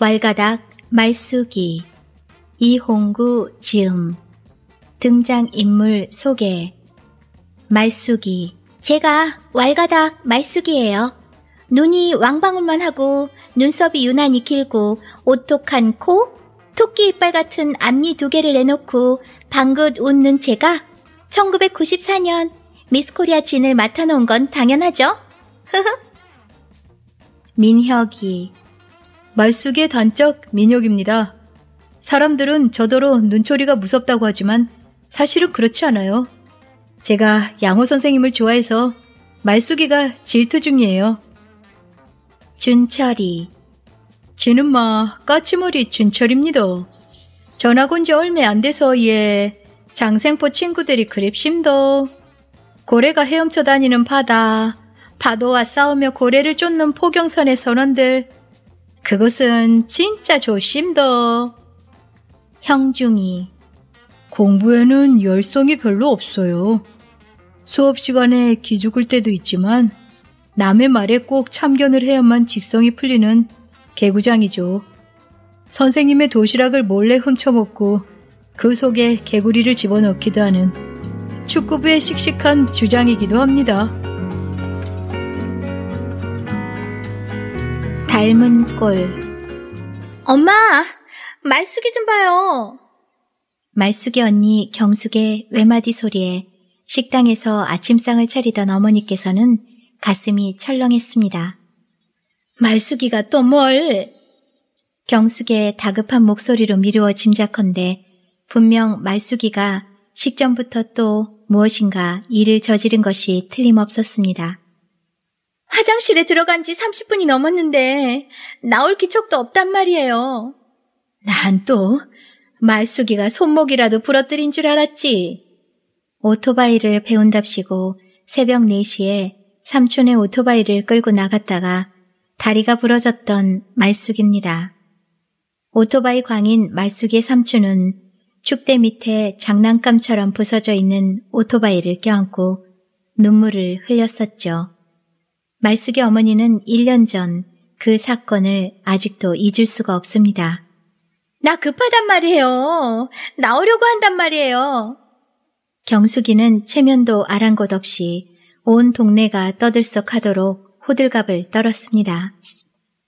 왈가닥 말쑥이 이홍구 지음 등장인물 소개 말쑥이 제가 왈가닥 말쑥이에요. 눈이 왕방울만 하고 눈썹이 유난히 길고 오똑한 코, 토끼 이빨 같은 앞니 두 개를 내놓고 방긋 웃는 제가 1994년 미스코리아 진을 맡아놓은 건 당연하죠. 민혁이 말숙의 단적 민혁입니다. 사람들은 저더러 눈초리가 무섭다고 하지만 사실은 그렇지 않아요. 제가 양호 선생님을 좋아해서 말숙이가 질투 중이에요. 준철이. 지는마 까치머리 준철입니다. 전학 온 지 얼마 안 돼서 예. 장생포 친구들이 그립심도. 고래가 헤엄쳐 다니는 바다. 파도와 싸우며 고래를 쫓는 포경선의 선원들. 그것은 진짜 조심도. 형중이 공부에는 열성이 별로 없어요. 수업 시간에 기죽을 때도 있지만 남의 말에 꼭 참견을 해야만 직성이 풀리는 개구장이죠. 선생님의 도시락을 몰래 훔쳐먹고 그 속에 개구리를 집어넣기도 하는 축구부의 씩씩한 주장이기도 합니다. 닮은 꼴. 엄마, 말숙이 좀 봐요. 말숙이 언니 경숙의 외마디 소리에 식당에서 아침상을 차리던 어머니께서는 가슴이 철렁했습니다. 말숙이가 또 뭘? 경숙의 다급한 목소리로 미루어 짐작컨대 분명 말숙이가 식전부터 또 무엇인가 일을 저지른 것이 틀림없었습니다. 화장실에 들어간 지 30분이 넘었는데 나올 기척도 없단 말이에요. 난 또말쏘이가 손목이라도 부러뜨린 줄 알았지. 오토바이를 배운답시고 새벽 4시에 삼촌의 오토바이를 끌고 나갔다가 다리가 부러졌던 말쑥입니다. 오토바이 광인 말쑥의 삼촌은 축대 밑에 장난감처럼 부서져 있는 오토바이를 껴안고 눈물을 흘렸었죠. 말숙이 어머니는 1년 전 그 사건을 아직도 잊을 수가 없습니다. 나 급하단 말이에요. 나오려고 한단 말이에요. 경숙이는 체면도 아랑곳 없이 온 동네가 떠들썩하도록 호들갑을 떨었습니다.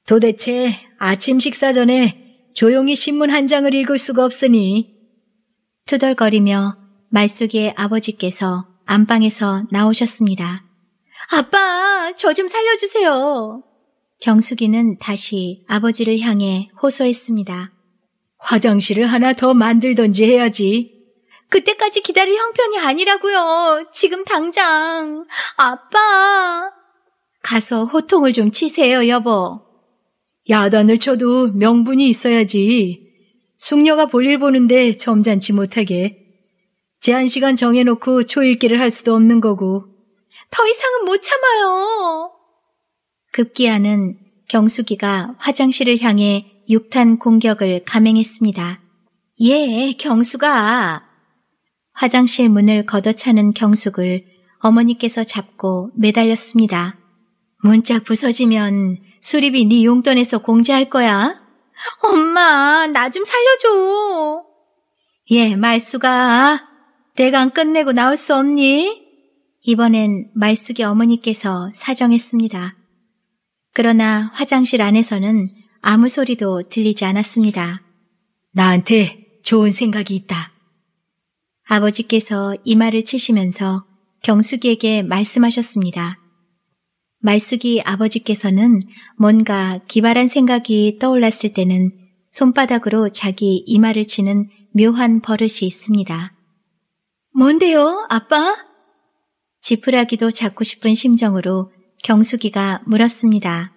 도대체 아침 식사 전에 조용히 신문 한 장을 읽을 수가 없으니 투덜거리며 말숙이의 아버지께서 안방에서 나오셨습니다. 아빠, 저 좀 살려주세요. 경숙이는 다시 아버지를 향해 호소했습니다. 화장실을 하나 더 만들던지 해야지. 그때까지 기다릴 형편이 아니라고요. 지금 당장. 아빠. 가서 호통을 좀 치세요, 여보. 야단을 쳐도 명분이 있어야지. 숙녀가 볼일 보는데 점잖지 못하게. 제한 시간 정해놓고 초읽기를 할 수도 없는 거고. 더 이상은 못 참아요. 급기야는 경숙이가 화장실을 향해 육탄 공격을 감행했습니다. 예, 경숙아 화장실 문을 걷어차는 경숙을 어머니께서 잡고 매달렸습니다. 문자 부서지면 수리비 네 용돈에서 공제할 거야. 엄마, 나 좀 살려줘. 예, 말수가. 대강 끝내고 나올 수 없니? 이번엔 말숙이 어머니께서 사정했습니다. 그러나 화장실 안에서는 아무 소리도 들리지 않았습니다. 나한테 좋은 생각이 있다. 아버지께서 이 말을 치시면서 경숙이에게 말씀하셨습니다. 말숙이 아버지께서는 뭔가 기발한 생각이 떠올랐을 때는 손바닥으로 자기 이마를 치는 묘한 버릇이 있습니다. 뭔데요, 아빠? 지푸라기도 잡고 싶은 심정으로 경숙이가 물었습니다.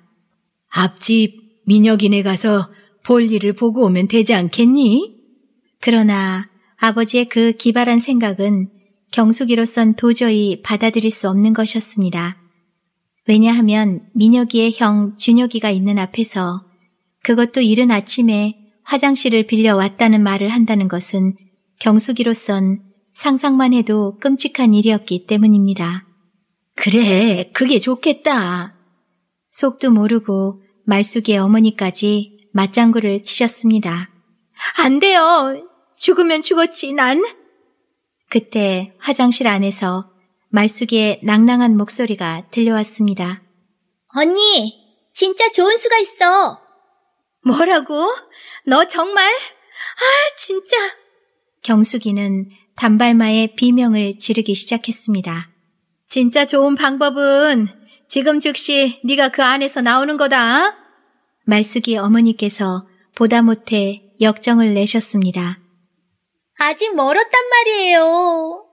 앞집 민혁이네 가서 볼 일을 보고 오면 되지 않겠니? 그러나 아버지의 그 기발한 생각은 경숙이로선 도저히 받아들일 수 없는 것이었습니다. 왜냐하면 민혁이의 형 준혁이가 있는 앞에서 그것도 이른 아침에 화장실을 빌려 왔다는 말을 한다는 것은 경숙이로선 상상만 해도 끔찍한 일이었기 때문입니다. 그래, 그게 좋겠다. 속도 모르고 말숙의 어머니까지 맞장구를 치셨습니다. 안 돼요! 죽으면 죽었지, 난! 그때 화장실 안에서 말숙의 낭낭한 목소리가 들려왔습니다. 언니, 진짜 좋은 수가 있어! 뭐라고? 너 정말? 아, 진짜! 경숙이는 단발마의 비명을 지르기 시작했습니다. 진짜 좋은 방법은 지금 즉시 네가 그 안에서 나오는 거다. 말숙이 어머니께서 보다 못해 역정을 내셨습니다. 아직 멀었단 말이에요.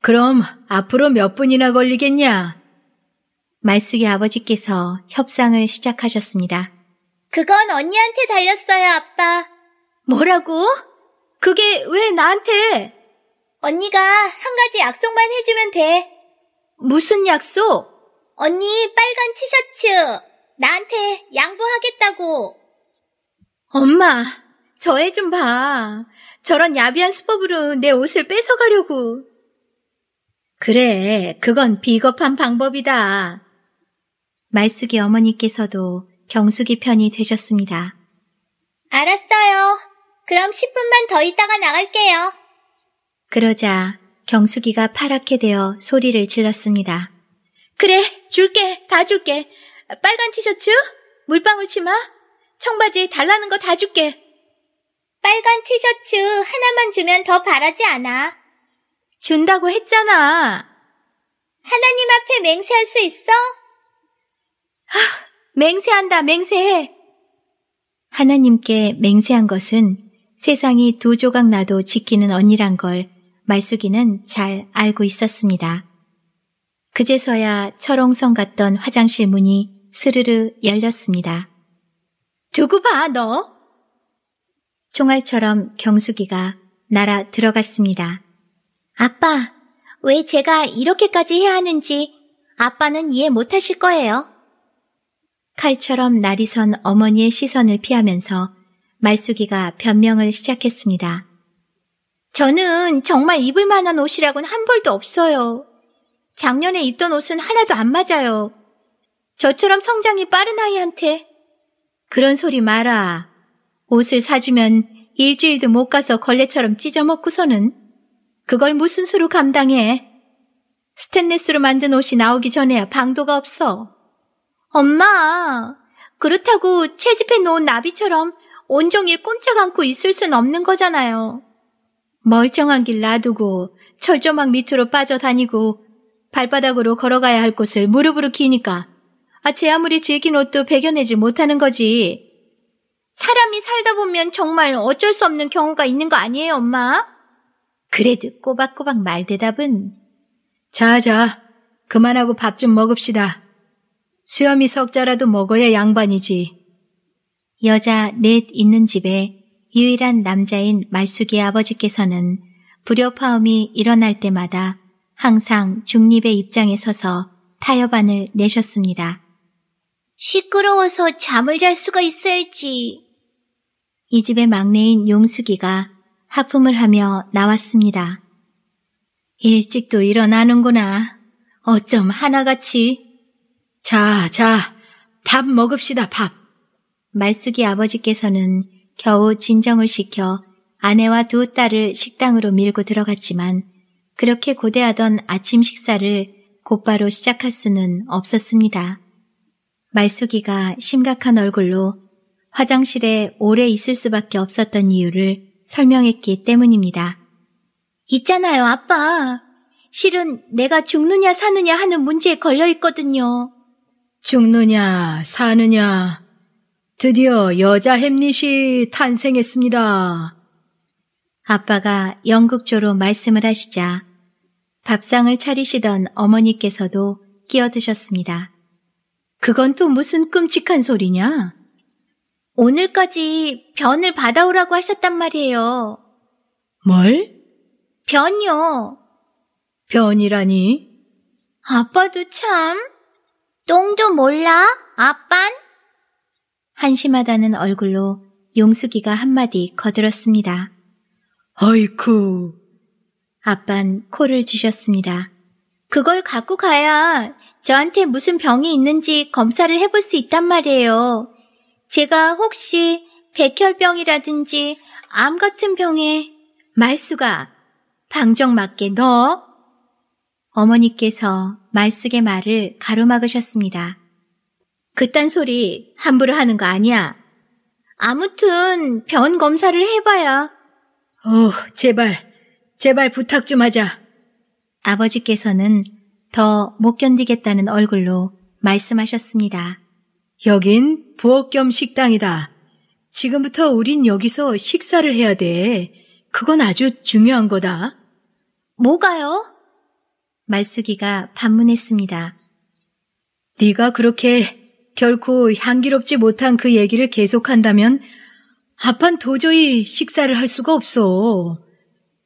그럼 앞으로 몇 분이나 걸리겠냐? 말숙이 아버지께서 협상을 시작하셨습니다. 그건 언니한테 달렸어요, 아빠. 뭐라고? 그게 왜 나한테? 언니가 한 가지 약속만 해주면 돼. 무슨 약속? 언니 빨간 티셔츠 나한테 양보하겠다고. 엄마, 저 애 좀 봐. 저런 야비한 수법으로 내 옷을 뺏어가려고. 그래, 그건 비겁한 방법이다. 말숙이 어머니께서도 경숙이 편이 되셨습니다. 알았어요. 그럼 10분만 더 있다가 나갈게요. 그러자 경숙이가 파랗게 되어 소리를 질렀습니다. 그래, 줄게, 다 줄게. 빨간 티셔츠, 물방울 치마, 청바지 달라는 거 다 줄게. 빨간 티셔츠 하나만 주면 더 바라지 않아. 준다고 했잖아. 하나님 앞에 맹세할 수 있어? 하, 맹세한다, 맹세해. 하나님께 맹세한 것은 세상이 두 조각 나도 지키는 언니란 걸 말숙이는 잘 알고 있었습니다. 그제서야 철옹성 같던 화장실 문이 스르르 열렸습니다. 두고 봐, 너! 총알처럼 경숙이가 날아 들어갔습니다. 아빠, 왜 제가 이렇게까지 해야 하는지 아빠는 이해 못하실 거예요. 칼처럼 날이 선 어머니의 시선을 피하면서 말숙이가 변명을 시작했습니다. 저는 정말 입을 만한 옷이라곤 한 벌도 없어요. 작년에 입던 옷은 하나도 안 맞아요. 저처럼 성장이 빠른 아이한테 그런 소리 마라. 옷을 사주면 일주일도 못 가서 걸레처럼 찢어먹고서는 그걸 무슨 수로 감당해? 스탠레스로 만든 옷이 나오기 전에야 방도가 없어. 엄마, 그렇다고 채집해 놓은 나비처럼 온종일 꼼짝 않고 있을 순 없는 거잖아요. 멀쩡한 길 놔두고 철조망 밑으로 빠져다니고 발바닥으로 걸어가야 할 곳을 무릎으로 기니까 아, 제 아무리 질긴 옷도 베겨내지 못하는 거지. 사람이 살다 보면 정말 어쩔 수 없는 경우가 있는 거 아니에요, 엄마? 그래도 꼬박꼬박 말 대답은 자자, 그만하고 밥 좀 먹읍시다. 수염이 석자라도 먹어야 양반이지. 여자 넷 있는 집에 유일한 남자인 말숙이 아버지께서는 불협화음이 일어날 때마다 항상 중립의 입장에 서서 타협안을 내셨습니다. 시끄러워서 잠을 잘 수가 있어야지. 이 집의 막내인 용숙이가 하품을 하며 나왔습니다. 일찍도 일어나는구나. 어쩜 하나같이. 자, 자, 밥 먹읍시다, 밥. 말숙이 아버지께서는 겨우 진정을 시켜 아내와 두 딸을 식당으로 밀고 들어갔지만 그렇게 고대하던 아침 식사를 곧바로 시작할 수는 없었습니다. 말숙이가 심각한 얼굴로 화장실에 오래 있을 수밖에 없었던 이유를 설명했기 때문입니다. 있잖아요, 아빠. 실은 내가 죽느냐 사느냐 하는 문제에 걸려 있거든요. 죽느냐 사느냐 드디어 여자 햄릿이 탄생했습니다. 아빠가 영국조로 말씀을 하시자 밥상을 차리시던 어머니께서도 끼어드셨습니다. 그건 또 무슨 끔찍한 소리냐? 오늘까지 변을 받아오라고 하셨단 말이에요. 뭘? 변요 변이라니? 아빠도 참. 똥도 몰라? 아빤? 한심하다는 얼굴로 용숙이가 한마디 거들었습니다. 아이쿠. 아빤 코를 쥐셨습니다. 그걸 갖고 가야 저한테 무슨 병이 있는지 검사를 해볼 수 있단 말이에요. 제가 혹시 백혈병이라든지 암 같은 병에 말수가 방정 맞게 너 어머니께서 말숙의 말을 가로막으셨습니다. 그딴 소리 함부로 하는 거 아니야. 아무튼 변 검사를 해봐야. 어, 제발, 제발 부탁 좀 하자. 아버지께서는 더 못 견디겠다는 얼굴로 말씀하셨습니다. 여긴 부엌 겸 식당이다. 지금부터 우린 여기서 식사를 해야 돼. 그건 아주 중요한 거다. 뭐가요? 말숙이가 반문했습니다. 네가 그렇게 결코 향기롭지 못한 그 얘기를 계속한다면 아빤 도저히 식사를 할 수가 없어.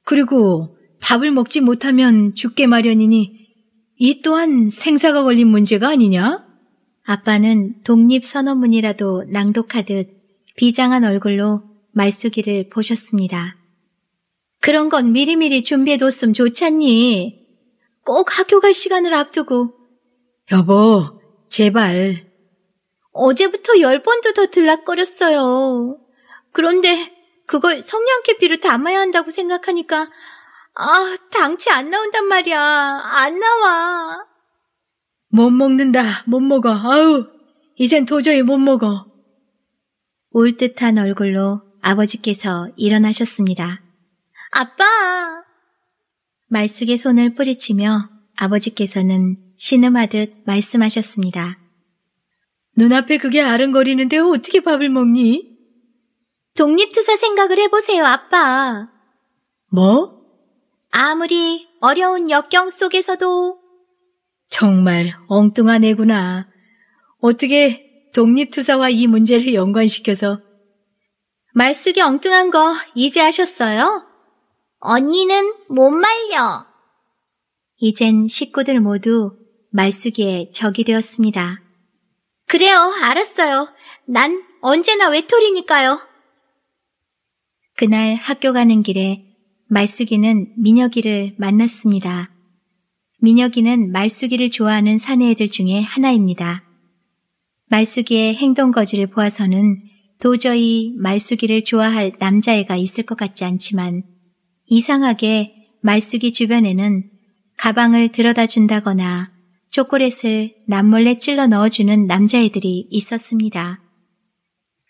그리고 밥을 먹지 못하면 죽게 마련이니 이 또한 생사가 걸린 문제가 아니냐? 아빠는 독립선언문이라도 낭독하듯 비장한 얼굴로 말수기를 보셨습니다. 그런 건 미리미리 준비해뒀음 좋잖니. 꼭 학교 갈 시간을 앞두고. 여보, 제발 어제부터 열 번도 더 들락거렸어요. 그런데 그걸 성냥개비로 담아야 한다고 생각하니까 아, 당치 안 나온단 말이야. 안 나와. 못 먹는다. 못 먹어. 아우, 이젠 도저히 못 먹어. 울 듯한 얼굴로 아버지께서 일어나셨습니다. 아빠! 말숙의 손을 뿌리치며 아버지께서는 신음하듯 말씀하셨습니다. 눈앞에 그게 아른거리는데 어떻게 밥을 먹니? 독립투사 생각을 해보세요, 아빠. 뭐? 아무리 어려운 역경 속에서도 정말 엉뚱한 애구나. 어떻게 독립투사와 이 문제를 연관시켜서 말숙이 엉뚱한 거 이제 아셨어요? 언니는 못 말려. 이젠 식구들 모두 말숙이의 적이 되었습니다. 그래요, 알았어요. 난 언제나 외톨이니까요. 그날 학교 가는 길에 말숙이는 민혁이를 만났습니다. 민혁이는 말숙이를 좋아하는 사내 애들 중에 하나입니다. 말숙이의 행동 거지를 보아서는 도저히 말숙이를 좋아할 남자애가 있을 것 같지 않지만 이상하게 말숙이 주변에는 가방을 들여다 준다거나 초콜릿을 남몰래 찔러 넣어주는 남자애들이 있었습니다.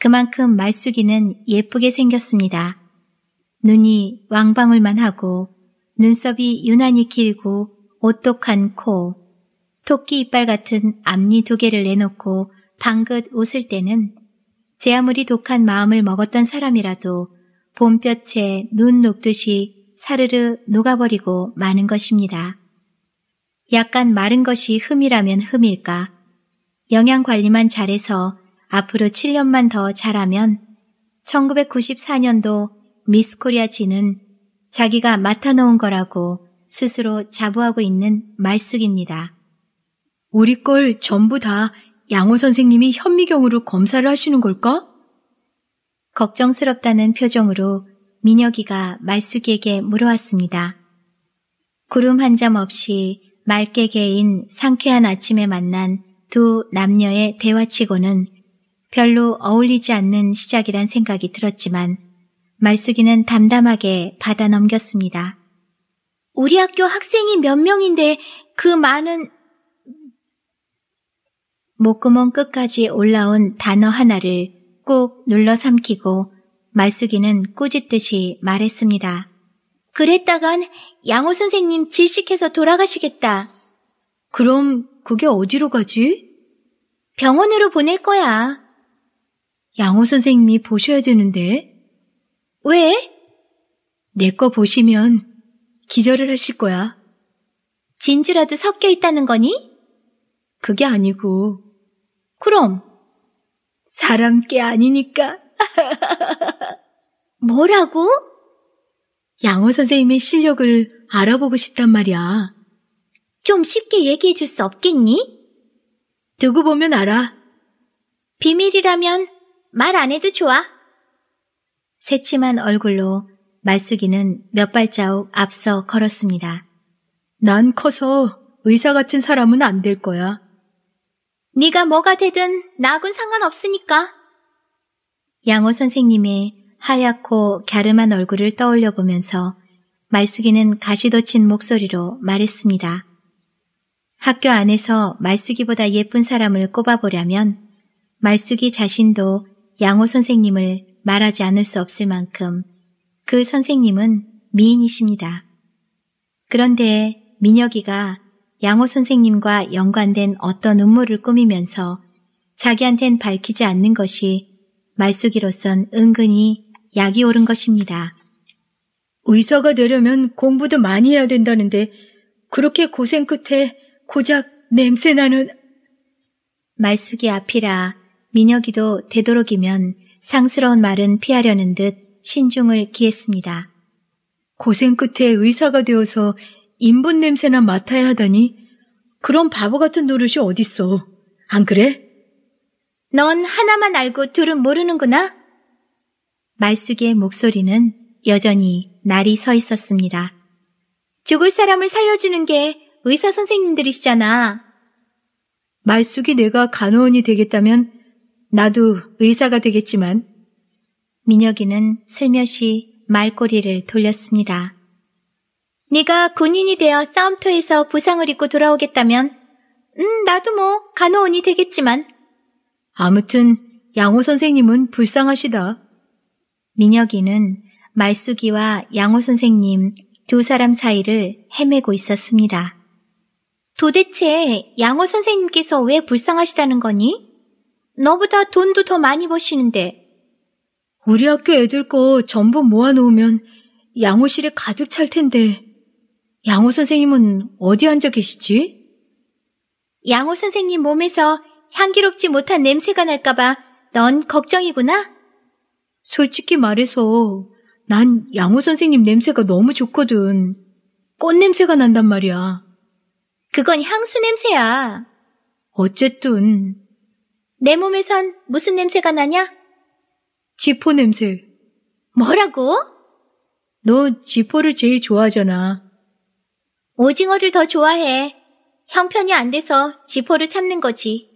그만큼 말숙이는 예쁘게 생겼습니다. 눈이 왕방울만 하고 눈썹이 유난히 길고 오똑한 코, 토끼 이빨 같은 앞니 두 개를 내놓고 방긋 웃을 때는 제 아무리 독한 마음을 먹었던 사람이라도 봄볕에 눈 녹듯이 사르르 녹아버리고 마는 것입니다. 약간 마른 것이 흠이라면 흠일까? 영양 관리만 잘해서 앞으로 7년만 더 잘하면 1994년도 미스 코리아 진은 자기가 맡아놓은 거라고 스스로 자부하고 있는 말숙입니다. 우리 걸 전부 다 양호 선생님이 현미경으로 검사를 하시는 걸까? 걱정스럽다는 표정으로 민혁이가 말숙이에게 물어왔습니다. 구름 한 점 없이 맑게 개인 상쾌한 아침에 만난 두 남녀의 대화치고는 별로 어울리지 않는 시작이란 생각이 들었지만 말숙이는 담담하게 받아 넘겼습니다. 우리 학교 학생이 몇 명인데 그 많은 목구멍 끝까지 올라온 단어 하나를 꼭 눌러 삼키고 말숙이는 꼬짓듯이 말했습니다. 그랬다간 양호 선생님 질식해서 돌아가시겠다. 그럼 그게 어디로 가지? 병원으로 보낼 거야. 양호 선생님이 보셔야 되는데. 왜? 내 거 보시면 기절을 하실 거야. 진주라도 섞여 있다는 거니? 그게 아니고. 그럼. 사람 께 아니니까. 뭐라고? 양호 선생님의 실력을 알아보고 싶단 말이야. 좀 쉽게 얘기해 줄 수 없겠니? 두고 보면 알아. 비밀이라면 말 안 해도 좋아. 새침한 얼굴로 말숙이는 몇 발자국 앞서 걸었습니다. 난 커서 의사 같은 사람은 안 될 거야. 네가 뭐가 되든 나하고는 상관없으니까. 양호 선생님의 하얗고 갸름한 얼굴을 떠올려 보면서 말숙이는 가시도친 목소리로 말했습니다. 학교 안에서 말숙이보다 예쁜 사람을 꼽아보려면 말숙이 자신도 양호 선생님을 말하지 않을 수 없을 만큼 그 선생님은 미인이십니다. 그런데 민혁이가 양호 선생님과 연관된 어떤 음모를 꾸미면서 자기한텐 밝히지 않는 것이 말숙이로선 은근히 약이 오른 것입니다. 의사가 되려면 공부도 많이 해야 된다는데 그렇게 고생 끝에 고작 냄새나는 말숙이 앞이라 민혁이도 되도록이면 상스러운 말은 피하려는 듯 신중을 기했습니다. 고생 끝에 의사가 되어서 인분 냄새나 맡아야 하다니 그런 바보 같은 노릇이 어딨어. 안 그래? 넌 하나만 알고 둘은 모르는구나. 말숙의 목소리는 여전히 날이 서 있었습니다. 죽을 사람을 살려주는 게 의사 선생님들이시잖아. 말숙이 내가 간호원이 되겠다면 나도 의사가 되겠지만 민혁이는 슬며시 말꼬리를 돌렸습니다. 네가 군인이 되어 싸움터에서 부상을 입고 돌아오겠다면 음 나도 뭐 간호원이 되겠지만 아무튼 양호 선생님은 불쌍하시다. 민혁이는 말숙이와 양호 선생님 두 사람 사이를 헤매고 있었습니다. 도대체 양호 선생님께서 왜 불쌍하시다는 거니? 너보다 돈도 더 많이 버시는데. 우리 학교 애들 거 전부 모아놓으면 양호실에 가득 찰 텐데. 양호 선생님은 어디 앉아 계시지? 양호 선생님 몸에서 향기롭지 못한 냄새가 날까봐 넌 걱정이구나? 솔직히 말해서 난 양호 선생님 냄새가 너무 좋거든. 꽃 냄새가 난단 말이야. 그건 향수 냄새야. 어쨌든. 내 몸에선 무슨 냄새가 나냐? 지포 냄새. 뭐라고? 너 지포를 제일 좋아하잖아. 오징어를 더 좋아해. 형편이 안 돼서 지포를 참는 거지.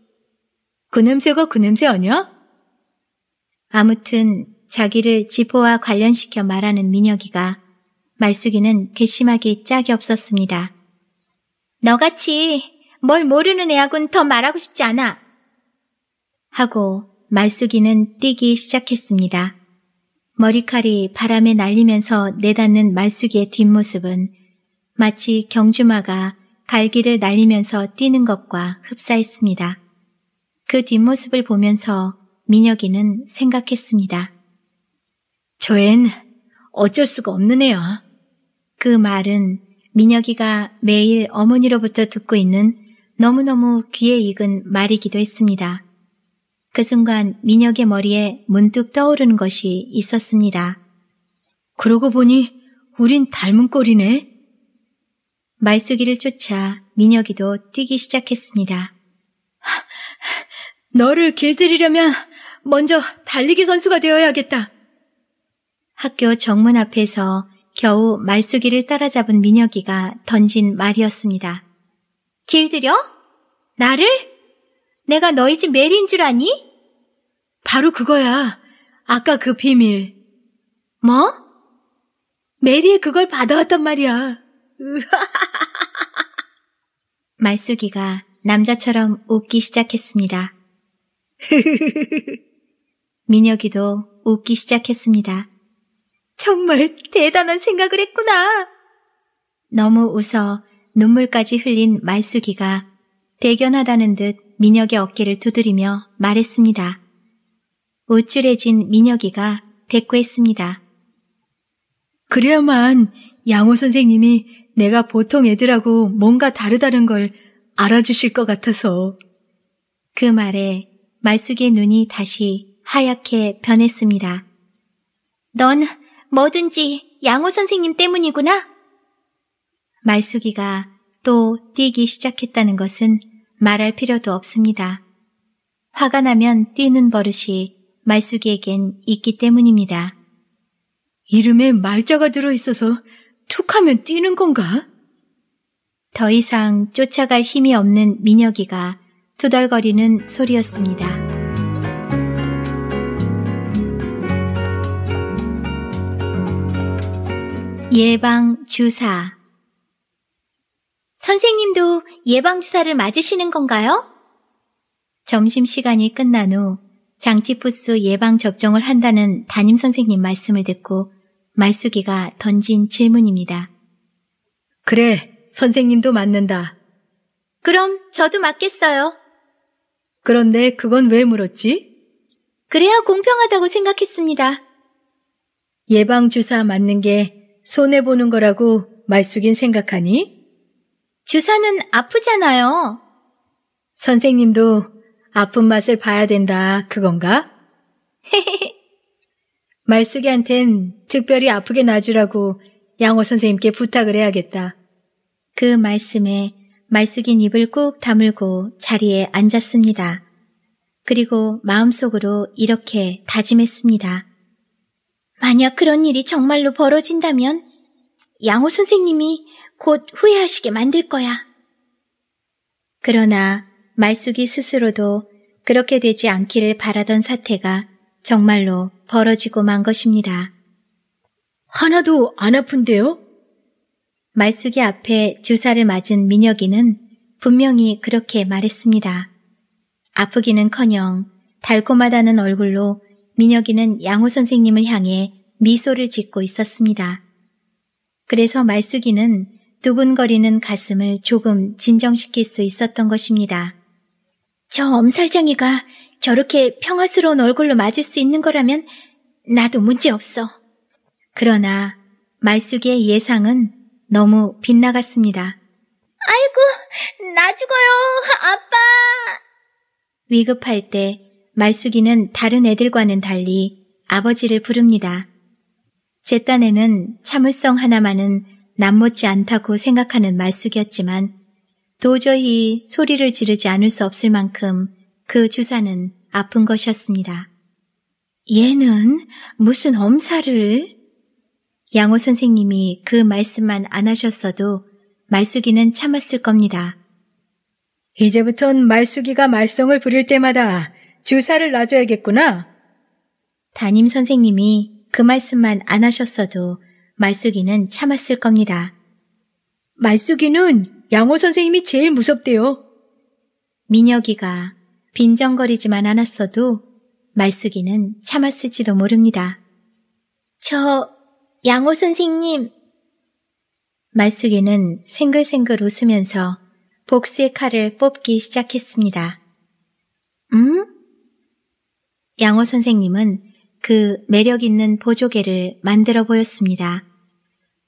그 냄새가 그 냄새 아니야? 아무튼 자기를 지포와 관련시켜 말하는 민혁이가 말숙이는 괘씸하기 짝이 없었습니다. 너같이 뭘 모르는 애하고는 더 말하고 싶지 않아. 하고 말숙이는 뛰기 시작했습니다. 머리칼이 바람에 날리면서 내닫는 말숙이의 뒷모습은 마치 경주마가 갈기를 날리면서 뛰는 것과 흡사했습니다. 그 뒷모습을 보면서 민혁이는 생각했습니다. 저엔 어쩔 수가 없느네요그 말은 민혁이가 매일 어머니로부터 듣고 있는 너무너무 귀에 익은 말이기도 했습니다. 그 순간 민혁의 머리에 문득 떠오르는 것이 있었습니다. 그러고 보니 우린 닮은 꼴이네. 말수기를 쫓아 민혁이도 뛰기 시작했습니다. 너를 길들이려면 먼저 달리기 선수가 되어야겠다. 학교 정문 앞에서 겨우 말쏘기를 따라잡은 민혁이가 던진 말이었습니다. 길들여? 나를? 내가 너희 집 메리인 줄 아니? 바로 그거야. 아까 그 비밀. 뭐? 메리에 그걸 받아왔단 말이야. 말쏘기가 남자처럼 웃기 시작했습니다. 민혁이도 웃기 시작했습니다. 정말 대단한 생각을 했구나. 너무 웃어 눈물까지 흘린 말숙이가 대견하다는 듯 민혁의 어깨를 두드리며 말했습니다. 우쭐해진 민혁이가 대꾸했습니다. 그래야만 양호 선생님이 내가 보통 애들하고 뭔가 다르다는 걸 알아주실 것 같아서. 그 말에 말숙의 눈이 다시 하얗게 변했습니다. 넌 뭐든지 양호 선생님 때문이구나. 말숙이가 또 뛰기 시작했다는 것은 말할 필요도 없습니다. 화가 나면 뛰는 버릇이 말숙이에겐 있기 때문입니다. 이름에 말자가 들어있어서 툭하면 뛰는 건가? 더 이상 쫓아갈 힘이 없는 민혁이가 투덜거리는 소리였습니다. 예방주사. 선생님도 예방주사를 맞으시는 건가요? 점심시간이 끝난 후 장티푸스 예방접종을 한다는 담임선생님 말씀을 듣고 말숙이가 던진 질문입니다. 그래, 선생님도 맞는다. 그럼 저도 맞겠어요. 그런데 그건 왜 물었지? 그래야 공평하다고 생각했습니다. 예방주사 맞는 게 손해보는 거라고 말숙인 생각하니? 주사는 아프잖아요. 선생님도 아픈 맛을 봐야 된다, 그건가? 말숙이한텐 특별히 아프게 놔주라고 양호 선생님께 부탁을 해야겠다. 그 말씀에 말숙인 입을 꾹 다물고 자리에 앉았습니다. 그리고 마음속으로 이렇게 다짐했습니다. 만약 그런 일이 정말로 벌어진다면 양호 선생님이 곧 후회하시게 만들 거야. 그러나 말숙이 스스로도 그렇게 되지 않기를 바라던 사태가 정말로 벌어지고 만 것입니다. 하나도 안 아픈데요? 말숙이 앞에 주사를 맞은 민혁이는 분명히 그렇게 말했습니다. 아프기는커녕 달콤하다는 얼굴로 민혁이는 양호 선생님을 향해 미소를 짓고 있었습니다. 그래서 말숙이는 두근거리는 가슴을 조금 진정시킬 수 있었던 것입니다. 저 엄살장이가 저렇게 평화스러운 얼굴로 맞을 수 있는 거라면 나도 문제없어. 그러나 말숙의 예상은 너무 빗나갔습니다. 아이고, 나 죽어요, 아빠! 위급할 때 말숙이는 다른 애들과는 달리 아버지를 부릅니다. 제 딴에는 참을성 하나만은 남못지 않다고 생각하는 말숙이었지만 도저히 소리를 지르지 않을 수 없을 만큼 그 주사는 아픈 것이었습니다. 얘는 무슨 엄살을? 양호 선생님이 그 말씀만 안 하셨어도 말숙이는 참았을 겁니다. 이제부턴 말숙이가 말썽을 부릴 때마다 주사를 놔줘야겠구나. 담임 선생님이 그 말씀만 안 하셨어도 말쑥이는 참았을 겁니다. 말쑥이는 양호 선생님이 제일 무섭대요. 민혁이가 빈정거리지만 않았어도 말쑥이는 참았을지도 모릅니다. 저 양호 선생님. 말쑥이는 생글생글 웃으면서 복수의 칼을 뽑기 시작했습니다. 음? 양호 선생님은 그 매력 있는 보조개를 만들어 보였습니다.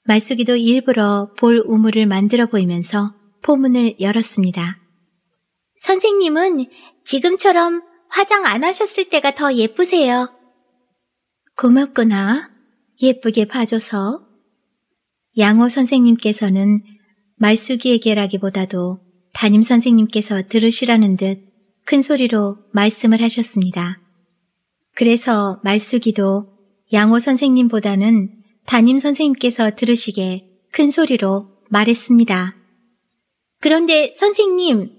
말숙이도 일부러 볼 우물을 만들어 보이면서 포문을 열었습니다. 선생님은 지금처럼 화장 안 하셨을 때가 더 예쁘세요. 고맙구나. 예쁘게 봐줘서. 양호 선생님께서는 말숙이에게라기보다도 담임 선생님께서 들으시라는 듯 큰 소리로 말씀을 하셨습니다. 그래서 말숙이도 양호 선생님보다는 담임 선생님께서 들으시게 큰 소리로 말했습니다. 그런데 선생님,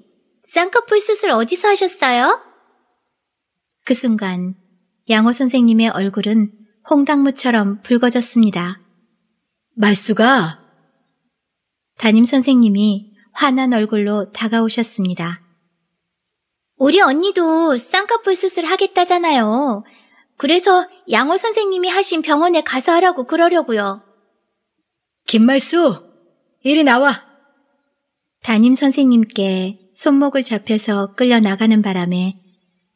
쌍꺼풀 수술 어디서 하셨어요? 그 순간 양호 선생님의 얼굴은 홍당무처럼 붉어졌습니다. 말수가! 담임 선생님이 화난 얼굴로 다가오셨습니다. 우리 언니도 쌍꺼풀 수술 하겠다잖아요. 그래서 양호 선생님이 하신 병원에 가서 하라고 그러려고요. 김말수, 이리 나와. 담임 선생님께 손목을 잡혀서 끌려 나가는 바람에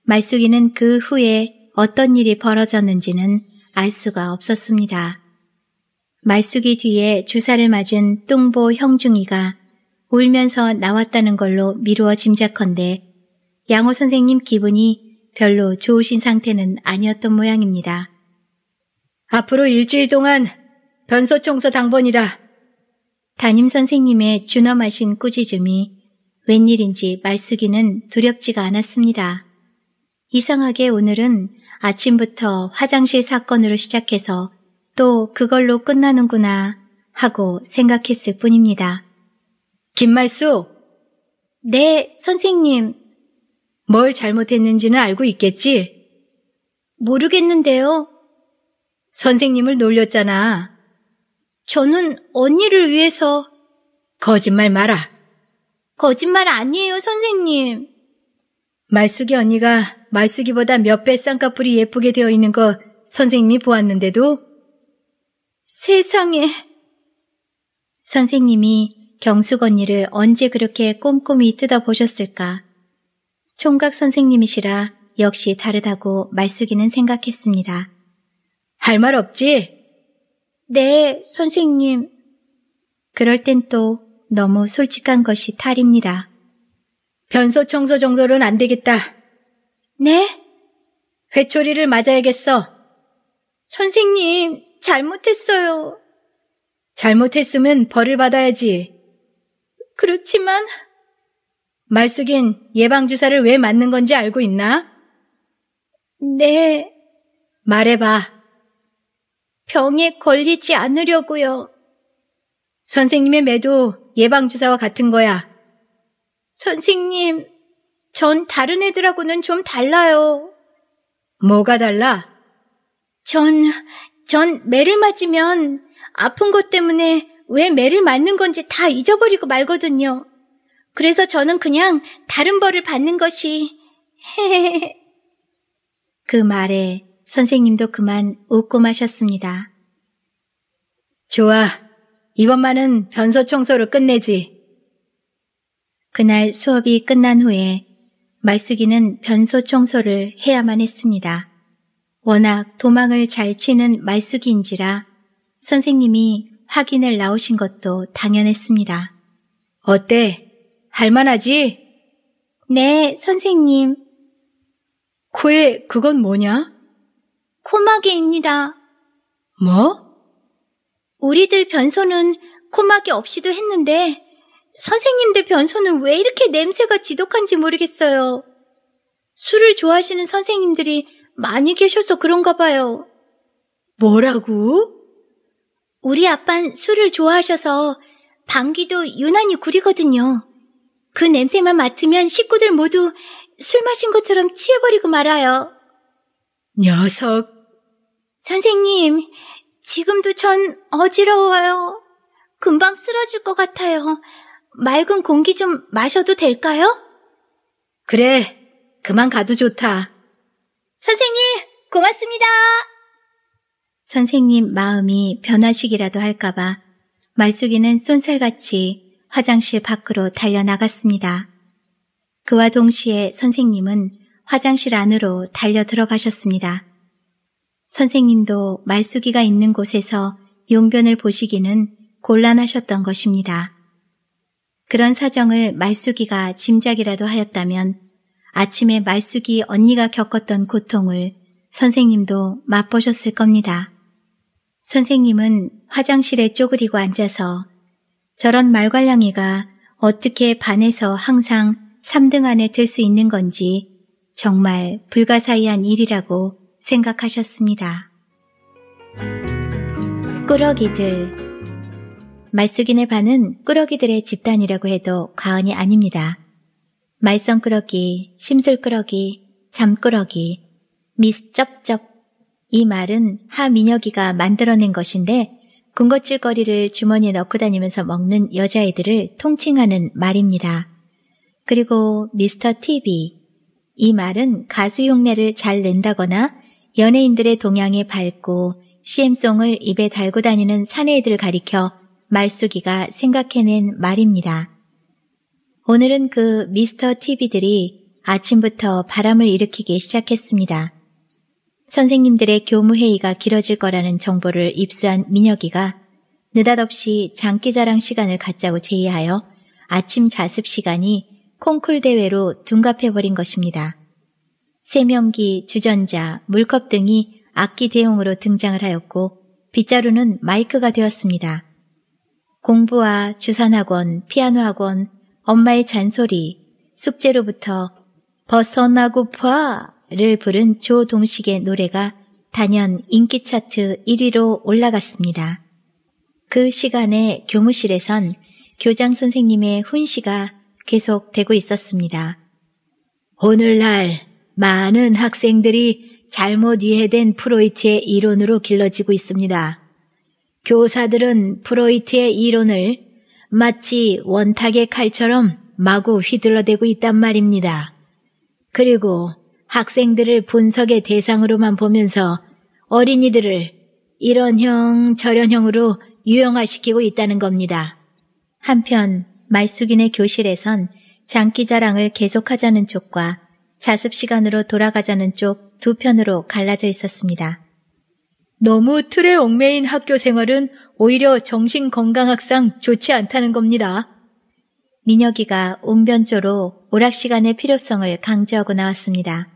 말숙이는 그 후에 어떤 일이 벌어졌는지는 알 수가 없었습니다. 말숙이 뒤에 주사를 맞은 뚱보 형중이가 울면서 나왔다는 걸로 미루어 짐작컨대 양호 선생님 기분이 별로 좋으신 상태는 아니었던 모양입니다. 앞으로 일주일 동안 변소 청소 당번이다. 담임 선생님의 준엄하신 꾸짖음이 웬일인지 말숙이는 두렵지가 않았습니다. 이상하게 오늘은 아침부터 화장실 사건으로 시작해서 또 그걸로 끝나는구나 하고 생각했을 뿐입니다. 김말수! 네, 선생님. 뭘 잘못했는지는 알고 있겠지? 모르겠는데요. 선생님을 놀렸잖아. 저는 언니를 위해서 거짓말 마라. 거짓말 아니에요, 선생님. 말숙이 언니가 말숙이보다 몇 배 쌍꺼풀이 예쁘게 되어 있는 거 선생님이 보았는데도 세상에. 선생님이 경숙 언니를 언제 그렇게 꼼꼼히 뜯어보셨을까? 총각 선생님이시라 역시 다르다고 말숙이는 생각했습니다. 할 말 없지? 네, 선생님. 그럴 땐 또 너무 솔직한 것이 탈입니다. 변소 청소 정도는 안 되겠다. 네? 회초리를 맞아야겠어. 선생님, 잘못했어요. 잘못했으면 벌을 받아야지. 그렇지만... 말숙인 예방주사를 왜 맞는 건지 알고 있나? 네. 말해봐. 병에 걸리지 않으려고요. 선생님의 매도 예방주사와 같은 거야. 선생님, 전 다른 애들하고는 좀 달라요. 뭐가 달라? 전, 전 매를 맞으면 아픈 것 때문에 왜 매를 맞는 건지 다 잊어버리고 말거든요. 그래서 저는 그냥 다른 벌을 받는 것이 그 말에 선생님도 그만 웃고 마셨습니다. 좋아. 이번만은 변소 청소를 끝내지. 그날 수업이 끝난 후에 말숙이는 변소 청소를 해야만 했습니다. 워낙 도망을 잘 치는 말숙이인지라 선생님이 확인을 나오신 것도 당연했습니다. 어때? 할만하지? 네, 선생님. 코에 그건 뭐냐? 코막이입니다. 뭐? 우리들 변소는 코막이 없이도 했는데 선생님들 변소는 왜 이렇게 냄새가 지독한지 모르겠어요. 술을 좋아하시는 선생님들이 많이 계셔서 그런가 봐요. 뭐라고? 우리 아빤 술을 좋아하셔서 방귀도 유난히 구리거든요. 그 냄새만 맡으면 식구들 모두 술 마신 것처럼 취해버리고 말아요. 녀석. 선생님, 지금도 전 어지러워요. 금방 쓰러질 것 같아요. 맑은 공기 좀 마셔도 될까요? 그래, 그만 가도 좋다. 선생님, 고맙습니다. 선생님 마음이 변화시기라도 할까봐 말속이는 쏜살같이 화장실 밖으로 달려나갔습니다. 그와 동시에 선생님은 화장실 안으로 달려 들어가셨습니다. 선생님도 말수기가 있는 곳에서 용변을 보시기는 곤란하셨던 것입니다. 그런 사정을 말수기가 짐작이라도 하였다면 아침에 말숙이 언니가 겪었던 고통을 선생님도 맛보셨을 겁니다. 선생님은 화장실에 쪼그리고 앉아서 저런 말괄량이가 어떻게 반에서 항상 3등 안에 들 수 있는 건지 정말 불가사의한 일이라고 생각하셨습니다. 꾸러기들 말쑥인의 반은 꾸러기들의 집단이라고 해도 과언이 아닙니다. 말썽꾸러기, 심술꾸러기, 잠꾸러기, 미스쩝쩝 이 말은 하민혁이가 만들어낸 것인데 군것질거리를 주머니에 넣고 다니면서 먹는 여자애들을 통칭하는 말입니다. 그리고 미스터 TV. 이 말은 가수 흉내를 잘 낸다거나 연예인들의 동향에 밝고 CM송을 입에 달고 다니는 사내애들 가리켜 말숙이가 생각해낸 말입니다. 오늘은 그 미스터 TV들이 아침부터 바람을 일으키기 시작했습니다. 선생님들의 교무회의가 길어질 거라는 정보를 입수한 민혁이가 느닷없이 장기자랑 시간을 갖자고 제의하여 아침 자습 시간이 콩쿨 대회로 둔갑해버린 것입니다. 세명기, 주전자, 물컵 등이 악기 대용으로 등장을 하였고 빗자루는 마이크가 되었습니다. 공부와 주산학원, 피아노학원, 엄마의 잔소리, 숙제로부터 벗어나고파 를 부른 조동식의 노래가 단연 인기 차트 1위로 올라갔습니다. 그 시간에 교무실에선 교장 선생님의 훈시가 계속되고 있었습니다. 오늘날 많은 학생들이 잘못 이해된 프로이트의 이론으로 길러지고 있습니다. 교사들은 프로이트의 이론을 마치 원탁의 칼처럼 마구 휘둘러대고 있단 말입니다. 그리고 학생들을 분석의 대상으로만 보면서 어린이들을 이런 형, 저런 형으로 유형화시키고 있다는 겁니다. 한편 말숙인의 교실에선 장기 자랑을 계속하자는 쪽과 자습 시간으로 돌아가자는 쪽 두 편으로 갈라져 있었습니다. 너무 틀에 얽매인 학교 생활은 오히려 정신 건강학상 좋지 않다는 겁니다. 민혁이가 웅변조로 오락 시간의 필요성을 강조하고 나왔습니다.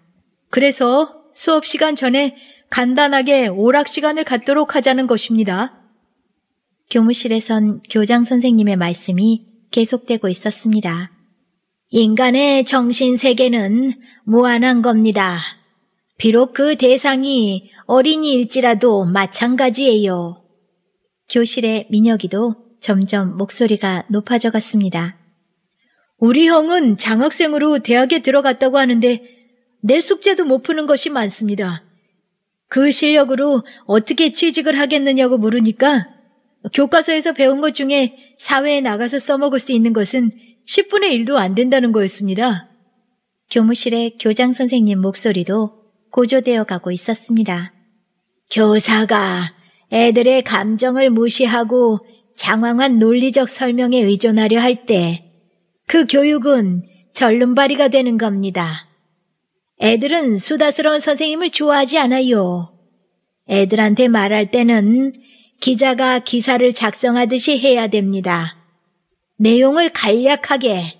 그래서 수업 시간 전에 간단하게 오락 시간을 갖도록 하자는 것입니다. 교무실에선 교장 선생님의 말씀이 계속되고 있었습니다. 인간의 정신 세계는 무한한 겁니다. 비록 그 대상이 어린이일지라도 마찬가지예요. 교실의 민혁이도 점점 목소리가 높아져 갔습니다. 우리 형은 장학생으로 대학에 들어갔다고 하는데 내 숙제도 못 푸는 것이 많습니다. 그 실력으로 어떻게 취직을 하겠느냐고 물으니까 교과서에서 배운 것 중에 사회에 나가서 써먹을 수 있는 것은 10분의 1도 안 된다는 거였습니다. 교무실의 교장 선생님 목소리도 고조되어 가고 있었습니다. 교사가 애들의 감정을 무시하고 장황한 논리적 설명에 의존하려 할 때 그 교육은 절름발이가 되는 겁니다. 애들은 수다스러운 선생님을 좋아하지 않아요. 애들한테 말할 때는 기자가 기사를 작성하듯이 해야 됩니다. 내용을 간략하게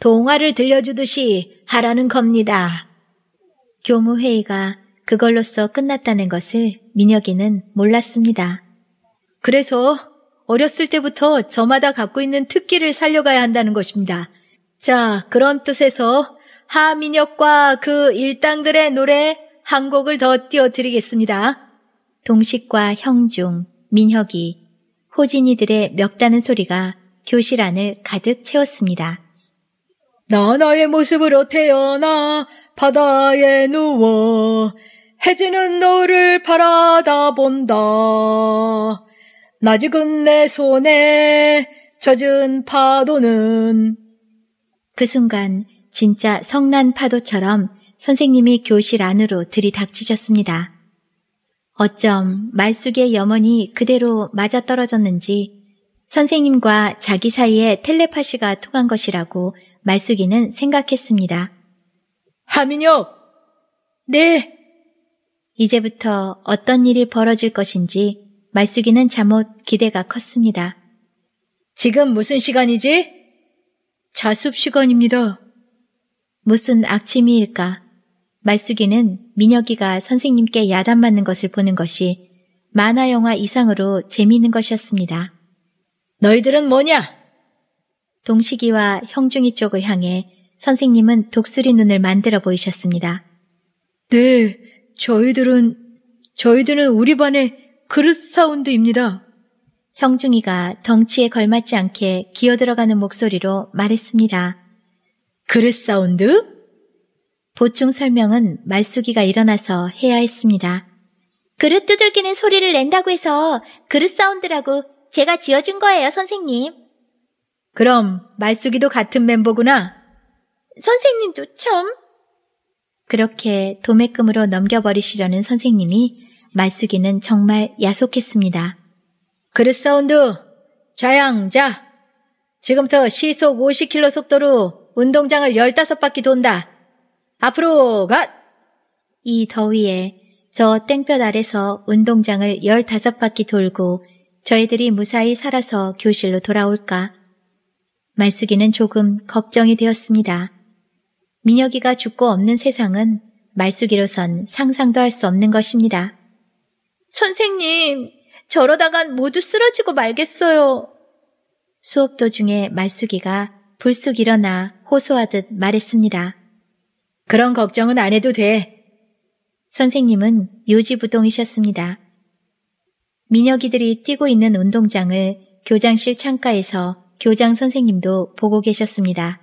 동화를 들려주듯이 하라는 겁니다. 교무회의가 그걸로써 끝났다는 것을 민혁이는 몰랐습니다. 그래서 어렸을 때부터 저마다 갖고 있는 특기를 살려가야 한다는 것입니다. 자, 그런 뜻에서 하민혁과 그 일당들의 노래 한 곡을 더 띄워드리겠습니다. 동식과 형중, 민혁이, 호진이들의 멱다는 소리가 교실 안을 가득 채웠습니다. 나나의 모습으로 태어나 바다에 누워 해지는 너를 바라다 본다. 나직은 내 손에 젖은 파도는 그 순간 진짜 성난 파도처럼 선생님이 교실 안으로 들이닥치셨습니다. 어쩜 말숙의 염원이 그대로 맞아떨어졌는지 선생님과 자기 사이에 텔레파시가 통한 것이라고 말숙이는 생각했습니다. 하민혁! 네! 이제부터 어떤 일이 벌어질 것인지 말숙이는 잠옷 기대가 컸습니다. 지금 무슨 시간이지? 자습 시간입니다. 무슨 악취미일까? 말숙이는 민혁이가 선생님께 야단 맞는 것을 보는 것이 만화 영화 이상으로 재미있는 것이었습니다. 너희들은 뭐냐? 동식이와 형중이 쪽을 향해 선생님은 독수리 눈을 만들어 보이셨습니다. 네, 저희들은, 저희들은 우리 반의 그릇 사운드입니다. 형중이가 덩치에 걸맞지 않게 기어들어가는 목소리로 말했습니다. 그릇 사운드? 보충 설명은 말쏘이가 일어나서 해야 했습니다. 그릇 두들기는 소리를 낸다고 해서 그릇 사운드라고 제가 지어준 거예요, 선생님. 그럼 말쏘이도 같은 멤버구나. 선생님도 참. 그렇게 도매금으로 넘겨버리시려는 선생님이 말숙이는 정말 야속했습니다. 그릇 사운드, 좌양자. 지금부터 시속 5 0킬로 속도로 운동장을 열다섯 바퀴 돈다. 앞으로 가! 이 더위에 저 땡볕 아래서 운동장을 열다섯 바퀴 돌고 저희들이 무사히 살아서 교실로 돌아올까. 말숙이는 조금 걱정이 되었습니다. 민혁이가 죽고 없는 세상은 말숙이로선 상상도 할 수 없는 것입니다. 선생님, 저러다간 모두 쓰러지고 말겠어요. 수업 도중에 말숙이가 불쑥 일어나 호소하듯 말했습니다. 그런 걱정은 안 해도 돼. 선생님은 요지부동이셨습니다. 민혁이들이 뛰고 있는 운동장을 교장실 창가에서 교장 선생님도 보고 계셨습니다.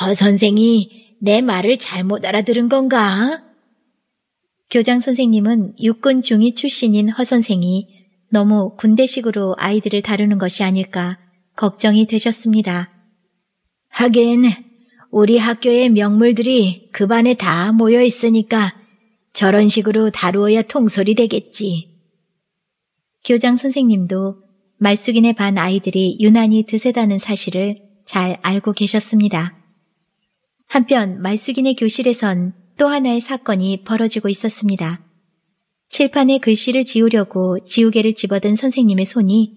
허 어, 선생이 내 말을 잘못 알아들은 건가? 교장 선생님은 육군 중위 출신인 허 선생이 너무 군대식으로 아이들을 다루는 것이 아닐까 걱정이 되셨습니다. 하긴 우리 학교의 명물들이 그 반에 다 모여 있으니까 저런 식으로 다루어야 통솔이 되겠지. 교장 선생님도 말숙인의 반 아이들이 유난히 드세다는 사실을 잘 알고 계셨습니다. 한편 말숙인의 교실에선 또 하나의 사건이 벌어지고 있었습니다. 칠판에 글씨를 지우려고 지우개를 집어든 선생님의 손이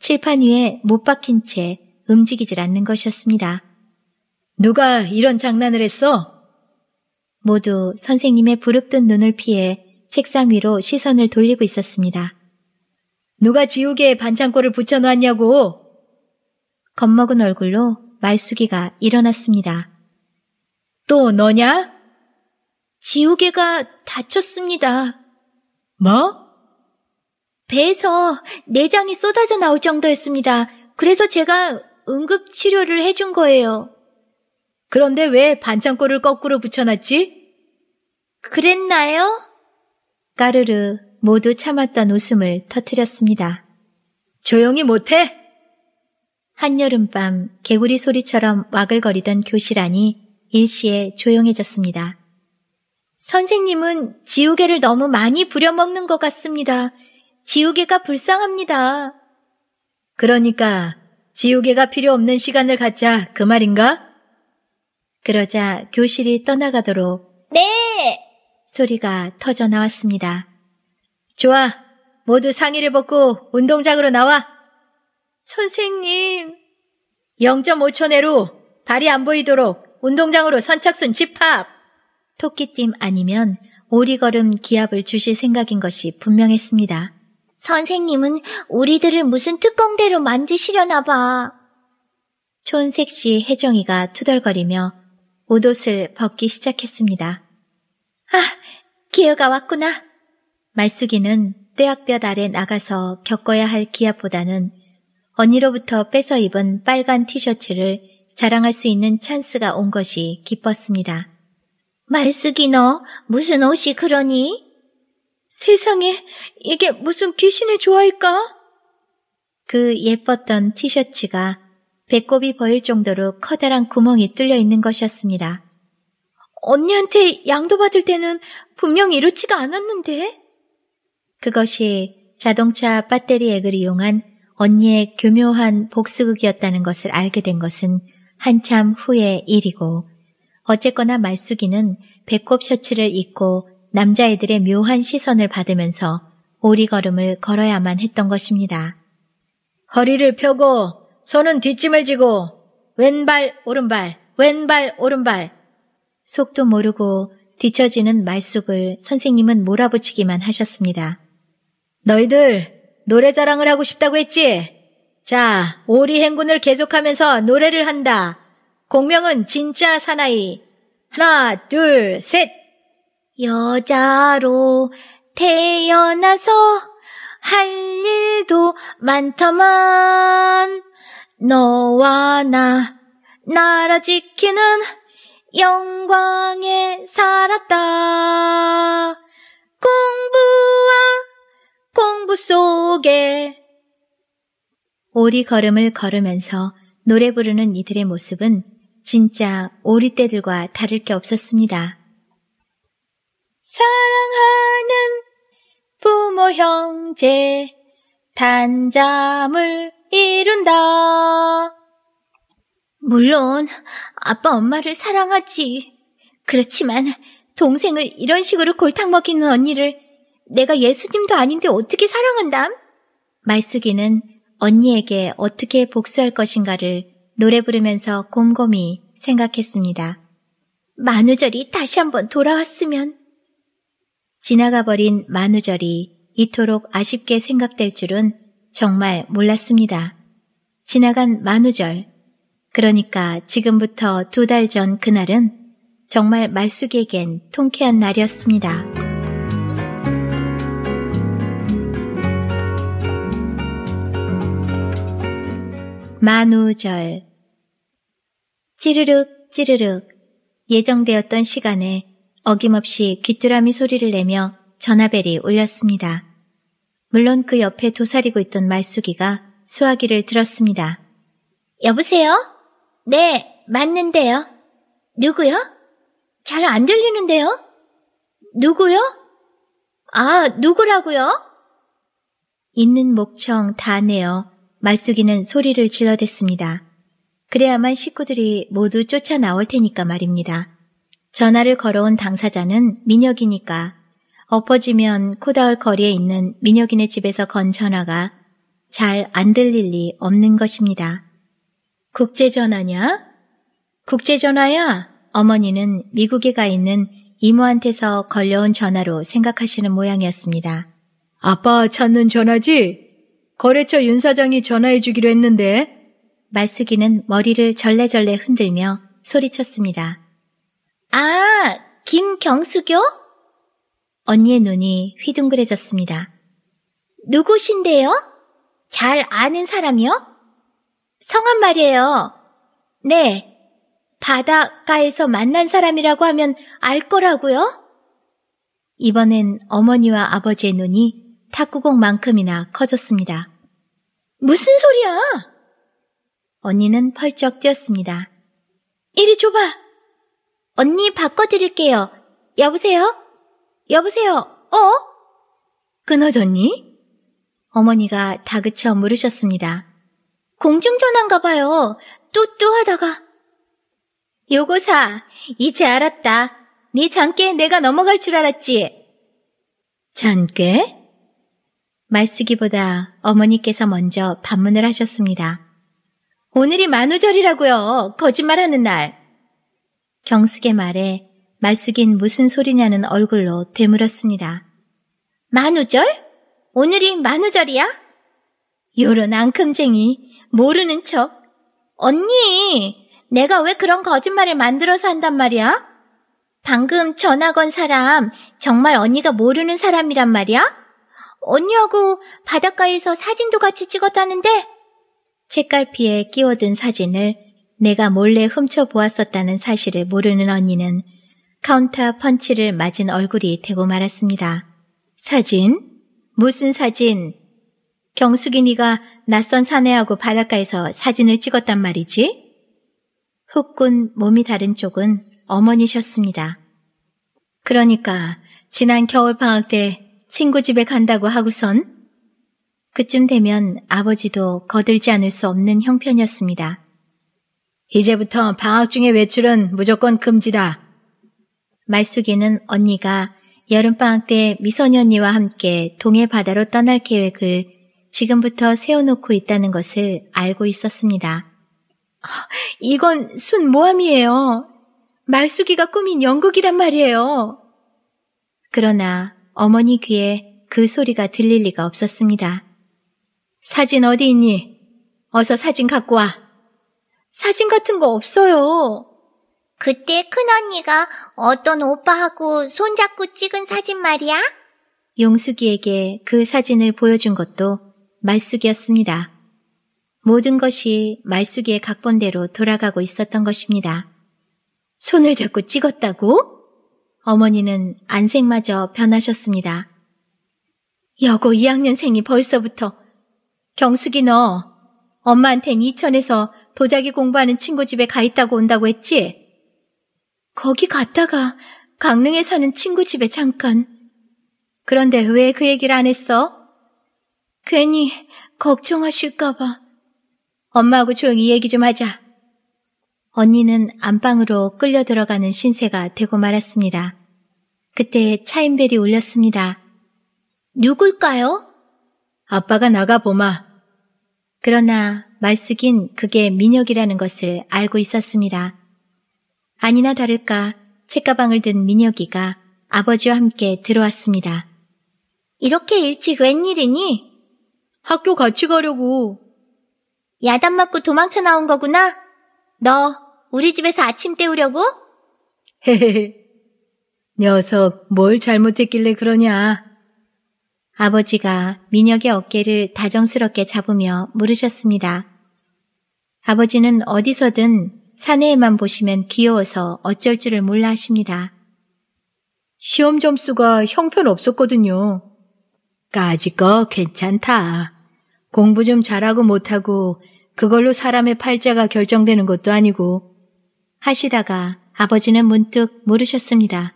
칠판 위에 못 박힌 채 움직이질 않는 것이었습니다. 누가 이런 장난을 했어? 모두 선생님의 부릅뜬 눈을 피해 책상 위로 시선을 돌리고 있었습니다. 누가 지우개에 반창고를 붙여놓았냐고! 겁먹은 얼굴로 말숙이가 일어났습니다. 또 너냐? 지우개가 다쳤습니다. 뭐? 배에서 내장이 쏟아져 나올 정도였습니다. 그래서 제가 응급치료를 해준 거예요. 그런데 왜 반창고를 거꾸로 붙여놨지? 그랬나요? 까르르 모두 참았던 웃음을 터뜨렸습니다. 조용히 못해? 한여름밤 개구리 소리처럼 와글거리던 교실 안이 일시에 조용해졌습니다. 선생님은 지우개를 너무 많이 부려먹는 것 같습니다. 지우개가 불쌍합니다. 그러니까 지우개가 필요 없는 시간을 갖자 그 말인가? 그러자 교실이 떠나가도록 네! 소리가 터져 나왔습니다. 좋아. 모두 상의를 벗고 운동장으로 나와. 선생님. 0.5초 내로 발이 안 보이도록 운동장으로 선착순 집합. 토끼팀 아니면 오리걸음 기합을 주실 생각인 것이 분명했습니다. 선생님은 우리들을 무슨 특공대로 만지시려나 봐. 촌색시 혜정이가 투덜거리며 옷옷을 벗기 시작했습니다. 아, 기어가 왔구나. 말숙이는 떼학볕 아래 나가서 겪어야 할 기압보다는 언니로부터 뺏어 입은 빨간 티셔츠를 자랑할 수 있는 찬스가 온 것이 기뻤습니다. 말숙이 너 무슨 옷이 그러니? 세상에 이게 무슨 귀신의 조화일까? 그 예뻤던 티셔츠가 배꼽이 보일 정도로 커다란 구멍이 뚫려 있는 것이었습니다. 언니한테 양도 받을 때는 분명 이렇지가 않았는데? 그것이 자동차 배터리 액을 이용한 언니의 교묘한 복수극이었다는 것을 알게 된 것은 한참 후의 일이고, 어쨌거나 말숙이는 배꼽 셔츠를 입고 남자애들의 묘한 시선을 받으면서 오리걸음을 걸어야만 했던 것입니다. 허리를 펴고 손은 뒷짐을 지고 왼발 오른발 왼발 오른발 속도 모르고 뒤처지는 말쑥을 선생님은 몰아붙이기만 하셨습니다. 너희들 노래 자랑을 하고 싶다고 했지? 자, 오리 행군을 계속하면서 노래를 한다. 공명은 진짜 사나이. 하나, 둘, 셋. 여자로 태어나서 할 일도 많더만. 너와 나, 나라 지키는 영광에 살았다. 공부와 공부 속에 오리 걸음을 걸으면서 노래 부르는 이들의 모습은 진짜 오리 떼들과 다를 게 없었습니다. 사랑하는 부모 형제 단잠을 이룬다. 물론 아빠 엄마를 사랑하지. 그렇지만 동생을 이런 식으로 골탕 먹이는 언니를 내가 예수님도 아닌데 어떻게 사랑한담? 말숙이는 언니에게 어떻게 복수할 것인가를 노래 부르면서 곰곰이 생각했습니다. 만우절이 다시 한번 돌아왔으면. 지나가 버린 만우절이 이토록 아쉽게 생각될 줄은 정말 몰랐습니다. 지나간 만우절, 그러니까 지금부터 두 달 전 그날은 정말 말숙에겐 이 통쾌한 날이었습니다. 만우절 찌르륵 찌르륵 예정되었던 시간에 어김없이 귀뚜라미 소리를 내며 전화벨이 울렸습니다. 물론 그 옆에 도사리고 있던 말숙이가 수화기를 들었습니다. 여보세요? 네, 맞는데요. 누구요? 잘 안 들리는데요? 누구요? 아, 누구라고요? 있는 목청 다 내어 말숙이는 소리를 질러댔습니다. 그래야만 식구들이 모두 쫓아 나올 테니까 말입니다. 전화를 걸어온 당사자는 민혁이니까 엎어지면 코다울 거리에 있는 민혁이네 집에서 건 전화가 잘 안 들릴 리 없는 것입니다. 국제전화냐? 국제전화야! 어머니는 미국에 가 있는 이모한테서 걸려온 전화로 생각하시는 모양이었습니다. 아빠 찾는 전화지? 거래처 윤 사장이 전화해주기로 했는데? 말숙이는 머리를 절레절레 흔들며 소리쳤습니다. 아, 김경수교? 언니의 눈이 휘둥그레졌습니다. 누구신데요? 잘 아는 사람이요? 성함 말이에요. 네. 바닷가에서 만난 사람이라고 하면 알 거라고요? 이번엔 어머니와 아버지의 눈이 탁구공만큼이나 커졌습니다. 무슨 소리야? 언니는 펄쩍 뛰었습니다. 이리 줘봐. 언니 바꿔드릴게요. 여보세요? 여보세요. 어? 끊어졌니? 어머니가 다그쳐 물으셨습니다. 공중전화인가 봐요. 뚜뚜 하다가. 요고사, 이제 알았다. 네 장께 내가 넘어갈 줄 알았지. 장께? 말쓰기보다 어머니께서 먼저 반문을 하셨습니다. 오늘이 만우절이라고요. 거짓말하는 날. 경숙의 말에 말숙인 무슨 소리냐는 얼굴로 되물었습니다. 만우절? 오늘이 만우절이야? 요런 앙큼쟁이, 모르는 척. 언니, 내가 왜 그런 거짓말을 만들어서 한단 말이야? 방금 전화 건 사람, 정말 언니가 모르는 사람이란 말이야? 언니하고 바닷가에서 사진도 같이 찍었다는데? 책갈피에 끼워둔 사진을 내가 몰래 훔쳐보았었다는 사실을 모르는 언니는 카운터 펀치를 맞은 얼굴이 되고 말았습니다. 사진? 무슨 사진? 경숙이 네가 낯선 사내하고 바닷가에서 사진을 찍었단 말이지? 흑군 몸이 다른 쪽은 어머니셨습니다. 그러니까 지난 겨울 방학 때 친구 집에 간다고 하고선 그쯤 되면 아버지도 거들지 않을 수 없는 형편이었습니다. 이제부터 방학 중에 외출은 무조건 금지다. 말숙이는 언니가 여름방학 때 미선이 언니와 함께 동해 바다로 떠날 계획을 지금부터 세워놓고 있다는 것을 알고 있었습니다. 이건 순 모함이에요. 말숙이가 꾸민 연극이란 말이에요. 그러나 어머니 귀에 그 소리가 들릴 리가 없었습니다. 사진 어디 있니? 어서 사진 갖고 와. 사진 같은 거 없어요. 그때 큰언니가 어떤 오빠하고 손잡고 찍은 사진 말이야? 용숙이에게 그 사진을 보여준 것도 말숙이었습니다. 모든 것이 말숙이의 각본대로 돌아가고 있었던 것입니다. 손을 잡고 찍었다고? 어머니는 안색마저 변하셨습니다. 여고 2학년생이 벌써부터 경숙이 너 엄마한텐 이천에서 도자기 공부하는 친구 집에 가 있다고 온다고 했지? 거기 갔다가 강릉에 사는 친구 집에 잠깐. 그런데 왜 그 얘기를 안 했어? 괜히 걱정하실까봐. 엄마하고 조용히 얘기 좀 하자. 언니는 안방으로 끌려 들어가는 신세가 되고 말았습니다. 그때 차인벨이 울렸습니다. 누굴까요? 아빠가 나가보마. 그러나 말숙인 그게 민혁이라는 것을 알고 있었습니다. 아니나 다를까 책가방을 든 민혁이가 아버지와 함께 들어왔습니다. 이렇게 일찍 웬일이니? 학교 같이 가려고. 야단 맞고 도망쳐 나온 거구나? 너 우리 집에서 아침 때우려고? 헤헤헤. 녀석 뭘 잘못했길래 그러냐? 아버지가 민혁의 어깨를 다정스럽게 잡으며 물으셨습니다. 아버지는 어디서든 사내에만 보시면 귀여워서 어쩔 줄을 몰라 하십니다. 시험 점수가 형편 없었거든요. 까짓거 그러니까 괜찮다. 공부 좀 잘하고 못하고 그걸로 사람의 팔자가 결정되는 것도 아니고 하시다가 아버지는 문득 모르셨습니다.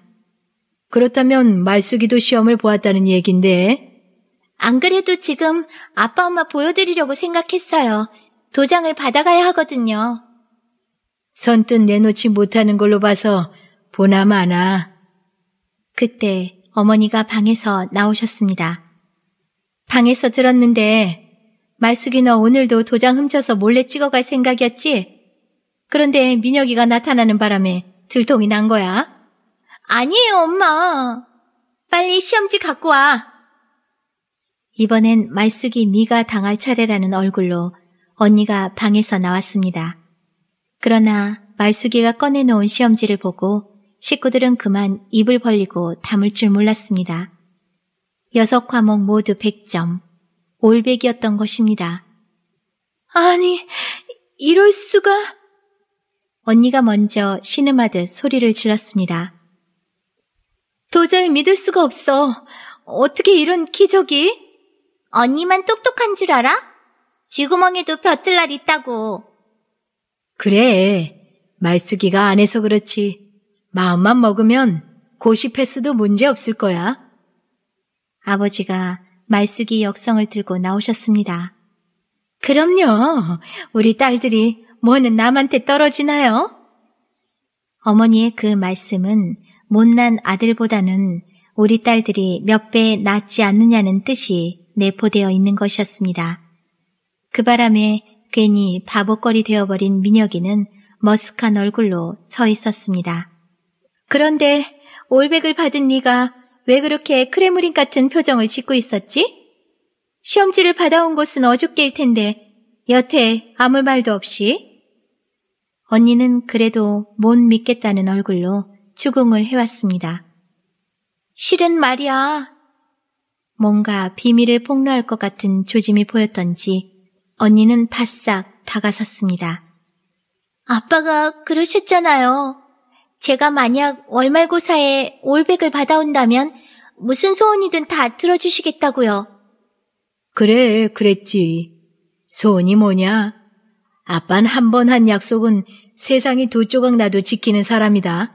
그렇다면 말쓰이도 시험을 보았다는 얘긴데 안 그래도 지금 아빠 엄마 보여드리려고 생각했어요. 도장을 받아가야 하거든요. 선뜻 내놓지 못하는 걸로 봐서 보나 마나. 그때 어머니가 방에서 나오셨습니다. 방에서 들었는데 말숙이 너 오늘도 도장 훔쳐서 몰래 찍어갈 생각이었지? 그런데 민혁이가 나타나는 바람에 들통이 난 거야? 아니에요, 엄마. 빨리 시험지 갖고 와. 이번엔 말숙이 네가 당할 차례라는 얼굴로 언니가 방에서 나왔습니다. 그러나 말숙이가 꺼내놓은 시험지를 보고 식구들은 그만 입을 벌리고 담을 줄 몰랐습니다. 여섯 과목 모두 100점, 올백이었던 것입니다. 아니, 이럴 수가... 언니가 먼저 신음하듯 소리를 질렀습니다. 도저히 믿을 수가 없어. 어떻게 이런 기적이? 언니만 똑똑한 줄 알아? 쥐구멍에도 벼틀날 있다고. 그래. 말수기가 안 해서 그렇지. 마음만 먹으면 고시패스도 문제 없을 거야. 아버지가 말수기 역성을 들고 나오셨습니다. 그럼요. 우리 딸들이 뭐는 남한테 떨어지나요? 어머니의 그 말씀은 못난 아들보다는 우리 딸들이 몇 배 낫지 않느냐는 뜻이 내포되어 있는 것이었습니다. 그 바람에 괜히 바보거리 되어버린 민혁이는 머쓱한 얼굴로 서 있었습니다. 그런데 올백을 받은 네가 왜 그렇게 크레무린 같은 표정을 짓고 있었지? 시험지를 받아온 곳은 어저께일 텐데 여태 아무 말도 없이? 언니는 그래도 못 믿겠다는 얼굴로 추궁을 해왔습니다. 실은 말이야. 뭔가 비밀을 폭로할 것 같은 조짐이 보였던지 언니는 바싹 다가섰습니다. 아빠가 그러셨잖아요. 제가 만약 월말고사에 올백을 받아온다면 무슨 소원이든 다 들어주시겠다고요. 그래, 그랬지. 소원이 뭐냐? 아빤 한번 한 약속은 세상이 도 조각 나도 지키는 사람이다.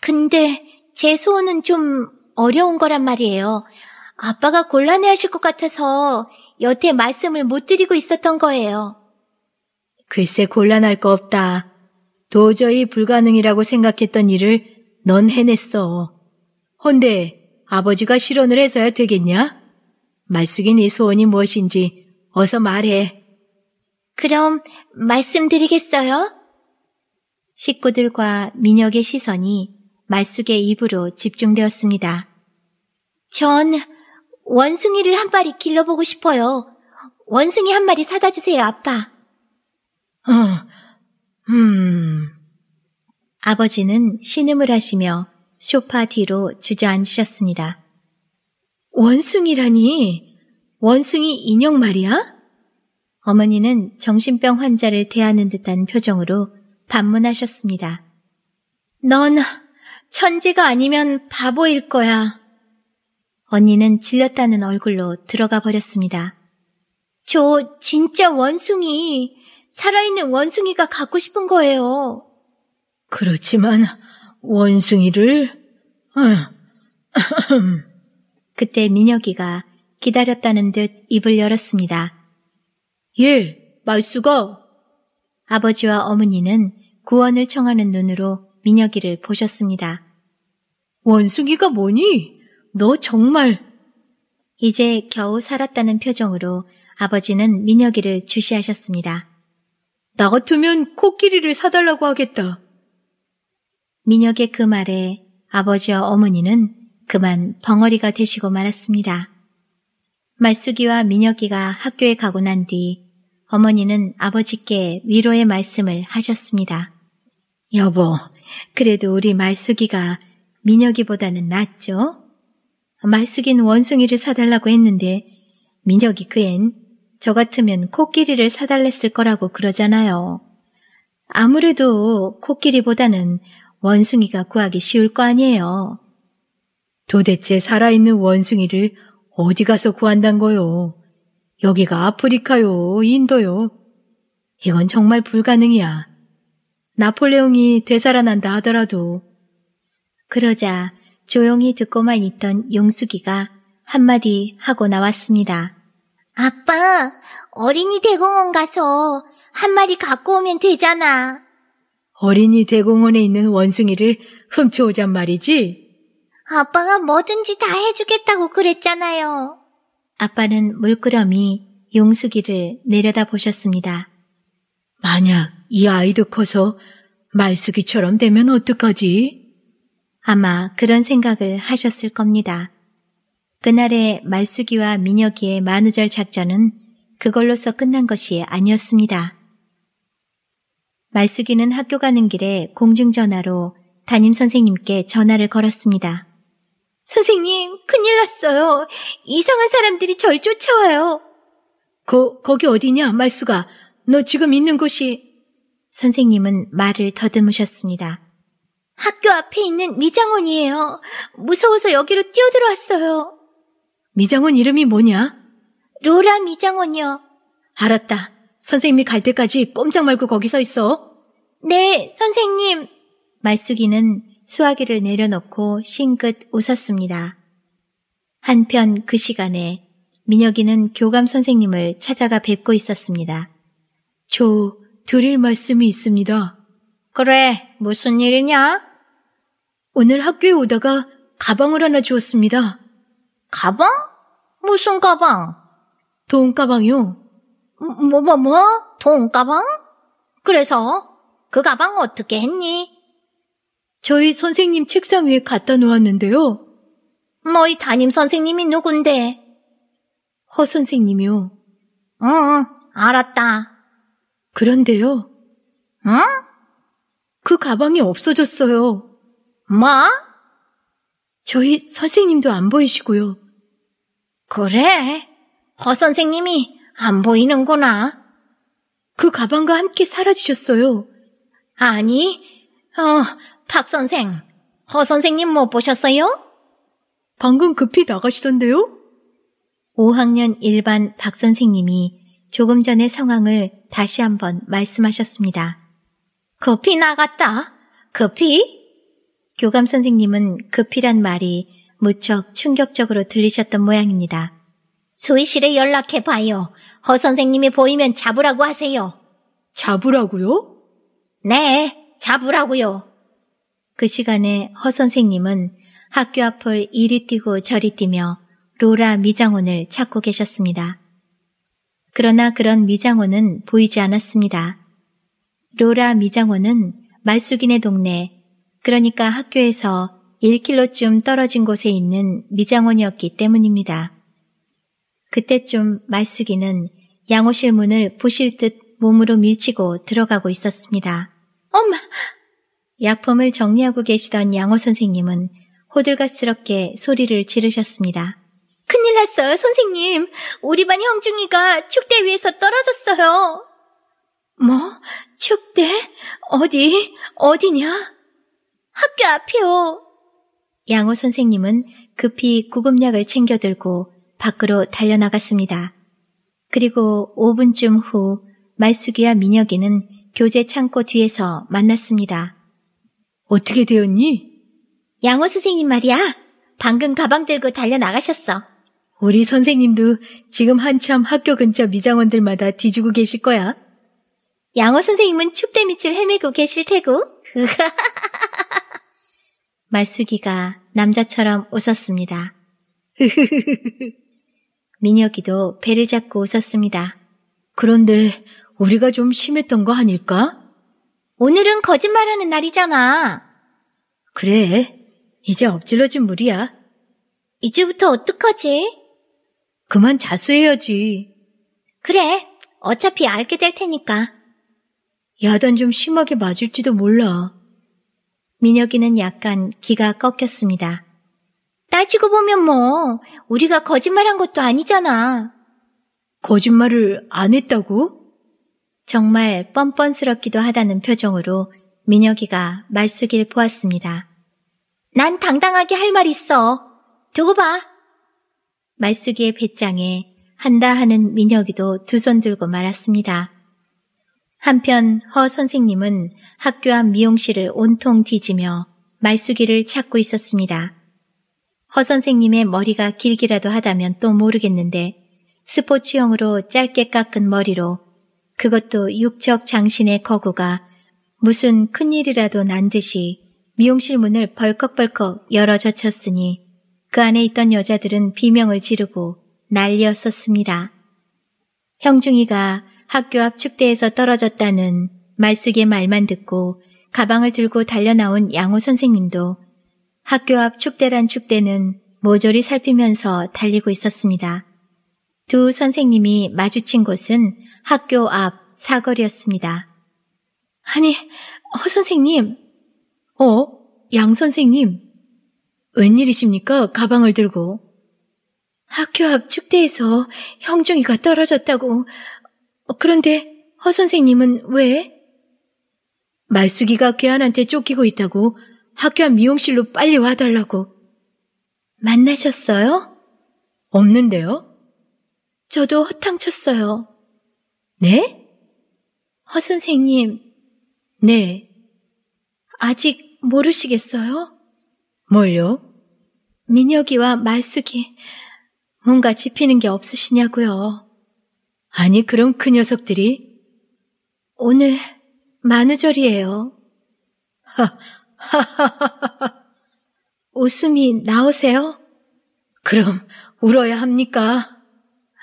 근데 제 소원은 좀 어려운 거란 말이에요. 아빠가 곤란해하실 것 같아서 여태 말씀을 못 드리고 있었던 거예요. 글쎄 곤란할 거 없다. 도저히 불가능이라고 생각했던 일을 넌 해냈어. 헌데 아버지가 실언을 해서야 되겠냐? 말숙이 네 소원이 무엇인지 어서 말해. 그럼 말씀드리겠어요? 식구들과 민혁의 시선이 말숙의 입으로 집중되었습니다. 전 원숭이를 한 마리 길러보고 싶어요. 원숭이 한 마리 사다 주세요, 아빠. 어, 음. 아버지는 신음을 하시며 쇼파 뒤로 주저앉으셨습니다. 원숭이라니? 원숭이 인형 말이야? 어머니는 정신병 환자를 대하는 듯한 표정으로 반문하셨습니다. 넌 천재가 아니면 바보일 거야. 언니는 질렸다는 얼굴로 들어가 버렸습니다. 저 진짜 원숭이, 살아있는 원숭이가 갖고 싶은 거예요. 그렇지만 원숭이를... 그때 민혁이가 기다렸다는 듯 입을 열었습니다. 예, 말수가. 아버지와 어머니는 구원을 청하는 눈으로 민혁이를 보셨습니다. 원숭이가 뭐니? 너 정말... 이제 겨우 살았다는 표정으로 아버지는 민혁이를 주시하셨습니다. 나 같으면 코끼리를 사달라고 하겠다. 민혁의 그 말에 아버지와 어머니는 그만 덩어리가 되시고 말았습니다. 말숙이와 민혁이가 학교에 가고 난 뒤 어머니는 아버지께 위로의 말씀을 하셨습니다. 여보, 그래도 우리 말숙이가 민혁이보다는 낫죠? 말숙인 원숭이를 사달라고 했는데 민혁이 그앤저 같으면 코끼리를 사달랬을 거라고 그러잖아요. 아무래도 코끼리보다는 원숭이가 구하기 쉬울 거 아니에요. 도대체 살아있는 원숭이를 어디 가서 구한단 거요? 여기가 아프리카요, 인도요. 이건 정말 불가능이야. 나폴레옹이 되살아난다 하더라도. 그러자 조용히 듣고만 있던 용숙이가 한마디 하고 나왔습니다. 아빠, 어린이 대공원 가서 한 마리 갖고 오면 되잖아. 어린이 대공원에 있는 원숭이를 훔쳐오잔 말이지? 아빠가 뭐든지 다 해주겠다고 그랬잖아요. 아빠는 물끄러미 용숙이를 내려다 보셨습니다. 만약 이 아이도 커서 말숙이처럼 되면 어떡하지? 아마 그런 생각을 하셨을 겁니다. 그날의 말숙이와 민혁이의 만우절 작전은 그걸로서 끝난 것이 아니었습니다. 말숙이는 학교 가는 길에 공중전화로 담임 선생님께 전화를 걸었습니다. 선생님, 큰일 났어요. 이상한 사람들이 절 쫓아와요. 거, 거기 어디냐, 말수가. 너 지금 있는 곳이... 선생님은 말을 더듬으셨습니다. 학교 앞에 있는 미장원이에요. 무서워서 여기로 뛰어들어왔어요. 미장원 이름이 뭐냐? 로라 미장원이요. 알았다. 선생님이 갈 때까지 꼼짝 말고 거기 서 있어. 네, 선생님. 말숙이는 수화기를 내려놓고 싱긋 웃었습니다. 한편 그 시간에 민혁이는 교감 선생님을 찾아가 뵙고 있었습니다. 저 드릴 말씀이 있습니다. 그래, 무슨 일이냐? 오늘 학교에 오다가 가방을 하나 주었습니다. 가방? 무슨 가방? 돈 가방요. 이 뭐, 뭐, 뭐? 돈 가방? 그래서 그 가방 어떻게 했니? 저희 선생님 책상 위에 갖다 놓았는데요. 너희 담임 선생님이 누군데? 허 선생님이요. 응, 응, 알았다. 그런데요. 응? 그 가방이 없어졌어요. 마? 저희 선생님도 안 보이시고요. 그래. 허 선생님이 안 보이는구나. 그 가방과 함께 사라지셨어요. 아니, 어, 박 선생, 허 선생님 못 보셨어요? 방금 급히 나가시던데요? 5학년 1반 박 선생님이 조금 전의 상황을 다시 한번 말씀하셨습니다. 급히 나갔다. 급히? 교감 선생님은 급히란 말이 무척 충격적으로 들리셨던 모양입니다. 수의실에 연락해봐요. 허 선생님이 보이면 잡으라고 하세요. 잡으라고요? 네, 잡으라고요. 그 시간에 허 선생님은 학교 앞을 이리 뛰고 저리 뛰며 로라 미장원을 찾고 계셨습니다. 그러나 그런 미장원은 보이지 않았습니다. 로라 미장원은 말숙인의 동네, 그러니까 학교에서 1킬로쯤 떨어진 곳에 있는 미장원이었기 때문입니다. 그때쯤 말숙이는 양호실 문을 부실듯 몸으로 밀치고 들어가고 있었습니다. 엄마! 약품을 정리하고 계시던 양호 선생님은 호들갑스럽게 소리를 지르셨습니다. 큰일 났어요, 선생님. 우리 반 형중이가 축대 위에서 떨어졌어요. 뭐? 축대? 어디? 어디냐? 학교 앞이요. 양호 선생님은 급히 구급약을 챙겨들고 밖으로 달려나갔습니다. 그리고 5분쯤 후 말숙이와 민혁이는 교재 창고 뒤에서 만났습니다. 어떻게 되었니? 양호 선생님 말이야. 방금 가방 들고 달려나가셨어. 우리 선생님도 지금 한참 학교 근처 미장원들마다 뒤지고 계실 거야. 양호 선생님은 춥대 밑을 헤매고 계실 테고. 말숙이가 남자처럼 웃었습니다. 민혁이도 배를 잡고 웃었습니다. 그런데 우리가 좀 심했던 거 아닐까? 오늘은 거짓말하는 날이잖아. 그래. 이제 엎질러진 물이야. 이제부터 어떡하지? 그만 자수해야지. 그래. 어차피 알게 될 테니까. 야단 좀 심하게 맞을지도 몰라. 민혁이는 약간 기가 꺾였습니다. 따지고 보면 뭐, 우리가 거짓말한 것도 아니잖아. 거짓말을 안 했다고? 정말 뻔뻔스럽기도 하다는 표정으로 민혁이가 말수길 보았습니다. 난 당당하게 할 말 있어. 두고 봐. 말수기의 배짱에 한다 하는 민혁이도 두 손 들고 말았습니다. 한편 허 선생님은 학교 앞 미용실을 온통 뒤지며 말수기를 찾고 있었습니다. 허 선생님의 머리가 길기라도 하다면 또 모르겠는데 스포츠용으로 짧게 깎은 머리로 그것도 육척 장신의 거구가 무슨 큰일이라도 난 듯이 미용실 문을 벌컥벌컥 열어 젖혔으니 그 안에 있던 여자들은 비명을 지르고 난리였었습니다. 형중이가 학교 앞 축대에서 떨어졌다는 말숙의 말만 듣고 가방을 들고 달려나온 양호 선생님도 학교 앞 축대란 축대는 모조리 살피면서 달리고 있었습니다. 두 선생님이 마주친 곳은 학교 앞 사거리였습니다. 아니, 허 어, 선생님. 어? 양 선생님. 웬일이십니까? 가방을 들고. 학교 앞 축대에서 형종이가 떨어졌다고 어, 그런데 허 선생님은 왜? 말숙이가 괴한한테 쫓기고 있다고 학교 안 미용실로 빨리 와달라고. 만나셨어요? 없는데요? 저도 허탕쳤어요. 네? 허 선생님. 네. 아직 모르시겠어요? 뭘요? 민혁이와 말숙이 뭔가 짚이는 게 없으시냐고요. 아니, 그럼 그 녀석들이 오늘 만우절이에요. 하하하하하. 웃음이 나오세요? 그럼 울어야 합니까?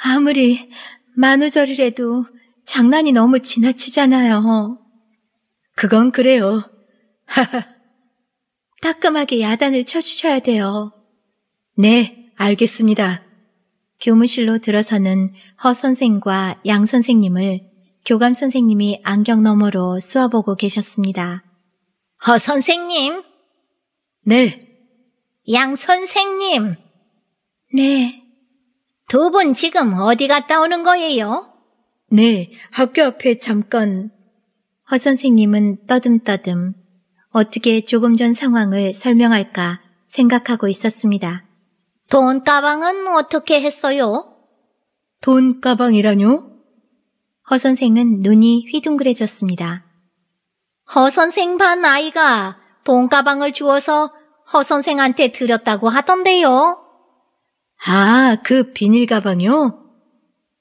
아무리 만우절이라도 장난이 너무 지나치잖아요. 그건 그래요. 하하. 따끔하게 야단을 쳐주셔야 돼요. 네, 알겠습니다. 교무실로 들어서는 허 선생과 양 선생님을 교감 선생님이 안경 너머로 쏘아보고 계셨습니다. 허 선생님! 네. 양 선생님! 네. 두 분 지금 어디 갔다 오는 거예요? 네, 학교 앞에 잠깐. 허 선생님은 떠듬떠듬 어떻게 조금 전 상황을 설명할까 생각하고 있었습니다. 돈 가방은 어떻게 했어요? 돈 가방이라뇨? 허 선생은 눈이 휘둥그레졌습니다. 허 선생 반 아이가 돈 가방을 주어서 허 선생한테 드렸다고 하던데요. 아, 그 비닐 가방이요?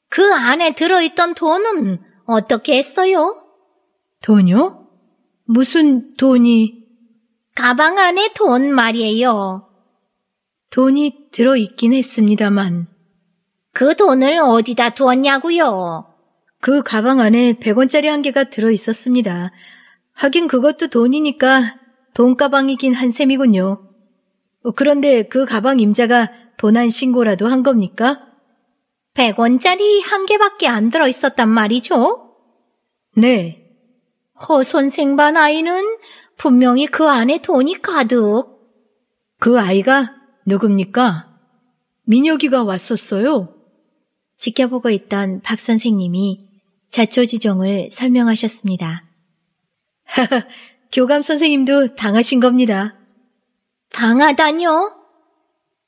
그 안에 들어있던 돈은 어떻게 했어요? 돈요? 이 무슨 돈이? 가방 안에 돈 말이에요. 돈이 들어있긴 했습니다만. 그 돈을 어디다 두었냐고요? 그 가방 안에 100원짜리 한 개가 들어있었습니다. 하긴 그것도 돈이니까 돈 가방이긴 한 셈이군요. 그런데 그 가방 임자가 도난 신고라도 한 겁니까? 100원짜리 한 개밖에 안 들어있었단 말이죠? 네. 허 선생반 아이는 분명히 그 안에 돈이 가득. 그 아이가 누굽니까? 민혁이가 왔었어요. 지켜보고 있던 박 선생님이 자초지종을 설명하셨습니다. 교감 선생님도 당하신 겁니다. 당하다뇨?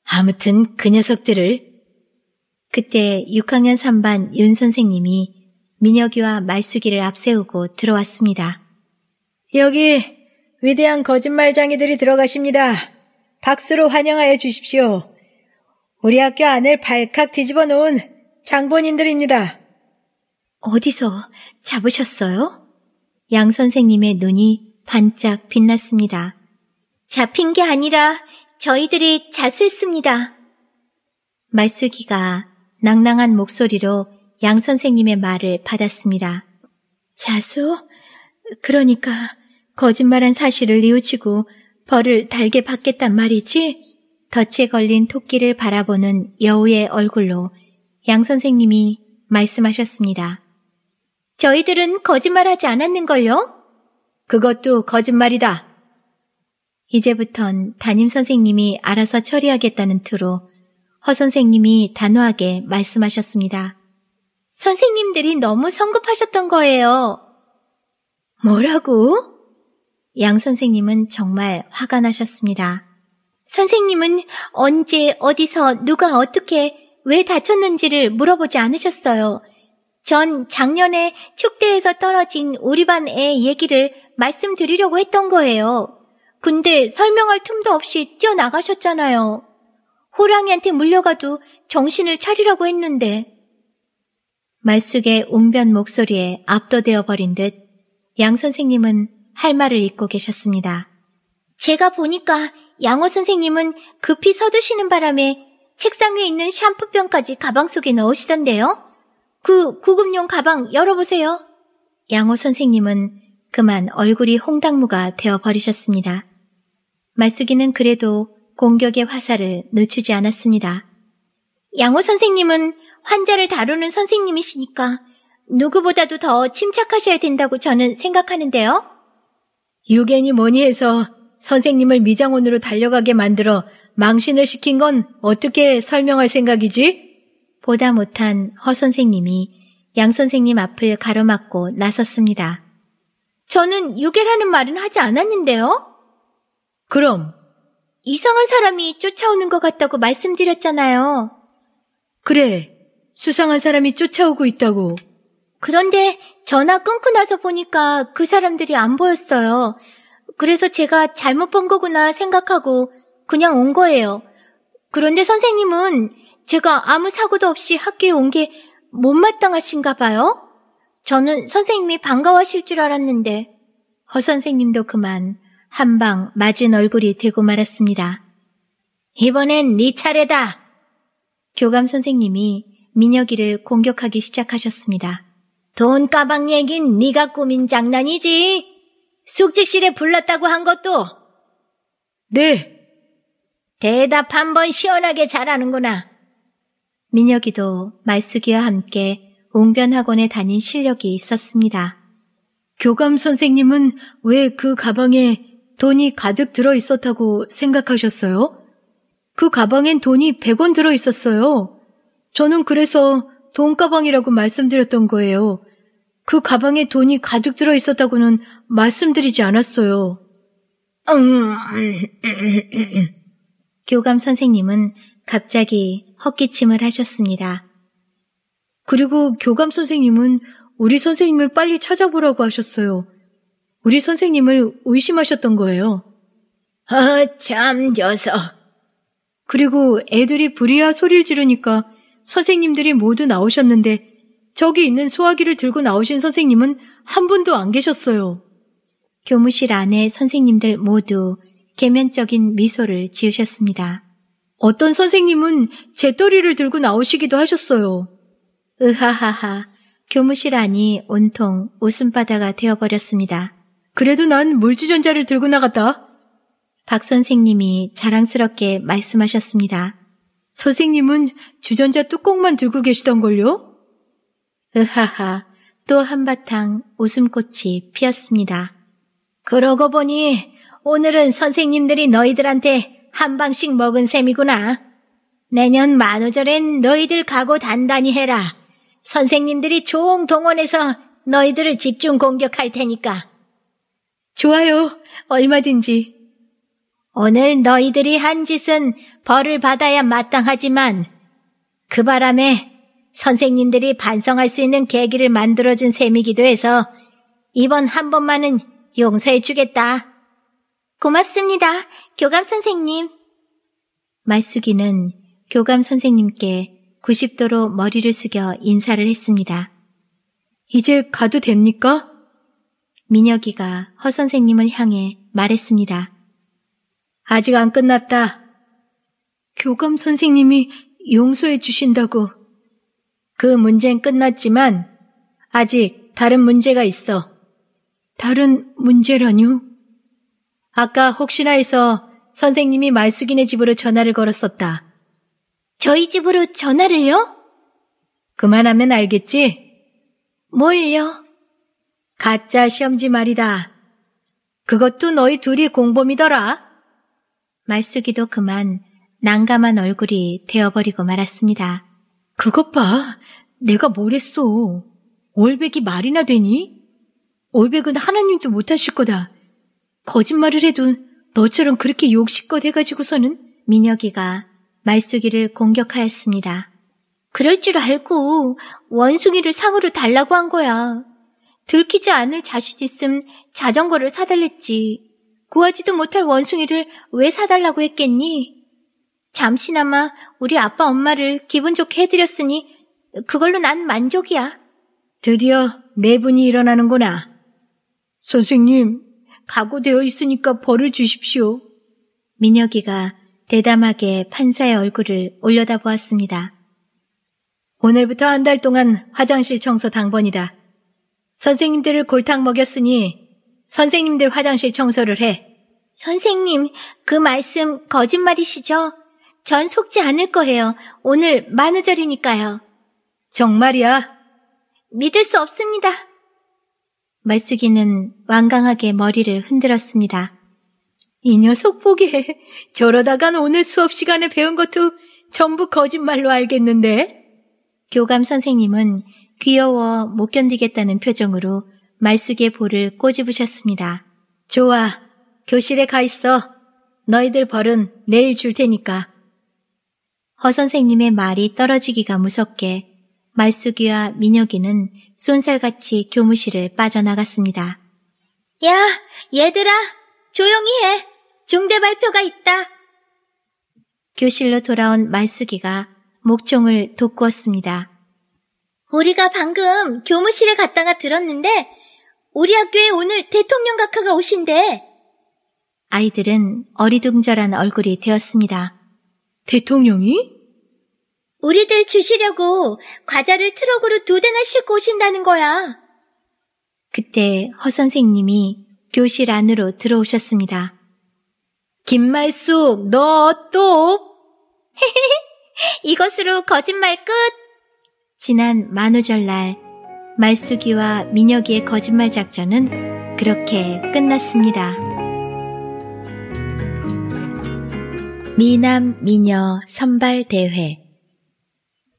아무튼 그 녀석들을. 그때 6학년 3반 윤 선생님이 민혁이와 말수기를 앞세우고 들어왔습니다. 여기 위대한 거짓말쟁이들이 들어가십니다. 박수로 환영하여 주십시오. 우리 학교 안을 발칵 뒤집어 놓은 장본인들입니다. 어디서 잡으셨어요? 양 선생님의 눈이 반짝 빛났습니다. 잡힌 게 아니라 저희들이 자수했습니다. 말수기가 낭낭한 목소리로 양 선생님의 말을 받았습니다. 자수? 그러니까 거짓말한 사실을 뉘우치고 벌을 달게 받겠단 말이지? 덫에 걸린 토끼를 바라보는 여우의 얼굴로 양 선생님이 말씀하셨습니다. 저희들은 거짓말하지 않았는걸요? 그것도 거짓말이다. 이제부턴 담임 선생님이 알아서 처리하겠다는 투로 허 선생님이 단호하게 말씀하셨습니다. 선생님들이 너무 성급하셨던 거예요. 뭐라고? 양 선생님은 정말 화가 나셨습니다. 선생님은 언제 어디서 누가 어떻게 왜 다쳤는지를 물어보지 않으셨어요. 전 작년에 축대에서 떨어진 우리 반 애 얘기를 말씀드리려고 했던 거예요. 근데 설명할 틈도 없이 뛰어나가셨잖아요. 호랑이한테 물려가도 정신을 차리라고 했는데. 말숙의 웅변 목소리에 압도되어 버린 듯 양 선생님은 할 말을 잊고 계셨습니다. 제가 보니까 양호 선생님은 급히 서두시는 바람에 책상 위에 있는 샴푸병까지 가방 속에 넣으시던데요. 그 구급용 가방 열어보세요. 양호 선생님은 그만 얼굴이 홍당무가 되어버리셨습니다. 말숙이는 그래도 공격의 화살을 늦추지 않았습니다. 양호 선생님은 환자를 다루는 선생님이시니까 누구보다도 더 침착하셔야 된다고 저는 생각하는데요. 유겐이 뭐니 해서 선생님을 미장원으로 달려가게 만들어 망신을 시킨 건 어떻게 설명할 생각이지? 보다 못한 허 선생님이 양 선생님 앞을 가로막고 나섰습니다. 저는 유괴라는 말은 하지 않았는데요? 그럼. 이상한 사람이 쫓아오는 것 같다고 말씀드렸잖아요. 그래. 수상한 사람이 쫓아오고 있다고. 그런데 전화 끊고 나서 보니까 그 사람들이 안 보였어요. 그래서 제가 잘못 본 거구나 생각하고 그냥 온 거예요. 그런데 선생님은 제가 아무 사고도 없이 학교에 온 게 못마땅하신가 봐요? 저는 선생님이 반가워하실 줄 알았는데. 허 선생님도 그만 한방 맞은 얼굴이 되고 말았습니다. 이번엔 네 차례다! 교감 선생님이 민혁이를 공격하기 시작하셨습니다. 돈 가방 얘긴 네가 꾸민 장난이지. 숙직실에 불렀다고 한 것도. 네. 대답 한 번 시원하게 잘하는구나. 민혁이도 말숙이와 함께 웅변학원에 다닌 실력이 있었습니다. 교감 선생님은 왜 그 가방에 돈이 가득 들어 있었다고 생각하셨어요? 그 가방엔 돈이 100원 들어 있었어요. 저는 그래서 돈가방이라고 말씀드렸던 거예요. 그 가방에 돈이 가득 들어 있었다고는 말씀드리지 않았어요. 음. 교감 선생님은 갑자기 헛기침을 하셨습니다. 그리고 교감 선생님은 우리 선생님을 빨리 찾아보라고 하셨어요. 우리 선생님을 의심하셨던 거예요. 아, 참 녀석. 그리고 애들이 부리야 소리를 지르니까 선생님들이 모두 나오셨는데 저기 있는 소화기를 들고 나오신 선생님은 한 분도 안 계셨어요. 교무실 안에 선생님들 모두 개면적인 미소를 지으셨습니다. 어떤 선생님은 재떨이를 들고 나오시기도 하셨어요. 으하하하, 교무실 안이 온통 웃음바다가 되어버렸습니다. 그래도 난 물주전자를 들고 나갔다. 박 선생님이 자랑스럽게 말씀하셨습니다. 선생님은 주전자 뚜껑만 들고 계시던걸요? 으하하, 또 한바탕 웃음꽃이 피었습니다. 그러고 보니 오늘은 선생님들이 너희들한테 한 방씩 먹은 셈이구나. 내년 만우절엔 너희들 각오 단단히 해라. 선생님들이 종 동원해서 너희들을 집중 공격할 테니까. 좋아요. 얼마든지. 오늘 너희들이 한 짓은 벌을 받아야 마땅하지만 그 바람에 선생님들이 반성할 수 있는 계기를 만들어준 셈이기도 해서 이번 한 번만은 용서해주겠다. 고맙습니다, 교감 선생님. 말숙이는 교감 선생님께 90도로 머리를 숙여 인사를 했습니다. 이제 가도 됩니까? 민혁이가 허 선생님을 향해 말했습니다. 아직 안 끝났다. 교감 선생님이 용서해 주신다고 그 문제는 끝났지만 아직 다른 문제가 있어. 다른 문제라뇨? 아까 혹시나 해서 선생님이 말숙이네 집으로 전화를 걸었었다. 저희 집으로 전화를요? 그만하면 알겠지? 뭘요? 가짜 시험지 말이다. 그것도 너희 둘이 공범이더라. 말숙이도 그만 난감한 얼굴이 되어버리고 말았습니다. 그것 봐. 내가 뭘 했어. 월백이 말이나 되니? 월백은 하나님도 못하실 거다. 거짓말을 해도 너처럼 그렇게 욕심껏 해가지고서는 민혁이가 말숙이를 공격하였습니다. 그럴 줄 알고 원숭이를 상으로 달라고 한 거야. 들키지 않을 자신 있음 자전거를 사달랬지. 구하지도 못할 원숭이를 왜 사달라고 했겠니? 잠시나마 우리 아빠 엄마를 기분 좋게 해드렸으니 그걸로 난 만족이야. 드디어 내분이 네 일어나는구나. 선생님, 각오되어 있으니까 벌을 주십시오. 민혁이가 대담하게 판사의 얼굴을 올려다보았습니다. 오늘부터 한 달 동안 화장실 청소 당번이다. 선생님들을 골탕 먹였으니 선생님들 화장실 청소를 해. 선생님, 그 말씀 거짓말이시죠? 전 속지 않을 거예요. 오늘 만우절이니까요. 정말이야. 믿을 수 없습니다. 말숙이는 완강하게 머리를 흔들었습니다. 이 녀석 보게. 저러다간 오늘 수업 시간에 배운 것도 전부 거짓말로 알겠는데? 교감 선생님은 귀여워 못 견디겠다는 표정으로 말숙의 볼을 꼬집으셨습니다. 좋아. 교실에 가 있어. 너희들 벌은 내일 줄 테니까. 허 선생님의 말이 떨어지기가 무섭게 말숙이와 민혁이는 쏜살같이 교무실을 빠져나갔습니다. 야, 얘들아, 조용히 해. 중대 발표가 있다. 교실로 돌아온 말숙이가 목총을 돋구었습니다. 우리가 방금 교무실에 갔다가 들었는데 우리 학교에 오늘 대통령 각하가 오신대. 아이들은 어리둥절한 얼굴이 되었습니다. 대통령이? 우리들 주시려고 과자를 트럭으로 두 대나 싣고 오신다는 거야. 그때 허 선생님이 교실 안으로 들어오셨습니다. 김말숙, 너 또? 이것으로 거짓말 끝! 지난 만우절날, 말숙이와 민혁이의 거짓말 작전은 그렇게 끝났습니다. 미남 미녀 선발 대회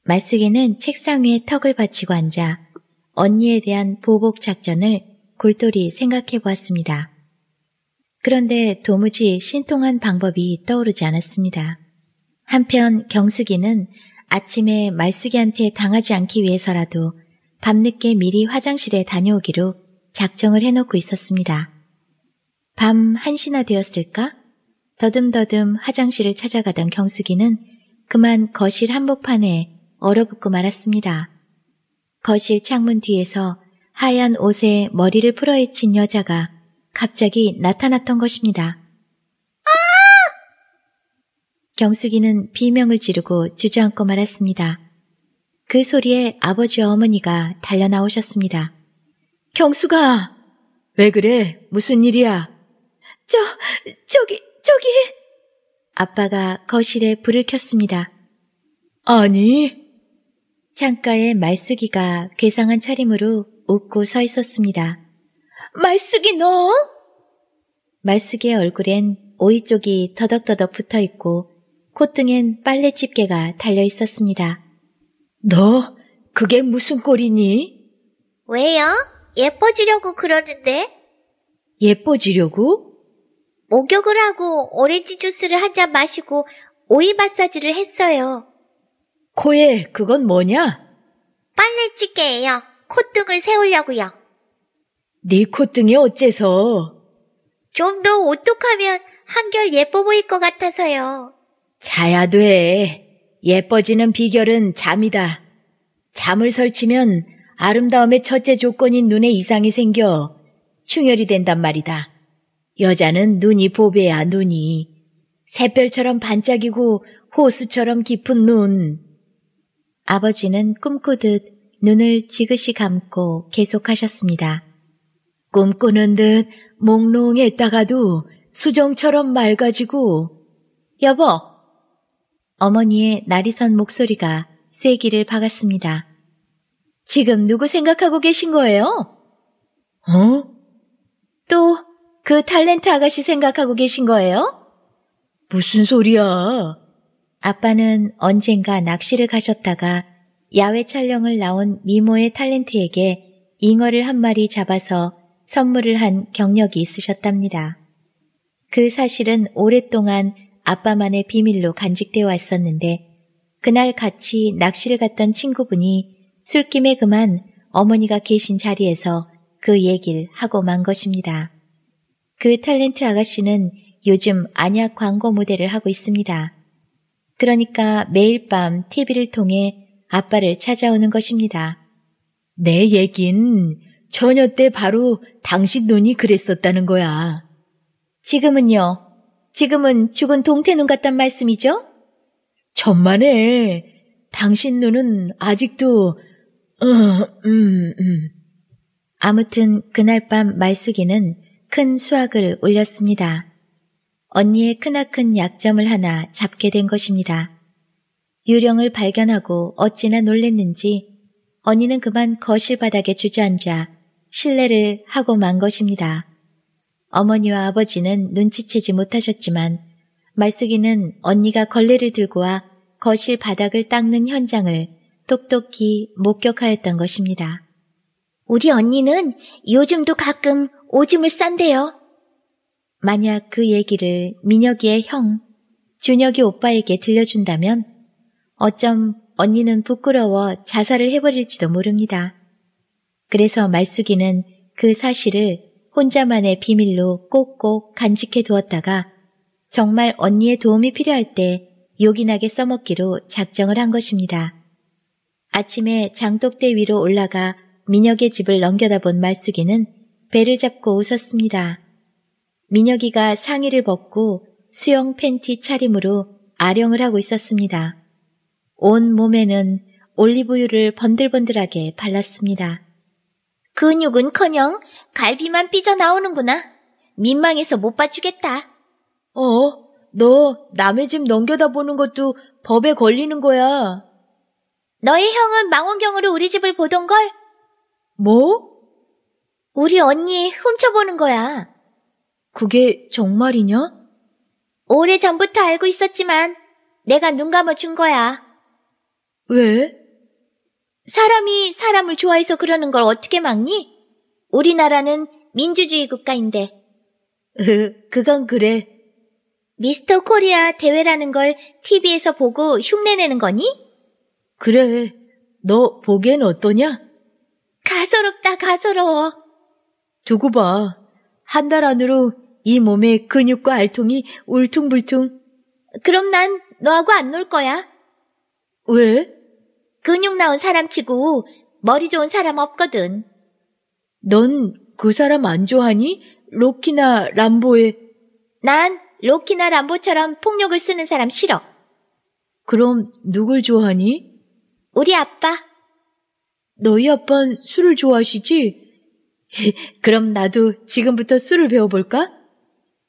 마숙이는 책상 위에 턱을 받치고 앉아 언니에 대한 보복 작전을 골똘히 생각해 보았습니다. 그런데 도무지 신통한 방법이 떠오르지 않았습니다. 한편 경숙이는 아침에 말숙이한테 당하지 않기 위해서라도 밤늦게 미리 화장실에 다녀오기로 작정을 해놓고 있었습니다. 밤 1시나 되었을까? 더듬더듬 화장실을 찾아가던 경숙이는 그만 거실 한복판에 얼어붙고 말았습니다. 거실 창문 뒤에서 하얀 옷에 머리를 풀어헤친 여자가 갑자기 나타났던 것입니다. 아! 경숙이는 비명을 지르고 주저앉고 말았습니다. 그 소리에 아버지와 어머니가 달려나오셨습니다. 경숙아왜 그래? 무슨 일이야? 저, 저기, 저기! 아빠가 거실에 불을 켰습니다. 아니! 창가에 말숙이가 괴상한 차림으로 웃고 서 있었습니다. 말숙이 너? 말숙이의 얼굴엔 오이 쪽이 더덕더덕 붙어 있고 콧등엔 빨래 집게가 달려 있었습니다. 너 그게 무슨 꼴이니? 왜요? 예뻐지려고 그러는데? 예뻐지려고? 목욕을 하고 오렌지 주스를 한 잔 마시고 오이 마사지를 했어요. 코에 그건 뭐냐? 빨래찌개예요. 콧등을 세우려고요. 네 콧등이 어째서? 좀 더 오똑하면 한결 예뻐 보일 것 같아서요. 자야 돼. 예뻐지는 비결은 잠이다. 잠을 설치면 아름다움의 첫째 조건인 눈에 이상이 생겨 충혈이 된단 말이다. 여자는 눈이 보배야 눈이. 새별처럼 반짝이고 호수처럼 깊은 눈. 아버지는 꿈꾸듯 눈을 지그시 감고 계속하셨습니다. 꿈꾸는 듯 몽롱했다가도 수정처럼 맑아지고 여보! 어머니의 나리선 목소리가 쐐기를 박았습니다. 지금 누구 생각하고 계신 거예요? 어? 또그 탤런트 아가씨 생각하고 계신 거예요? 무슨 소리야? 아빠는 언젠가 낚시를 가셨다가 야외 촬영을 나온 미모의 탤런트에게 잉어를 한 마리 잡아서 선물을 한 경력이 있으셨답니다. 그 사실은 오랫동안 아빠만의 비밀로 간직되어 왔었는데 그날 같이 낚시를 갔던 친구분이 술김에 그만 어머니가 계신 자리에서 그 얘기를 하고 만 것입니다. 그 탤런트 아가씨는 요즘 안약 광고 모델을 하고 있습니다. 그러니까 매일 밤 TV를 통해 아빠를 찾아오는 것입니다. 내 얘긴 저녁 때 바로 당신 눈이 그랬었다는 거야. 지금은요? 지금은 죽은 동태 눈 같단 말씀이죠? 천만에 당신 눈은 아직도 음, 음, 음. 아무튼 그날 밤 말숙이는 큰 수확을 올렸습니다. 언니의 크나큰 약점을 하나 잡게 된 것입니다. 유령을 발견하고 어찌나 놀랬는지 언니는 그만 거실 바닥에 주저앉아 실례를 하고 만 것입니다. 어머니와 아버지는 눈치채지 못하셨지만 말숙이는 언니가 걸레를 들고 와 거실 바닥을 닦는 현장을 똑똑히 목격하였던 것입니다. 우리 언니는 요즘도 가끔 오줌을 싼대요. 만약 그 얘기를 민혁이의 형, 준혁이 오빠에게 들려준다면 어쩜 언니는 부끄러워 자살을 해버릴지도 모릅니다. 그래서 말숙이는 그 사실을 혼자만의 비밀로 꼭꼭 간직해 두었다가 정말 언니의 도움이 필요할 때 요긴하게 써먹기로 작정을 한 것입니다. 아침에 장독대 위로 올라가 민혁의 집을 넘겨다본 말숙이는 배를 잡고 웃었습니다. 민혁이가 상의를 벗고 수영 팬티 차림으로 아령을 하고 있었습니다. 온 몸에는 올리브유를 번들번들하게 발랐습니다. 근육은커녕 갈비만 삐져나오는구나. 민망해서 못 봐주겠다. 어, 너 남의 집 넘겨다 보는 것도 법에 걸리는 거야. 너의 형은 망원경으로 우리 집을 보던 걸? 뭐? 우리 언니 훔쳐보는 거야. 그게 정말이냐? 오래 전부터 알고 있었지만 내가 눈 감아 준 거야. 왜? 사람이 사람을 좋아해서 그러는 걸 어떻게 막니? 우리나라는 민주주의 국가인데. 으, 그건 그래. 미스터 코리아 대회라는 걸 TV에서 보고 흉내내는 거니? 그래. 너 보기엔 어떠냐? 가소롭다, 가소로워. 두고 봐. 한 달 안으로 이 몸의 근육과 알통이 울퉁불퉁. 그럼 난 너하고 안 놀 거야. 왜? 근육 나온 사람 치고 머리 좋은 사람 없거든. 넌 그 사람 안 좋아하니? 로키나 람보에. 난 로키나 람보처럼 폭력을 쓰는 사람 싫어. 그럼 누굴 좋아하니? 우리 아빠. 너희 아빤 술을 좋아하시지? 그럼 나도 지금부터 술을 배워볼까?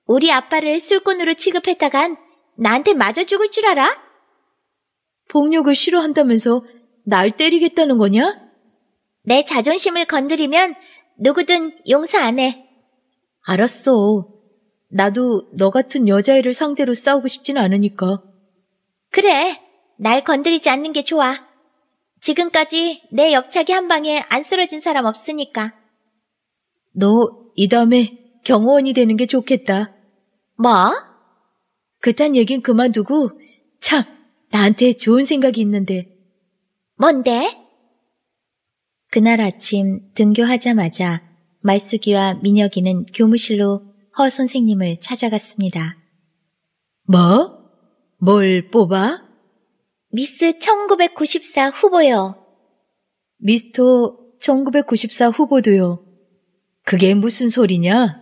우리 아빠를 술꾼으로 취급했다간 나한테 맞아 죽을 줄 알아? 폭력을 싫어한다면서 날 때리겠다는 거냐? 내 자존심을 건드리면 누구든 용서 안 해. 알았어. 나도 너 같은 여자애를 상대로 싸우고 싶진 않으니까. 그래. 날 건드리지 않는 게 좋아. 지금까지 내 역차기 한 방에 안 쓰러진 사람 없으니까. 너이 다음에 경호원이 되는 게 좋겠다. 뭐? 그딴 얘긴 그만두고 참 나한테 좋은 생각이 있는데. 뭔데? 그날 아침 등교하자마자 말숙이와 민혁이는 교무실로 허 선생님을 찾아갔습니다. 뭐? 뭘 뽑아? 미스 1994 후보요. 미스터 1994 후보도요. 그게 무슨 소리냐?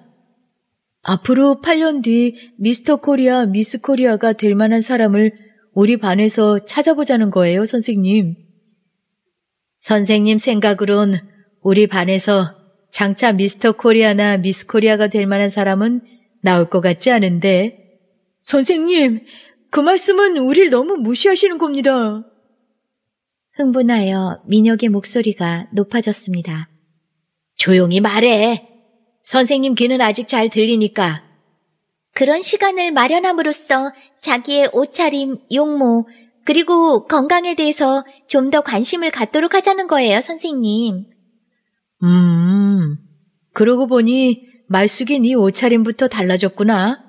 앞으로 8년 뒤 미스터 코리아, 미스 코리아가 될 만한 사람을 우리 반에서 찾아보자는 거예요, 선생님. 선생님 생각으론 우리 반에서 장차 미스터 코리아나 미스 코리아가 될 만한 사람은 나올 것 같지 않은데. 선생님, 그 말씀은 우릴 너무 무시하시는 겁니다. 흥분하여 민혁의 목소리가 높아졌습니다. 조용히 말해. 선생님 귀는 아직 잘 들리니까. 그런 시간을 마련함으로써 자기의 옷차림, 용모, 그리고 건강에 대해서 좀 더 관심을 갖도록 하자는 거예요, 선생님. 음, 그러고 보니 말숙이 네 옷차림부터 달라졌구나.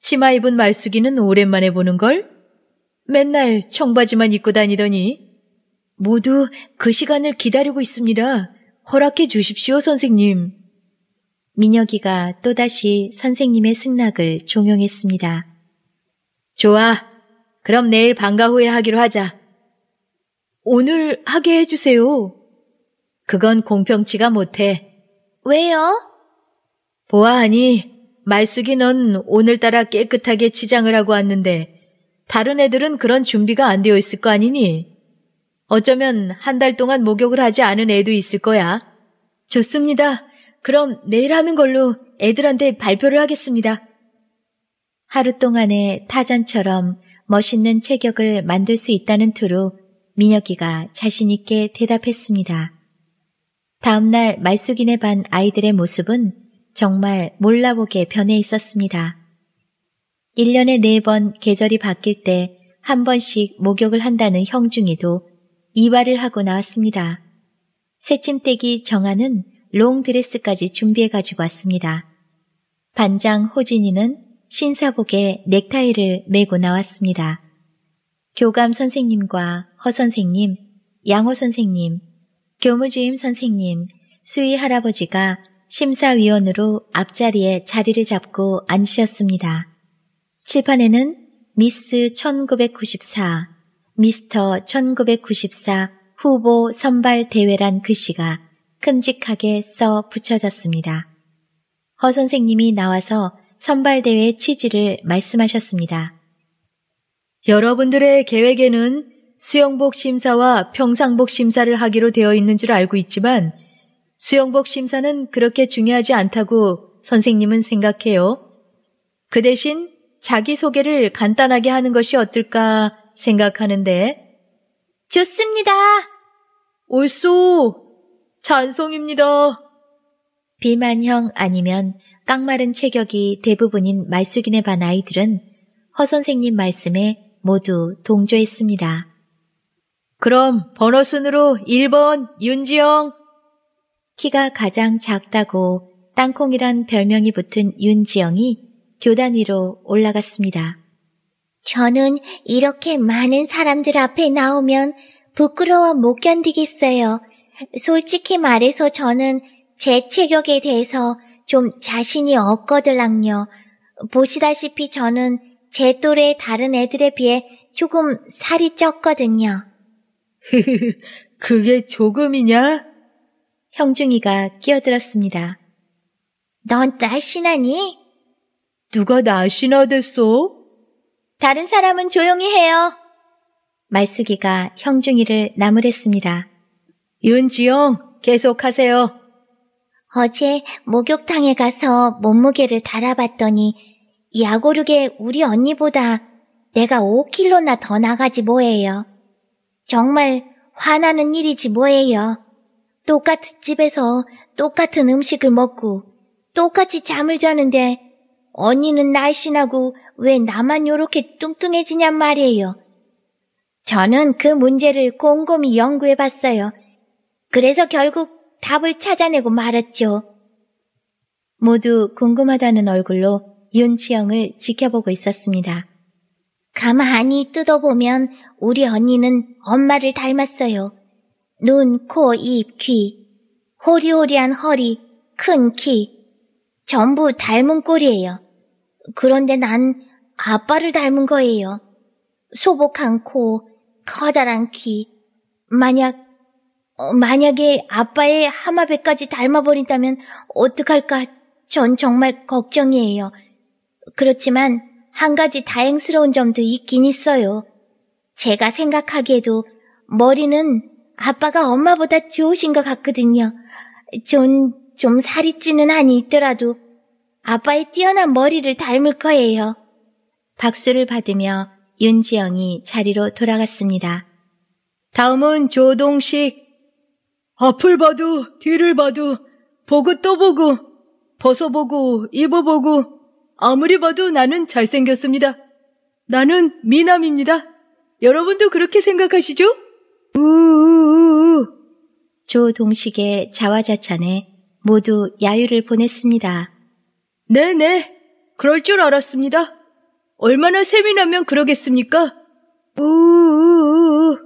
치마 입은 말숙이는 오랜만에 보는걸? 맨날 청바지만 입고 다니더니. 모두 그 시간을 기다리고 있습니다. 허락해 주십시오, 선생님. 민혁이가 또다시 선생님의 승낙을 종용했습니다. 좋아. 그럼 내일 방과 후에 하기로 하자. 오늘 하게 해주세요. 그건 공평치가 못해. 왜요? 보아하니 말숙이 넌 오늘따라 깨끗하게 치장을 하고 왔는데 다른 애들은 그런 준비가 안 되어 있을 거 아니니? 어쩌면 한 달 동안 목욕을 하지 않은 애도 있을 거야. 좋습니다. 그럼 내일 하는 걸로 애들한테 발표를 하겠습니다. 하루 동안의 타잔처럼 멋있는 체격을 만들 수 있다는 투로 민혁이가 자신있게 대답했습니다. 다음날 말숙이네 반 아이들의 모습은 정말 몰라보게 변해 있었습니다. 1년에 4번 계절이 바뀔 때 한 번씩 목욕을 한다는 형중이도 이발을 하고 나왔습니다. 새침대기 정아는 롱드레스까지 준비해 가지고 왔습니다. 반장 호진이는 신사복에 넥타이를 메고 나왔습니다. 교감 선생님과 허 선생님, 양호 선생님, 교무주임 선생님, 수희 할아버지가 심사위원으로 앞자리에 자리를 잡고 앉으셨습니다. 칠판에는 미스 1994 미스터 1994 후보 선발 대회란 글씨가 큼직하게 써 붙여졌습니다. 허 선생님이 나와서 선발 대회 취지를 말씀하셨습니다. 여러분들의 계획에는 수영복 심사와 평상복 심사를 하기로 되어 있는 줄 알고 있지만 수영복 심사는 그렇게 중요하지 않다고 선생님은 생각해요. 그 대신 자기소개를 간단하게 하는 것이 어떨까 생각하는데 좋습니다. 옳소. 찬송입니다 비만형 아니면 깡마른 체격이 대부분인 말숙인의반 아이들은 허 선생님 말씀에 모두 동조했습니다. 그럼 번호 순으로 1번 윤지영. 키가 가장 작다고 땅콩이란 별명이 붙은 윤지영이 교단 위로 올라갔습니다. 저는 이렇게 많은 사람들 앞에 나오면 부끄러워 못 견디겠어요. 솔직히 말해서 저는 제 체격에 대해서 좀 자신이 없거들랑요. 보시다시피 저는 제 또래 다른 애들에 비해 조금 살이 쪘거든요. 그게 조금이냐? 형중이가 끼어들었습니다. 넌 날씬하니? 누가 날씬하댔어? 다른 사람은 조용히 해요. 말숙이가 형중이를 나무랬습니다. 윤지영, 계속하세요. 어제 목욕탕에 가서 몸무게를 달아봤더니 야고르게 우리 언니보다 내가 5킬로나 더 나가지 뭐예요. 정말 화나는 일이지 뭐예요. 똑같은 집에서 똑같은 음식을 먹고 똑같이 잠을 자는데 언니는 날씬하고 왜 나만 요렇게 뚱뚱해지냔 말이에요. 저는 그 문제를 곰곰이 연구해 봤어요. 그래서 결국 답을 찾아내고 말았죠. 모두 궁금하다는 얼굴로 윤치영을 지켜보고 있었습니다. 가만히 뜯어보면 우리 언니는 엄마를 닮았어요. 눈, 코, 입, 귀, 호리호리한 허리, 큰 키, 전부 닮은 꼴이에요. 그런데 난 아빠를 닮은 거예요. 소복한 코, 커다란 키. 만약, 어, 만약에 아빠의 하마배까지 닮아버린다면 어떡할까 전 정말 걱정이에요. 그렇지만 한 가지 다행스러운 점도 있긴 있어요. 제가 생각하기에도 머리는 아빠가 엄마보다 좋으신 것 같거든요. 전 좀 살이 찌는 한이 있더라도 아빠의 뛰어난 머리를 닮을 거예요. 박수를 받으며 윤지영이 자리로 돌아갔습니다. 다음은 조동식. 앞을 봐도 뒤를 봐도 보고 또 보고 벗어보고 입어보고 아무리 봐도 나는 잘생겼습니다. 나는 미남입니다. 여러분도 그렇게 생각하시죠? 우우우우. 조동식의 자화자찬에 모두 야유를 보냈습니다. 네네, 그럴 줄 알았습니다. 얼마나 세민하면 그러겠습니까? 우우우우.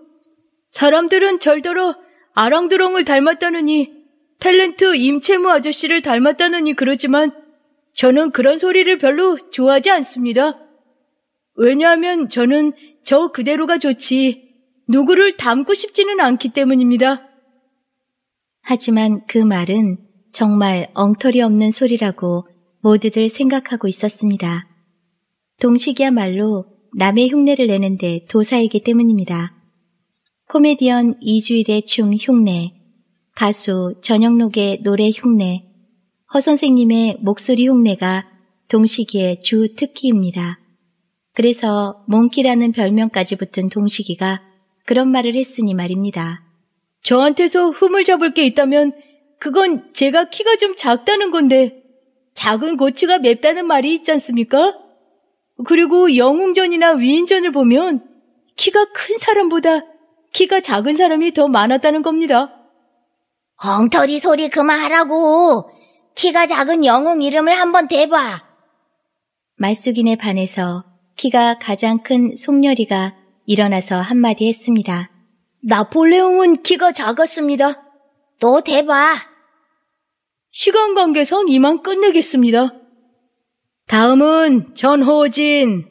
사람들은 절더러 아랑드롱을 닮았다느니 탤런트 임채무 아저씨를 닮았다느니 그러지만 저는 그런 소리를 별로 좋아하지 않습니다. 왜냐하면 저는 저 그대로가 좋지 누구를 닮고 싶지는 않기 때문입니다. 하지만 그 말은 정말 엉터리 없는 소리라고 모두들 생각하고 있었습니다. 동식이야말로 남의 흉내를 내는데 도사이기 때문입니다. 코미디언 이주일의 춤 흉내, 가수 전영록의 노래 흉내, 허선생님의 목소리 흉내가 동식이의 주 특기입니다. 그래서 몽키라는 별명까지 붙은 동식이가 그런 말을 했으니 말입니다. 저한테서 흠을 잡을 게 있다면 그건 제가 키가 좀 작다는 건데 작은 고추가 맵다는 말이 있지 않습니까? 그리고 영웅전이나 위인전을 보면 키가 큰 사람보다 키가 작은 사람이 더 많았다는 겁니다. 엉터리 소리 그만하라고. 키가 작은 영웅 이름을 한번 대봐. 말숙인의 반에서 키가 가장 큰송렬리가 일어나서 한마디 했습니다. 나폴레옹은 키가 작았습니다. 또 대봐. 시간 관계상 이만 끝내겠습니다. 다음은 전호진.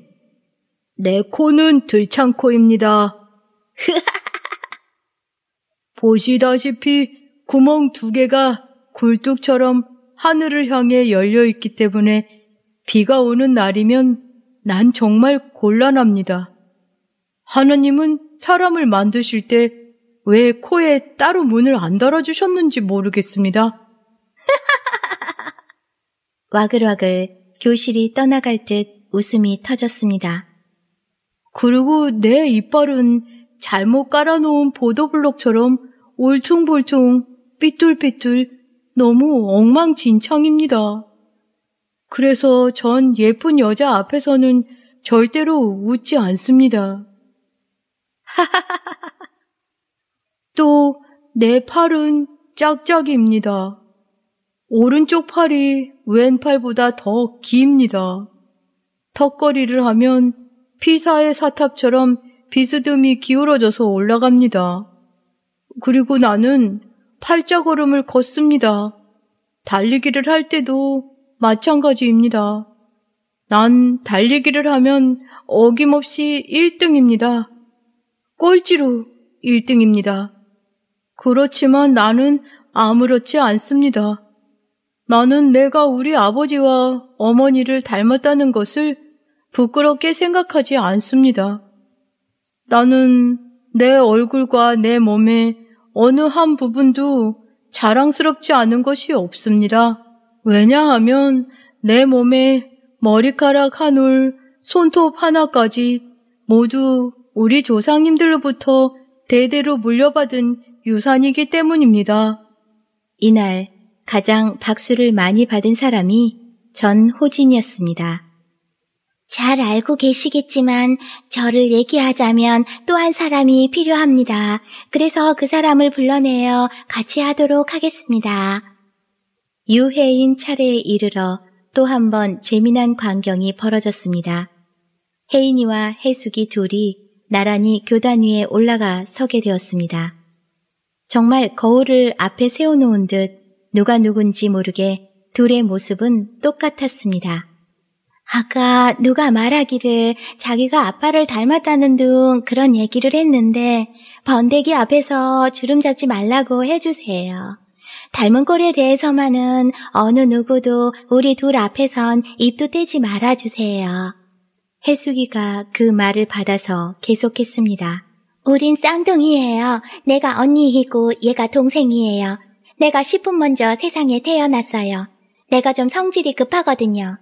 내 코는 들창코입니다. 보시다시피 구멍 두 개가 굴뚝처럼 하늘을 향해 열려 있기 때문에 비가 오는 날이면 난 정말 곤란합니다. 하나님은 사람을 만드실 때 왜 코에 따로 문을 안 달아주셨는지 모르겠습니다. 와글와글 교실이 떠나갈 듯 웃음이 터졌습니다. 그리고 내 이빨은 잘못 깔아놓은 보도블록처럼 올퉁불퉁 삐뚤삐뚤 너무 엉망진창입니다. 그래서 전 예쁜 여자 앞에서는 절대로 웃지 않습니다. 또 내 팔은 짝짝입니다. 오른쪽 팔이 왼팔보다 더 깁니다. 턱걸이를 하면 피사의 사탑처럼 비스듬히 기울어져서 올라갑니다. 그리고 나는 팔자걸음을 걷습니다. 달리기를 할 때도 마찬가지입니다. 난 달리기를 하면 어김없이 1등입니다. 꼴찌로 1등입니다. 그렇지만 나는 아무렇지 않습니다. 나는 내가 우리 아버지와 어머니를 닮았다는 것을 부끄럽게 생각하지 않습니다. 나는 내 얼굴과 내 몸의 어느 한 부분도 자랑스럽지 않은 것이 없습니다. 왜냐하면 내 몸에 머리카락 한 올, 손톱 하나까지 모두 우리 조상님들로부터 대대로 물려받은 유산이기 때문입니다. 이날 가장 박수를 많이 받은 사람이 전호진이었습니다. 잘 알고 계시겠지만 저를 얘기하자면 또 한 사람이 필요합니다. 그래서 그 사람을 불러내어 같이 하도록 하겠습니다. 유해인 차례에 이르러 또 한 번 재미난 광경이 벌어졌습니다. 혜인이와 해숙이 둘이 나란히 교단 위에 올라가 서게 되었습니다. 정말 거울을 앞에 세워놓은 듯 누가 누군지 모르게 둘의 모습은 똑같았습니다. 아까 누가 말하기를 자기가 아빠를 닮았다는 둥 그런 얘기를 했는데 번데기 앞에서 주름 잡지 말라고 해주세요. 닮은 꼴에 대해서만은 어느 누구도 우리 둘 앞에선 입도 떼지 말아주세요. 혜숙이가그 말을 받아서 계속했습니다. 우린 쌍둥이예요. 내가 언니이고 얘가 동생이에요. 내가 10분 먼저 세상에 태어났어요. 내가 좀 성질이 급하거든요.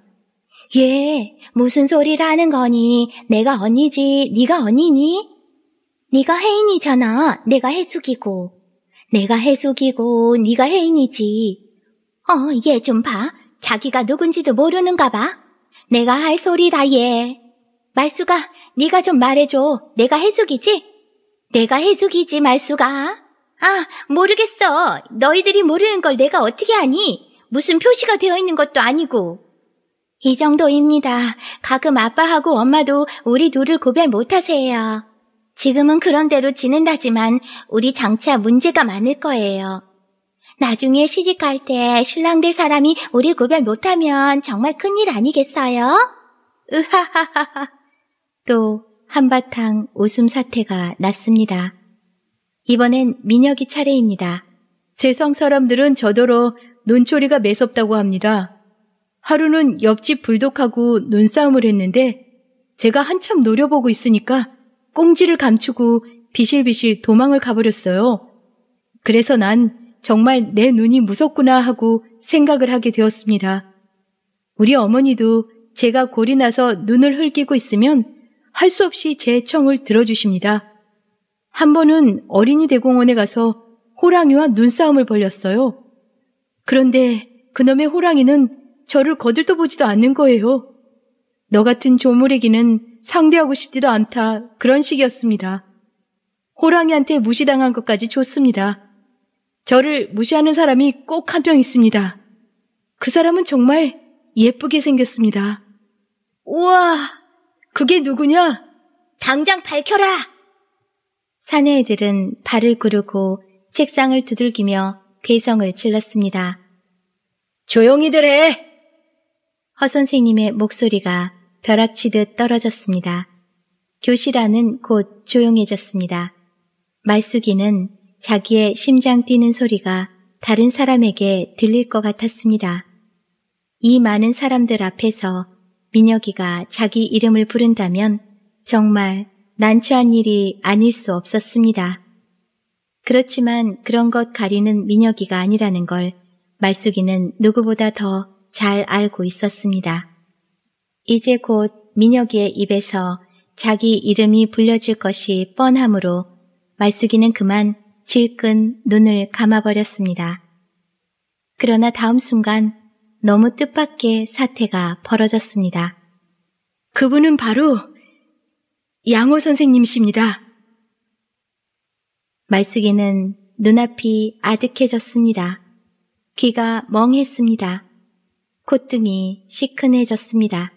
예, 무슨 소리를 하는 거니? 내가 언니지, 네가 언니니? 네가 혜인이잖아. 내가 해숙이고. 내가 해숙이고 네가 혜인이지. 어, 얘좀 봐. 자기가 누군지도 모르는가 봐. 내가 할 소리다 얘. 말수가, 네가 좀 말해줘. 내가 해숙이지? 내가 해숙이지 말수가. 아, 모르겠어. 너희들이 모르는 걸 내가 어떻게 아니? 무슨 표시가 되어 있는 것도 아니고. 이 정도입니다. 가끔 아빠하고 엄마도 우리 둘을 구별 못하세요. 지금은 그런대로 지낸다지만 우리 장차 문제가 많을 거예요. 나중에 시집갈 때 신랑 될 사람이 우리 구별 못하면 정말 큰일 아니겠어요? 으하하하하. 또 한바탕 웃음 사태가 났습니다. 이번엔 민혁이 차례입니다. 세상 사람들은 저더러 눈초리가 매섭다고 합니다. 하루는 옆집 불독하고 눈싸움을 했는데 제가 한참 노려보고 있으니까 꽁지를 감추고 비실비실 도망을 가버렸어요. 그래서 난 정말 내 눈이 무섭구나 하고 생각을 하게 되었습니다. 우리 어머니도 제가 골이 나서 눈을 흘기고 있으면 할 수 없이 제 청을 들어주십니다. 한 번은 어린이 대공원에 가서 호랑이와 눈싸움을 벌렸어요 그런데 그놈의 호랑이는 저를 거들떠 보지도 않는 거예요. 너 같은 조물에게는 상대하고 싶지도 않다. 그런 식이었습니다. 호랑이한테 무시당한 것까지 좋습니다. 저를 무시하는 사람이 꼭 한 명 있습니다. 그 사람은 정말 예쁘게 생겼습니다. 우와, 그게 누구냐? 당장 밝혀라! 사내 애들은 발을 구르고 책상을 두들기며 괴성을 질렀습니다. 조용히들 해! 허 선생님의 목소리가 벼락치듯 떨어졌습니다. 교실 안은 곧 조용해졌습니다. 말숙이는 자기의 심장 뛰는 소리가 다른 사람에게 들릴 것 같았습니다. 이 많은 사람들 앞에서 민혁이가 자기 이름을 부른다면 정말 난처한 일이 아닐 수 없었습니다. 그렇지만 그런 것 가리는 민혁이가 아니라는 걸 말숙이는 누구보다 더 잘 알고 있었습니다. 이제 곧 민혁이의 입에서 자기 이름이 불려질 것이 뻔하므로 말숙이는 그만 질끈 눈을 감아버렸습니다. 그러나 다음 순간 너무 뜻밖의 사태가 벌어졌습니다. 그분은 바로 양호 선생님이십니다. 말숙이는 눈앞이 아득해졌습니다. 귀가 멍했습니다. 콧등이 시큰해졌습니다.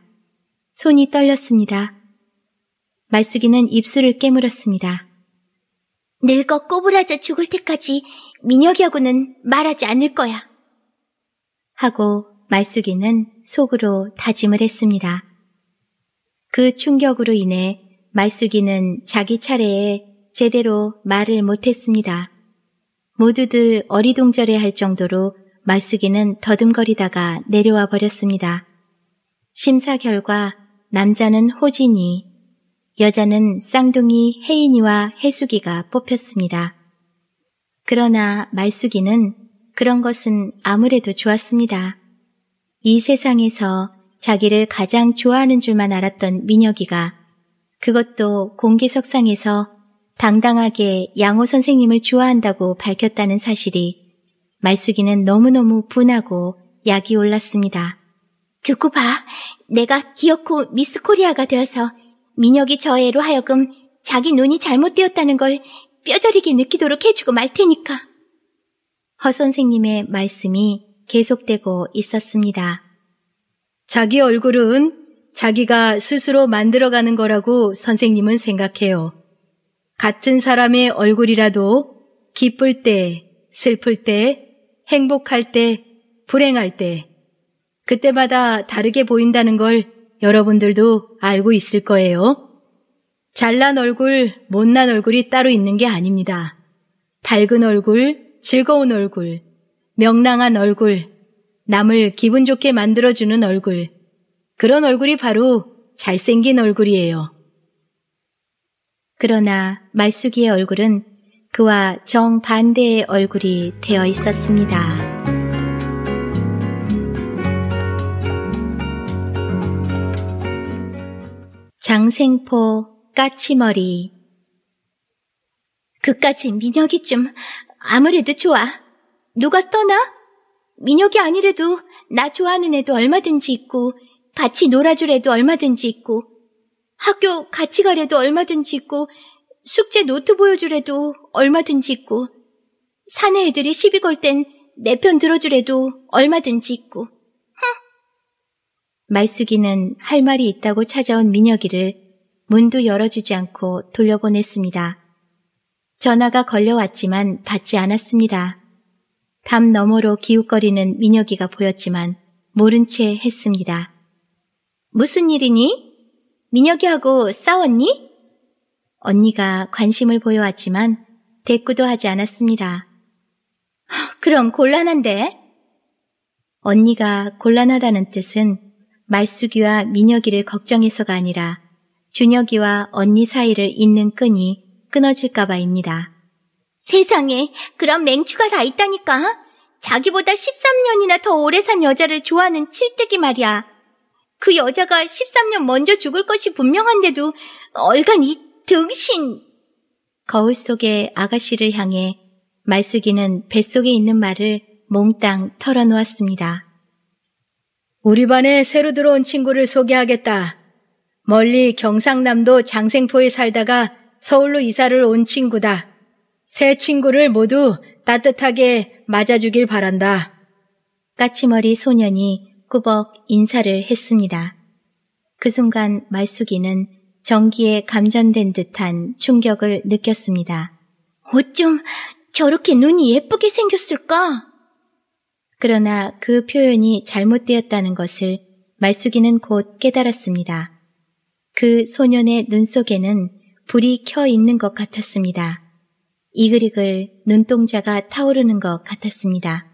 손이 떨렸습니다. 말숙이는 입술을 깨물었습니다. 늙어 꼬부라져 죽을 때까지 민혁이하고는 말하지 않을 거야. 하고 말숙이는 속으로 다짐을 했습니다. 그 충격으로 인해 말숙이는 자기 차례에 제대로 말을 못했습니다. 모두들 어리둥절해 할 정도로 말숙이는 더듬거리다가 내려와 버렸습니다. 심사 결과 남자는 호진이, 여자는 쌍둥이 혜인이와 혜숙이가 뽑혔습니다. 그러나 말숙이는 그런 것은 아무래도 좋았습니다. 이 세상에서 자기를 가장 좋아하는 줄만 알았던 민혁이가 그것도 공개석상에서 당당하게 양호 선생님을 좋아한다고 밝혔다는 사실이 말숙이는 너무너무 분하고 약이 올랐습니다. 두고 봐. 내가 기어코 미스 코리아가 되어서 민혁이 저 애로 하여금 자기 눈이 잘못되었다는 걸 뼈저리게 느끼도록 해주고 말 테니까. 허 선생님의 말씀이 계속되고 있었습니다. 자기 얼굴은 자기가 스스로 만들어가는 거라고 선생님은 생각해요. 같은 사람의 얼굴이라도 기쁠 때, 슬플 때, 행복할 때, 불행할 때, 그때마다 다르게 보인다는 걸 여러분들도 알고 있을 거예요. 잘난 얼굴, 못난 얼굴이 따로 있는 게 아닙니다. 밝은 얼굴, 즐거운 얼굴, 명랑한 얼굴, 남을 기분 좋게 만들어주는 얼굴, 그런 얼굴이 바로 잘생긴 얼굴이에요. 그러나 말숙이의 얼굴은 그와 정반대의 얼굴이 되어 있었습니다. 장생포 까치머리 그까지 민혁이 좀 아무래도 좋아. 누가 떠나? 민혁이 아니래도 나 좋아하는 애도 얼마든지 있고 같이 놀아주래도 얼마든지 있고, 학교 같이 가래도 얼마든지 있고, 숙제 노트 보여주래도 얼마든지 있고, 사내 애들이 시비 걸 땐 내 편들어주래도 얼마든지 있고. 흥! 말숙이는 할 말이 있다고 찾아온 민혁이를 문도 열어주지 않고 돌려보냈습니다. 전화가 걸려왔지만 받지 않았습니다. 담 너머로 기웃거리는 민혁이가 보였지만 모른 채 했습니다. 무슨 일이니? 민혁이하고 싸웠니? 언니가 관심을 보여왔지만 대꾸도 하지 않았습니다. 그럼 곤란한데? 언니가 곤란하다는 뜻은 말숙이와 민혁이를 걱정해서가 아니라 준혁이와 언니 사이를 잇는 끈이 끊어질까봐입니다. 세상에 그런 맹추가 다 있다니까. 자기보다 13년이나 더 오래 산 여자를 좋아하는 칠뜨기 말이야. 그 여자가 13년 먼저 죽을 것이 분명한데도 얼간이 등신! 거울 속의 아가씨를 향해 말숙이는 뱃속에 있는 말을 몽땅 털어놓았습니다. 우리 반에 새로 들어온 친구를 소개하겠다. 멀리 경상남도 장생포에 살다가 서울로 이사를 온 친구다. 새 친구를 모두 따뜻하게 맞아주길 바란다. 까치머리 소년이 꾸벅꾸벅 인사를 했습니다. 그 순간 말숙이는 전기에 감전된 듯한 충격을 느꼈습니다. 어쩜 저렇게 눈이 예쁘게 생겼을까? 그러나 그 표현이 잘못되었다는 것을 말숙이는 곧 깨달았습니다. 그 소년의 눈 속에는 불이 켜 있는 것 같았습니다. 이글이글 눈동자가 타오르는 것 같았습니다.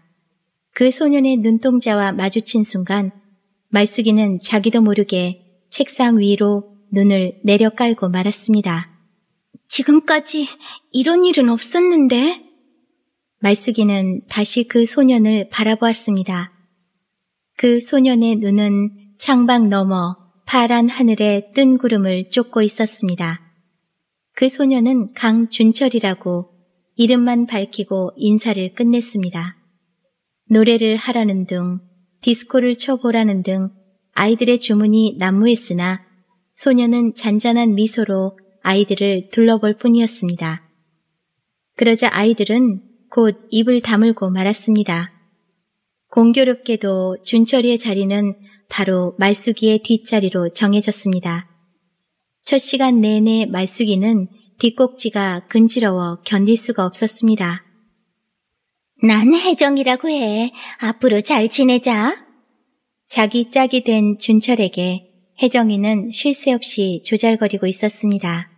그 소년의 눈동자와 마주친 순간 말숙이는 자기도 모르게 책상 위로 눈을 내려 깔고 말았습니다. 지금까지 이런 일은 없었는데? 말숙이는 다시 그 소년을 바라보았습니다. 그 소년의 눈은 창밖 너머 파란 하늘에뜬 구름을 쫓고 있었습니다. 그 소년은 강준철이라고 이름만 밝히고 인사를 끝냈습니다. 노래를 하라는 등 디스코를 쳐보라는 등 아이들의 주문이 난무했으나 소녀는 잔잔한 미소로 아이들을 둘러볼 뿐이었습니다. 그러자 아이들은 곧 입을 다물고 말았습니다. 공교롭게도 준철이의 자리는 바로 말숙이의 뒷자리로 정해졌습니다. 첫 시간 내내 말숙이는 뒷꼭지가 근지러워 견딜 수가 없었습니다. 난 혜정이라고 해. 앞으로 잘 지내자. 자기 짝이 된 준철에게 혜정이는 쉴 새 없이 조잘거리고 있었습니다.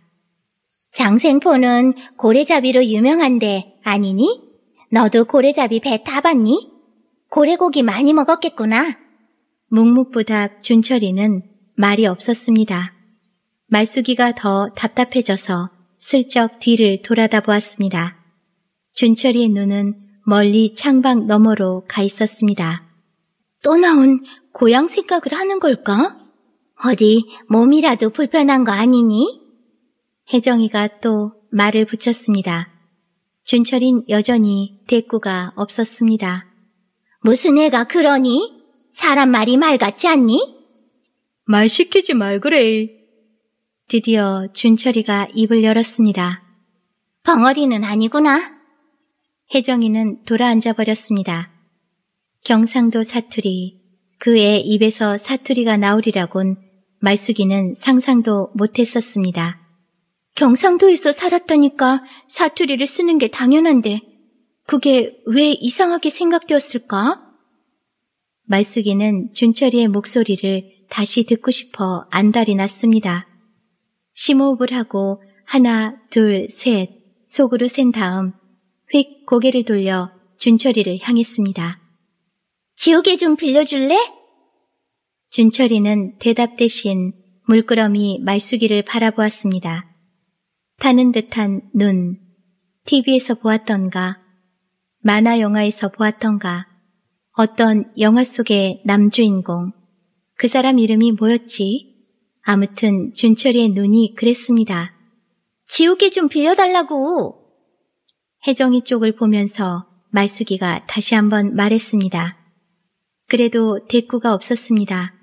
장생포는 고래잡이로 유명한데 아니니? 너도 고래잡이 배 타봤니? 고래고기 많이 먹었겠구나. 묵묵부답 준철이는 말이 없었습니다. 말숙이가더 답답해져서 슬쩍 뒤를 돌아다 보았습니다. 준철이의 눈은 멀리 창밖 너머로 가 있었습니다. 또나온 고향 생각을 하는 걸까? 어디 몸이라도 불편한 거 아니니? 혜정이가 또 말을 붙였습니다. 준철인 여전히 대꾸가 없었습니다. 무슨 애가 그러니? 사람 말이 말 같지 않니? 말 시키지 말 그래. 드디어 준철이가 입을 열었습니다. 벙어리는 아니구나. 혜정이는 돌아앉아 버렸습니다. 경상도 사투리, 그의 입에서 사투리가 나오리라곤 말숙이는 상상도 못했었습니다. 경상도에서 살았다니까 사투리를 쓰는 게 당연한데 그게 왜 이상하게 생각되었을까? 말숙이는 준철이의 목소리를 다시 듣고 싶어 안달이 났습니다. 심호흡을 하고 하나, 둘, 셋 속으로 센 다음 휙 고개를 돌려 준철이를 향했습니다. 지옥에 좀 빌려줄래? 준철이는 대답 대신 물끄러미 말수기를 바라보았습니다. 타는 듯한 눈, TV에서 보았던가, 만화 영화에서 보았던가, 어떤 영화 속의 남주인공, 그 사람 이름이 뭐였지? 아무튼 준철이의 눈이 그랬습니다. 지옥에 좀 빌려달라고! 혜정이 쪽을 보면서 말숙이가 다시 한번 말했습니다. 그래도 대꾸가 없었습니다.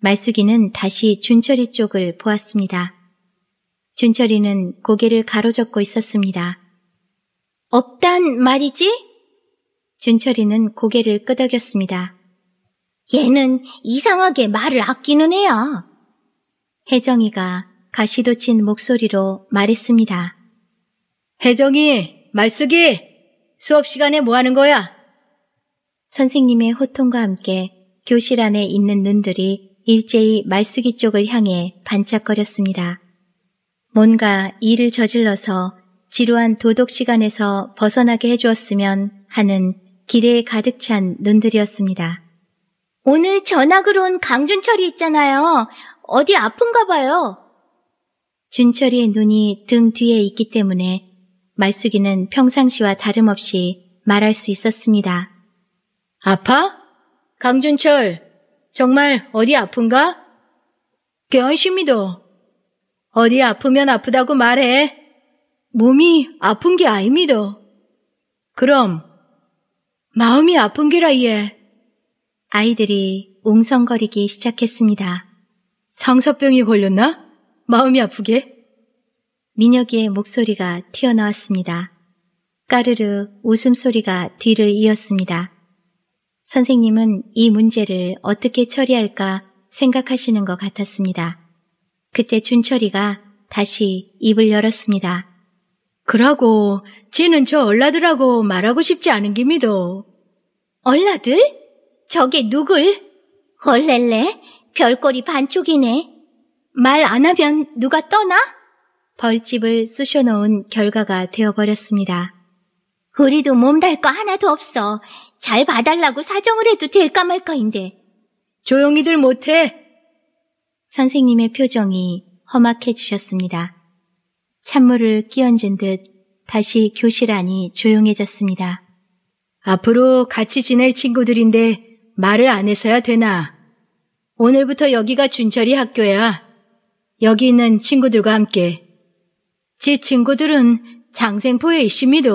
말숙이는 다시 준철이 쪽을 보았습니다. 준철이는 고개를 가로젓고 있었습니다. 없단 말이지? 준철이는 고개를 끄덕였습니다. 얘는 이상하게 말을 아끼는 애야. 혜정이가 가시도 친 목소리로 말했습니다. 혜정이, 말쓰이 수업 시간에 뭐 하는 거야? 선생님의 호통과 함께 교실 안에 있는 눈들이 일제히 말쓰이 쪽을 향해 반짝거렸습니다. 뭔가 일을 저질러서 지루한 도덕 시간에서 벗어나게 해주었으면 하는 기대에 가득 찬 눈들이었습니다. 오늘 전학을 온 강준철이 있잖아요. 어디 아픈가 봐요. 준철이의 눈이 등 뒤에 있기 때문에 말숙이는 평상시와 다름없이 말할 수 있었습니다. 아파? 강준철, 정말 어디 아픈가? 괜심이도 어디 아프면 아프다고 말해. 몸이 아픈 게 아닙니다. 그럼 마음이 아픈 게라 이해. 아이들이 웅성거리기 시작했습니다. 상사병이 걸렸나? 마음이 아프게? 민혁이의 목소리가 튀어나왔습니다. 까르르 웃음소리가 뒤를 이었습니다. 선생님은 이 문제를 어떻게 처리할까 생각하시는 것 같았습니다. 그때 준철이가 다시 입을 열었습니다. 그러고 쟤는 저 얼라들하고 말하고 싶지 않은 김이도. 얼라들? 저게 누굴? 얼렐레? 별꼴이 반쪽이네. 말 안 하면 누가 떠나? 벌집을 쑤셔놓은 결과가 되어버렸습니다. 우리도 몸 달 거 하나도 없어. 잘 봐달라고 사정을 해도 될까 말까인데. 조용히들 못해. 선생님의 표정이 험악해지셨습니다. 찬물을 끼얹은 듯 다시 교실 안이 조용해졌습니다. 앞으로 같이 지낼 친구들인데 말을 안 해서야 되나? 오늘부터 여기가 준철이 학교야. 여기 있는 친구들과 함께 제 친구들은 장생포에 있습니다.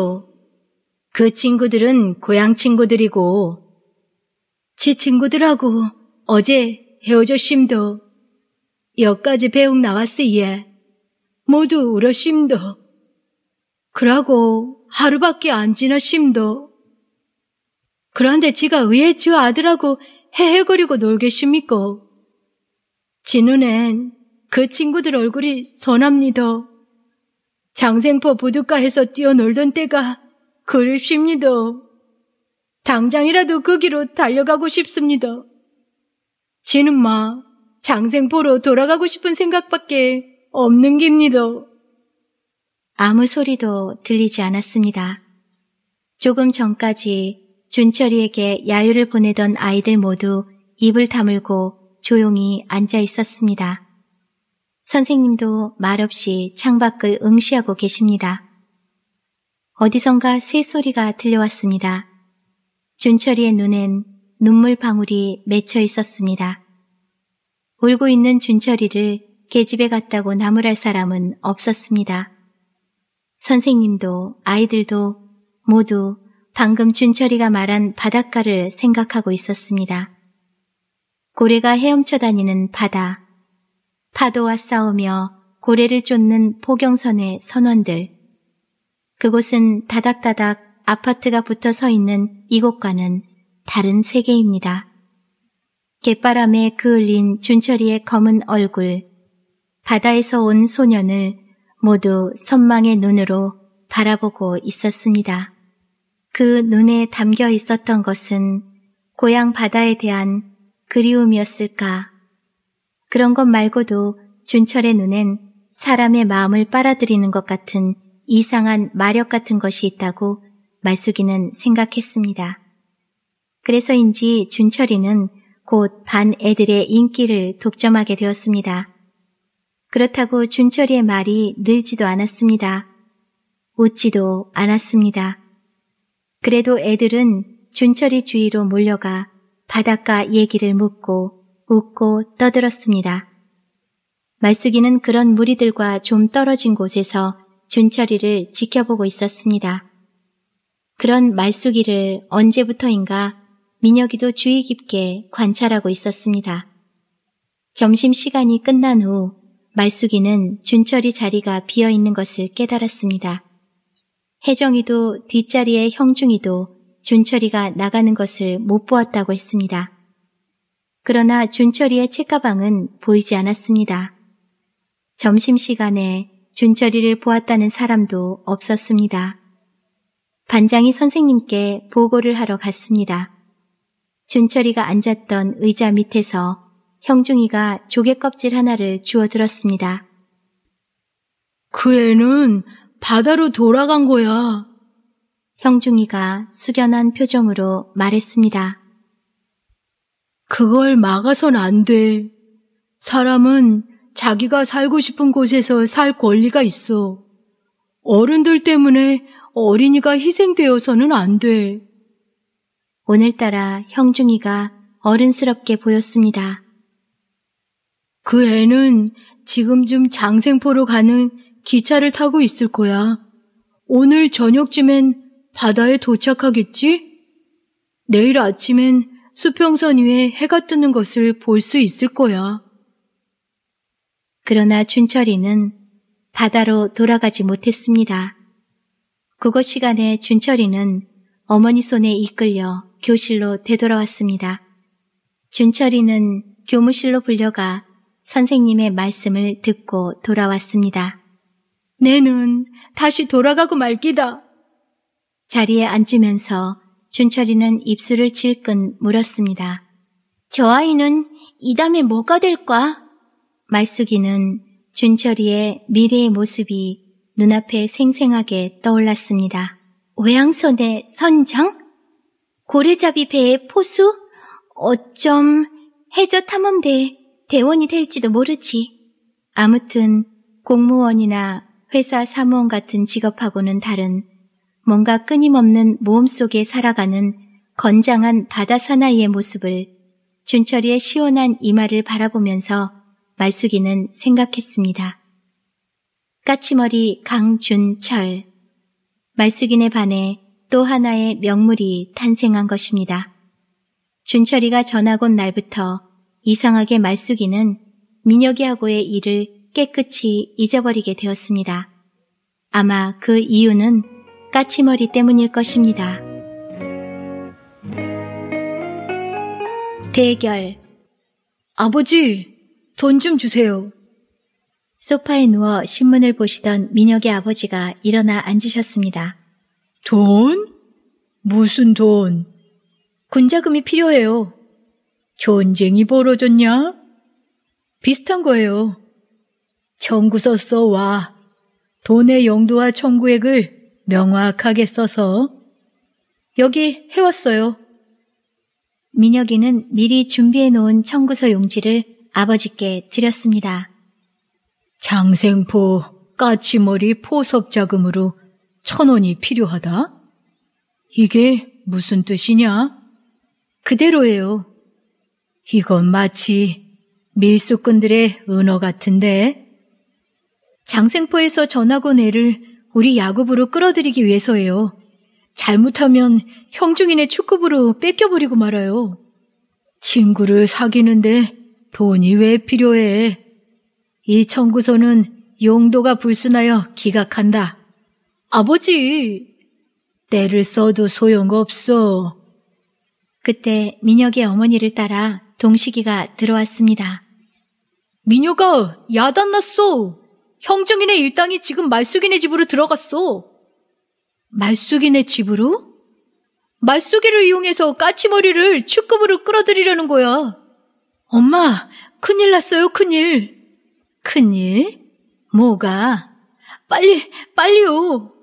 그 친구들은 고향 친구들이고 제 친구들하고 어제 헤어졌심도 여기까지 배웅 나왔으예 모두 울었심도 그러고 하루밖에 안지나심도 그런데 지가 의외 지 아들하고 헤헤거리고 놀겠십니까? 진우엔그 친구들 얼굴이 선합니다. 장생포 보드가에서 뛰어놀던 때가 그립십니다 당장이라도 거기로 그 달려가고 싶습니다. 쟤는 마 장생포로 돌아가고 싶은 생각밖에 없는 깁니다. 아무 소리도 들리지 않았습니다. 조금 전까지 준철이에게 야유를 보내던 아이들 모두 입을 다물고 조용히 앉아 있었습니다. 선생님도 말없이 창밖을 응시하고 계십니다. 어디선가 새소리가 들려왔습니다. 준철이의 눈엔 눈물 방울이 맺혀 있었습니다. 울고 있는 준철이를 계집에 갔다고 나무랄 사람은 없었습니다. 선생님도 아이들도 모두 방금 준철이가 말한 바닷가를 생각하고 있었습니다. 고래가 헤엄쳐 다니는 바다, 파도와 싸우며 고래를 쫓는 포경선의 선원들. 그곳은 다닥다닥 아파트가 붙어 서 있는 이곳과는 다른 세계입니다. 갯바람에 그을린 준철이의 검은 얼굴, 바다에서 온 소년을 모두 선망의 눈으로 바라보고 있었습니다. 그 눈에 담겨 있었던 것은 고향 바다에 대한 그리움이었을까 그런 것 말고도 준철의 눈엔 사람의 마음을 빨아들이는 것 같은 이상한 마력 같은 것이 있다고 말숙이는 생각했습니다. 그래서인지 준철이는 곧 반 애들의 인기를 독점하게 되었습니다. 그렇다고 준철이의 말이 늘지도 않았습니다. 웃지도 않았습니다. 그래도 애들은 준철이 주위로 몰려가 바닷가 얘기를 묻고 웃고 떠들었습니다. 말숙이는 그런 무리들과 좀 떨어진 곳에서 준철이를 지켜보고 있었습니다. 그런 말숙이를 언제부터인가 민혁이도 주의 깊게 관찰하고 있었습니다. 점심시간이 끝난 후 말숙이는 준철이 자리가 비어있는 것을 깨달았습니다. 혜정이도 뒷자리의 형중이도 준철이가 나가는 것을 못 보았다고 했습니다. 그러나 준철이의 책가방은 보이지 않았습니다. 점심시간에 준철이를 보았다는 사람도 없었습니다. 반장이 선생님께 보고를 하러 갔습니다. 준철이가 앉았던 의자 밑에서 형중이가 조개껍질 하나를 주워 들었습니다. 그 애는 바다로 돌아간 거야. 형중이가 숙연한 표정으로 말했습니다. 그걸 막아선 안 돼. 사람은 자기가 살고 싶은 곳에서 살 권리가 있어. 어른들 때문에 어린이가 희생되어서는 안 돼. 오늘따라 형중이가 어른스럽게 보였습니다. 그 애는 지금쯤 장생포로 가는 기차를 타고 있을 거야. 오늘 저녁쯤엔 바다에 도착하겠지? 내일 아침엔 수평선 위에 해가 뜨는 것을 볼 수 있을 거야. 그러나 준철이는 바다로 돌아가지 못했습니다. 그어 시간에 준철이는 어머니 손에 이끌려 교실로 되돌아왔습니다. 준철이는 교무실로 불려가 선생님의 말씀을 듣고 돌아왔습니다. 내는 다시 돌아가고 말기다. 자리에 앉으면서 준철이는 입술을 질끈 물었습니다. 저 아이는 이 다음에 뭐가 될까? 말숙이는 준철이의 미래의 모습이 눈앞에 생생하게 떠올랐습니다. 외양선의 선장? 고래잡이 배의 포수? 어쩜 해저 탐험대 대원이 될지도 모르지. 아무튼 공무원이나 회사 사무원 같은 직업하고는 다른 뭔가 끊임없는 모험 속에 살아가는 건장한 바다 사나이의 모습을 준철이의 시원한 이마를 바라보면서 말숙이는 생각했습니다. 까치머리 강준철 말숙인에 반에또 하나의 명물이 탄생한 것입니다. 준철이가 전학 온 날부터 이상하게 말숙이는 민혁이하고의 일을 깨끗이 잊어버리게 되었습니다. 아마 그 이유는 까치머리 때문일 것입니다. 대결 아버지, 돈 좀 주세요. 소파에 누워 신문을 보시던 민혁의 아버지가 일어나 앉으셨습니다. 돈? 무슨 돈? 군자금이 필요해요. 전쟁이 벌어졌냐? 비슷한 거예요. 청구서 써와. 돈의 용도와 청구액을 명확하게 써서 여기 해왔어요. 민혁이는 미리 준비해 놓은 청구서 용지를 아버지께 드렸습니다. 장생포 까치머리 포섭 자금으로 천 원이 필요하다? 이게 무슨 뜻이냐? 그대로예요. 이건 마치 밀수꾼들의 은어 같은데? 장생포에서 전학 온 애를 우리 야구부로 끌어들이기 위해서예요. 잘못하면 형중인의 축구부로 뺏겨버리고 말아요. 친구를 사귀는데 돈이 왜 필요해? 이 청구서는 용도가 불순하여 기각한다. 아버지, 때를 써도 소용없어. 그때 민혁의 어머니를 따라 동식이가 들어왔습니다. 민혁아, 야단났어! 형정이네 일당이 지금 말숙이네 집으로 들어갔어. 말숙이네 집으로? 말숙이를 이용해서 까치머리를 축급으로 끌어들이려는 거야. 엄마, 큰일 났어요, 큰일. 큰일? 뭐가? 빨리, 빨리요.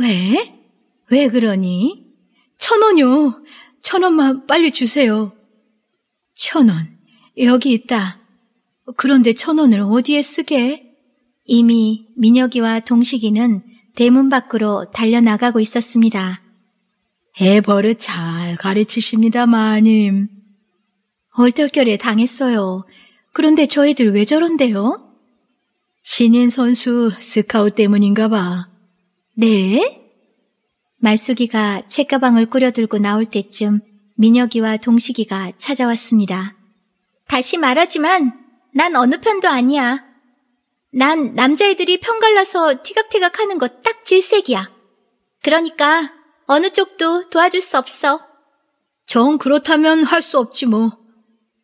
왜? 왜 그러니? 천 원요. 천 원만 빨리 주세요. 천 원. 여기 있다. 그런데 천 원을 어디에 쓰게? 이미 민혁이와 동식이는 대문 밖으로 달려나가고 있었습니다. 애 버릇 잘 가르치십니다, 마님. 얼떨결에 당했어요. 그런데 저희들 왜 저런데요? 신인 선수 스카우 때문인가 봐. 네? 말숙이가 책가방을 꾸려들고 나올 때쯤 민혁이와 동식이가 찾아왔습니다. 다시 말하지만 난 어느 편도 아니야. 난 남자애들이 편갈라서 티각티각 하는 거 딱 질색이야. 그러니까 어느 쪽도 도와줄 수 없어. 정 그렇다면 할 수 없지 뭐.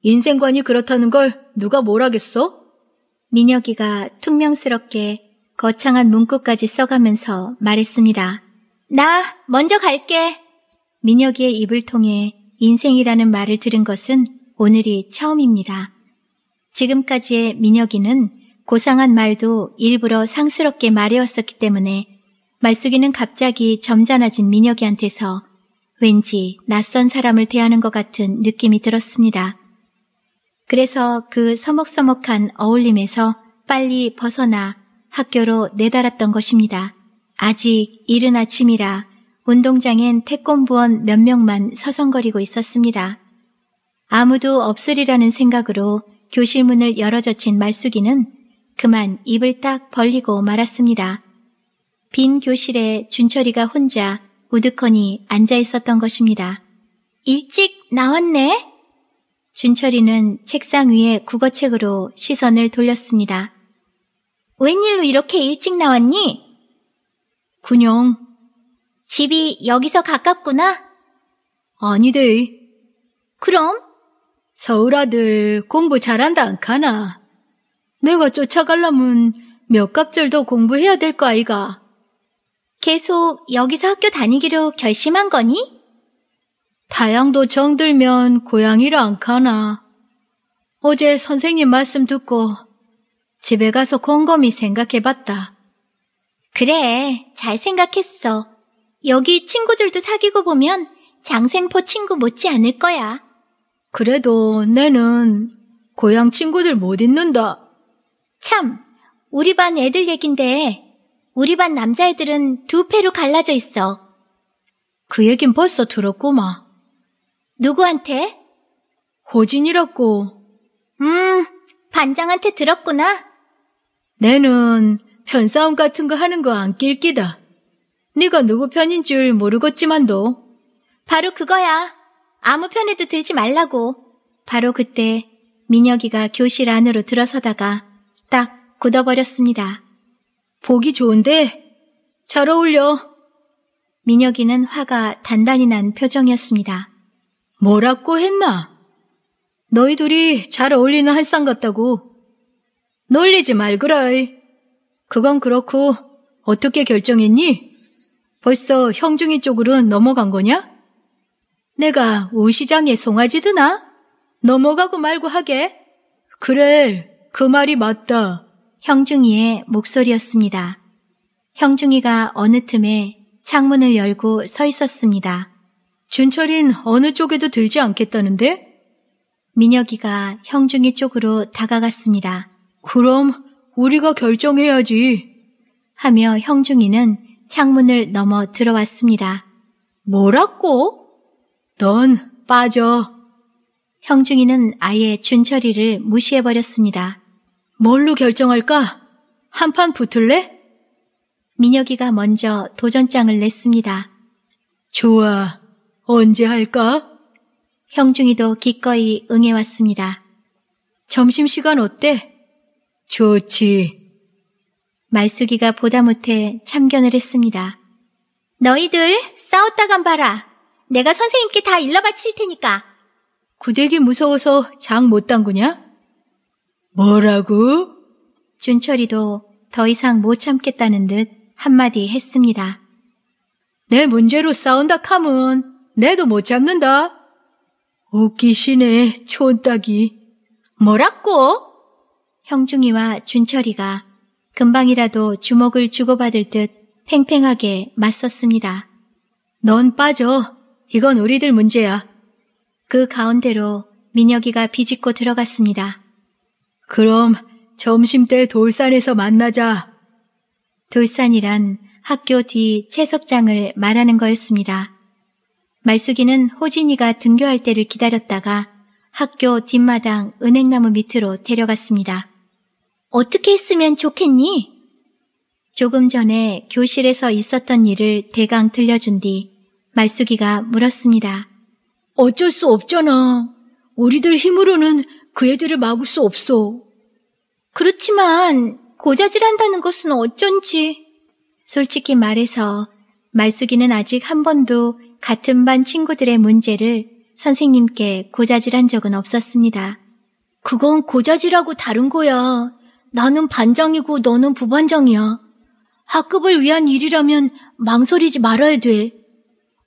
인생관이 그렇다는 걸 누가 뭘 하겠어? 민혁이가 퉁명스럽게 거창한 문구까지 써가면서 말했습니다. 나 먼저 갈게. 민혁이의 입을 통해 인생이라는 말을 들은 것은 오늘이 처음입니다. 지금까지의 민혁이는 고상한 말도 일부러 상스럽게 말해왔었기 때문에 말숙이는 갑자기 점잖아진 민혁이한테서 왠지 낯선 사람을 대하는 것 같은 느낌이 들었습니다. 그래서 그 서먹서먹한 어울림에서 빨리 벗어나 학교로 내달았던 것입니다. 아직 이른 아침이라 운동장엔 태권부원 몇 명만 서성거리고 있었습니다. 아무도 없으리라는 생각으로 교실 문을 열어젖힌 말숙이는 그만 입을 딱 벌리고 말았습니다. 빈 교실에 준철이가 혼자 우드커니 앉아 있었던 것입니다. 일찍 나왔네? 준철이는 책상 위에 국어책으로 시선을 돌렸습니다. 웬일로 이렇게 일찍 나왔니? 군용. 집이 여기서 가깝구나? 아니데. 그럼? 서울 아들 공부 잘한다 안 가나? 내가 쫓아가려면 몇 갑절 도 공부해야 될 거 아이가. 계속 여기서 학교 다니기로 결심한 거니? 다양도 정들면 고양이라안 가나. 어제 선생님 말씀 듣고 집에 가서 곰곰이 생각해봤다. 그래, 잘 생각했어. 여기 친구들도 사귀고 보면 장생포 친구 못지 않을 거야. 그래도 내는 고향 친구들 못 잊는다. 참, 우리 반 애들 얘긴데 우리 반 남자애들은 두 패로 갈라져 있어. 그 얘긴 벌써 들었구마. 누구한테? 호진이라고. 음, 반장한테 들었구나. 내는 편싸움 같은 거 하는 거 안 낄끼다. 네가 누구 편인 줄 모르겠지만도. 바로 그거야. 아무 편에도 들지 말라고. 바로 그때 민혁이가 교실 안으로 들어서다가 딱 굳어버렸습니다. 보기 좋은데 잘 어울려. 민혁이는 화가 단단히 난 표정이었습니다. 뭐라고 했나? 너희 둘이 잘 어울리는 한 쌍 같다고. 놀리지 말그라이. 그건 그렇고 어떻게 결정했니? 벌써 형중이 쪽으로 넘어간 거냐? 내가 우시장에 송아지 드나? 넘어가고 말고 하게. 그래, 그 말이 맞다. 형중이의 목소리였습니다. 형중이가 어느 틈에 창문을 열고 서 있었습니다. 준철인 어느 쪽에도 들지 않겠다는데? 민혁이가 형중이 쪽으로 다가갔습니다. 그럼 우리가 결정해야지. 하며 형중이는 창문을 넘어 들어왔습니다. 뭐라고? 넌 빠져. 형중이는 아예 준철이를 무시해버렸습니다. 뭘로 결정할까? 한 판 붙을래? 민혁이가 먼저 도전장을 냈습니다. 좋아. 언제 할까? 형중이도 기꺼이 응해왔습니다. 점심시간 어때? 좋지. 말숙이가 보다 못해 참견을 했습니다. 너희들 싸웠다간 봐라. 내가 선생님께 다 일러 바칠 테니까. 구대기 무서워서 장 못 담그냐? 뭐라고? 준철이도 더 이상 못 참겠다는 듯 한마디 했습니다. 내 문제로 싸운다 카면 내도 못 잡는다. 웃기시네, 촌딱이. 뭐라고? 형중이와 준철이가 금방이라도 주먹을 주고받을 듯 팽팽하게 맞섰습니다. 넌 빠져. 이건 우리들 문제야. 그 가운데로 민혁이가 비집고 들어갔습니다. 그럼 점심때 돌산에서 만나자. 돌산이란 학교 뒤 채석장을 말하는 거였습니다. 말숙이는 호진이가 등교할 때를 기다렸다가 학교 뒷마당 은행나무 밑으로 데려갔습니다. 어떻게 했으면 좋겠니? 조금 전에 교실에서 있었던 일을 대강 들려준 뒤 말숙이가 물었습니다. 어쩔 수 없잖아. 우리들 힘으로는 그 애들을 막을 수 없어. 그렇지만 고자질한다는 것은 어쩐지. 솔직히 말해서 말숙이는 아직 한 번도 같은 반 친구들의 문제를 선생님께 고자질한 적은 없었습니다. 그건 고자질하고 다른 거야. 나는 반장이고 너는 부반장이야. 학급을 위한 일이라면 망설이지 말아야 돼.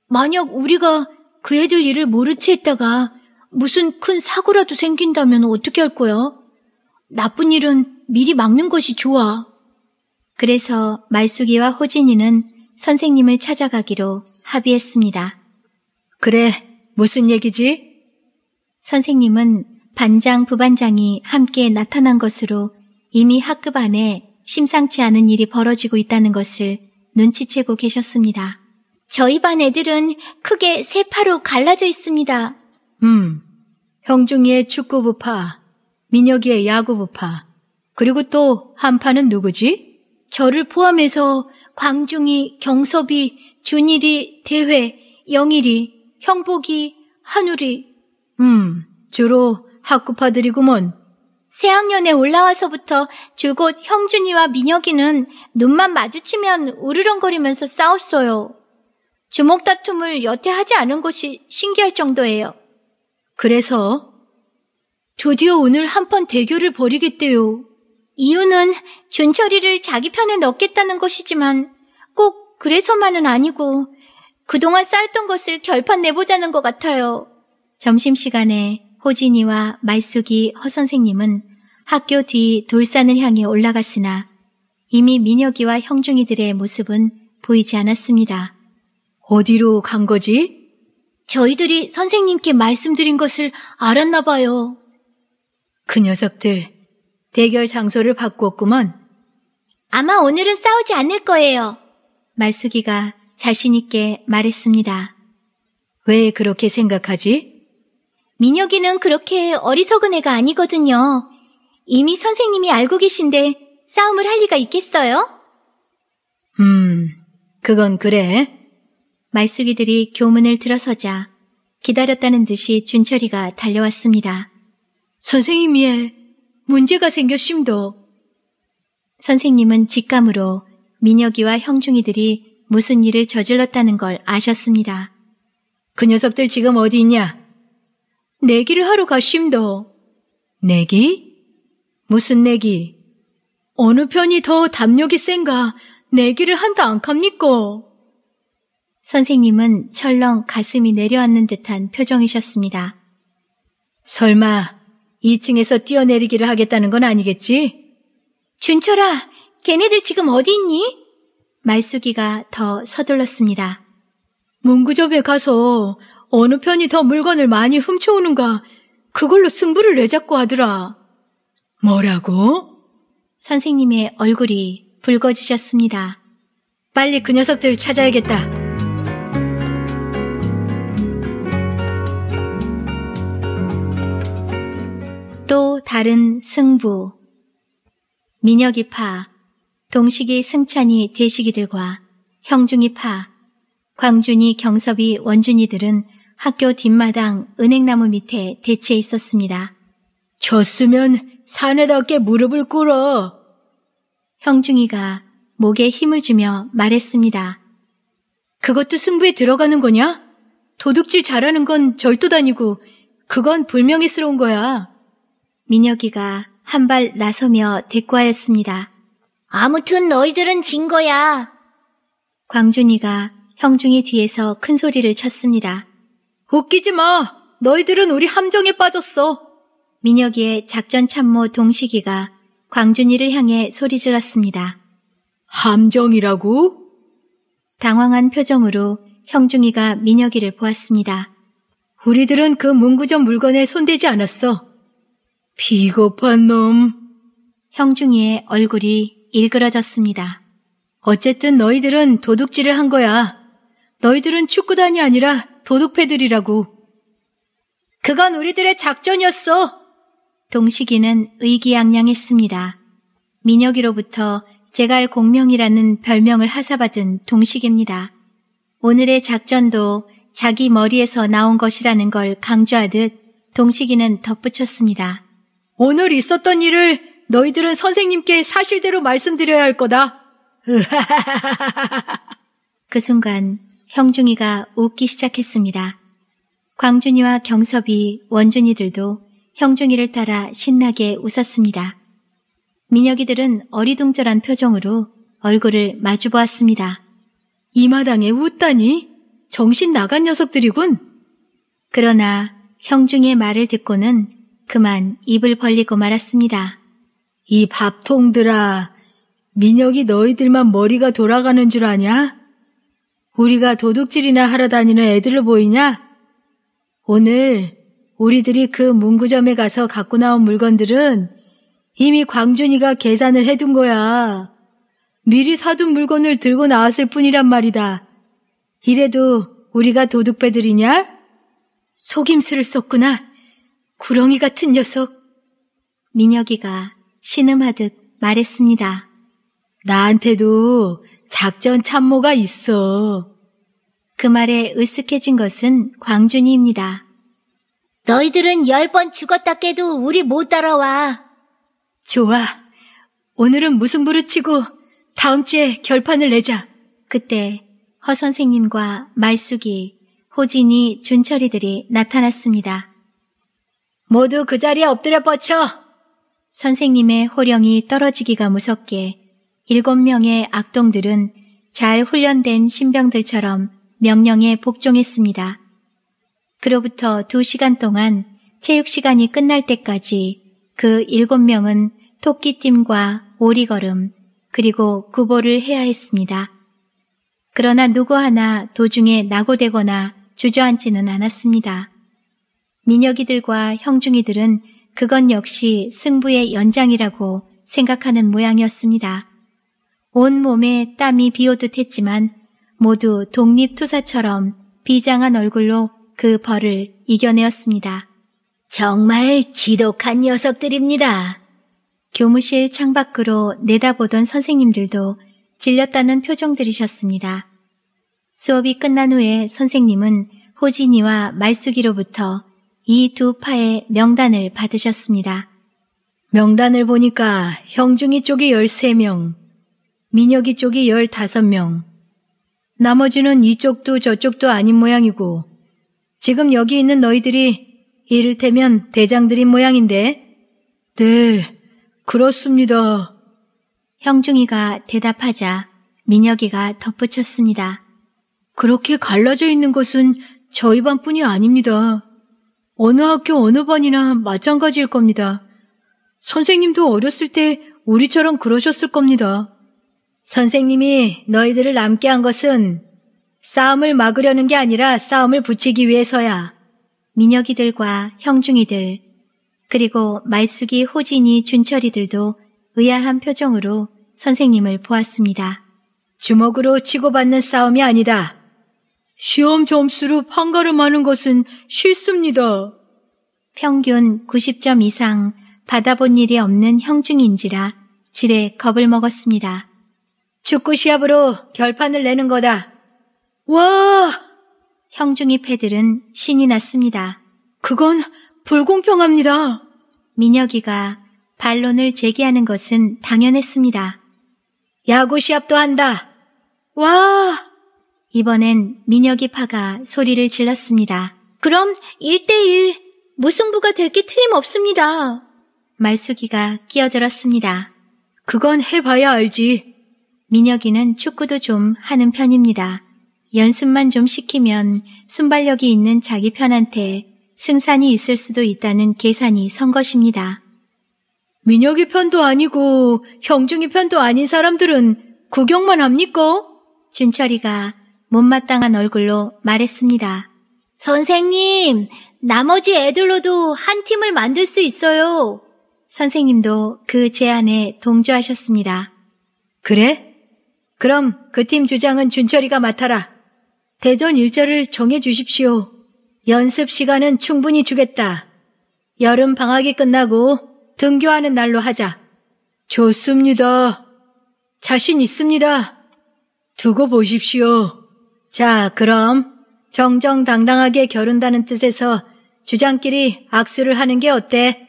만약 우리가 그 애들 일을 모르채 했다가 무슨 큰 사고라도 생긴다면 어떻게 할 거야? 나쁜 일은 미리 막는 것이 좋아. 그래서 말숙이와 호진이는 선생님을 찾아가기로 합의했습니다. 그래, 무슨 얘기지? 선생님은 반장, 부반장이 함께 나타난 것으로 이미 학급 안에 심상치 않은 일이 벌어지고 있다는 것을 눈치채고 계셨습니다. 저희 반 애들은 크게 세 파로 갈라져 있습니다. 음, 형중이의 축구부파, 민혁이의 야구부파, 그리고 또 한파는 누구지? 저를 포함해서 광중이, 경섭이, 준일이, 대회, 영일이, 형복이, 한우리. 음, 주로 학구파들이구먼. 새학년에 올라와서부터 줄곧 형준이와 민혁이는 눈만 마주치면 우르렁거리면서 싸웠어요. 주먹 다툼을 여태 하지 않은 것이 신기할 정도예요. 그래서 드디어 오늘 한판 대결을 벌이겠대요. 이유는 준철이를 자기 편에 넣겠다는 것이지만 꼭 그래서만은 아니고 그동안 쌓였던 것을 결판 내보자는 것 같아요. 점심시간에 호진이와 말숙이 허 선생님은 학교 뒤 돌산을 향해 올라갔으나 이미 민혁이와 형중이들의 모습은 보이지 않았습니다. 어디로 간 거지? 저희들이 선생님께 말씀드린 것을 알았나 봐요. 그 녀석들 대결 장소를 바꾸었구먼. 아마 오늘은 싸우지 않을 거예요. 말숙이가 자신있게 말했습니다. 왜 그렇게 생각하지? 민혁이는 그렇게 어리석은 애가 아니거든요. 이미 선생님이 알고 계신데 싸움을 할 리가 있겠어요? 음, 그건 그래. 말쑥이들이 교문을 들어서자 기다렸다는 듯이 준철이가 달려왔습니다. 선생님이 에 문제가 생겼심도. 선생님은 직감으로 민혁이와 형중이들이 무슨 일을 저질렀다는 걸 아셨습니다. 그 녀석들 지금 어디 있냐? 내기를 하러 가심도. 내기? 무슨 내기? 어느 편이 더 담력이 센가 내기를 한다 안 갑니까? 선생님은 철렁 가슴이 내려앉는 듯한 표정이셨습니다. 설마 2층에서 뛰어내리기를 하겠다는 건 아니겠지? 준철아, 걔네들 지금 어디 있니? 말숙이가 더 서둘렀습니다. 문구점에 가서 어느 편이 더 물건을 많이 훔쳐오는가 그걸로 승부를 내잡고 하더라. 뭐라고? 선생님의 얼굴이 붉어지셨습니다. 빨리 그 녀석들 찾아야겠다. 또 다른 승부 민혁이 파 동식이 승찬이 대식이들과 형중이 파 광준이 경섭이 원준이들은 학교 뒷마당 은행나무 밑에 대체 있었습니다. 졌으면 산에답게 무릎을 꿇어. 형중이가 목에 힘을 주며 말했습니다. 그것도 승부에 들어가는 거냐? 도둑질 잘하는 건 절도 다니고 그건 불명예스러운 거야. 민혁이가 한 발 나서며 대꾸하였습니다. 아무튼 너희들은 진 거야. 광준이가 형중이 뒤에서 큰 소리를 쳤습니다. 웃기지 마! 너희들은 우리 함정에 빠졌어! 민혁이의 작전 참모 동식이가 광준이를 향해 소리 질렀습니다. 함정이라고? 당황한 표정으로 형중이가 민혁이를 보았습니다. 우리들은 그 문구점 물건에 손대지 않았어. 비겁한 놈. 형중이의 얼굴이 일그러졌습니다. 어쨌든 너희들은 도둑질을 한 거야. 너희들은 축구단이 아니라 도둑패들이라고. 그건 우리들의 작전이었어. 동식이는 의기양양했습니다. 민혁이로부터 제갈 공명이라는 별명을 하사받은 동식입니다. 오늘의 작전도 자기 머리에서 나온 것이라는 걸 강조하듯 동식이는 덧붙였습니다. 오늘 있었던 일을 너희들은 선생님께 사실대로 말씀드려야 할 거다. 그 순간 형준이가 웃기 시작했습니다. 광준이와 경섭이, 원준이들도 형준이를 따라 신나게 웃었습니다. 민혁이들은 어리둥절한 표정으로 얼굴을 마주보았습니다. 이 마당에 웃다니? 정신 나간 녀석들이군. 그러나 형중의 말을 듣고는 그만 입을 벌리고 말았습니다. 이 밥통들아, 민혁이 너희들만 머리가 돌아가는 줄 아냐? 우리가 도둑질이나 하러 다니는 애들로 보이냐? 오늘 우리들이 그 문구점에 가서 갖고 나온 물건들은 이미 광준이가 계산을 해둔 거야. 미리 사둔 물건을 들고 나왔을 뿐이란 말이다. 이래도 우리가 도둑배들이냐? 속임수를 썼구나. 구렁이 같은 녀석! 민혁이가 신음하듯 말했습니다. 나한테도 작전 참모가 있어. 그 말에 으쓱해진 것은 광준이입니다. 너희들은 열 번 죽었다 깨도 우리 못 따라와. 좋아. 오늘은 무승부를 치고 다음 주에 결판을 내자. 그때 허 선생님과 말숙이, 호진이, 준철이들이 나타났습니다. 모두 그 자리에 엎드려 뻗쳐! 선생님의 호령이 떨어지기가 무섭게에 일곱 명의 악동들은 잘 훈련된 신병들처럼 명령에 복종했습니다. 그로부터 두 시간 동안 체육 시간이 끝날 때까지 그 일곱 명은 토끼팀과 오리걸음 그리고 구보를 해야 했습니다. 그러나 누구 하나 도중에 낙오되거나 주저앉지는 않았습니다. 민혁이들과 형중이들은 그건 역시 승부의 연장이라고 생각하는 모양이었습니다. 온 몸에 땀이 비오듯 했지만 모두 독립투사처럼 비장한 얼굴로 그 벌을 이겨내었습니다. 정말 지독한 녀석들입니다. 교무실 창밖으로 내다보던 선생님들도 질렸다는 표정들이셨습니다. 수업이 끝난 후에 선생님은 호진이와 말숙이로부터 이두 파의 명단을 받으셨습니다. 명단을 보니까 형중이 쪽이 13명, 민혁이 쪽이 15명, 나머지는 이쪽도 저쪽도 아닌 모양이고, 지금 여기 있는 너희들이 이를테면 대장들인 모양인데? 네, 그렇습니다. 형중이가 대답하자 민혁이가 덧붙였습니다. 그렇게 갈라져 있는 것은 저희 반뿐이 아닙니다. 어느 학교 어느 반이나 마찬가지일 겁니다. 선생님도 어렸을 때 우리처럼 그러셨을 겁니다. 선생님이 너희들을 남게 한 것은 싸움을 막으려는 게 아니라 싸움을 붙이기 위해서야. 민혁이들과 형중이들, 그리고 말숙이 호진이 준철이들도 의아한 표정으로 선생님을 보았습니다. 주먹으로 치고받는 싸움이 아니다. 시험 점수로 판가름하는 것은 싫습니다. 평균 90점 이상 받아본 일이 없는 형중인지라 지레 겁을 먹었습니다. 축구 시합으로 결판을 내는 거다. 와! 형중이 패들은 신이 났습니다. 그건 불공평합니다. 민혁이가 반론을 제기하는 것은 당연했습니다. 야구 시합도 한다. 와! 이번엔 민혁이 파가 소리를 질렀습니다. 그럼 1대1 무승부가 될 게 틀림없습니다. 말숙이가 끼어들었습니다. 그건 해봐야 알지. 민혁이는 축구도 좀 하는 편입니다. 연습만 좀 시키면 순발력이 있는 자기 편한테 승산이 있을 수도 있다는 계산이 선 것입니다. 민혁이 편도 아니고 형중이 편도 아닌 사람들은 구경만 합니까? 준철이가 못마땅한 얼굴로 말했습니다. 선생님, 나머지 애들로도 한 팀을 만들 수 있어요. 선생님도 그 제안에 동조하셨습니다. 그래? 그럼 그 팀 주장은 준철이가 맡아라. 대전 일자를 정해 주십시오. 연습 시간은 충분히 주겠다. 여름 방학이 끝나고 등교하는 날로 하자. 좋습니다. 자신 있습니다. 두고 보십시오. 자, 그럼 정정당당하게 겨룬다는 뜻에서 주장끼리 악수를 하는 게 어때?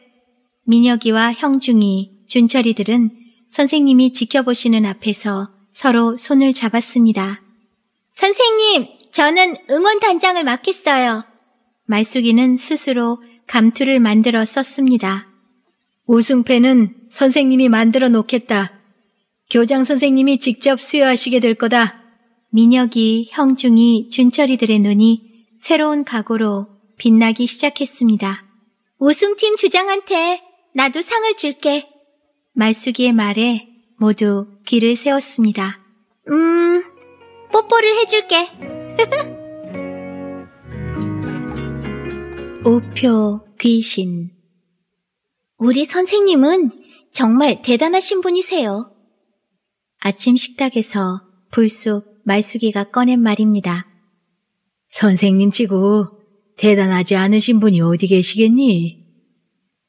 민혁이와 형중이, 준철이들은 선생님이 지켜보시는 앞에서 서로 손을 잡았습니다. 선생님, 저는 응원단장을 맡겠어요. 말숙이는 스스로 감투를 만들어 썼습니다. 우승패는 선생님이 만들어 놓겠다. 교장 선생님이 직접 수여하시게 될 거다. 민혁이, 형중이, 준철이들의 눈이 새로운 각오로 빛나기 시작했습니다. 우승팀 주장한테 나도 상을 줄게. 말숙이의 말에 모두 귀를 세웠습니다. 음, 뽀뽀를 해줄게. 우표 귀신 우리 선생님은 정말 대단하신 분이세요. 아침 식탁에서 불쑥 말숙이가 꺼낸 말입니다. 선생님 치고 대단하지 않으신 분이 어디 계시겠니?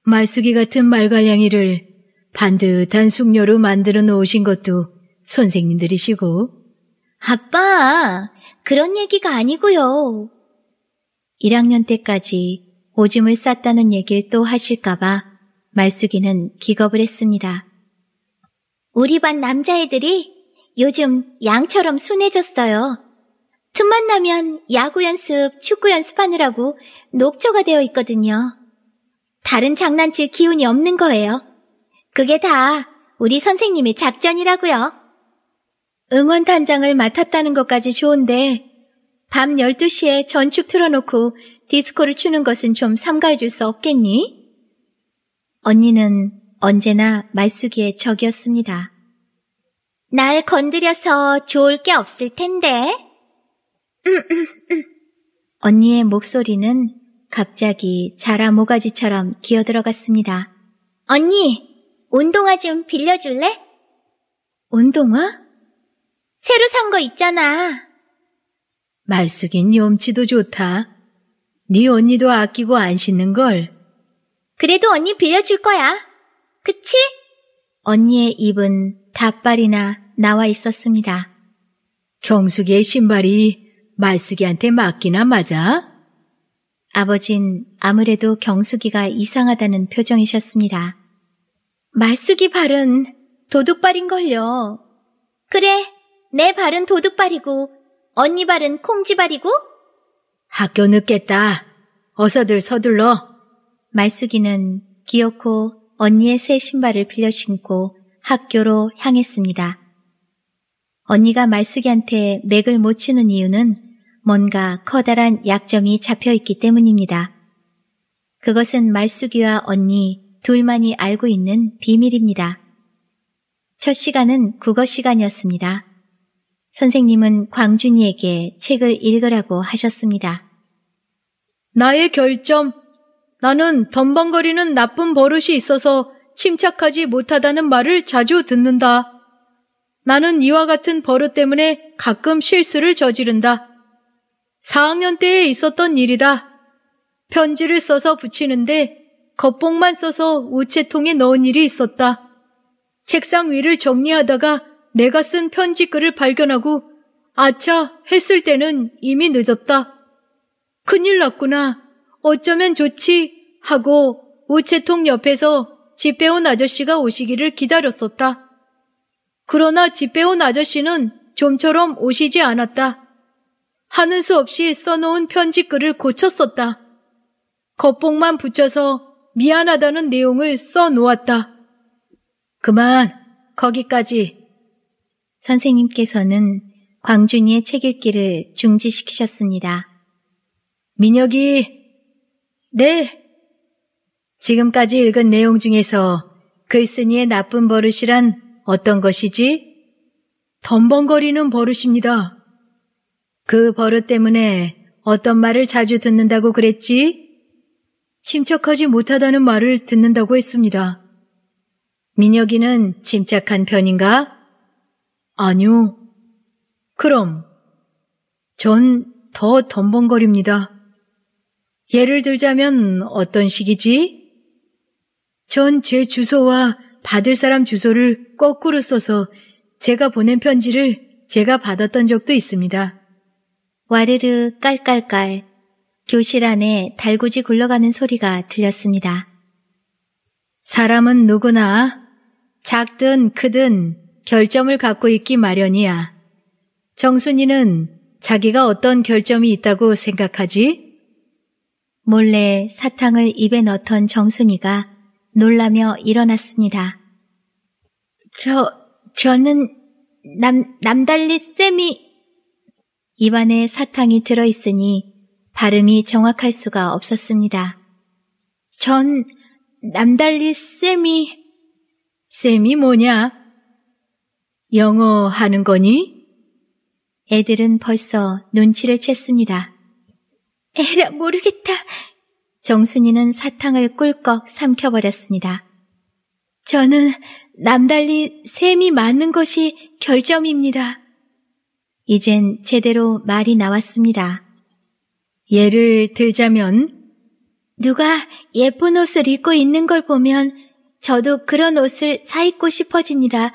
말숙이 같은 말괄량이를 반듯한 숙녀로 만들어 놓으신 것도 선생님들이시고. 아빠, 그런 얘기가 아니고요. 1학년 때까지 오줌을 쌌다는 얘기를 또 하실까봐 말숙이는 기겁을 했습니다. 우리 반 남자애들이 요즘 양처럼 순해졌어요. 틈만 나면 야구 연습, 축구 연습하느라고 녹초가 되어 있거든요. 다른 장난칠 기운이 없는 거예요. 그게 다 우리 선생님의 작전이라고요. 응원단장을 맡았다는 것까지 좋은데 밤 12시에 전축 틀어놓고 디스코를 추는 것은 좀 삼가해 줄 수 없겠니? 언니는 언제나 말숙이에 적이었습니다. 날 건드려서 좋을 게 없을 텐데. 언니의 목소리는 갑자기 자라 모가지처럼 기어들어갔습니다. 언니, 운동화 좀 빌려줄래? 운동화? 새로 산 거 있잖아. 말숙인 염치도 네 좋다. 네 언니도 아끼고 안 신는 걸. 그래도 언니 빌려줄 거야. 그치? 언니의 입은 닭발이나 나와 있었습니다. 경숙이의 신발이 말숙이한테 맞기나 맞아? 아버진 아무래도 경숙이가 이상하다는 표정이셨습니다. 말숙이 발은 도둑발인걸요. 그래, 내 발은 도둑발이고 언니 발은 콩지발이고? 학교 늦겠다. 어서들 서둘러. 말숙이는 귀엽고 언니의 새 신발을 빌려 신고 학교로 향했습니다. 언니가 말숙이한테 맥을 못치는 이유는 뭔가 커다란 약점이 잡혀 있기 때문입니다. 그것은 말숙이와 언니 둘만이 알고 있는 비밀입니다. 첫 시간은 국어 시간이었습니다. 선생님은 광준이에게 책을 읽으라고 하셨습니다. 나의 결점. 나는 덤벙거리는 나쁜 버릇이 있어서 침착하지 못하다는 말을 자주 듣는다. 나는 이와 같은 버릇 때문에 가끔 실수를 저지른다. 4학년 때에 있었던 일이다. 편지를 써서 붙이는데 겉봉만 써서 우체통에 넣은 일이 있었다. 책상 위를 정리하다가 내가 쓴 편지글을 발견하고 아차 했을 때는 이미 늦었다. 큰일 났구나. 어쩌면 좋지 하고 우체통 옆에서 집배온 아저씨가 오시기를 기다렸었다. 그러나 집배온 아저씨는 좀처럼 오시지 않았다. 하는 수 없이 써놓은 편지글을 고쳤었다. 겉봉만 붙여서 미안하다는 내용을 써놓았다. 그만, 거기까지. 선생님께서는 광준이의 책 읽기를 중지시키셨습니다. 민혁이, 네, 지금까지 읽은 내용 중에서 글쓴이의 나쁜 버릇이란 어떤 것이지? 덤벙거리는 버릇입니다. 그 버릇 때문에 어떤 말을 자주 듣는다고 그랬지? 침착하지 못하다는 말을 듣는다고 했습니다. 민혁이는 침착한 편인가? 아니요. 그럼, 전 더 덤벙거립니다. 예를 들자면 어떤 식이지? 전제 주소와 받을 사람 주소를 거꾸로 써서 제가 보낸 편지를 제가 받았던 적도 있습니다. 와르르 깔깔깔 교실 안에 달구지 굴러가는 소리가 들렸습니다. 사람은 누구나 작든 크든 결점을 갖고 있기 마련이야. 정순이는 자기가 어떤 결점이 있다고 생각하지? 몰래 사탕을 입에 넣던 정순이가 놀라며 일어났습니다. 저, 저는 남, 남달리 쌤이 입안에 사탕이 들어있으니 발음이 정확할 수가 없었습니다. 전 남달리 쌤이 쌤이 뭐냐? 영어 하는 거니? 애들은 벌써 눈치를 챘습니다. 에라 모르겠다. 정순이는 사탕을 꿀꺽 삼켜버렸습니다. 저는 남달리 셈이 맞는 것이 결점입니다. 이젠 제대로 말이 나왔습니다. 예를 들자면 누가 예쁜 옷을 입고 있는 걸 보면 저도 그런 옷을 사 입고 싶어집니다.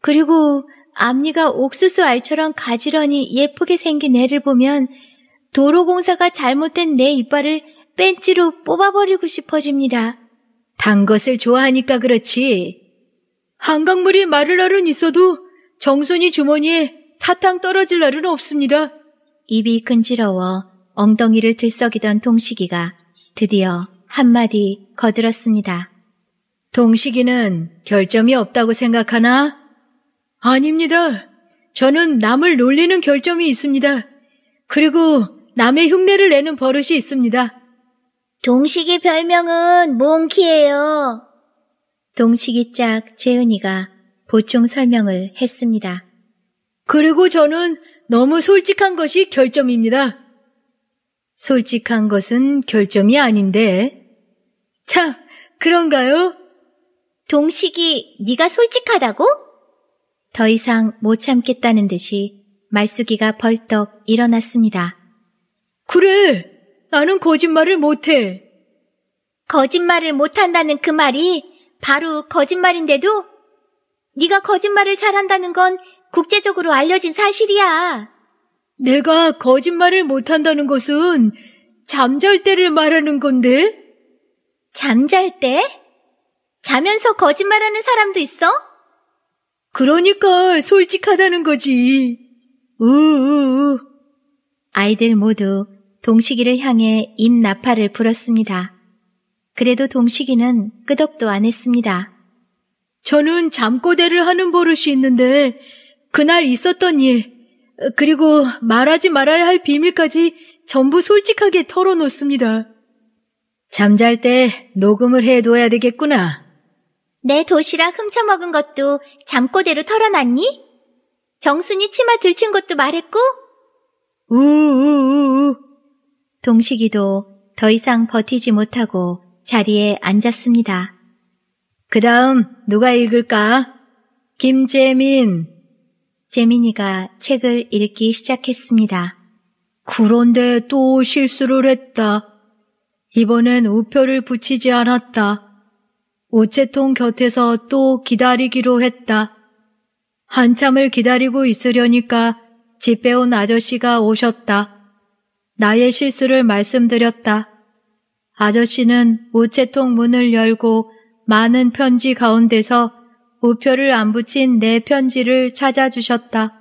그리고 앞니가 옥수수 알처럼 가지런히 예쁘게 생긴 애를 보면 도로공사가 잘못된 내 이빨을 뺀치로 뽑아버리고 싶어집니다. 단 것을 좋아하니까 그렇지. 한강물이 마를 날은 있어도 정손이 주머니에 사탕 떨어질 날은 없습니다. 입이 근지러워 엉덩이를 들썩이던 동식이가 드디어 한마디 거들었습니다. 동식이는 결점이 없다고 생각하나? 아닙니다. 저는 남을 놀리는 결점이 있습니다. 그리고 남의 흉내를 내는 버릇이 있습니다. 동식이 별명은 몽키예요. 동식이 짝 재은이가 보충 설명을 했습니다. 그리고 저는 너무 솔직한 것이 결점입니다. 솔직한 것은 결점이 아닌데. 참, 그런가요? 동식이 네가 솔직하다고? 더 이상 못 참겠다는 듯이 말숙이가 벌떡 일어났습니다. 그래, 나는 거짓말을 못해. 거짓말을 못한다는 그 말이 바로 거짓말인데도 네가 거짓말을 잘한다는 건 국제적으로 알려진 사실이야. 내가 거짓말을 못한다는 것은 잠잘 때를 말하는 건데? 잠잘 때? 자면서 거짓말하는 사람도 있어? 그러니까 솔직하다는 거지. 우우우. 아이들 모두 동식이를 향해 입 나팔을 불었습니다. 그래도 동식이는 끄덕도 안 했습니다. 저는 잠꼬대를 하는 버릇이 있는데 그날 있었던 일, 그리고 말하지 말아야 할 비밀까지 전부 솔직하게 털어놓습니다. 잠잘 때 녹음을 해둬야 되겠구나. 내 도시락 훔쳐먹은 것도 잠꼬대로 털어놨니? 정순이 치마 들친 것도 말했고? 우우우우 동식이도 더 이상 버티지 못하고 자리에 앉았습니다. 그 다음 누가 읽을까? 김재민. 재민이가 책을 읽기 시작했습니다. 그런데 또 실수를 했다. 이번엔 우표를 붙이지 않았다. 우체통 곁에서 또 기다리기로 했다. 한참을 기다리고 있으려니까 집 빼온 아저씨가 오셨다. 나의 실수를 말씀드렸다. 아저씨는 우체통 문을 열고 많은 편지 가운데서 우표를 안 붙인 내 편지를 찾아주셨다.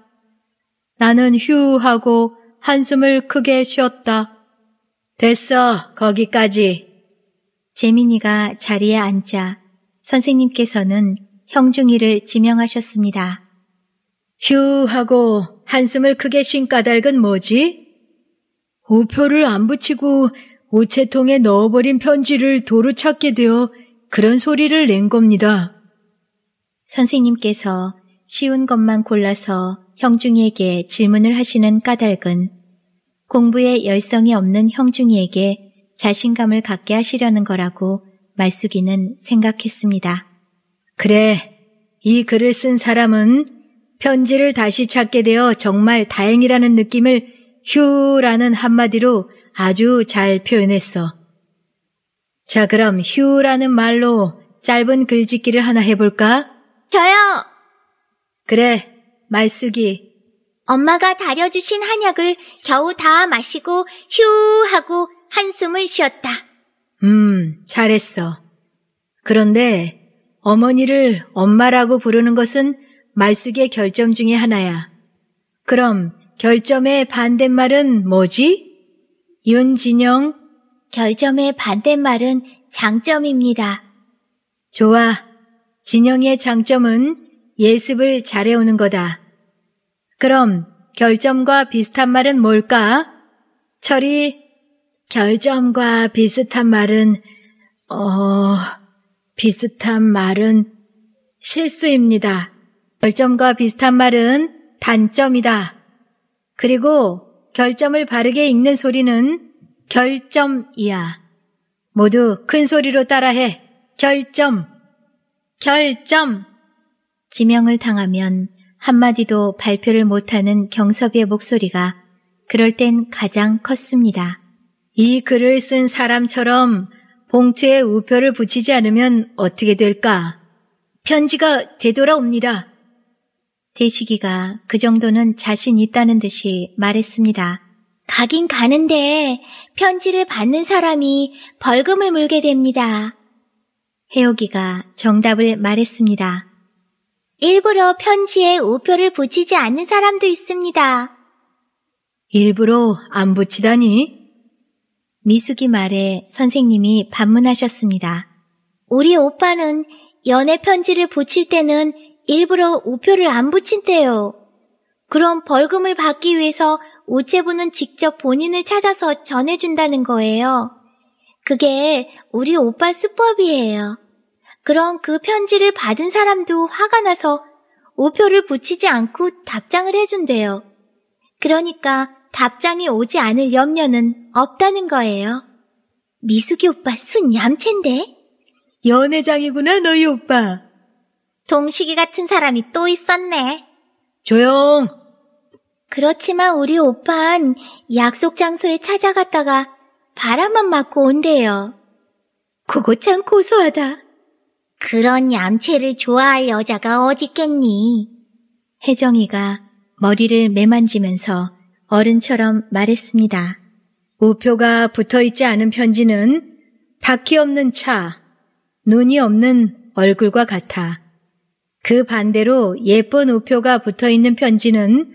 나는 휴하고 한숨을 크게 쉬었다. 됐어, 거기까지. 재민이가 자리에 앉자 선생님께서는 형중이를 지명하셨습니다. 휴하고 한숨을 크게 쉰 까닭은 뭐지? 우표를 안 붙이고 우체통에 넣어버린 편지를 도로 찾게 되어 그런 소리를 낸 겁니다. 선생님께서 쉬운 것만 골라서 형중이에게 질문을 하시는 까닭은 공부에 열성이 없는 형중이에게 자신감을 갖게 하시려는 거라고 말숙이는 생각했습니다. 그래, 이 글을 쓴 사람은 편지를 다시 찾게 되어 정말 다행이라는 느낌을 휴라는 한마디로 아주 잘 표현했어. 자, 그럼 휴라는 말로 짧은 글짓기를 하나 해볼까? 저요! 그래, 말쑥이 엄마가 다려주신 한약을 겨우 다 마시고 휴 하고 한숨을 쉬었다. 음, 잘했어. 그런데 어머니를 엄마라고 부르는 것은 말숙의 결점 중의 하나야. 그럼 결점의 반대말은 뭐지? 윤진영. 결점의 반대말은 장점입니다. 좋아. 진영의 장점은 예습을 잘해오는 거다. 그럼 결점과 비슷한 말은 뭘까? 철이 결점과 비슷한 말은 어 비슷한 말은 실수입니다. 결점과 비슷한 말은 단점이다. 그리고 결점을 바르게 읽는 소리는 결점이야. 모두 큰 소리로 따라해. 결점. 결점. 지명을 당하면 한마디도 발표를 못하는 경섭이의 목소리가 그럴 땐 가장 컸습니다. 이 글을 쓴 사람처럼 봉투에 우표를 붙이지 않으면 어떻게 될까? 편지가 되돌아옵니다. 대식이가 그 정도는 자신 있다는 듯이 말했습니다. 가긴 가는데 편지를 받는 사람이 벌금을 물게 됩니다. 혜옥이가 정답을 말했습니다. 일부러 편지에 우표를 붙이지 않는 사람도 있습니다. 일부러 안 붙이다니? 미숙이 말에 선생님이 반문하셨습니다. 우리 오빠는 연애 편지를 붙일 때는 일부러 우표를 안 붙인대요. 그럼 벌금을 받기 위해서 우체부는 직접 본인을 찾아서 전해준다는 거예요. 그게 우리 오빠 수법이에요. 그럼 그 편지를 받은 사람도 화가 나서 우표를 붙이지 않고 답장을 해준대요. 그러니까 답장이 오지 않을 염려는 없다는 거예요. 미숙이 오빠 순 얌챈데? 연회장이구나 너희 오빠. 동식이 같은 사람이 또 있었네. 조용! 그렇지만 우리 오판 빠 약속 장소에 찾아갔다가 바람만 맞고 온대요. 그거 참 고소하다. 그런 얌체를 좋아할 여자가 어딨겠니? 혜정이가 머리를 매만지면서 어른처럼 말했습니다. 우표가 붙어 있지 않은 편지는 바퀴 없는 차, 눈이 없는 얼굴과 같아 그 반대로 예쁜 우표가 붙어 있는 편지는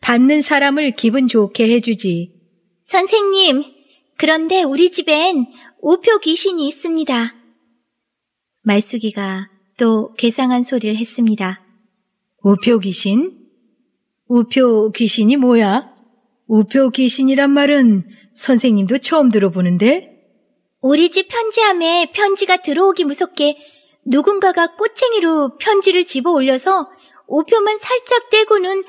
받는 사람을 기분 좋게 해주지. 선생님, 그런데 우리 집엔 우표 귀신이 있습니다. 말숙이가 또 괴상한 소리를 했습니다. 우표 귀신? 우표 귀신이 뭐야? 우표 귀신이란 말은 선생님도 처음 들어보는데? 우리 집 편지함에 편지가 들어오기 무섭게 누군가가 꼬챙이로 편지를 집어 올려서 우표만 살짝 떼고는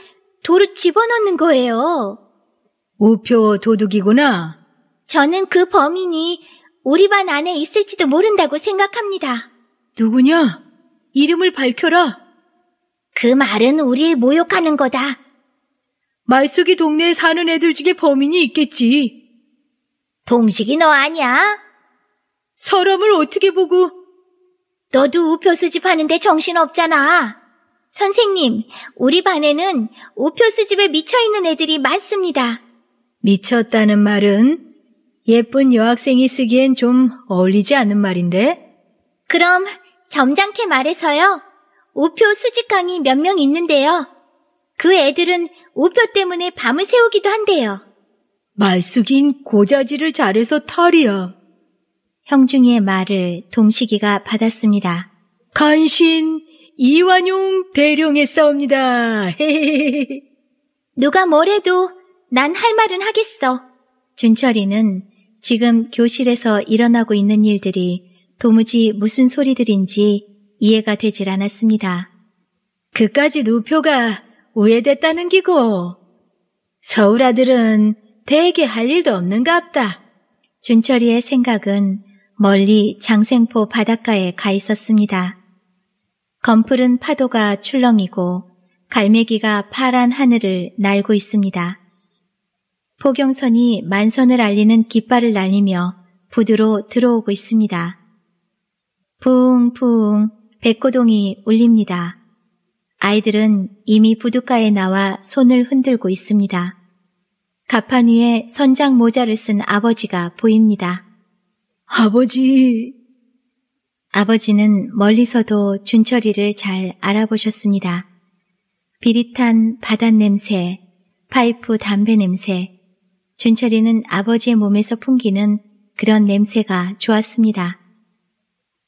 도로 집어넣는 거예요. 우표 도둑이구나. 저는 그 범인이 우리 반 안에 있을지도 모른다고 생각합니다. 누구냐? 이름을 밝혀라. 그 말은 우리를 모욕하는 거다. 말숙이 동네에 사는 애들 중에 범인이 있겠지. 동식이 너 아니야? 사람을 어떻게 보고 너도 우표 수집하는데 정신 없잖아. 선생님, 우리 반에는 우표 수집에 미쳐있는 애들이 많습니다. 미쳤다는 말은 예쁜 여학생이 쓰기엔 좀 어울리지 않는 말인데? 그럼 점잖게 말해서요. 우표 수집 강이 몇 명 있는데요. 그 애들은 우표 때문에 밤을 새우기도 한대요. 말숙인 고자질을 잘해서 탈이야. 형중이의 말을 동식이가 받았습니다. 간신 이완용 대령에 싸웁니다. 누가 뭐래도 난 할 말은 하겠어. 준철이는 지금 교실에서 일어나고 있는 일들이 도무지 무슨 소리들인지 이해가 되질 않았습니다. 그까지 노표가 우회됐다는 기고 서울 아들은 대개 할 일도 없는갑다. 준철이의 생각은 멀리 장생포 바닷가에 가 있었습니다. 검푸른 파도가 출렁이고 갈매기가 파란 하늘을 날고 있습니다. 포경선이 만선을 알리는 깃발을 날리며 부두로 들어오고 있습니다. 푸웅푸웅 백고동이 울립니다. 아이들은 이미 부두가에 나와 손을 흔들고 있습니다. 가판 위에 선장 모자를 쓴 아버지가 보입니다. 아버지. 아버지는 멀리서도 준철이를 잘 알아보셨습니다. 비릿한 바닷 냄새, 파이프 담배 냄새, 준철이는 아버지의 몸에서 풍기는 그런 냄새가 좋았습니다.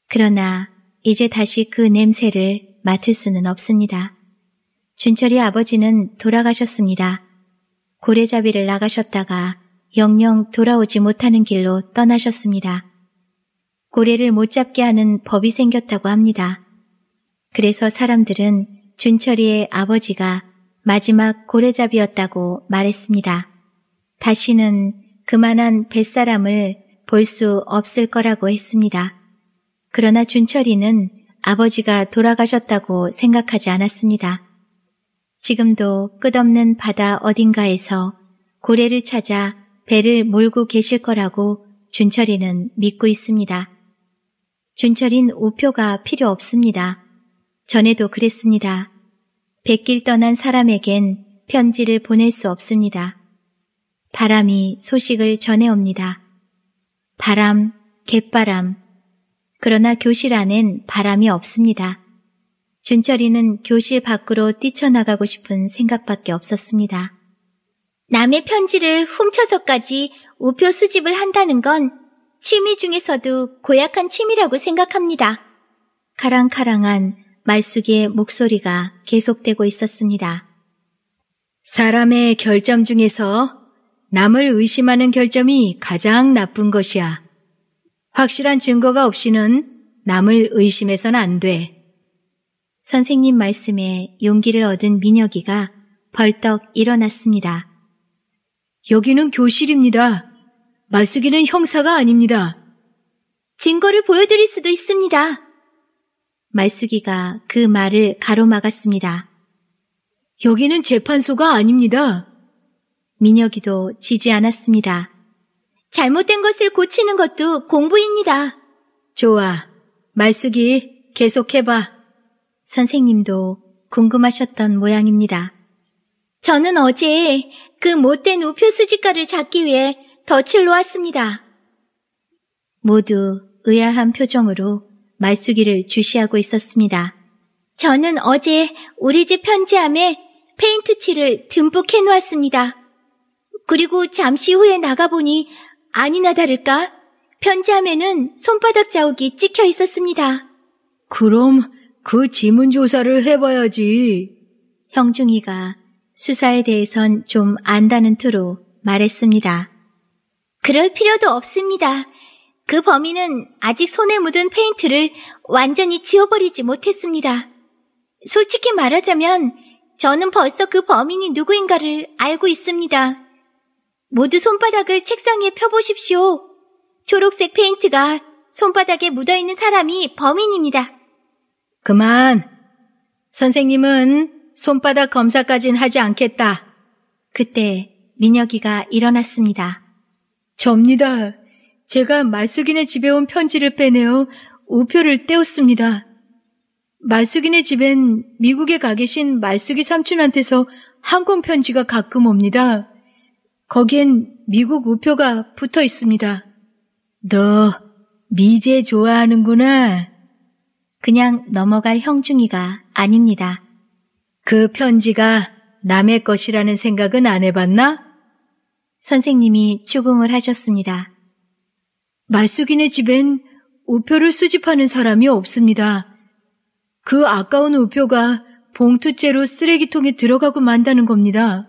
그러나 이제 다시 그 냄새를 맡을 수는 없습니다. 준철이 아버지는 돌아가셨습니다. 고래잡이를 나가셨다가 영영 돌아오지 못하는 길로 떠나셨습니다. 고래를 못 잡게 하는 법이 생겼다고 합니다. 그래서 사람들은 준철이의 아버지가 마지막 고래잡이였다고 말했습니다. 다시는 그만한 뱃사람을 볼 수 없을 거라고 했습니다. 그러나 준철이는 아버지가 돌아가셨다고 생각하지 않았습니다. 지금도 끝없는 바다 어딘가에서 고래를 찾아 배를 몰고 계실 거라고 준철이는 믿고 있습니다. 준철인 우표가 필요 없습니다. 전에도 그랬습니다. 백길 떠난 사람에겐 편지를 보낼 수 없습니다. 바람이 소식을 전해옵니다. 바람, 갯바람. 그러나 교실 안엔 바람이 없습니다. 준철이는 교실 밖으로 뛰쳐나가고 싶은 생각밖에 없었습니다. 남의 편지를 훔쳐서까지 우표 수집을 한다는 건 취미 중에서도 고약한 취미라고 생각합니다. 카랑카랑한 말숙의 목소리가 계속되고 있었습니다. 사람의 결점 중에서 남을 의심하는 결점이 가장 나쁜 것이야. 확실한 증거가 없이는 남을 의심해서는안 돼. 선생님 말씀에 용기를 얻은 민혁이가 벌떡 일어났습니다. 여기는 교실입니다. 말쓰기는 형사가 아닙니다. 증거를 보여드릴 수도 있습니다. 말쓰이가그 말을 가로막았습니다. 여기는 재판소가 아닙니다. 민혁이도 지지 않았습니다. 잘못된 것을 고치는 것도 공부입니다. 좋아. 말쓰이 계속해봐. 선생님도 궁금하셨던 모양입니다. 저는 어제 그 못된 우표 수집가를 잡기 위해 덫을 놓았습니다. 모두 의아한 표정으로 말수기를 주시하고 있었습니다. 저는 어제 우리 집 편지함에 페인트칠을 듬뿍 해놓았습니다. 그리고 잠시 후에 나가보니 아니나 다를까 편지함에는 손바닥 자국이 찍혀 있었습니다. 그럼 그 지문 조사를 해봐야지. 형중이가 수사에 대해선 좀 안다는 투로 말했습니다. 그럴 필요도 없습니다. 그 범인은 아직 손에 묻은 페인트를 완전히 지워버리지 못했습니다. 솔직히 말하자면 저는 벌써 그 범인이 누구인가를 알고 있습니다. 모두 손바닥을 책상 에 펴보십시오. 초록색 페인트가 손바닥에 묻어있는 사람이 범인입니다. 그만. 선생님은 손바닥 검사까진 하지 않겠다. 그때 민혁이가 일어났습니다. 접니다. 제가 말숙이네 집에 온 편지를 빼내어 우표를 떼었습니다. 말숙이네 집엔 미국에 가 계신 말숙이 삼촌한테서 항공 편지가 가끔 옵니다. 거기엔 미국 우표가 붙어 있습니다. 너 미제 좋아하는구나. 그냥 넘어갈 형중이가 아닙니다. 그 편지가 남의 것이라는 생각은 안 해봤나? 선생님이 추궁을 하셨습니다. 말숙이네 집엔 우표를 수집하는 사람이 없습니다. 그 아까운 우표가 봉투째로 쓰레기통에 들어가고 만다는 겁니다.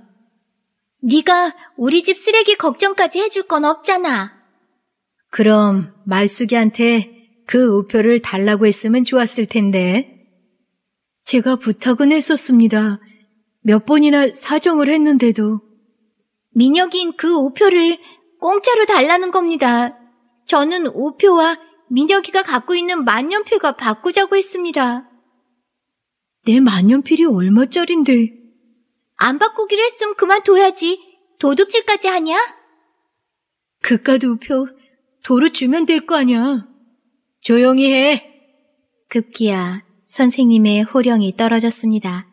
네가 우리 집 쓰레기 걱정까지 해줄 건 없잖아. 그럼 말숙이한테 그 우표를 달라고 했으면 좋았을 텐데. 제가 부탁은 했었습니다. 몇 번이나 사정을 했는데도. 민혁인 그우표를 공짜로 달라는 겁니다. 저는 우표와 민혁이가 갖고 있는 만년필과 바꾸자고 했습니다. 내 만년필이 얼마짜린데? 안 바꾸기로 했음 그만둬야지. 도둑질까지 하냐? 그깟 우표 도로 주면 될 거 아냐. 조용히 해. 급기야 선생님의 호령이 떨어졌습니다.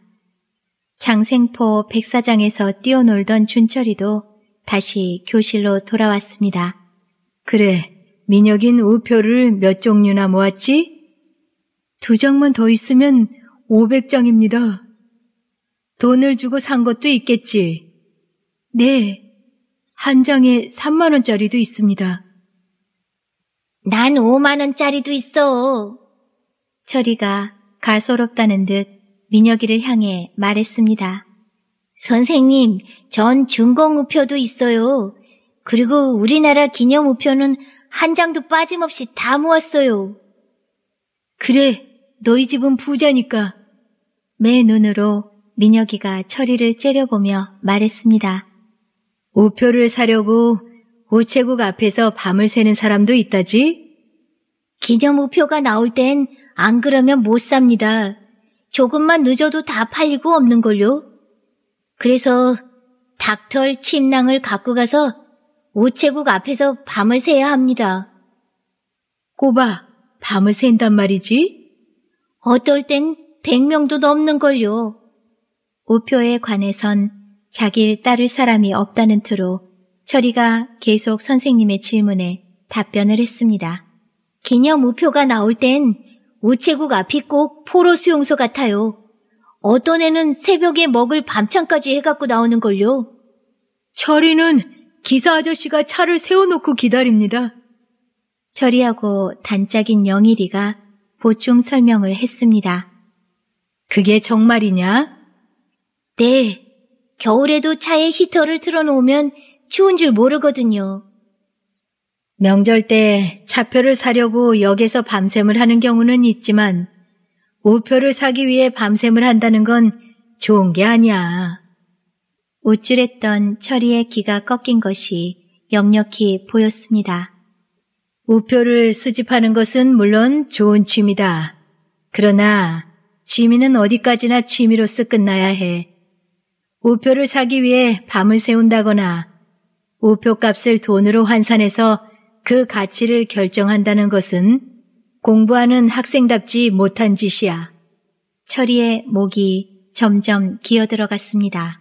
장생포 백사장에서 뛰어놀던 준철이도 다시 교실로 돌아왔습니다. 그래, 민혁인 우표를 몇 종류나 모았지? 두 장만 더 있으면 500장입니다. 돈을 주고 산 것도 있겠지? 네, 한 장에 3만원짜리도 있습니다. 난 5만원짜리도 있어. 철이가 가소롭다는 듯 민혁이를 향해 말했습니다. 선생님, 전 중공 우표도 있어요. 그리고 우리나라 기념 우표는 한 장도 빠짐없이 다 모았어요. 그래, 너희 집은 부자니까. 매 눈으로 민혁이가 철이를 째려보며 말했습니다. 우표를 사려고 우체국 앞에서 밤을 새는 사람도 있다지? 기념 우표가 나올 땐안 그러면 못 삽니다. 조금만 늦어도 다 팔리고 없는걸요. 그래서 닥털 침낭을 갖고 가서 우체국 앞에서 밤을 새야 합니다. 꼬박 밤을 샌단 말이지? 어떨 땐 100명도 넘는걸요. 우표에 관해선 자기를 따를 사람이 없다는 투로 철이가 계속 선생님의 질문에 답변을 했습니다. 기념 우표가 나올 땐 우체국 앞이 꼭 포로 수용소 같아요. 어떤 애는 새벽에 먹을 밤참까지 해갖고 나오는걸요. 철이는 기사 아저씨가 차를 세워놓고 기다립니다. 철이하고 단짝인 영일이가 보충 설명을 했습니다. 그게 정말이냐? 네. 겨울에도 차에 히터를 틀어놓으면 추운 줄 모르거든요. 명절 때 차표를 사려고 역에서 밤샘을 하는 경우는 있지만 우표를 사기 위해 밤샘을 한다는 건 좋은 게 아니야. 우쭐했던 철이의 귀가 꺾인 것이 역력히 보였습니다. 우표를 수집하는 것은 물론 좋은 취미다. 그러나 취미는 어디까지나 취미로서 끝나야 해. 우표를 사기 위해 밤을 세운다거나 우표값을 돈으로 환산해서 그 가치를 결정한다는 것은 공부하는 학생답지 못한 짓이야. 철이의 목이 점점 기어들어갔습니다.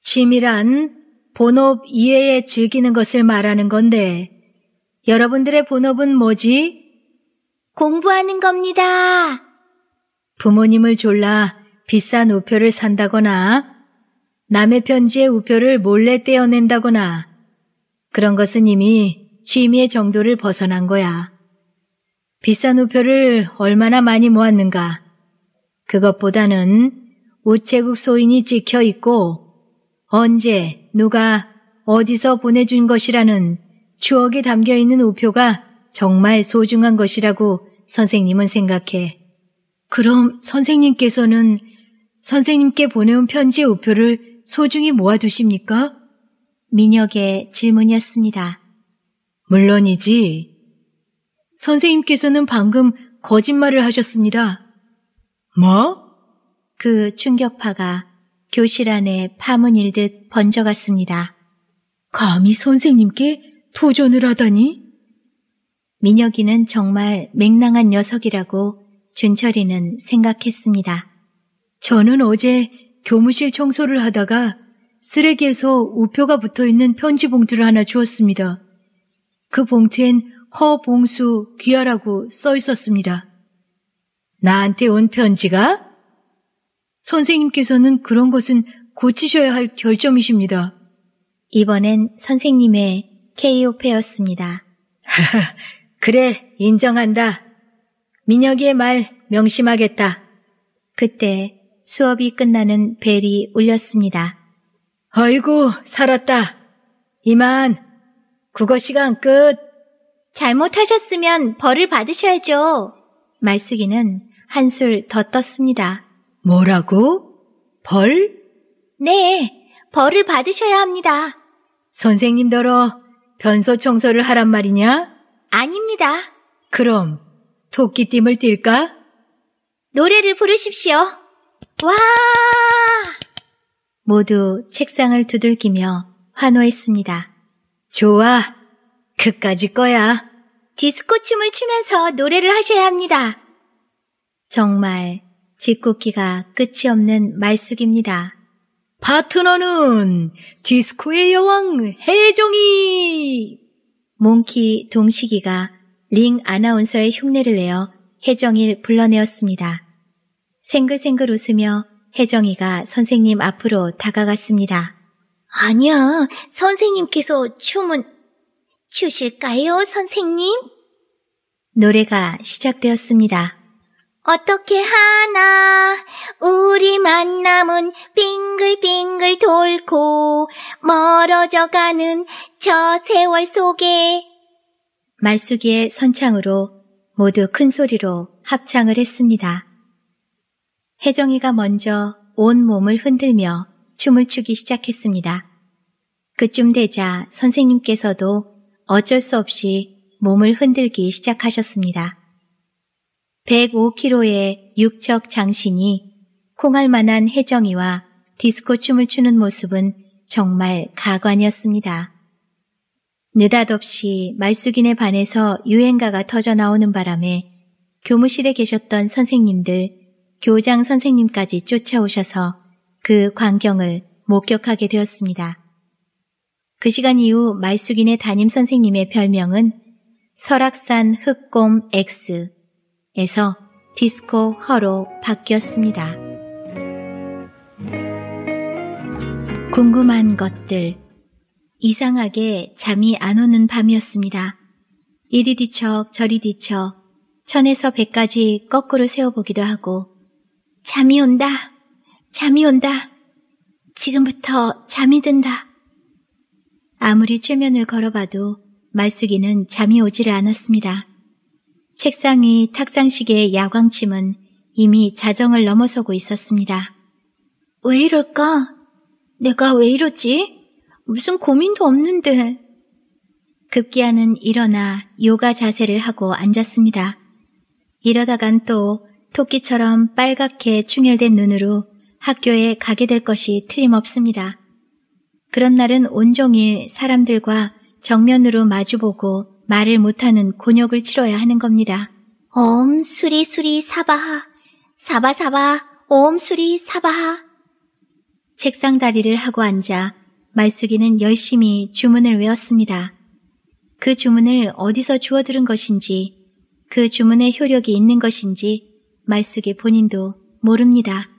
취미란 본업 이외에 즐기는 것을 말하는 건데 여러분들의 본업은 뭐지? 공부하는 겁니다. 부모님을 졸라 비싼 우표를 산다거나 남의 편지에 우표를 몰래 떼어낸다거나 그런 것은 이미 취미의 정도를 벗어난 거야. 비싼 우표를 얼마나 많이 모았는가. 그것보다는 우체국 소인이 찍혀 있고 언제 누가 어디서 보내준 것이라는 추억이 담겨 있는 우표가 정말 소중한 것이라고 선생님은 생각해. 그럼 선생님께서는 선생님께 보내온 편지 우표를 소중히 모아두십니까? 민혁의 질문이었습니다. 물론이지. 선생님께서는 방금 거짓말을 하셨습니다. 뭐? 그 충격파가 교실 안에 파문일듯 번져갔습니다. 감히 선생님께 도전을 하다니? 민혁이는 정말 맹랑한 녀석이라고 준철이는 생각했습니다. 저는 어제 교무실 청소를 하다가 쓰레기에서 우표가 붙어 있는 편지 봉투를 하나 주었습니다. 그 봉투엔 허봉수 귀하라고 써 있었습니다. 나한테 온 편지가? 선생님께서는 그런 것은 고치셔야 할 결점이십니다. 이번엔 선생님의 k 오페였습니다 그래, 인정한다. 민혁이의 말 명심하겠다. 그때 수업이 끝나는 벨이 울렸습니다. 아이고, 살았다. 이만 그어 시간 끝. 잘못하셨으면 벌을 받으셔야죠. 말숙이는 한술 더 떴습니다. 뭐라고? 벌? 네, 벌을 받으셔야 합니다. 선생님더러 변소 청소를 하란 말이냐? 아닙니다. 그럼 토끼띠을 뛸까? 노래를 부르십시오. 와! 모두 책상을 두들기며 환호했습니다. 좋아. 그까지 거야. 디스코 춤을 추면서 노래를 하셔야 합니다. 정말 짓궂기가 끝이 없는 말숙입니다. 파트너는 디스코의 여왕 해종이 몽키 동식이가 링 아나운서의 흉내를 내어 해정이를 불러내었습니다. 생글생글 웃으며 해정이가 선생님 앞으로 다가갔습니다. 아니야, 선생님께서 춤은 추실까요, 선생님? 노래가 시작되었습니다. 어떻게 하나 우리 만남은 빙글빙글 돌고 멀어져가는 저 세월 속에 말수기의 선창으로 모두 큰 소리로 합창을 했습니다. 혜정이가 먼저 온 몸을 흔들며 춤을 추기 시작했습니다. 그쯤 되자 선생님께서도 어쩔 수 없이 몸을 흔들기 시작하셨습니다. 105kg의 육척 장신이 콩알 만한 혜정이와 디스코 춤을 추는 모습은 정말 가관이었습니다. 느닷없이 말숙인에 반에서 유행가가 터져 나오는 바람에 교무실에 계셨던 선생님들, 교장 선생님까지 쫓아오셔서 그 광경을 목격하게 되었습니다. 그 시간 이후 말숙인의 담임 선생님의 별명은 설악산 흑곰 X에서 디스코 허로 바뀌었습니다. 궁금한 것들 이상하게 잠이 안 오는 밤이었습니다. 이리 뒤척 저리 뒤척 천에서 백까지 거꾸로 세워보기도 하고 잠이 온다 잠이 온다 지금부터 잠이 든다 아무리 최면을 걸어봐도 말숙이는 잠이 오지를 않았습니다. 책상 위 탁상식의 야광침은 이미 자정을 넘어서고 있었습니다. 왜 이럴까? 내가 왜 이러지? 무슨 고민도 없는데. 급기야는 일어나 요가 자세를 하고 앉았습니다. 이러다간 또 토끼처럼 빨갛게 충혈된 눈으로 학교에 가게 될 것이 틀림없습니다. 그런 날은 온종일 사람들과 정면으로 마주보고 말을 못하는 곤욕을 치러야 하는 겁니다. 엄 수리 수리 사바하 사바 사바 엄 수리 사바하 책상 다리를 하고 앉아 말숙이는 열심히 주문을 외웠습니다. 그 주문을 어디서 주워 들은 것인지 그 주문의 효력이 있는 것인지 말숙이 본인도 모릅니다.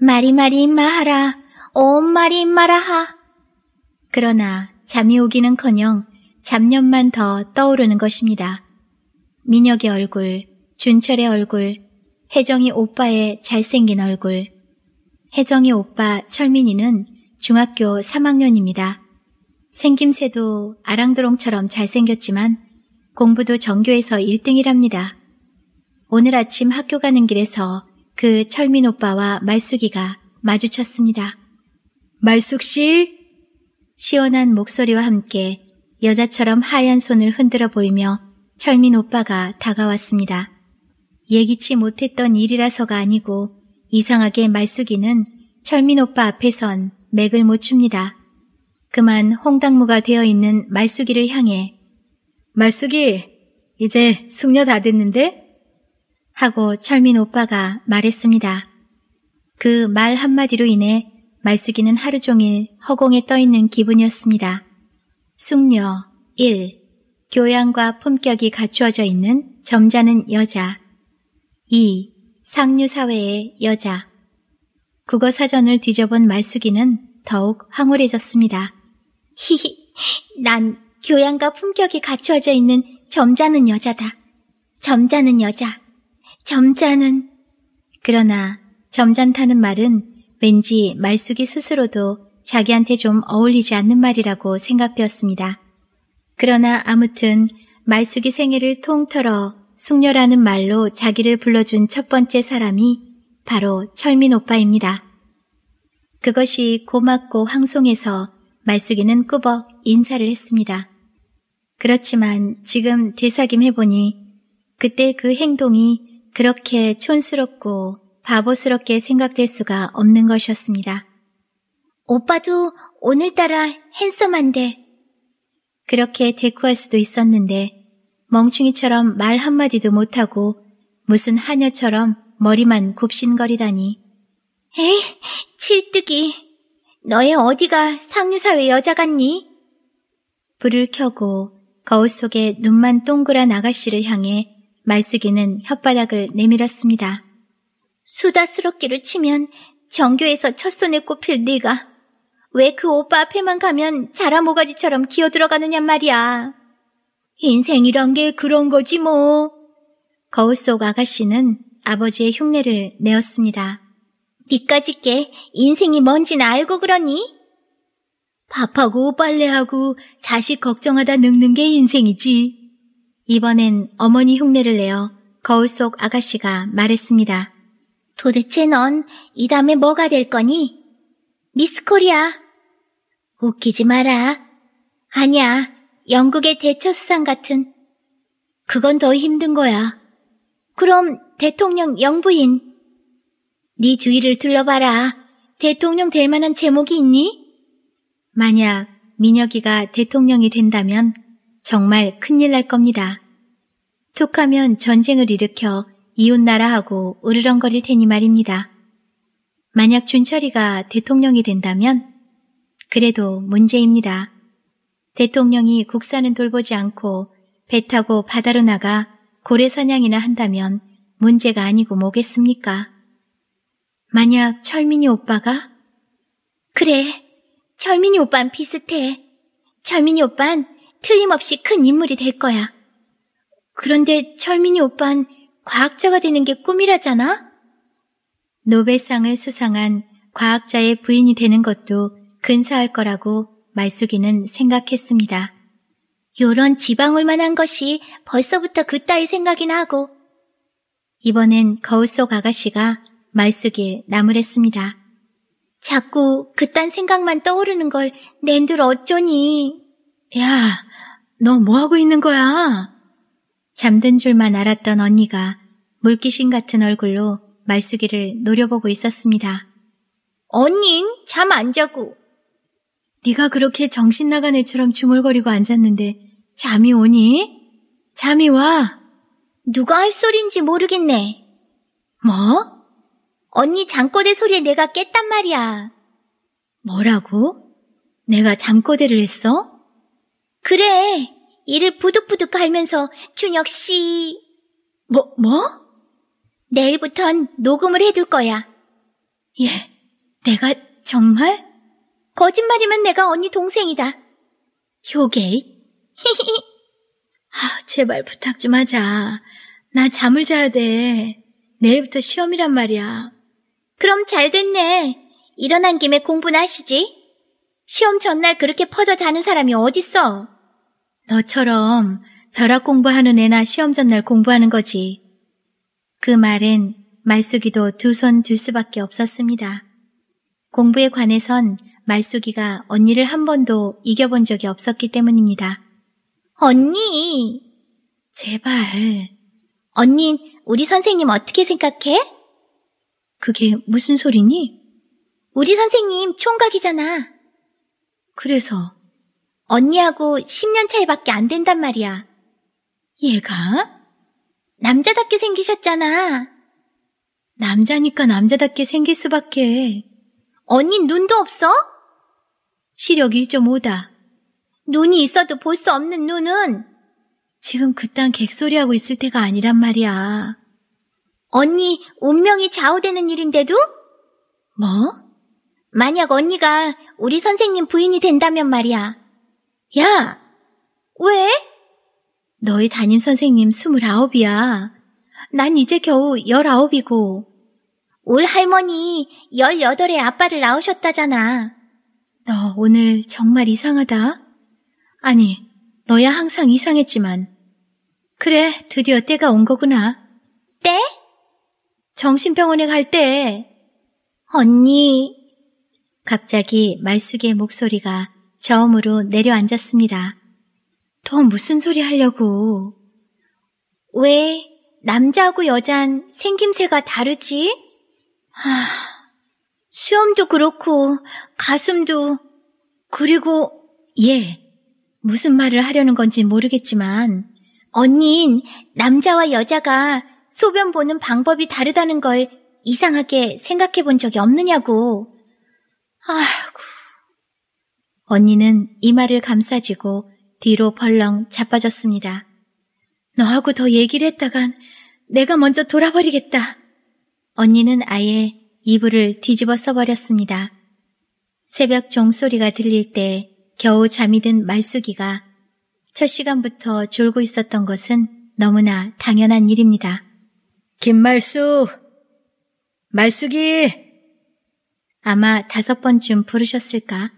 마리마리 마하라 엄 마리 마라하 그러나 잠이 오기는커녕 잡념만 더 떠오르는 것입니다. 민혁의 얼굴, 준철의 얼굴, 혜정이 오빠의 잘생긴 얼굴. 혜정이 오빠 철민이는 중학교 3학년입니다. 생김새도 아랑드롱처럼 잘생겼지만 공부도 전교에서 1등이랍니다. 오늘 아침 학교 가는 길에서 그 철민 오빠와 말숙이가 마주쳤습니다. 말숙 씨? 시원한 목소리와 함께 여자처럼 하얀 손을 흔들어 보이며 철민 오빠가 다가왔습니다. 예기치 못했던 일이라서가 아니고 이상하게 말숙이는 철민 오빠 앞에선 맥을 못 춥니다. 그만 홍당무가 되어 있는 말숙이를 향해 말숙이 이제 숙녀 다 됐는데? 하고 철민 오빠가 말했습니다. 그 말 한마디로 인해 말숙이는 하루 종일 허공에 떠 있는 기분이었습니다. 숙녀 1. 교양과 품격이 갖추어져 있는 점잖은 여자 2. 상류사회의 여자 국어 사전을 뒤져본 말숙이는 더욱 황홀해졌습니다. 히히, 난 교양과 품격이 갖추어져 있는 점잖은 여자다. 점잖은 여자. 점잖은. 그러나 점잖다는 말은 왠지 말숙이 스스로도 자기한테 좀 어울리지 않는 말이라고 생각되었습니다. 그러나 아무튼 말숙이 생애를 통틀어 숙녀라는 말로 자기를 불러준 첫 번째 사람이 바로 철민 오빠입니다. 그것이 고맙고 황송해서 말숙이는 꾸벅 인사를 했습니다. 그렇지만 지금 되삭김해보니 그때 그 행동이 그렇게 촌스럽고 바보스럽게 생각될 수가 없는 것이었습니다. 오빠도 오늘따라 핸섬한데. 그렇게 대꾸할 수도 있었는데 멍충이처럼 말 한마디도 못하고 무슨 하녀처럼 머리만 굽신거리다니. 에이, 칠뜨기. 너의 어디가 상류사회 여자 같니? 불을 켜고 거울 속에 눈만 동그란 아가씨를 향해 말숙이는 혓바닥을 내밀었습니다. 수다스럽기로 치면 정교에서 첫손에 꼽힐 네가 왜 그 오빠 앞에만 가면 자라모가지처럼 기어들어가느냐 말이야. 인생이란 게 그런 거지 뭐. 거울 속 아가씨는 아버지의 흉내를 내었습니다. 니까짓게 인생이 뭔진 알고 그러니? 밥하고 빨래하고 자식 걱정하다 늙는 게 인생이지. 이번엔 어머니 흉내를 내어 거울 속 아가씨가 말했습니다. 도대체 넌 이 다음에 뭐가 될 거니? 미스 코리아. 웃기지 마라. 아니야. 영국의 대처수상 같은. 그건 더 힘든 거야. 그럼 대통령 영부인. 네 주위를 둘러봐라. 대통령 될 만한 제목이 있니? 만약 민혁이가 대통령이 된다면 정말 큰일 날 겁니다. 툭하면 전쟁을 일으켜 이웃나라하고 으르렁거릴 테니 말입니다. 만약 준철이가 대통령이 된다면 그래도 문제입니다. 대통령이 국산은 돌보지 않고 배 타고 바다로 나가 고래 사냥이나 한다면 문제가 아니고 뭐겠습니까? 만약 철민이 오빠가 그래, 철민이 오빠는 비슷해. 철민이 오빠는 틀림없이 큰 인물이 될 거야. 그런데 철민이 오빠는 과학자가 되는 게 꿈이라잖아? 노벨상을 수상한 과학자의 부인이 되는 것도 근사할 거라고 말숙이는 생각했습니다. 요런 지방울만한 것이 벌써부터 그따위 생각이나 하고 이번엔 거울 속 아가씨가 말숙일 나무랬습니다. 자꾸 그딴 생각만 떠오르는 걸 낸들 어쩌니. 야, 너 뭐하고 있는 거야? 잠든 줄만 알았던 언니가 물귀신 같은 얼굴로 말수기를 노려보고 있었습니다. 언닌 잠안 자고. 네가 그렇게 정신 나간 애처럼 주물거리고 앉았는데 잠이 오니? 잠이 와. 누가 할 소린지 모르겠네. 뭐? 언니 잠꼬대 소리에 내가 깼단 말이야. 뭐라고? 내가 잠꼬대를 했어? 그래. 이를 부득부득 갈면서 준혁 씨. 뭐, 뭐? 내일부턴 녹음을 해둘 거야. 예, 내가 정말? 거짓말이면 내가 언니 동생이다. 효게이. 히히히. 아, 제발 부탁 좀 하자. 나 잠을 자야 돼. 내일부터 시험이란 말이야. 그럼 잘 됐네. 일어난 김에 공부나 하시지. 시험 전날 그렇게 퍼져 자는 사람이 어딨어. 너처럼 벼락 공부하는 애나 시험 전날 공부하는 거지. 그 말엔 말숙이도 두손들 수밖에 없었습니다. 공부에 관해선 말숙이가 언니를 한 번도 이겨본 적이 없었기 때문입니다. 언니! 제발. 언닌 우리 선생님 어떻게 생각해? 그게 무슨 소리니? 우리 선생님 총각이잖아. 그래서 언니하고 10년 차이밖에 안 된단 말이야. 얘가? 남자답게 생기셨잖아. 남자니까 남자답게 생길 수밖에. 언니 눈도 없어? 시력 1.5다. 눈이 있어도 볼 수 없는 눈은 지금 그딴 객소리하고 있을 때가 아니란 말이야. 언니 운명이 좌우되는 일인데도? 뭐? 만약 언니가 우리 선생님 부인이 된다면 말이야. 야! 왜? 너희 담임 선생님 스물아홉이야. 난 이제 겨우 열아홉이고. 올 할머니 열여덟에 아빠를 낳으셨다잖아. 너 오늘 정말 이상하다. 아니, 너야 항상 이상했지만. 그래, 드디어 때가 온 거구나. 때? 정신병원에 갈 때. 언니. 갑자기 말숙의 목소리가 저음으로 내려앉았습니다. 더 무슨 소리 하려고. 왜 남자하고 여잔 생김새가 다르지? 하, 수염도 그렇고 가슴도 그리고 예 무슨 말을 하려는 건지 모르겠지만 언니인 남자와 여자가 소변 보는 방법이 다르다는 걸 이상하게 생각해 본 적이 없느냐고. 아이고 언니는 이마를 감싸쥐고 뒤로 벌렁 자빠졌습니다. 너하고 더 얘기를 했다간 내가 먼저 돌아버리겠다. 언니는 아예 이불을 뒤집어 써버렸습니다. 새벽 종소리가 들릴 때 겨우 잠이 든 말숙이가 첫 시간부터 졸고 있었던 것은 너무나 당연한 일입니다. 김말숙! 말숙이! 아마 다섯 번쯤 부르셨을까?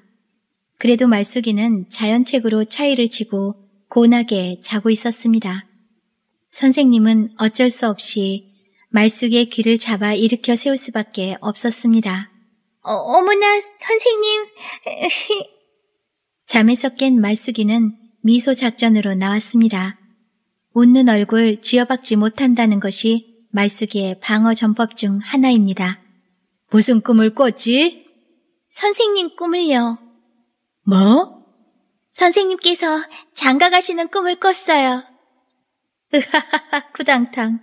그래도 말숙이는 자연책으로 차이를 치고 고운하게 자고 있었습니다. 선생님은 어쩔 수 없이 말숙의 귀를 잡아 일으켜 세울 수밖에 없었습니다. 어, 머나 선생님. 잠에서 깬 말숙이는 미소 작전으로 나왔습니다. 웃는 얼굴 쥐어박지 못한다는 것이 말숙이의 방어 전법 중 하나입니다. 무슨 꿈을 꿨지? 선생님 꿈을요. 뭐? 선생님께서 장가 가시는 꿈을 꿨어요. 으하하하, 쿠당탕.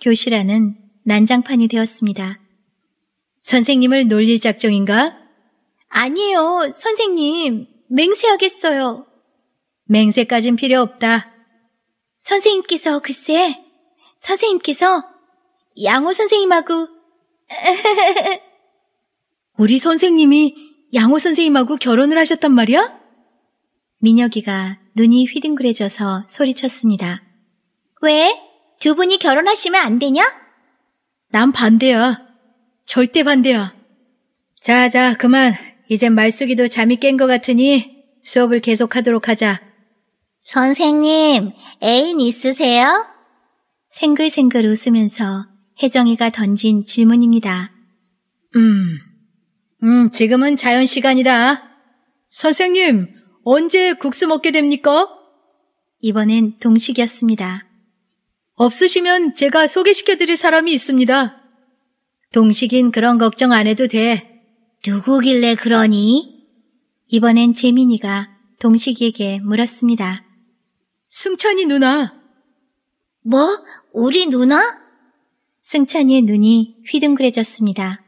교실 안은 난장판이 되었습니다. 선생님을 놀릴 작정인가? 아니에요, 선생님. 맹세하겠어요. 맹세까진 필요 없다. 선생님께서 글쎄, 선생님께서 양호 선생님하고 우리 선생님이 양호 선생님하고 결혼을 하셨단 말이야? 민혁이가 눈이 휘둥그레져서 소리쳤습니다. 왜? 두 분이 결혼하시면 안 되냐? 난 반대야. 절대 반대야. 자, 자, 그만. 이젠 말속이도 잠이 깬 것 같으니 수업을 계속하도록 하자. 선생님, 애인 있으세요? 생글생글 웃으면서 혜정이가 던진 질문입니다. 음. 음, 지금은 자연 시간이다. 선생님, 언제 국수 먹게 됩니까? 이번엔 동식이었습니다. 없으시면 제가 소개시켜 드릴 사람이 있습니다. 동식인 그런 걱정 안 해도 돼. 누구길래 그러니? 이번엔 재민이가 동식이에게 물었습니다. 승찬이 누나. 뭐? 우리 누나? 승찬이의 눈이 휘둥그레졌습니다.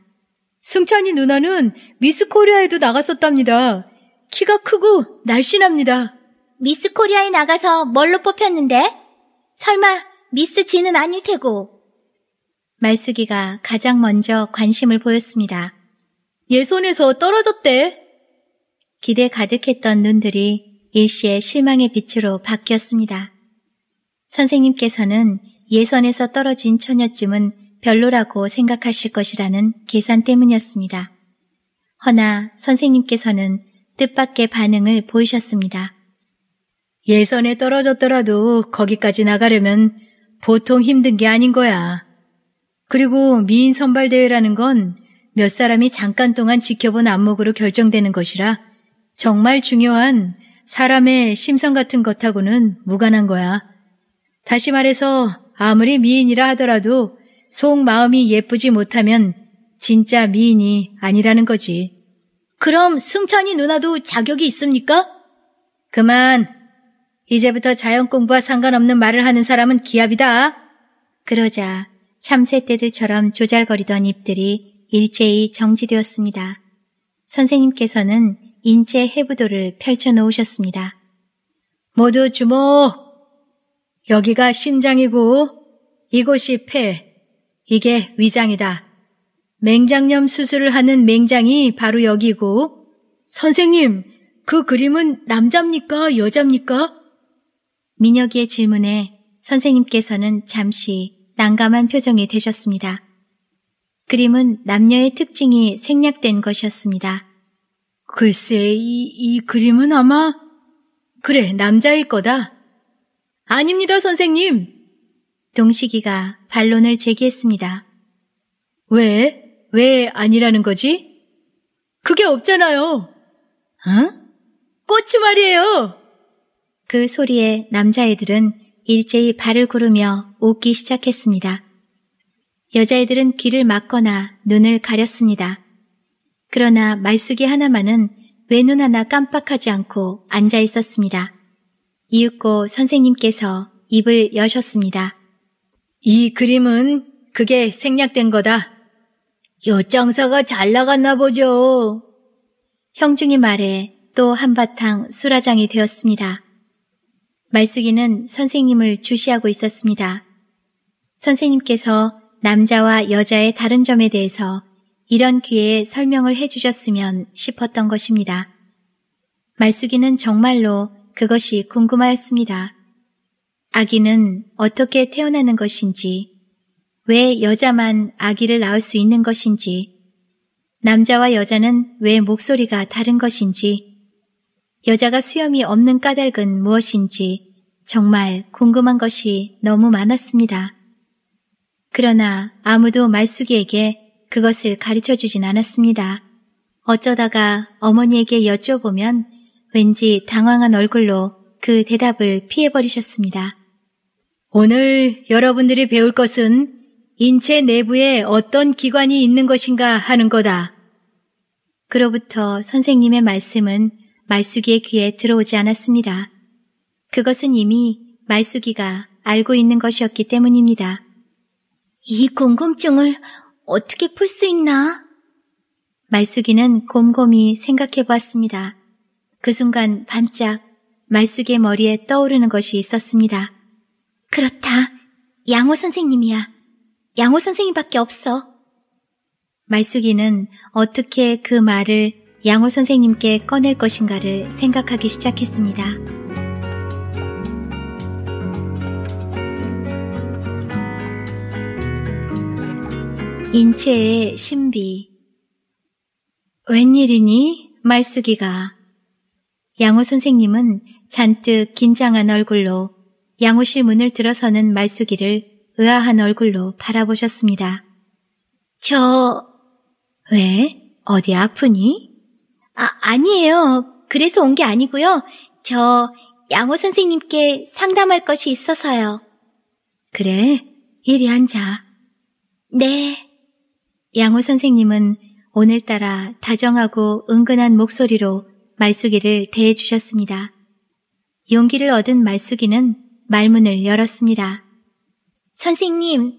승찬이 누나는 미스 코리아에도 나갔었답니다. 키가 크고 날씬합니다. 미스 코리아에 나가서 뭘로 뽑혔는데? 설마 미스 진은 아닐 테고. 말숙이가 가장 먼저 관심을 보였습니다. 예선에서 떨어졌대. 기대 가득했던 눈들이 일시에 실망의 빛으로 바뀌었습니다. 선생님께서는 예선에서 떨어진 처녀쯤은 별로라고 생각하실 것이라는 계산 때문이었습니다. 허나 선생님께서는 뜻밖의 반응을 보이셨습니다. 예선에 떨어졌더라도 거기까지 나가려면 보통 힘든 게 아닌 거야. 그리고 미인 선발대회라는 건 몇 사람이 잠깐 동안 지켜본 안목으로 결정되는 것이라 정말 중요한 사람의 심성 같은 것하고는 무관한 거야. 다시 말해서 아무리 미인이라 하더라도 속마음이 예쁘지 못하면 진짜 미인이 아니라는 거지. 그럼 승찬이 누나도 자격이 있습니까? 그만. 이제부터 자연 공부와 상관없는 말을 하는 사람은 기합이다. 그러자 참새떼들처럼 조잘거리던 입들이 일제히 정지되었습니다. 선생님께서는 인체 해부도를 펼쳐놓으셨습니다. 모두 주목! 여기가 심장이고 이곳이 폐, 이게 위장이다. 맹장염 수술을 하는 맹장이 바로 여기고, 선생님, 그 그림은 남자입니까? 여자입니까? 민혁이의 질문에 선생님께서는 잠시 난감한 표정이 되셨습니다. 그림은 남녀의 특징이 생략된 것이었습니다. 글쎄, 이, 이 그림은 아마, 그래, 남자일 거다. 아닙니다, 선생님. 동식이가 반론을 제기했습니다. 왜? 왜 아니라는 거지? 그게 없잖아요. 어? 꽃이 말이에요. 그 소리에 남자애들은 일제히 발을 구르며 웃기 시작했습니다. 여자애들은 귀를 막거나 눈을 가렸습니다. 그러나 말숙이 하나만은 외눈 하나 깜빡하지 않고 앉아 있었습니다. 이윽고 선생님께서 입을 여셨습니다. 이 그림은 그게 생략된 거다. 요정서가 잘 나갔나 보죠. 형중이 말에 또 한바탕 수라장이 되었습니다. 말숙이는 선생님을 주시하고 있었습니다. 선생님께서 남자와 여자의 다른 점에 대해서 이런 기회에 설명을 해주셨으면 싶었던 것입니다. 말숙이는 정말로 그것이 궁금하였습니다. 아기는 어떻게 태어나는 것인지, 왜 여자만 아기를 낳을 수 있는 것인지, 남자와 여자는 왜 목소리가 다른 것인지, 여자가 수염이 없는 까닭은 무엇인지 정말 궁금한 것이 너무 많았습니다. 그러나 아무도 말숙이에게 그것을 가르쳐 주진 않았습니다. 어쩌다가 어머니에게 여쭤보면 왠지 당황한 얼굴로 그 대답을 피해버리셨습니다. 오늘 여러분들이 배울 것은 인체 내부에 어떤 기관이 있는 것인가 하는 거다. 그로부터 선생님의 말씀은 말숙이의 귀에 들어오지 않았습니다. 그것은 이미 말숙이가 알고 있는 것이었기 때문입니다. 이 궁금증을 어떻게 풀 수 있나? 말숙이는 곰곰이 생각해 보았습니다. 그 순간 반짝 말숙의 머리에 떠오르는 것이 있었습니다. 그렇다. 양호 선생님이야. 양호 선생님밖에 없어. 말숙이는 어떻게 그 말을 양호 선생님께 꺼낼 것인가를 생각하기 시작했습니다. 인체의 신비. 웬일이니? 말숙이가. 양호 선생님은 잔뜩 긴장한 얼굴로 양호실 문을 들어서는 말숙이를 의아한 얼굴로 바라보셨습니다. 저... 왜? 어디 아프니? 아, 아니에요. 그래서 온 게 아니고요. 저 양호 선생님께 상담할 것이 있어서요. 그래, 이리 앉아. 네. 양호 선생님은 오늘따라 다정하고 은근한 목소리로 말숙이를 대해주셨습니다. 용기를 얻은 말숙이는 말문을 열었습니다. 선생님,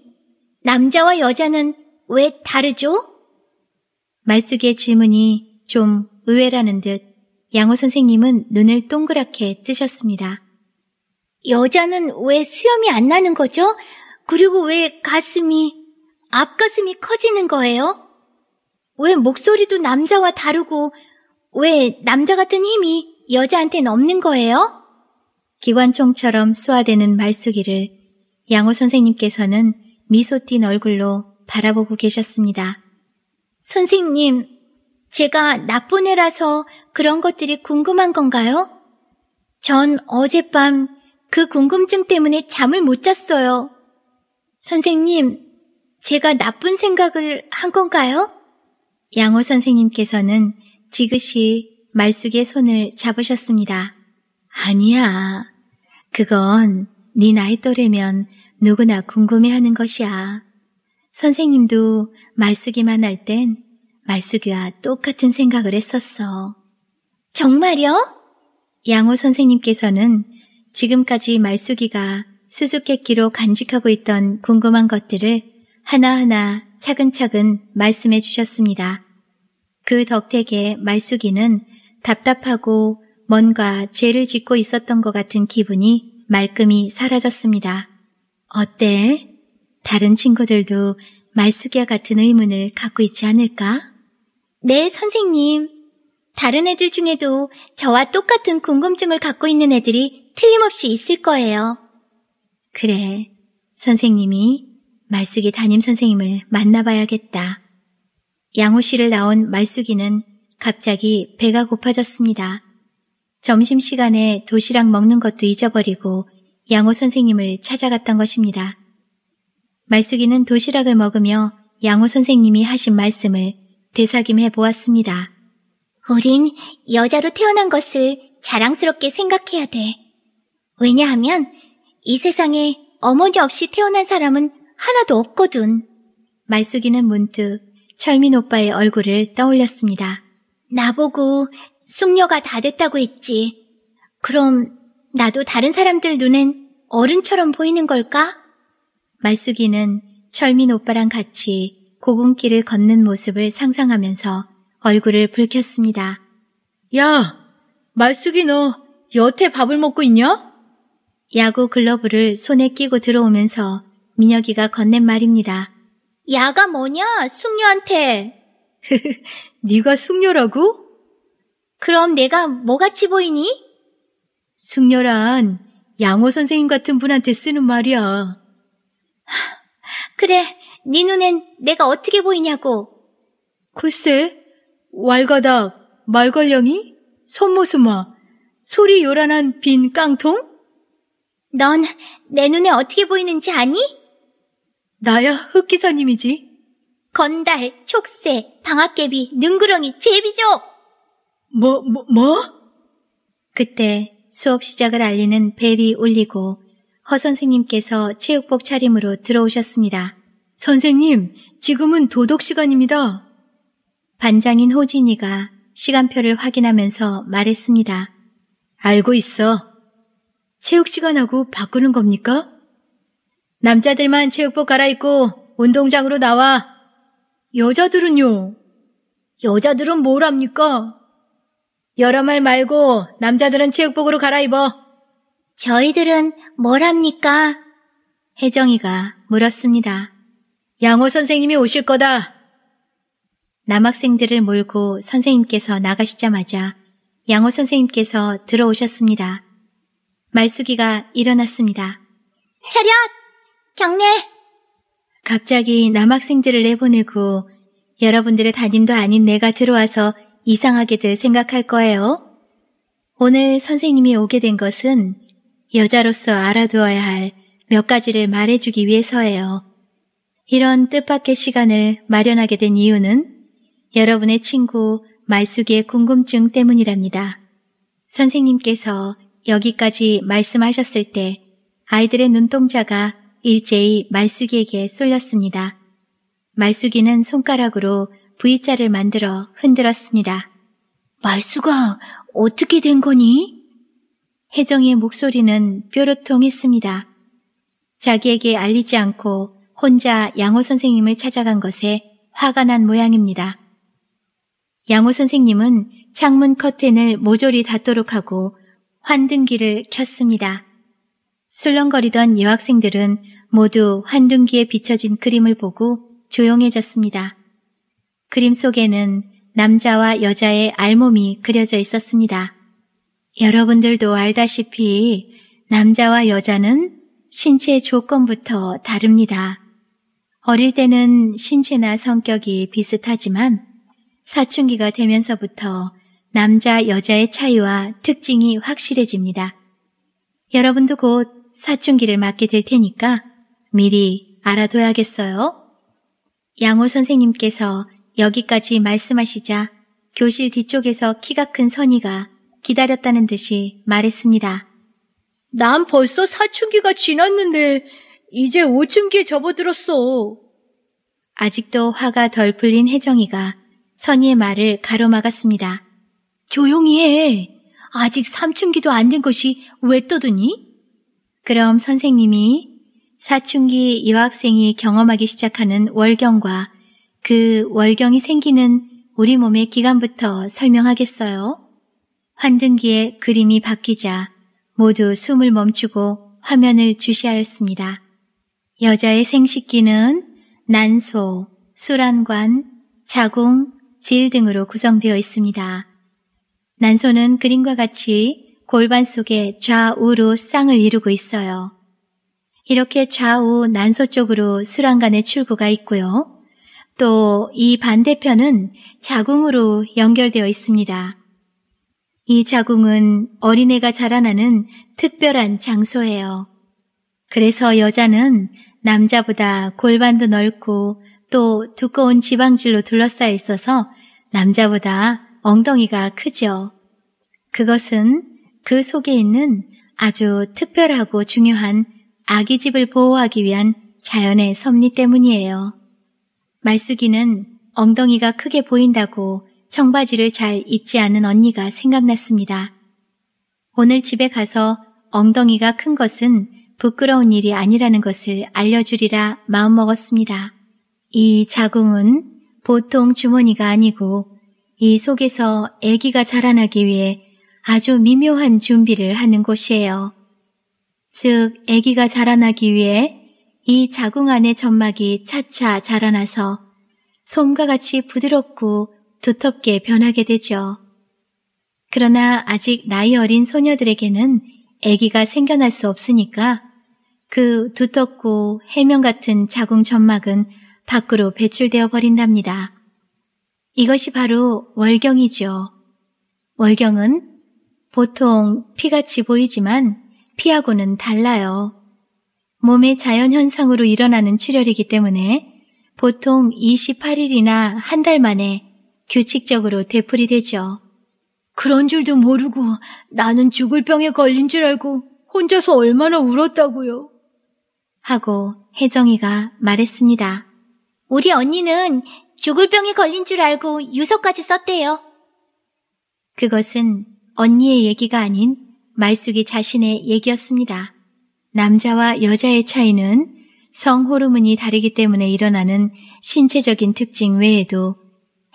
남자와 여자는 왜 다르죠? 말숙의 질문이 좀 의외라는 듯 양호 선생님은 눈을 동그랗게 뜨셨습니다. 여자는 왜 수염이 안 나는 거죠? 그리고 왜 가슴이, 앞가슴이 커지는 거예요? 왜 목소리도 남자와 다르고, 왜 남자 같은 힘이 여자한테는 없는 거예요? 기관총처럼 쏘아대는 말쑥이를 양호 선생님께서는 미소 띤 얼굴로 바라보고 계셨습니다. 선생님, 제가 나쁜 애라서 그런 것들이 궁금한 건가요? 전 어젯밤 그 궁금증 때문에 잠을 못 잤어요. 선생님, 제가 나쁜 생각을 한 건가요? 양호 선생님께서는 지그시 말쑥의 손을 잡으셨습니다. 아니야. 그건 네 나이 또래면 누구나 궁금해하는 것이야. 선생님도 말쑥이만 할 땐 말쑥이와 똑같은 생각을 했었어. 정말요? 양호 선생님께서는 지금까지 말쑥이가 수수께끼로 간직하고 있던 궁금한 것들을 하나하나 차근차근 말씀해 주셨습니다. 그 덕택에 말쑥이는 답답하고 뭔가 죄를 짓고 있었던 것 같은 기분이 말끔히 사라졌습니다. 어때? 다른 친구들도 말숙이와 같은 의문을 갖고 있지 않을까? 네, 선생님. 다른 애들 중에도 저와 똑같은 궁금증을 갖고 있는 애들이 틀림없이 있을 거예요. 그래. 선생님이 말숙이 담임 선생님을 만나봐야겠다. 양호 실을 나온 말숙이는 갑자기 배가 고파졌습니다. 점심시간에 도시락 먹는 것도 잊어버리고 양호 선생님을 찾아갔던 것입니다. 말숙이는 도시락을 먹으며 양호 선생님이 하신 말씀을 되사김해 보았습니다. 우린 여자로 태어난 것을 자랑스럽게 생각해야 돼. 왜냐하면 이 세상에 어머니 없이 태어난 사람은 하나도 없거든. 말숙이는 문득 철민 오빠의 얼굴을 떠올렸습니다. 나보고 숙녀가 다 됐다고 했지. 그럼 나도 다른 사람들 눈엔 어른처럼 보이는 걸까? 말숙이는 철민 오빠랑 같이 고궁길을 걷는 모습을 상상하면서 얼굴을 붉혔습니다. 야, 말숙이 너 여태 밥을 먹고 있냐? 야구 글러브를 손에 끼고 들어오면서 민혁이가 건넨 말입니다. 야가 뭐냐, 숙녀한테. 네가 숙녀라고? 그럼 내가 뭐같이 보이니? 숙녀란 양호 선생님 같은 분한테 쓰는 말이야. 그래, 네 눈엔 내가 어떻게 보이냐고. 글쎄, 왈가닥, 말괄량이, 손모수마, 소리 요란한 빈 깡통? 넌 내 눈에 어떻게 보이는지 아니? 나야 흑기사님이지. 건달, 촉새, 방앗개비 능구렁이, 제비족! 뭐, 뭐, 뭐? 그때 수업 시작을 알리는 벨이 울리고 허 선생님께서 체육복 차림으로 들어오셨습니다. 선생님, 지금은 도덕 시간입니다. 반장인 호진이가 시간표를 확인하면서 말했습니다. 알고 있어. 체육 시간하고 바꾸는 겁니까? 남자들만 체육복 갈아입고 운동장으로 나와. 여자들은요? 여자들은 뭘 합니까? 여러 말 말고 남자들은 체육복으로 갈아입어. 저희들은 뭘 합니까? 혜정이가 물었습니다. 양호 선생님이 오실 거다. 남학생들을 몰고 선생님께서 나가시자마자 양호 선생님께서 들어오셨습니다. 말숙이가 일어났습니다. 차렷! 경례! 갑자기 남학생들을 내보내고 여러분들의 담임도 아닌 내가 들어와서 이상하게들 생각할 거예요. 오늘 선생님이 오게 된 것은 여자로서 알아두어야 할 몇 가지를 말해주기 위해서예요. 이런 뜻밖의 시간을 마련하게 된 이유는 여러분의 친구 말숙이의 궁금증 때문이랍니다. 선생님께서 여기까지 말씀하셨을 때 아이들의 눈동자가 일제히 말숙이에게 쏠렸습니다. 말숙이는 손가락으로 V자를 만들어 흔들었습니다. 말수가 어떻게 된 거니? 혜정의 목소리는 뾰로통했습니다. 자기에게 알리지 않고 혼자 양호 선생님을 찾아간 것에 화가 난 모양입니다. 양호 선생님은 창문 커튼을 모조리 닫도록 하고 환등기를 켰습니다. 술렁거리던 여학생들은 모두 환등기에 비춰진 그림을 보고 조용해졌습니다. 그림 속에는 남자와 여자의 알몸이 그려져 있었습니다. 여러분들도 알다시피 남자와 여자는 신체 조건부터 다릅니다. 어릴 때는 신체나 성격이 비슷하지만 사춘기가 되면서부터 남자, 여자의 차이와 특징이 확실해집니다. 여러분도 곧 사춘기를 맞게 될 테니까 미리 알아둬야겠어요. 양호 선생님께서 여기까지 말씀하시자 교실 뒤쪽에서 키가 큰 선이가 기다렸다는 듯이 말했습니다. 난 벌써 사춘기가 지났는데 이제 5춘기에 접어들었어. 아직도 화가 덜 풀린 혜정이가 선이의 말을 가로막았습니다. 조용히 해. 아직 3춘기도안 된 것이 왜 떠드니? 그럼 선생님이 사춘기 여학생이 경험하기 시작하는 월경과 그 월경이 생기는 우리 몸의 기간부터 설명하겠어요. 환등기의 그림이 바뀌자 모두 숨을 멈추고 화면을 주시하였습니다. 여자의 생식기는 난소, 수란관, 자궁, 질 등으로 구성되어 있습니다. 난소는 그림과 같이 골반 속에 좌우로 쌍을 이루고 있어요. 이렇게 좌우 난소 쪽으로 수란관의 출구가 있고요. 또이 반대편은 자궁으로 연결되어 있습니다. 이 자궁은 어린애가 자라나는 특별한 장소예요. 그래서 여자는 남자보다 골반도 넓고 또 두꺼운 지방질로 둘러싸여 있어서 남자보다 엉덩이가 크죠. 그것은 그 속에 있는 아주 특별하고 중요한 아기 집을 보호하기 위한 자연의 섭리 때문이에요. 말숙이는 엉덩이가 크게 보인다고 청바지를 잘 입지 않은 언니가 생각났습니다. 오늘 집에 가서 엉덩이가 큰 것은 부끄러운 일이 아니라는 것을 알려주리라 마음먹었습니다. 이 자궁은 보통 주머니가 아니고 이 속에서 아기가 자라나기 위해 아주 미묘한 준비를 하는 곳이에요. 즉, 아기가 자라나기 위해 이 자궁 안의 점막이 차차 자라나서 솜과 같이 부드럽고 두텁게 변하게 되죠. 그러나 아직 나이 어린 소녀들에게는 아기가 생겨날 수 없으니까 그 두텁고 해면 같은 자궁 점막은 밖으로 배출되어 버린답니다. 이것이 바로 월경이죠. 월경은 보통 피같이 보이지만 피하고는 달라요. 몸의 자연 현상으로 일어나는 출혈이기 때문에 보통 28일이나 한 달 만에 규칙적으로 되풀이 되죠. 그런 줄도 모르고 나는 죽을 병에 걸린 줄 알고 혼자서 얼마나 울었다고요. 하고 혜정이가 말했습니다. 우리 언니는 죽을 병에 걸린 줄 알고 유서까지 썼대요. 그것은 언니의 얘기가 아닌 말숙이 자신의 얘기였습니다. 남자와 여자의 차이는 성 호르몬이 다르기 때문에 일어나는 신체적인 특징 외에도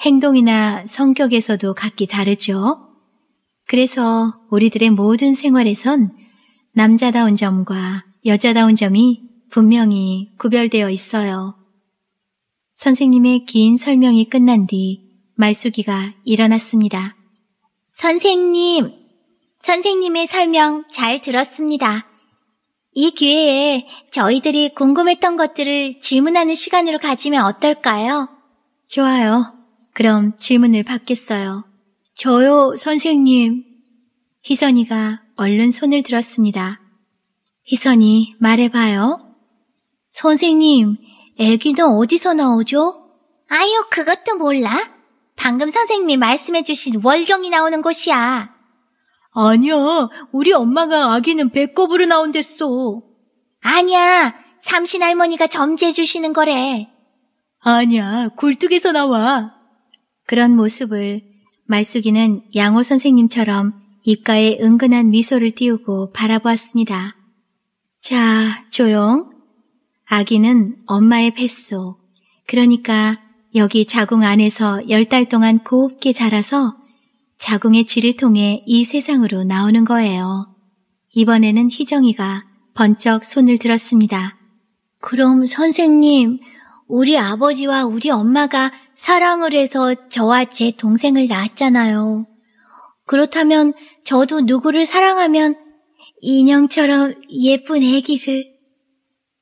행동이나 성격에서도 각기 다르죠. 그래서 우리들의 모든 생활에선 남자다운 점과 여자다운 점이 분명히 구별되어 있어요. 선생님의 긴 설명이 끝난 뒤 말수기가 일어났습니다. 선생님, 선생님의 설명 잘 들었습니다. 이 기회에 저희들이 궁금했던 것들을 질문하는 시간으로 가지면 어떨까요? 좋아요. 그럼 질문을 받겠어요. 저요, 선생님. 희선이가 얼른 손을 들었습니다. 희선이 말해봐요. 선생님, 애기는 어디서 나오죠? 아유, 그것도 몰라. 방금 선생님이 말씀해주신 월경이 나오는 곳이야. 아니야, 우리 엄마가 아기는 배꼽으로 나온댔어. 아니야, 삼신 할머니가 점지해 주시는 거래. 아니야, 굴뚝에서 나와. 그런 모습을 말숙이는 양호 선생님처럼 입가에 은근한 미소를 띄우고 바라보았습니다. 자, 조용. 아기는 엄마의 뱃속. 그러니까 여기 자궁 안에서 열 달 동안 곱게 자라서 자궁의 질을 통해 이 세상으로 나오는 거예요. 이번에는 희정이가 번쩍 손을 들었습니다. 그럼 선생님, 우리 아버지와 우리 엄마가 사랑을 해서 저와 제 동생을 낳았잖아요. 그렇다면 저도 누구를 사랑하면 인형처럼 예쁜 애기를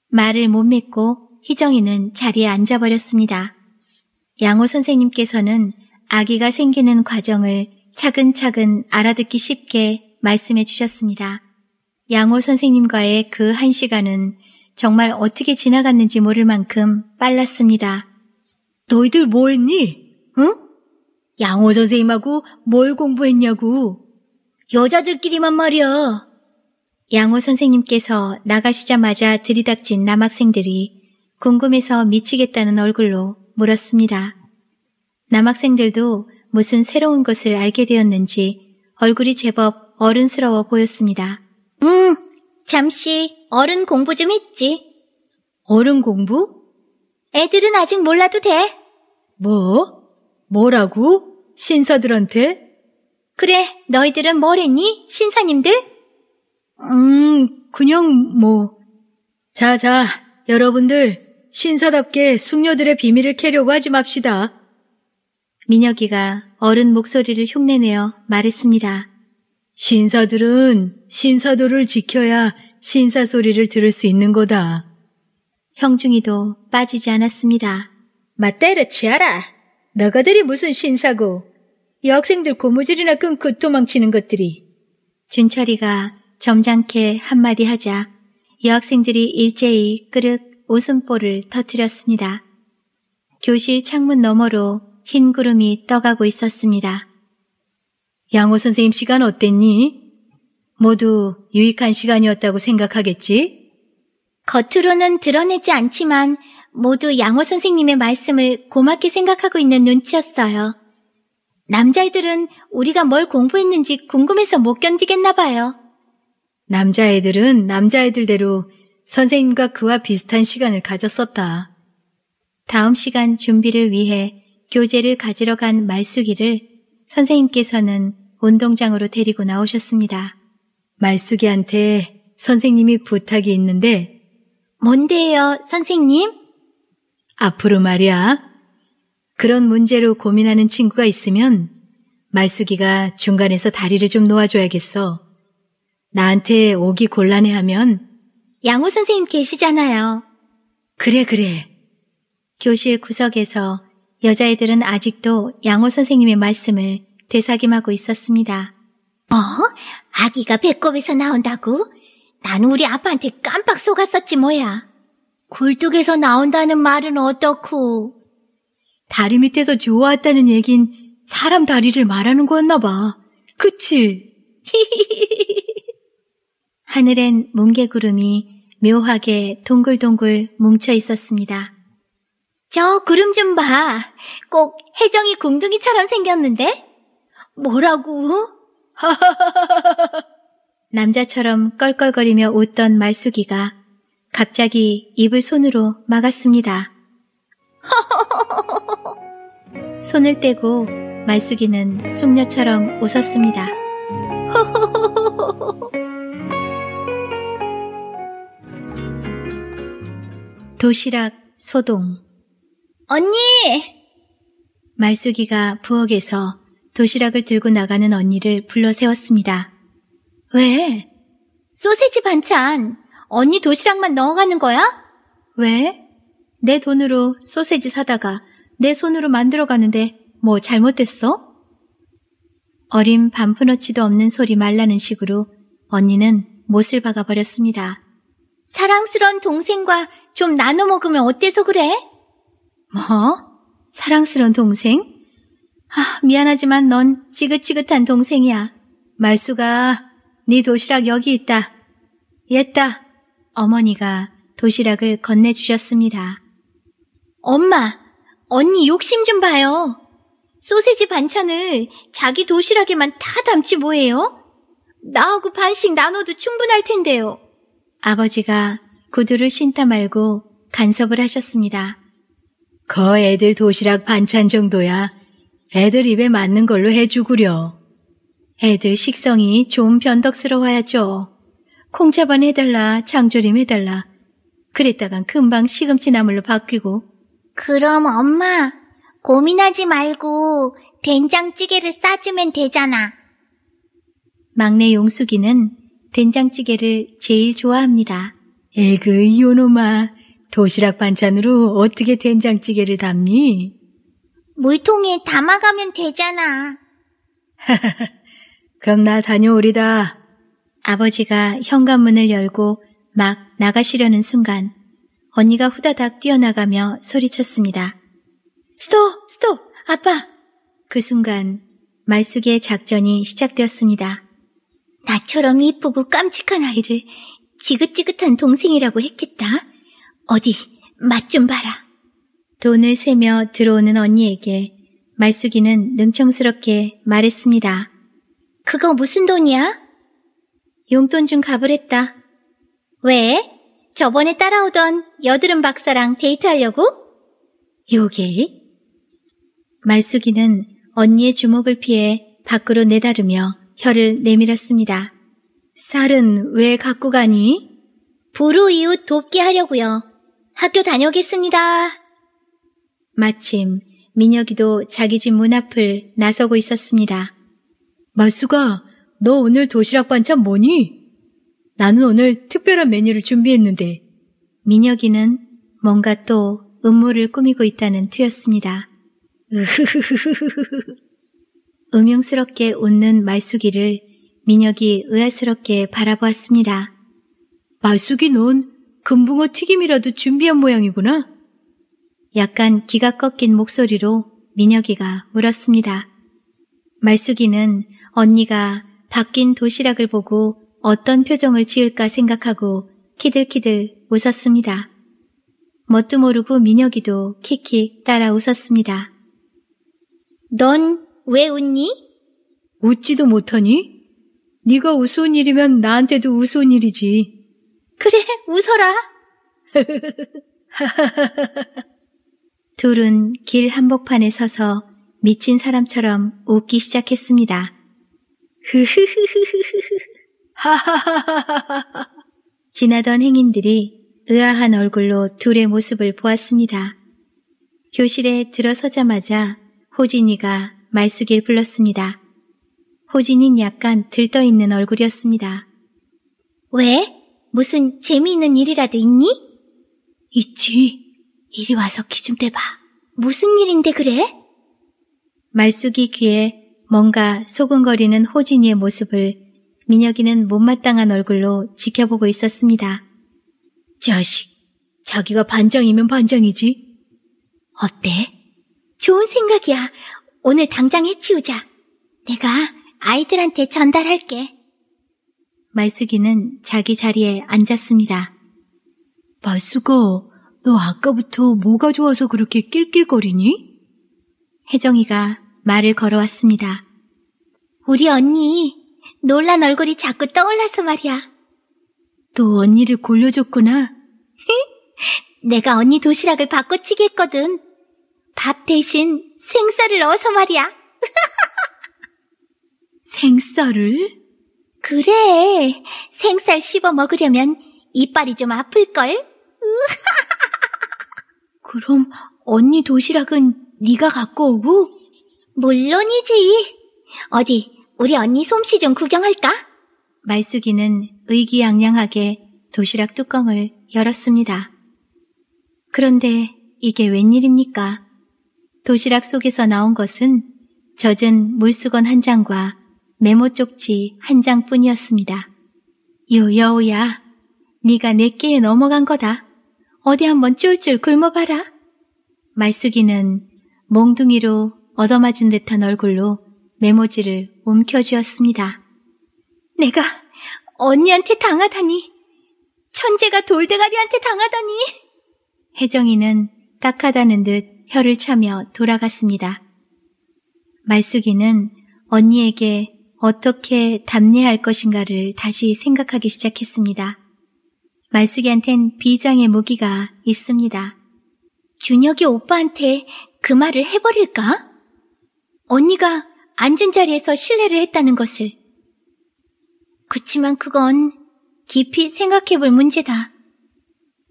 말을 못믿고 희정이는 자리에 앉아버렸습니다. 양호 선생님께서는 아기가 생기는 과정을 차근차근 알아듣기 쉽게 말씀해 주셨습니다. 양호 선생님과의 그 한 시간은 정말 어떻게 지나갔는지 모를 만큼 빨랐습니다. 너희들 뭐 했니? 응? 양호 선생님하고 뭘 공부했냐고. 여자들끼리만 말이야. 양호 선생님께서 나가시자마자 들이닥친 남학생들이 궁금해서 미치겠다는 얼굴로 물었습니다. 남학생들도 무슨 새로운 것을 알게 되었는지 얼굴이 제법 어른스러워 보였습니다. 응, 잠시 어른 공부 좀 했지. 어른 공부? 애들은 아직 몰라도 돼. 뭐? 뭐라고? 신사들한테? 그래, 너희들은 뭘 했니? 신사님들? 음, 그냥 뭐. 자, 자, 여러분들, 신사답게 숙녀들의 비밀을 캐려고 하지 맙시다. 민혁이가 어른 목소리를 흉내내어 말했습니다. 신사들은 신사도를 지켜야 신사 소리를 들을 수 있는 거다. 형중이도 빠지지 않았습니다. 맞다이라 치아라. 너가들이 무슨 신사고. 여학생들 고무줄이나 끊고 도망치는 것들이. 준철이가 점잖게 한마디 하자 여학생들이 일제히 끄륵 웃음보를 터뜨렸습니다. 교실 창문 너머로 흰 구름이 떠가고 있었습니다. 양호 선생님 시간 어땠니? 모두 유익한 시간이었다고 생각하겠지? 겉으로는 드러내지 않지만 모두 양호 선생님의 말씀을 고맙게 생각하고 있는 눈치였어요. 남자애들은 우리가 뭘 공부했는지 궁금해서 못 견디겠나 봐요. 남자애들은 남자애들대로 선생님과 그와 비슷한 시간을 가졌었다. 다음 시간 준비를 위해 교재를 가지러 간 말숙이를 선생님께서는 운동장으로 데리고 나오셨습니다. 말숙이한테 선생님이 부탁이 있는데 뭔데요, 선생님? 앞으로 말이야. 그런 문제로 고민하는 친구가 있으면 말숙이가 중간에서 다리를 좀 놓아줘야겠어. 나한테 오기 곤란해하면 양호 선생님 계시잖아요. 그래, 그래. 교실 구석에서 여자애들은 아직도 양호 선생님의 말씀을 되삭임하고 있었습니다. 뭐? 아기가 배꼽에서 나온다고? 나는 우리 아빠한테 깜빡 속았었지 뭐야. 굴뚝에서 나온다는 말은 어떻고? 다리 밑에서 주워왔다는 얘긴 사람 다리를 말하는 거였나 봐. 그치? 하늘엔 뭉게구름이 묘하게 동글동글 뭉쳐 있었습니다. 저 구름 좀 봐. 꼭 혜정이 공둥이처럼 생겼는데? 뭐라고? 남자처럼 껄껄거리며 웃던 말숙이가 갑자기 입을 손으로 막았습니다. 손을 떼고 말숙이는 숙녀처럼 웃었습니다. 도시락 소동 언니! 말숙이가 부엌에서 도시락을 들고 나가는 언니를 불러 세웠습니다. 왜? 소세지 반찬 언니 도시락만 넣어가는 거야? 왜? 내 돈으로 소세지 사다가 내 손으로 만들어 가는데 뭐 잘못됐어? 어린 반푼어치도 없는 소리 말라는 식으로 언니는 못을 박아버렸습니다. 사랑스런 동생과 좀 나눠 먹으면 어때서 그래? 뭐? 사랑스러운 동생? 아, 미안하지만 넌 지긋지긋한 동생이야. 말수가 네 도시락 여기 있다. 옛다. 어머니가 도시락을 건네주셨습니다. 엄마, 언니 욕심 좀 봐요. 소세지 반찬을 자기 도시락에만 다 담지 뭐예요? 나하고 반씩 나눠도 충분할 텐데요. 아버지가 구두를 신다 말고 간섭을 하셨습니다. 거 애들 도시락 반찬 정도야 애들 입에 맞는 걸로 해주구려. 애들 식성이 좀 변덕스러워야죠. 콩자반 해달라, 장조림 해달라. 그랬다간 금방 시금치 나물로 바뀌고. 그럼 엄마, 고민하지 말고 된장찌개를 싸주면 되잖아. 막내 용숙이는 된장찌개를 제일 좋아합니다. 에그, 요놈아. 도시락 반찬으로 어떻게 된장찌개를 담니? 물통에 담아가면 되잖아. 그럼 나 다녀오리다. 아버지가 현관문을 열고 막 나가시려는 순간 언니가 후다닥 뛰어나가며 소리쳤습니다. 스톱! 스톱! 아빠! 그 순간 말숙의 작전이 시작되었습니다. 나처럼 이쁘고 깜찍한 아이를 지긋지긋한 동생이라고 했겠다. 어디 맛 좀 봐라. 돈을 세며 들어오는 언니에게 말숙이는 능청스럽게 말했습니다. 그거 무슨 돈이야? 용돈 좀 값을 랬다 왜? 저번에 따라오던 여드름 박사랑 데이트하려고? 요게? 말숙이는 언니의 주목을 피해 밖으로 내다르며 혀를 내밀었습니다. 쌀은 왜 갖고 가니? 부르 이웃 돕기 하려고요. 학교 다녀오겠습니다. 마침 민혁이도 자기 집 문 앞을 나서고 있었습니다. 마수가, 너 오늘 도시락 반찬 뭐니? 나는 오늘 특별한 메뉴를 준비했는데. 민혁이는 뭔가 또 음모를 꾸미고 있다는 투였습니다. 음흉스럽게 웃는 말숙이를 민혁이 의아스럽게 바라보았습니다. 말숙이 넌 금붕어 튀김이라도 준비한 모양이구나. 약간 기가 꺾인 목소리로 민혁이가 물었습니다. 말숙이는 언니가 바뀐 도시락을 보고 어떤 표정을 지을까 생각하고 키들키들 웃었습니다. 뭣도 모르고 민혁이도 킥킥 따라 웃었습니다. 넌 왜 웃니? 웃지도 못하니? 네가 우스운 일이면 나한테도 우스운 일이지. 그래, 웃어라. 둘은 길 한복판에 서서 미친 사람처럼 웃기 시작했습니다. 하하하하하하. 지나던 행인들이 의아한 얼굴로 둘의 모습을 보았습니다. 교실에 들어서자마자 호진이가 말숙이를 불렀습니다. 호진이는 약간 들떠있는 얼굴이었습니다. 왜? 무슨 재미있는 일이라도 있니? 있지. 이리 와서 귀좀 대봐. 무슨 일인데 그래? 말숙이 귀에 뭔가 소근거리는 호진이의 모습을 민혁이는 못마땅한 얼굴로 지켜보고 있었습니다. 자식, 자기가 반장이면 반장이지. 어때? 좋은 생각이야. 오늘 당장 해치우자. 내가 아이들한테 전달할게. 말숙이는 자기 자리에 앉았습니다. 말숙아, 너 아까부터 뭐가 좋아서 그렇게 낄낄거리니? 혜정이가 말을 걸어왔습니다. 우리 언니, 놀란 얼굴이 자꾸 떠올라서 말이야. 너 언니를 골려줬구나. 내가 언니 도시락을 바꿔치기 했거든. 밥 대신 생쌀을 넣어서 말이야. 생쌀을? 그래. 생쌀 씹어 먹으려면 이빨이 좀 아플걸? 그럼 언니 도시락은 네가 갖고 오고? 물론이지. 어디 우리 언니 솜씨 좀 구경할까? 말숙이는 의기양양하게 도시락 뚜껑을 열었습니다. 그런데 이게 웬일입니까? 도시락 속에서 나온 것은 젖은 물수건 한 장과 메모 쪽지 한 장뿐이었습니다. 요 여우야, 네가 내 끼에 넘어간 거다. 어디 한번 쫄쫄 굶어봐라. 말숙이는 몽둥이로 얻어맞은 듯한 얼굴로 메모지를 움켜쥐었습니다. 내가 언니한테 당하다니. 천재가 돌대가리한테 당하다니. 혜정이는 딱하다는 듯 혀를 차며 돌아갔습니다. 말숙이는 언니에게 어떻게 답례할 것인가를 다시 생각하기 시작했습니다. 말숙이한텐 비장의 무기가 있습니다. 준혁이 오빠한테 그 말을 해버릴까? 언니가 앉은 자리에서 실례를 했다는 것을. 그치만 그건 깊이 생각해 볼 문제다.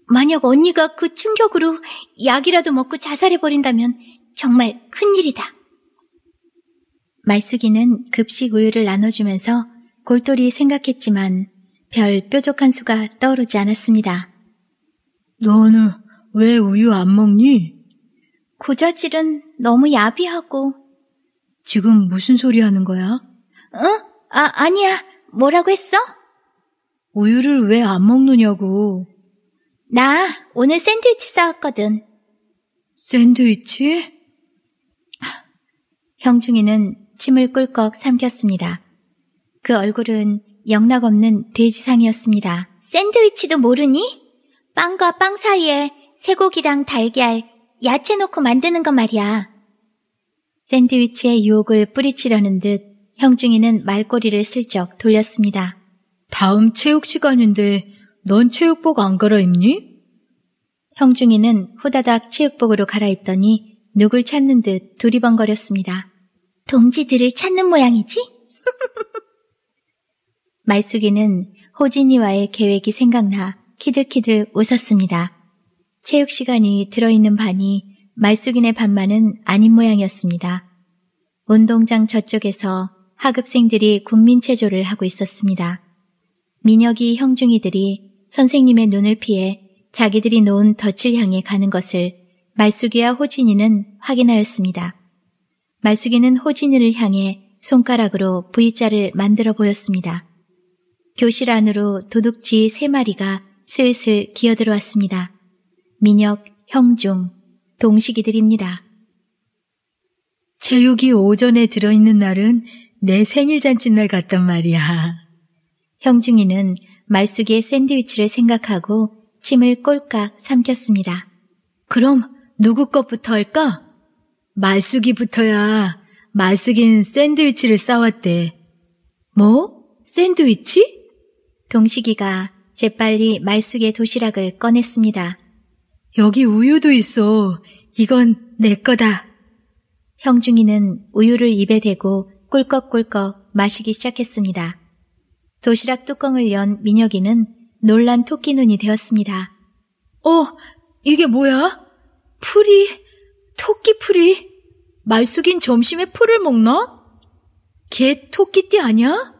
만약 언니가 그 충격으로 약이라도 먹고 자살해 버린다면 정말 큰일이다. 말숙이는 급식 우유를 나눠주면서 골똘히 생각했지만 별 뾰족한 수가 떠오르지 않았습니다. 너는 왜 우유 안 먹니? 고자질은 너무 야비하고. 지금 무슨 소리 하는 거야? 응? 어? 아, 아니야. 뭐라고 했어? 우유를 왜 안 먹느냐고. 나 오늘 샌드위치 싸왔거든 샌드위치? 형중이는 침을 꿀꺽 삼켰습니다. 그 얼굴은 영락 없는 돼지상이었습니다. 샌드위치도 모르니? 빵과 빵 사이에 쇠고기랑 달걀, 야채 넣고 만드는 거 말이야. 샌드위치의 유혹을 뿌리치려는 듯 형중이는 말꼬리를 슬쩍 돌렸습니다. 다음 체육 시간인데 넌 체육복 안 갈아입니? 형중이는 후다닥 체육복으로 갈아입더니 누굴 찾는 듯 두리번거렸습니다. 동지들을 찾는 모양이지? 말숙이는 호진이와의 계획이 생각나 키들키들 웃었습니다. 체육 시간이 들어있는 반이 말숙이네 반만은 아닌 모양이었습니다. 운동장 저쪽에서 학급생들이 국민체조를 하고 있었습니다. 민혁이 형중이들이 선생님의 눈을 피해 자기들이 놓은 덫을 향해 가는 것을 말숙이와 호진이는 확인하였습니다. 말숙이는 호진이를 향해 손가락으로 V자를 만들어 보였습니다. 교실 안으로 도둑지세 마리가 슬슬 기어들어왔습니다. 민혁, 형중, 동식이들입니다. 체육이 오전에 들어있는 날은 내 생일잔치날 같단 말이야. 형중이는 말숙이의 샌드위치를 생각하고 침을 꼴깍 삼켰습니다. 그럼 누구 것부터 할까? 말쑥이부터야 말쑥인 샌드위치를 싸왔대. 뭐? 샌드위치? 동식이가 재빨리 말쑥의 도시락을 꺼냈습니다. 여기 우유도 있어. 이건 내 거다. 형중이는 우유를 입에 대고 꿀꺽꿀꺽 마시기 시작했습니다. 도시락 뚜껑을 연 민혁이는 놀란 토끼 눈이 되었습니다. 어, 이게 뭐야? 풀이, 토끼 풀이. 말 숙인 점심에 풀을 먹나? 개 토끼띠 아냐?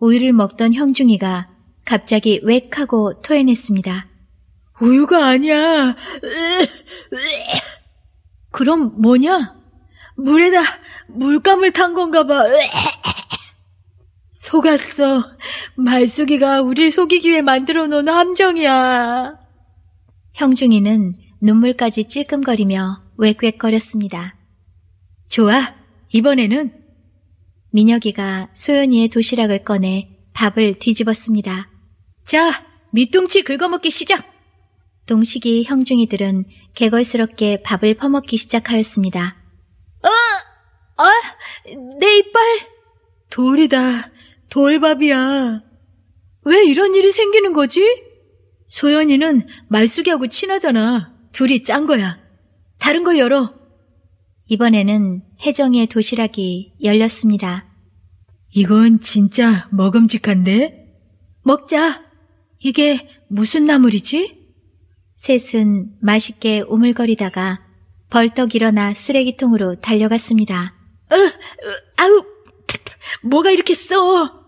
우유를 먹던 형중이가 갑자기 웩 하고 토해냈습니다. 우유가 아니야. 으, 으. 그럼 뭐냐? 물에다 물감을 탄 건가 봐. 으. 속았어. 말숙이가 우릴 속이기 위해 만들어 놓은 함정이야. 형중이는 눈물까지 찔끔거리며 웩웩거렸습니다. 좋아, 이번에는 민혁이가 소연이의 도시락을 꺼내 밥을 뒤집었습니다. 자, 밑둥치 긁어먹기 시작! 동식이 형중이들은 개걸스럽게 밥을 퍼먹기 시작하였습니다. 어! 어? 내 이빨! 돌이다. 돌밥이야. 왜 이런 일이 생기는 거지? 소연이는 말숙이하고 친하잖아. 둘이 짠 거야. 다른 걸 열어. 이번에는 혜정의 도시락이 열렸습니다. 이건 진짜 먹음직한데? 먹자! 이게 무슨 나물이지? 셋은 맛있게 오물거리다가 벌떡 일어나 쓰레기통으로 달려갔습니다. 으, 으 아우, 뭐가 이렇게 써?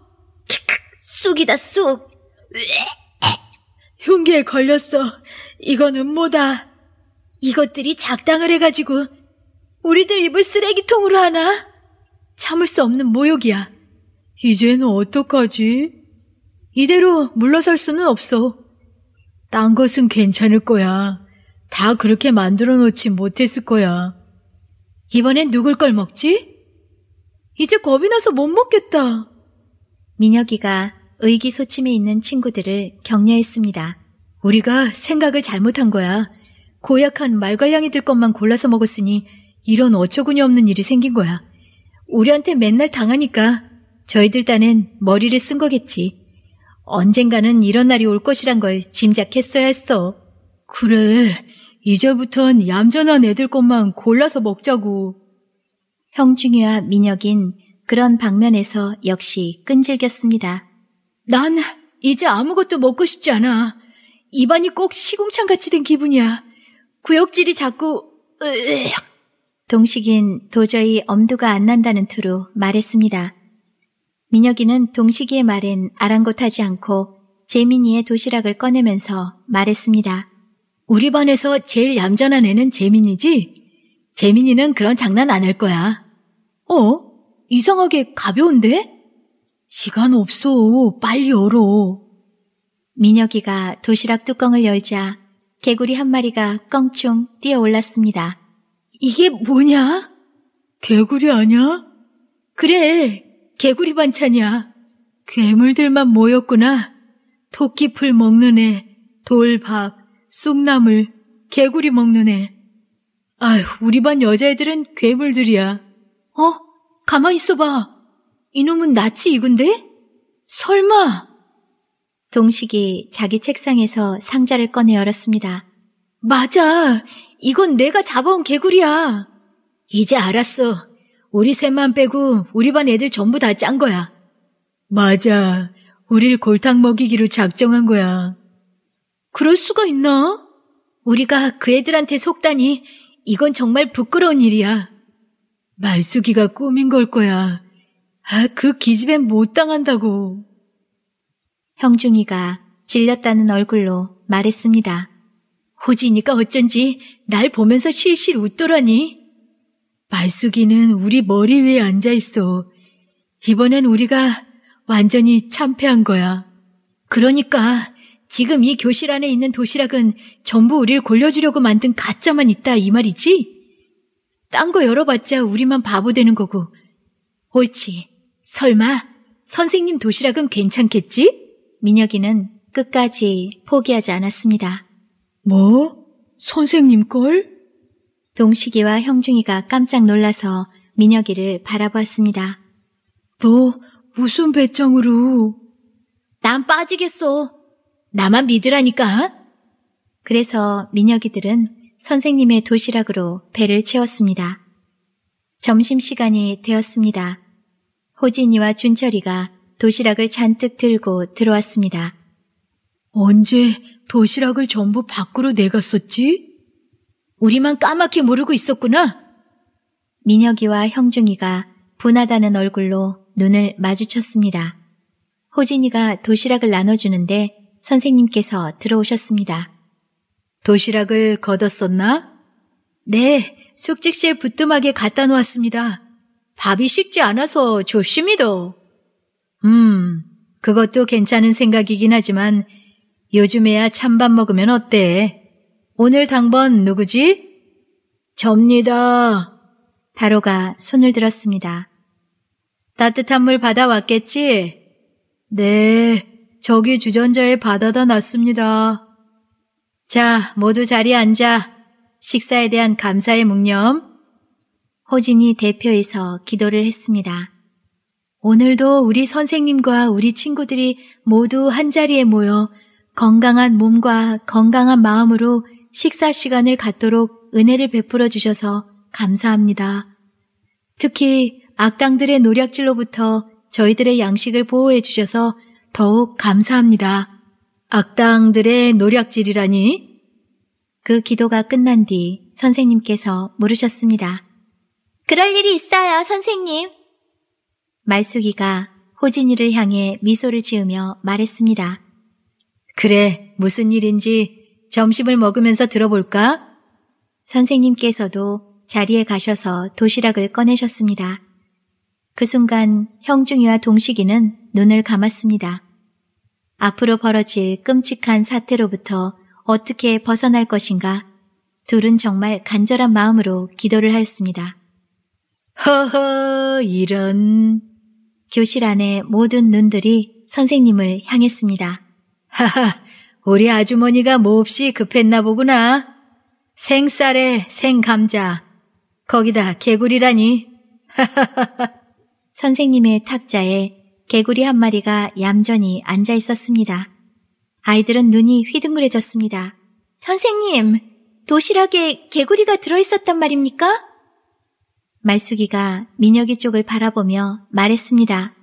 쑥이다, 쑥. 흉기에 걸렸어. 이건 음모다. 이것들이 작당을 해가지고 우리들 입을 쓰레기통으로 하나? 참을 수 없는 모욕이야. 이제는 어떡하지? 이대로 물러설 수는 없어. 딴 것은 괜찮을 거야. 다 그렇게 만들어 놓지 못했을 거야. 이번엔 누굴 걸 먹지? 이제 겁이 나서 못 먹겠다. 민혁이가 의기소침해 있는 친구들을 격려했습니다. 우리가 생각을 잘못한 거야. 고약한 말괄량이들 것만 골라서 먹었으니 이런 어처구니 없는 일이 생긴 거야. 우리한테 맨날 당하니까 저희들 딴엔 머리를 쓴 거겠지. 언젠가는 이런 날이 올 것이란 걸 짐작했어야 했어. 그래. 이제부턴 얌전한 애들 것만 골라서 먹자고. 형중이와 민혁인 그런 방면에서 역시 끈질겼습니다. 난 이제 아무것도 먹고 싶지 않아. 입안이 꼭 시궁창 같이 된 기분이야. 구역질이 자꾸 으악 동식인 도저히 엄두가 안 난다는 투로 말했습니다. 민혁이는 동식이의 말엔 아랑곳하지 않고 재민이의 도시락을 꺼내면서 말했습니다. 우리 반에서 제일 얌전한 애는 재민이지? 재민이는 그런 장난 안 할 거야. 어? 이상하게 가벼운데? 시간 없어. 빨리 열어. 민혁이가 도시락 뚜껑을 열자 개구리 한 마리가 껑충 뛰어올랐습니다. 이게 뭐냐? 개구리 아냐? 그래, 개구리 반찬이야. 괴물들만 모였구나. 토끼풀 먹는 애, 돌밥, 쑥나물, 개구리 먹는 애. 아휴, 우리 반 여자애들은 괴물들이야. 어? 가만 있어봐. 이놈은 낯이 익은데? 설마? 동식이 자기 책상에서 상자를 꺼내 열었습니다. 맞아. 이건 내가 잡아온 개구리야. 이제 알았어. 우리 셋만 빼고 우리 반 애들 전부 다 짠 거야. 맞아. 우릴 골탕 먹이기로 작정한 거야. 그럴 수가 있나? 우리가 그 애들한테 속다니 이건 정말 부끄러운 일이야. 말숙이가 꾸민 걸 거야. 아, 그 기집엔 못 당한다고. 형중이가 질렸다는 얼굴로 말했습니다. 호지니까 어쩐지 날 보면서 실실 웃더라니. 말숙이는 우리 머리 위에 앉아 있어. 이번엔 우리가 완전히 참패한 거야. 그러니까 지금 이 교실 안에 있는 도시락은 전부 우리를 골려주려고 만든 가짜만 있다 이 말이지? 딴 거 열어봤자 우리만 바보 되는 거고. 옳지. 설마 선생님 도시락은 괜찮겠지? 민혁이는 끝까지 포기하지 않았습니다. 뭐? 선생님 걸? 동식이와 형중이가 깜짝 놀라서 민혁이를 바라보았습니다너 무슨 배짱으로? 난 빠지겠어. 나만 믿으라니까. 그래서 민혁이들은 선생님의 도시락으로 배를 채웠습니다. 점심시간이 되었습니다. 호진이와 준철이가 도시락을 잔뜩 들고 들어왔습니다. 언제 도시락을 전부 밖으로 내갔었지? 우리만 까맣게 모르고 있었구나. 민혁이와 형중이가 분하다는 얼굴로 눈을 마주쳤습니다. 호진이가 도시락을 나눠주는데 선생님께서 들어오셨습니다. 도시락을 걷었었나? 네, 숙직실 부뚜막에 갖다 놓았습니다. 밥이 식지 않아서 좋습니다. 음, 그것도 괜찮은 생각이긴 하지만 요즘에야 찬밥 먹으면 어때? 오늘 당번 누구지? 접니다. 다로가 손을 들었습니다. 따뜻한 물 받아왔겠지? 네, 저기 주전자에 받아다 놨습니다. 자, 모두 자리에 앉아. 식사에 대한 감사의 묵념. 호진이 대표에서 기도를 했습니다. 오늘도 우리 선생님과 우리 친구들이 모두 한자리에 모여 건강한 몸과 건강한 마음으로 식사 시간을 갖도록 은혜를 베풀어 주셔서 감사합니다. 특히 악당들의 노략질로부터 저희들의 양식을 보호해 주셔서 더욱 감사합니다. 악당들의 노략질이라니? 그 기도가 끝난 뒤 선생님께서 물으셨습니다. 그럴 일이 있어요, 선생님. 말숙이가 호진이를 향해 미소를 지으며 말했습니다. 그래, 무슨 일인지 점심을 먹으면서 들어볼까? 선생님께서도 자리에 가셔서 도시락을 꺼내셨습니다. 그 순간 형중이와 동식이는 눈을 감았습니다. 앞으로 벌어질 끔찍한 사태로부터 어떻게 벗어날 것인가 둘은 정말 간절한 마음으로 기도를 하였습니다. 허허 이런 교실 안에 모든 눈들이 선생님을 향했습니다. 하하, 우리 아주머니가 몹시 급했나 보구나. 생쌀에 생감자. 거기다 개구리라니. 하하하하. 선생님의 탁자에 개구리 한 마리가 얌전히 앉아 있었습니다. 아이들은 눈이 휘둥그레졌습니다. 선생님, 도시락에 개구리가 들어있었단 말입니까? 말숙이가 민혁이 쪽을 바라보며 말했습니다.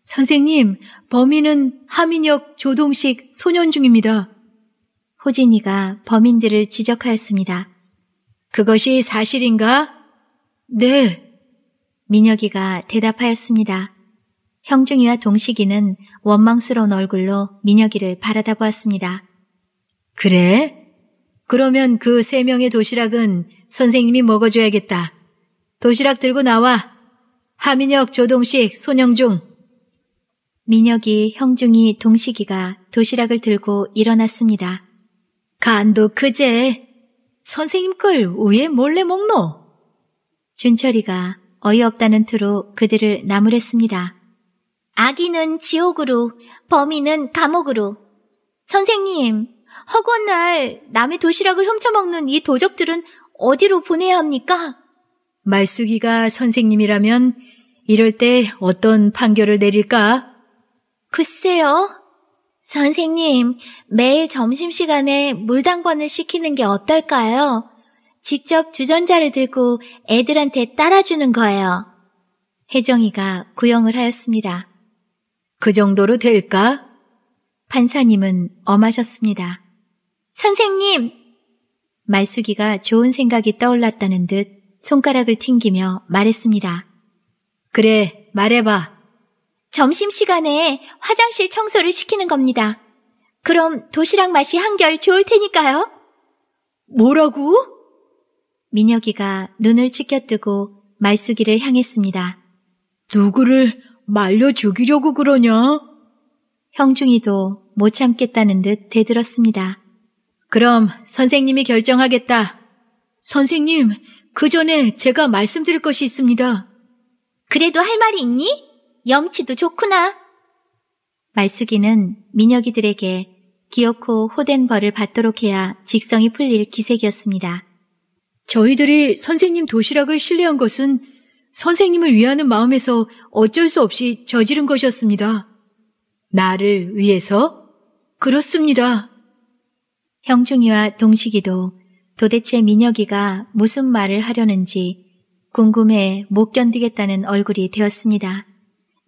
선생님, 범인은 하민혁 조동식 소년중입니다. 호진이가 범인들을 지적하였습니다. 그것이 사실인가? 네. 민혁이가 대답하였습니다. 형중이와 동식이는 원망스러운 얼굴로 민혁이를 바라다 보았습니다. 그래? 그러면 그 세 명의 도시락은 선생님이 먹어줘야겠다. 도시락 들고 나와. 하민혁, 조동식, 손영중. 민혁이, 형중이, 동식이가 도시락을 들고 일어났습니다. 간도 크제. 선생님 걸 왜 몰래 먹노? 준철이가 어이없다는 투로 그들을 나무랬습니다. 아기는 지옥으로, 범인은 감옥으로. 선생님, 허구날 남의 도시락을 훔쳐먹는 이 도적들은 어디로 보내야 합니까? 말숙이가 선생님이라면 이럴 때 어떤 판결을 내릴까? 글쎄요. 선생님, 매일 점심시간에 물당건을 시키는 게 어떨까요? 직접 주전자를 들고 애들한테 따라주는 거예요. 혜정이가 구형을 하였습니다. 그 정도로 될까? 판사님은 엄하셨습니다. 선생님! 말숙이가 좋은 생각이 떠올랐다는 듯 손가락을 튕기며 말했습니다. 그래, 말해봐. 점심시간에 화장실 청소를 시키는 겁니다. 그럼 도시락 맛이 한결 좋을 테니까요. 뭐라고? 민혁이가 눈을 치켜뜨고 말수기를 향했습니다. 누구를 말려 죽이려고 그러냐? 형중이도 못 참겠다는 듯 대들었습니다. 그럼 선생님이 결정하겠다. 선생님, 그 전에 제가 말씀드릴 것이 있습니다. 그래도 할 말이 있니? 염치도 좋구나. 말숙이는 민혁이들에게 기어코 호된 벌을 받도록 해야 직성이 풀릴 기색이었습니다. 저희들이 선생님 도시락을 신뢰한 것은 선생님을 위하는 마음에서 어쩔 수 없이 저지른 것이었습니다. 나를 위해서? 그렇습니다. 형중이와 동식이도 도대체 민혁이가 무슨 말을 하려는지 궁금해 못 견디겠다는 얼굴이 되었습니다.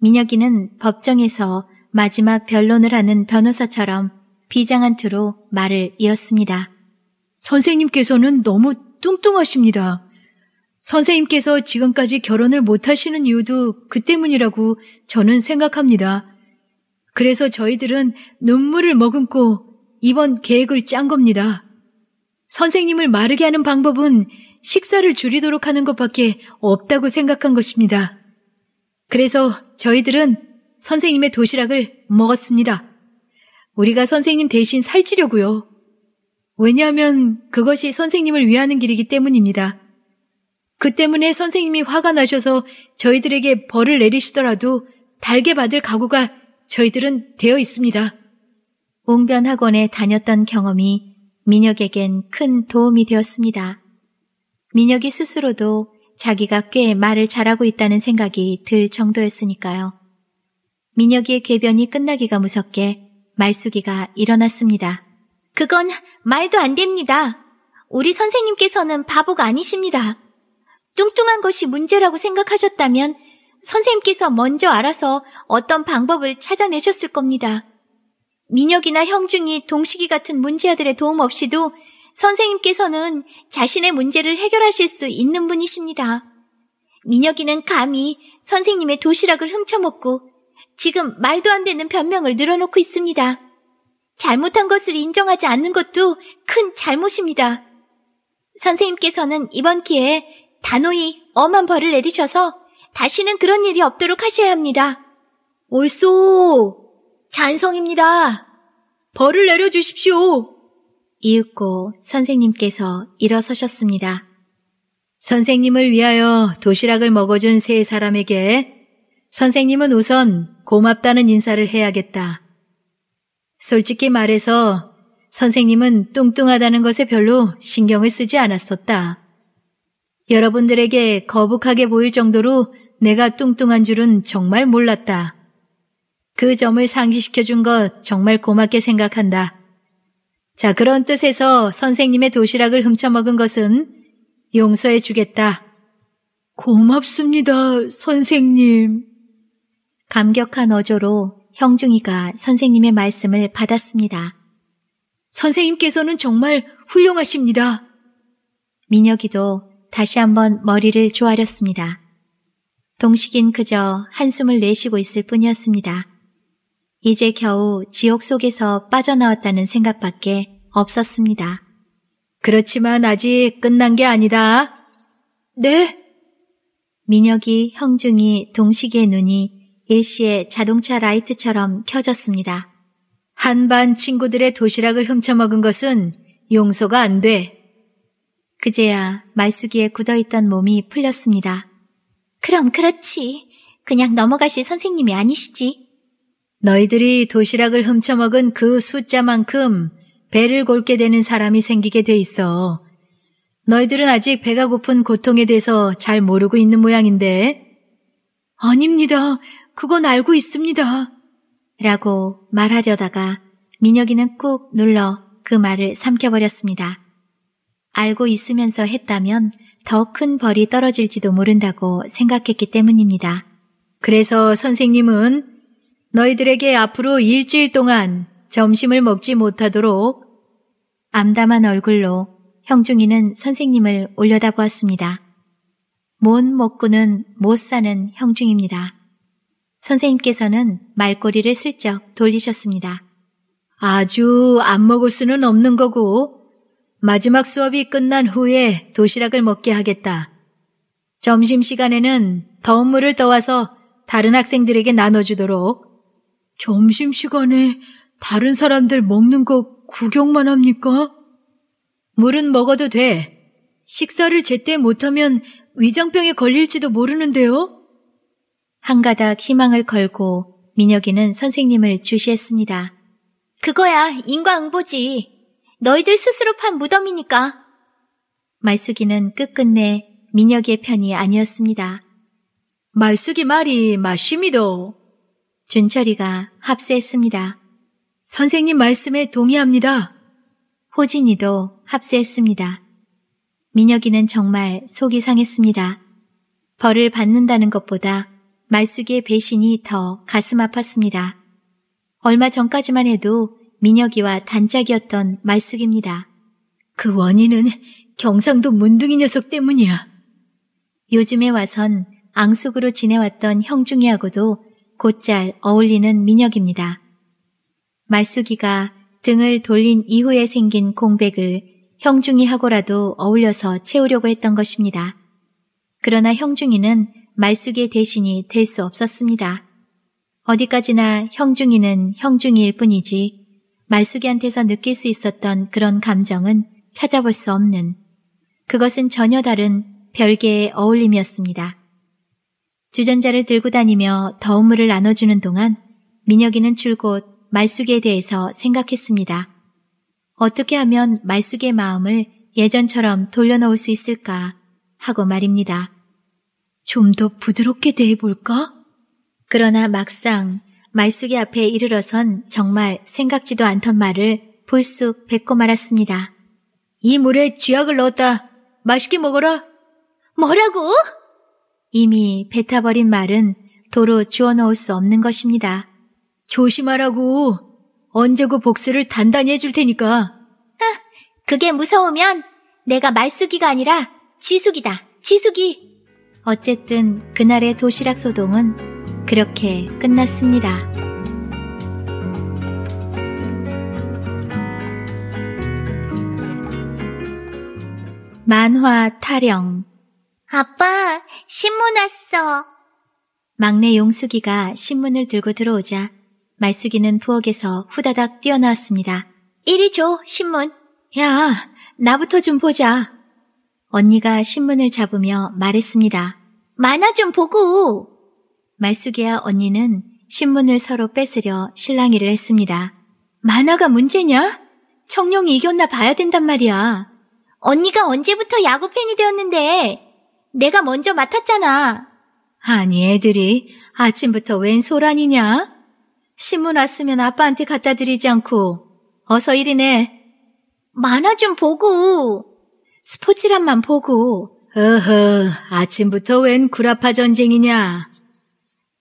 민혁이는 법정에서 마지막 변론을 하는 변호사처럼 비장한 투로 말을 이었습니다. 선생님께서는 너무 뚱뚱하십니다. 선생님께서 지금까지 결혼을 못하시는 이유도 그 때문이라고 저는 생각합니다. 그래서 저희들은 눈물을 머금고 이번 계획을 짠 겁니다. 선생님을 마르게 하는 방법은 식사를 줄이도록 하는 것밖에 없다고 생각한 것입니다. 그래서 저희들은 선생님의 도시락을 먹었습니다. 우리가 선생님 대신 살찌려고요. 왜냐하면 그것이 선생님을 위하는 길이기 때문입니다. 그 때문에 선생님이 화가 나셔서 저희들에게 벌을 내리시더라도 달게 받을 각오가 저희들은 되어 있습니다. 웅변 학원에 다녔던 경험이 민혁에겐 큰 도움이 되었습니다. 민혁이 스스로도 자기가 꽤 말을 잘하고 있다는 생각이 들 정도였으니까요. 민혁이의 궤변이 끝나기가 무섭게 말수이가 일어났습니다. 그건 말도 안 됩니다. 우리 선생님께서는 바보가 아니십니다. 뚱뚱한 것이 문제라고 생각하셨다면 선생님께서 먼저 알아서 어떤 방법을 찾아내셨을 겁니다. 민혁이나 형중이 동식이 같은 문제아들의 도움 없이도 선생님께서는 자신의 문제를 해결하실 수 있는 분이십니다. 민혁이는 감히 선생님의 도시락을 훔쳐먹고 지금 말도 안 되는 변명을 늘어놓고 있습니다. 잘못한 것을 인정하지 않는 것도 큰 잘못입니다. 선생님께서는 이번 기회에 단호히 엄한 벌을 내리셔서 다시는 그런 일이 없도록 하셔야 합니다. 옳소! 잔성입니다. 벌을 내려주십시오. 이윽고 선생님께서 일어서셨습니다. 선생님을 위하여 도시락을 먹어준 세 사람에게 선생님은 우선 고맙다는 인사를 해야겠다. 솔직히 말해서 선생님은 뚱뚱하다는 것에 별로 신경을 쓰지 않았었다. 여러분들에게 거북하게 보일 정도로 내가 뚱뚱한 줄은 정말 몰랐다. 그 점을 상기시켜 준것 정말 고맙게 생각한다. 자, 그런 뜻에서 선생님의 도시락을 훔쳐먹은 것은 용서해 주겠다. 고맙습니다, 선생님. 감격한 어조로 형중이가 선생님의 말씀을 받았습니다. 선생님께서는 정말 훌륭하십니다. 민혁이도 다시 한번 머리를 조아렸습니다. 동식인 그저 한숨을 내쉬고 있을 뿐이었습니다. 이제 겨우 지옥 속에서 빠져나왔다는 생각밖에 없었습니다. 그렇지만 아직 끝난 게 아니다. 네? 민혁이, 형중이, 동식의 눈이 일시에 자동차 라이트처럼 켜졌습니다. 한반 친구들의 도시락을 훔쳐먹은 것은 용서가 안 돼. 그제야 말수기에 굳어있던 몸이 풀렸습니다. 그럼 그렇지. 그냥 넘어가실 선생님이 아니시지. 너희들이 도시락을 훔쳐먹은 그 숫자만큼 배를 골게 되는 사람이 생기게 돼 있어. 너희들은 아직 배가 고픈 고통에 대해서 잘 모르고 있는 모양인데. 아닙니다. 그건 알고 있습니다. 라고 말하려다가 민혁이는 꾹 눌러 그 말을 삼켜버렸습니다. 알고 있으면서 했다면 더 큰 벌이 떨어질지도 모른다고 생각했기 때문입니다. 그래서 선생님은 너희들에게 앞으로 일주일 동안 점심을 먹지 못하도록 암담한 얼굴로 형중이는 선생님을 올려다보았습니다. 못 먹고는 못 사는 형중입니다. 선생님께서는 말꼬리를 슬쩍 돌리셨습니다. 아주 안 먹을 수는 없는 거고 마지막 수업이 끝난 후에 도시락을 먹게 하겠다. 점심시간에는 더운 물을 떠와서 다른 학생들에게 나눠주도록 점심시간에 다른 사람들 먹는 거 구경만 합니까? 물은 먹어도 돼. 식사를 제때 못하면 위장병에 걸릴지도 모르는데요? 한 가닥 희망을 걸고 민혁이는 선생님을 주시했습니다. 그거야 인과응보지. 너희들 스스로 판 무덤이니까. 말숙이는 끝끝내 민혁이의 편이 아니었습니다. 말숙이 말이 마심이도 준철이가 합세했습니다. 선생님 말씀에 동의합니다. 호진이도 합세했습니다. 민혁이는 정말 속이 상했습니다. 벌을 받는다는 것보다 말숙이의 배신이 더 가슴 아팠습니다. 얼마 전까지만 해도 민혁이와 단짝이었던 말숙입니다. 그 원인은 경상도 문둥이 녀석 때문이야. 요즘에 와선 앙숙으로 지내왔던 형중이하고도 곧잘 어울리는 민혁입니다. 말숙이가 등을 돌린 이후에 생긴 공백을 형중이 하고라도 어울려서 채우려고 했던 것입니다. 그러나 형중이는 말숙의 대신이 될 수 없었습니다. 어디까지나 형중이는 형중이일 뿐이지 말숙이한테서 느낄 수 있었던 그런 감정은 찾아볼 수 없는 그것은 전혀 다른 별개의 어울림이었습니다. 주전자를 들고 다니며 더운 물을 나눠주는 동안 민혁이는 줄곧 말숙에 대해서 생각했습니다. 어떻게 하면 말숙의 마음을 예전처럼 돌려놓을 수 있을까 하고 말입니다. 좀 더 부드럽게 대해볼까? 그러나 막상 말숙이 앞에 이르러선 정말 생각지도 않던 말을 불쑥 뱉고 말았습니다. 이 물에 쥐약을 넣었다. 맛있게 먹어라. 뭐라고? 이미 뱉어버린 말은 도로 주워놓을수 없는 것입니다. 조심하라고. 언제고 그 복수를 단단히 해줄 테니까. 아, 그게 무서우면 내가 말쑥이가 아니라 지숙이다. 지숙이. 어쨌든 그날의 도시락 소동은 그렇게 끝났습니다. 만화 타령 아빠, 신문 왔어. 막내 용숙이가 신문을 들고 들어오자 말숙이는 부엌에서 후다닥 뛰어나왔습니다. 이리 줘, 신문. 야, 나부터 좀 보자. 언니가 신문을 잡으며 말했습니다. 만화 좀 보고! 말숙이와 언니는 신문을 서로 뺏으려 실랑이를 했습니다. 만화가 문제냐? 청룡이 이겼나 봐야 된단 말이야. 언니가 언제부터 야구팬이 되었는데 내가 먼저 맡았잖아. 아니, 애들이 아침부터 웬 소란이냐? 신문 왔으면 아빠한테 갖다 드리지 않고 어서 이리네 만화 좀 보고. 스포츠란만 보고. 어허, 아침부터 웬 구라파 전쟁이냐?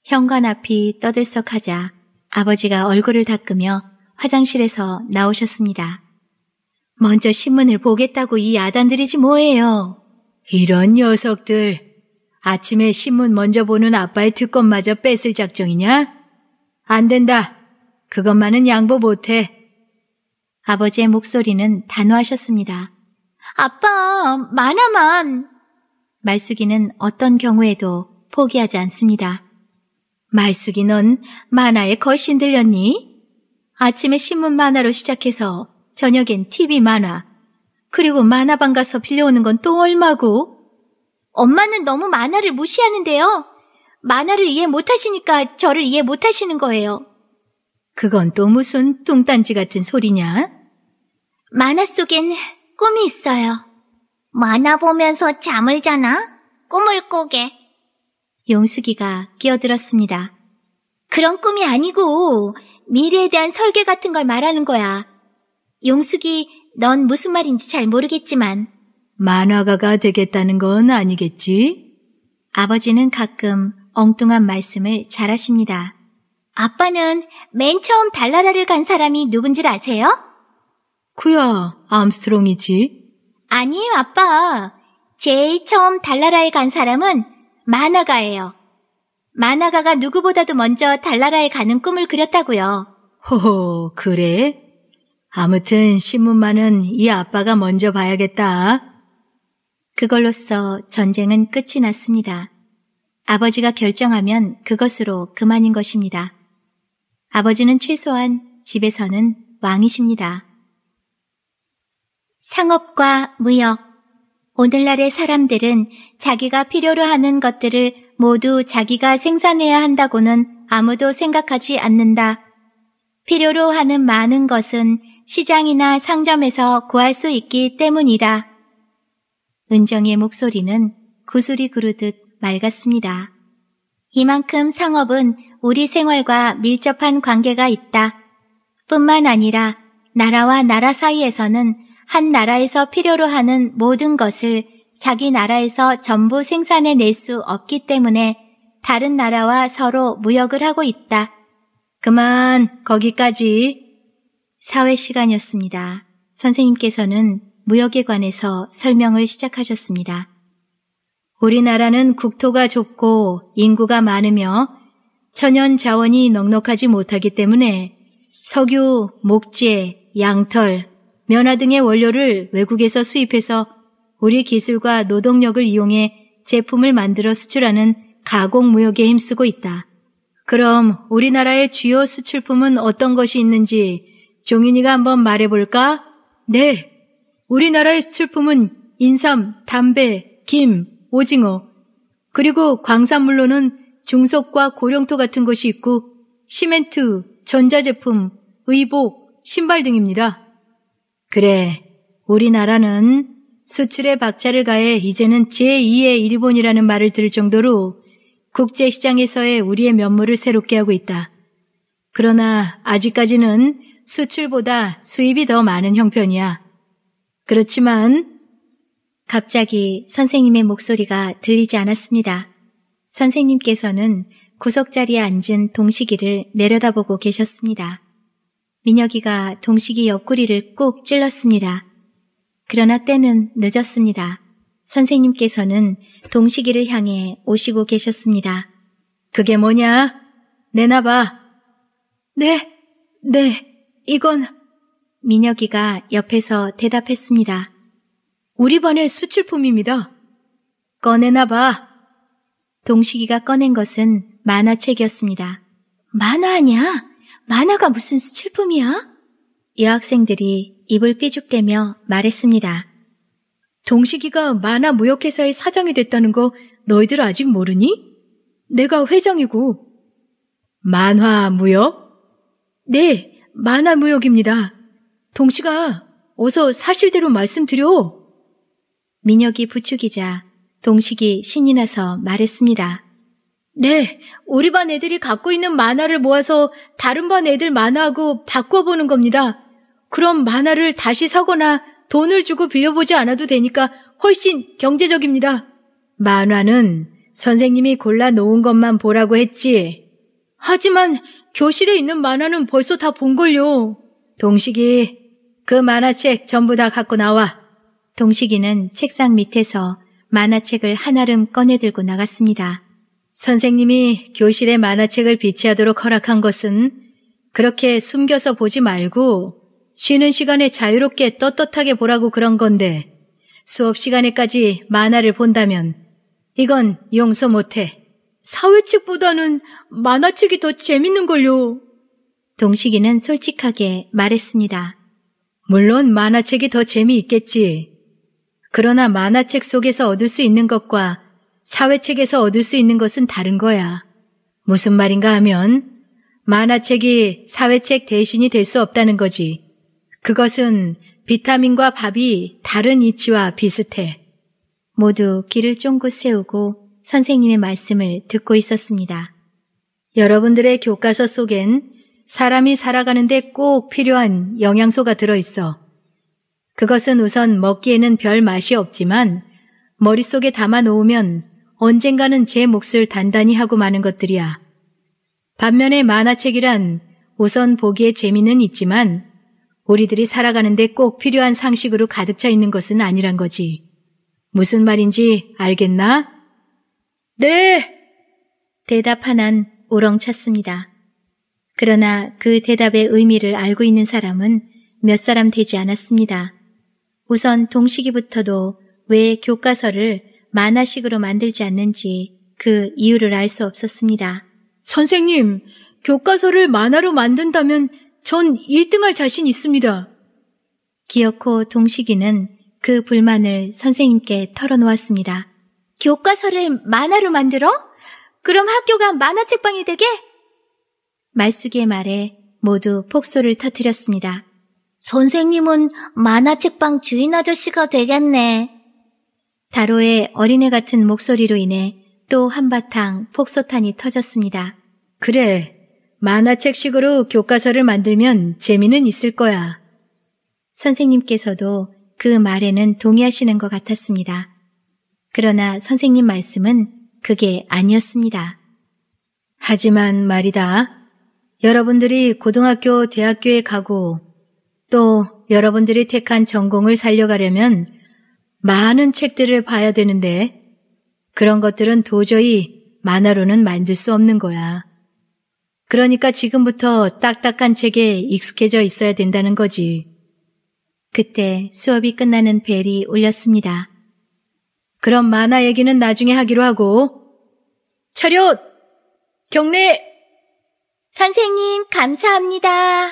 현관 앞이 떠들썩하자 아버지가 얼굴을 닦으며 화장실에서 나오셨습니다. 먼저 신문을 보겠다고 이 야단들이지 뭐예요. 이런 녀석들. 아침에 신문 먼저 보는 아빠의 특권마저 뺏을 작정이냐? 안 된다. 그것만은 양보 못해. 아버지의 목소리는 단호하셨습니다. 아빠, 만화만! 말숙이는 어떤 경우에도 포기하지 않습니다. 말숙이 넌 만화에 걸신 들렸니? 아침에 신문 만화로 시작해서 저녁엔 TV 만화, 그리고 만화방 가서 빌려오는 건 또 얼마고? 엄마는 너무 만화를 무시하는데요. 만화를 이해 못하시니까 저를 이해 못하시는 거예요. 그건 또 무슨 뚱딴지 같은 소리냐? 만화 속엔 꿈이 있어요. 만화 보면서 잠을 자나? 꿈을 꾸게. 용숙이가 끼어들었습니다. 그런 꿈이 아니고 미래에 대한 설계 같은 걸 말하는 거야. 용숙이 넌 무슨 말인지 잘 모르겠지만 만화가가 되겠다는 건 아니겠지? 아버지는 가끔 엉뚱한 말씀을 잘하십니다. 아빠는 맨 처음 달나라를 간 사람이 누군지 아세요? 그야 암스트롱이지. 아니에요, 아빠. 제일 처음 달나라에 간 사람은 만화가예요. 만화가가 누구보다도 먼저 달나라에 가는 꿈을 그렸다고요. 호호, 그래? 아무튼 신문만은 이 아빠가 먼저 봐야겠다. 그걸로써 전쟁은 끝이 났습니다. 아버지가 결정하면 그것으로 그만인 것입니다. 아버지는 최소한 집에서는 왕이십니다. 상업과 무역. 오늘날의 사람들은 자기가 필요로 하는 것들을 모두 자기가 생산해야 한다고는 아무도 생각하지 않는다. 필요로 하는 많은 것은 시장이나 상점에서 구할 수 있기 때문이다. 은정의 목소리는 구슬이 그르듯 맑았습니다. 이만큼 상업은 우리 생활과 밀접한 관계가 있다. 뿐만 아니라 나라와 나라 사이에서는 한 나라에서 필요로 하는 모든 것을 자기 나라에서 전부 생산해 낼 수 없기 때문에 다른 나라와 서로 무역을 하고 있다. 그만, 거기까지. 사회 시간이었습니다. 선생님께서는 무역에 관해서 설명을 시작하셨습니다. 우리나라는 국토가 좁고 인구가 많으며 천연 자원이 넉넉하지 못하기 때문에 석유, 목재, 양털, 면화 등의 원료를 외국에서 수입해서 우리 기술과 노동력을 이용해 제품을 만들어 수출하는 가공 무역에 힘쓰고 있다. 그럼 우리나라의 주요 수출품은 어떤 것이 있는지 종인이가 한번 말해볼까? 네. 우리나라의 수출품은 인삼, 담배, 김, 오징어, 그리고 광산물로는 중속과 고령토 같은 것이 있고 시멘트, 전자제품, 의복, 신발 등입니다. 그래, 우리나라는 수출에 박차를 가해 이제는 제2의 일본이라는 말을 들을 정도로 국제시장에서의 우리의 면모를 새롭게 하고 있다. 그러나 아직까지는 수출보다 수입이 더 많은 형편이야. 그렇지만 갑자기 선생님의 목소리가 들리지 않았습니다. 선생님께서는 구석자리에 앉은 동식이를 내려다보고 계셨습니다. 민혁이가 동식이 옆구리를 꼭 찔렀습니다. 그러나 때는 늦었습니다. 선생님께서는 동식이를 향해 오시고 계셨습니다. 그게 뭐냐? 내놔봐. 네, 네. 이건 민혁이가 옆에서 대답했습니다. 우리 반의 수출품입니다. 꺼내나 봐. 동식이가 꺼낸 것은 만화책이었습니다. 만화 아니야? 만화가 무슨 수출품이야? 여학생들이 입을 삐죽대며 말했습니다. 동식이가 만화 무역회사의 사장이 됐다는 거 너희들 아직 모르니? 내가 회장이고. 만화 무역? 네, 만화무역입니다. 동시가 어서 사실대로 말씀드려. 민혁이 부추기자 동식이 신이 나서 말했습니다. 네, 우리 반 애들이 갖고 있는 만화를 모아서 다른 반 애들 만화하고 바꿔보는 겁니다. 그럼 만화를 다시 사거나 돈을 주고 빌려보지 않아도 되니까 훨씬 경제적입니다. 만화는 선생님이 골라 놓은 것만 보라고 했지. 하지만 교실에 있는 만화는 벌써 다 본걸요. 동식이, 그 만화책 전부 다 갖고 나와. 동식이는 책상 밑에서 만화책을 한아름 꺼내들고 나갔습니다. 선생님이 교실에 만화책을 비치하도록 허락한 것은 그렇게 숨겨서 보지 말고 쉬는 시간에 자유롭게 떳떳하게 보라고 그런 건데 수업 시간에까지 만화를 본다면 이건 용서 못해. 사회책보다는 만화책이 더 재밌는걸요. 동식이는 솔직하게 말했습니다. 물론 만화책이 더 재미있겠지. 그러나 만화책 속에서 얻을 수 있는 것과 사회책에서 얻을 수 있는 것은 다른 거야. 무슨 말인가 하면 만화책이 사회책 대신이 될 수 없다는 거지. 그것은 비타민과 밥이 다른 이치와 비슷해. 모두 귀를 쫑긋 세우고 선생님의 말씀을 듣고 있었습니다. 여러분들의 교과서 속엔 사람이 살아가는데 꼭 필요한 영양소가 들어있어. 그것은 우선 먹기에는 별 맛이 없지만 머릿속에 담아 놓으면 언젠가는 제 몫을 단단히 하고 마는 것들이야. 반면에 만화책이란 우선 보기에 재미는 있지만 우리들이 살아가는데 꼭 필요한 상식으로 가득 차 있는 것은 아니란 거지. 무슨 말인지 알겠나? 네! 대답한 한오렁찼습니다 그러나 그 대답의 의미를 알고 있는 사람은 몇 사람 되지 않았습니다. 우선 동시기부터도 왜 교과서를 만화식으로 만들지 않는지 그 이유를 알 수 없었습니다. 선생님, 교과서를 만화로 만든다면 전 1등할 자신 있습니다. 기어코 동시기는그 불만을 선생님께 털어놓았습니다. 교과서를 만화로 만들어? 그럼 학교가 만화책방이 되게? 말숙의 말에 모두 폭소를 터뜨렸습니다. 선생님은 만화책방 주인 아저씨가 되겠네. 다로의 어린애 같은 목소리로 인해 또 한바탕 폭소탄이 터졌습니다. 그래, 만화책식으로 교과서를 만들면 재미는 있을 거야. 선생님께서도 그 말에는 동의하시는 것 같았습니다. 그러나 선생님 말씀은 그게 아니었습니다. 하지만 말이다. 여러분들이 고등학교, 대학교에 가고 또 여러분들이 택한 전공을 살려가려면 많은 책들을 봐야 되는데 그런 것들은 도저히 만화로는 만들 수 없는 거야. 그러니까 지금부터 딱딱한 책에 익숙해져 있어야 된다는 거지. 그때 수업이 끝나는 벨이 울렸습니다. 그럼 만화 얘기는 나중에 하기로 하고. 차렷! 경례! 선생님, 감사합니다.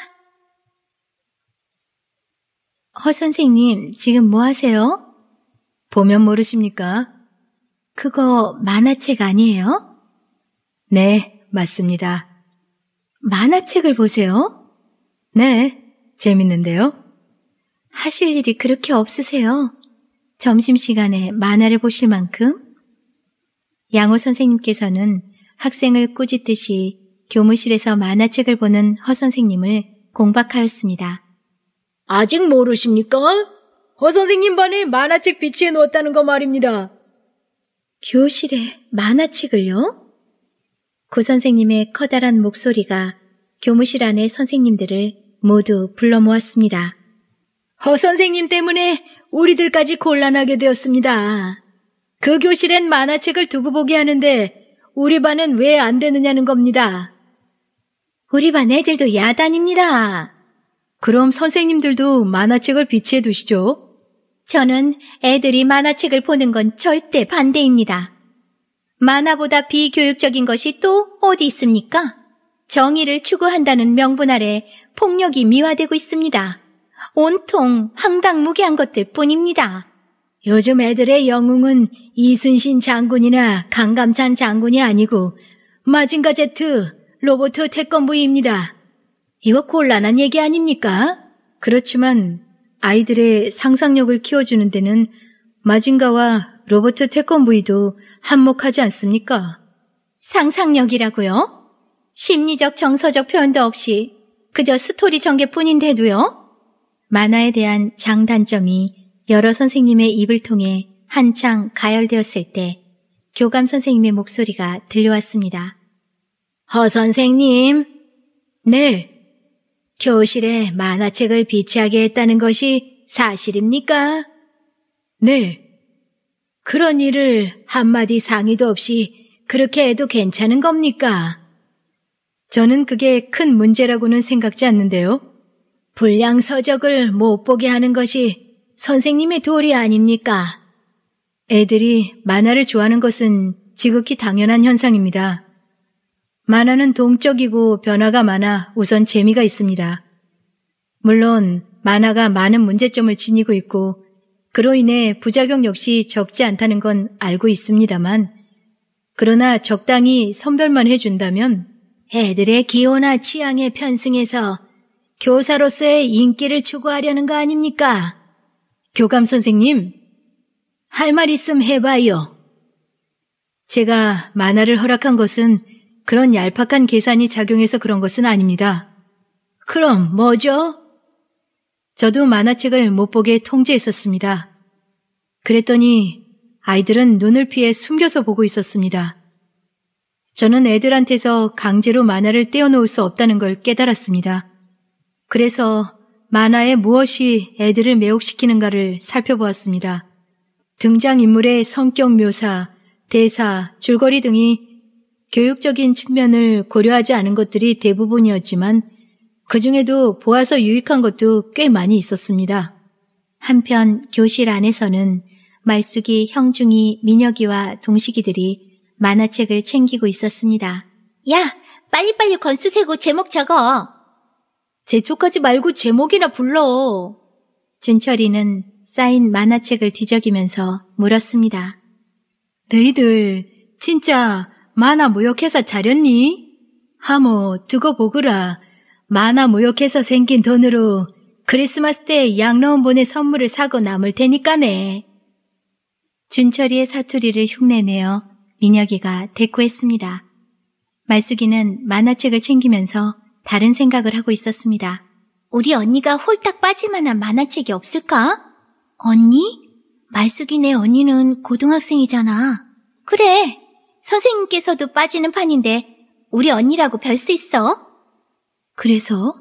허 선생님, 지금 뭐 하세요? 보면 모르십니까? 그거 만화책 아니에요? 네, 맞습니다. 만화책을 보세요? 네, 재밌는데요? 하실 일이 그렇게 없으세요? 점심시간에 만화를 보실 만큼 양호 선생님께서는 학생을 꾸짖듯이 교무실에서 만화책을 보는 허 선생님을 공박하였습니다. 아직 모르십니까? 허 선생님 반에 만화책 비치해 놓았다는 거 말입니다. 교실에 만화책을요? 고 선생님의 커다란 목소리가 교무실 안의 선생님들을 모두 불러 모았습니다. 허 선생님 때문에 우리들까지 곤란하게 되었습니다. 그 교실엔 만화책을 두고 보게 하는데 우리 반은 왜 안 되느냐는 겁니다. 우리 반 애들도 야단입니다. 그럼 선생님들도 만화책을 비치해 두시죠? 저는 애들이 만화책을 보는 건 절대 반대입니다. 만화보다 비교육적인 것이 또 어디 있습니까? 정의를 추구한다는 명분 아래 폭력이 미화되고 있습니다. 온통 황당무계한 것들 뿐입니다. 요즘 애들의 영웅은 이순신 장군이나 강감찬 장군이 아니고 마징가 제트, 로버트 태권부입니다. 이거 곤란한 얘기 아닙니까? 그렇지만 아이들의 상상력을 키워주는 데는 마징가와 로버트 태권부이도 한몫하지 않습니까? 상상력이라고요? 심리적 정서적 표현도 없이 그저 스토리 전개뿐인데도요? 만화에 대한 장단점이 여러 선생님의 입을 통해 한창 가열되었을 때 교감 선생님의 목소리가 들려왔습니다. 허 선생님! 네! 교실에 만화책을 비치하게 했다는 것이 사실입니까? 네. 그런 일을 한마디 상의도 없이 그렇게 해도 괜찮은 겁니까? 저는 그게 큰 문제라고는 생각지 않는데요. 불량 서적을 못 보게 하는 것이 선생님의 도리 아닙니까? 애들이 만화를 좋아하는 것은 지극히 당연한 현상입니다. 만화는 동적이고 변화가 많아 우선 재미가 있습니다. 물론 만화가 많은 문제점을 지니고 있고 그로 인해 부작용 역시 적지 않다는 건 알고 있습니다만 그러나 적당히 선별만 해준다면 애들의 기호나 취향에 편승해서 교사로서의 인기를 추구하려는 거 아닙니까? 교감 선생님, 할 말 있음 해봐요. 제가 만화를 허락한 것은 그런 얄팍한 계산이 작용해서 그런 것은 아닙니다. 그럼 뭐죠? 저도 만화책을 못 보게 통제했었습니다. 그랬더니 아이들은 눈을 피해 숨겨서 보고 있었습니다. 저는 애들한테서 강제로 만화를 떼어놓을 수 없다는 걸 깨달았습니다. 그래서 만화에 무엇이 애들을 매혹시키는가를 살펴보았습니다. 등장인물의 성격 묘사, 대사, 줄거리 등이 교육적인 측면을 고려하지 않은 것들이 대부분이었지만 그 중에도 보아서 유익한 것도 꽤 많이 있었습니다. 한편 교실 안에서는 말숙이, 형중이, 민혁이와 동식이들이 만화책을 챙기고 있었습니다. 야, 빨리빨리 권수 세고 제목 적어. 재촉하지 말고 제목이나 불러. 준철이는 쌓인 만화책을 뒤적이면서 물었습니다. 너희들 진짜 만화 모욕회사 차렸니? 하모 두고 보거라. 만화 모욕회사 생긴 돈으로 크리스마스 때 양로원본의 선물을 사고 남을 테니까네. 준철이의 사투리를 흉내내어 민혁이가 대꾸했습니다. 말숙이는 만화책을 챙기면서 다른 생각을 하고 있었습니다. 우리 언니가 홀딱 빠질 만한 만화책이 없을까? 언니? 말숙이내 언니는 고등학생이잖아. 그래. 선생님께서도 빠지는 판인데 우리 언니라고 별 수 있어. 그래서?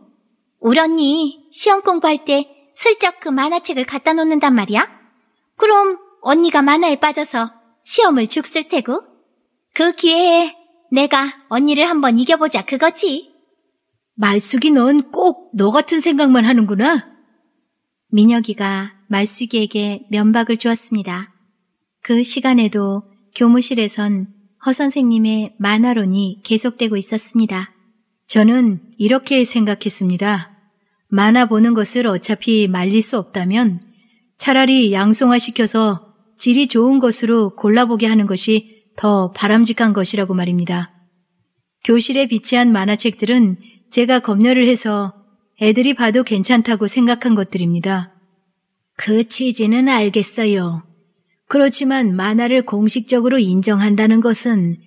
우리 언니 시험 공부할 때 슬쩍 그 만화책을 갖다 놓는단 말이야. 그럼 언니가 만화에 빠져서 시험을 죽쓸 테고 그 기회에 내가 언니를 한번 이겨보자 그거지. 말숙이 넌 꼭 너 같은 생각만 하는구나. 민혁이가 말숙이에게 면박을 주었습니다. 그 시간에도 교무실에선 허 선생님의 만화론이 계속되고 있었습니다. 저는 이렇게 생각했습니다. 만화 보는 것을 어차피 말릴 수 없다면 차라리 양성화 시켜서 질이 좋은 것으로 골라보게 하는 것이 더 바람직한 것이라고 말입니다. 교실에 비치한 만화책들은 제가 검열을 해서 애들이 봐도 괜찮다고 생각한 것들입니다. 그 취지는 알겠어요. 그렇지만 만화를 공식적으로 인정한다는 것은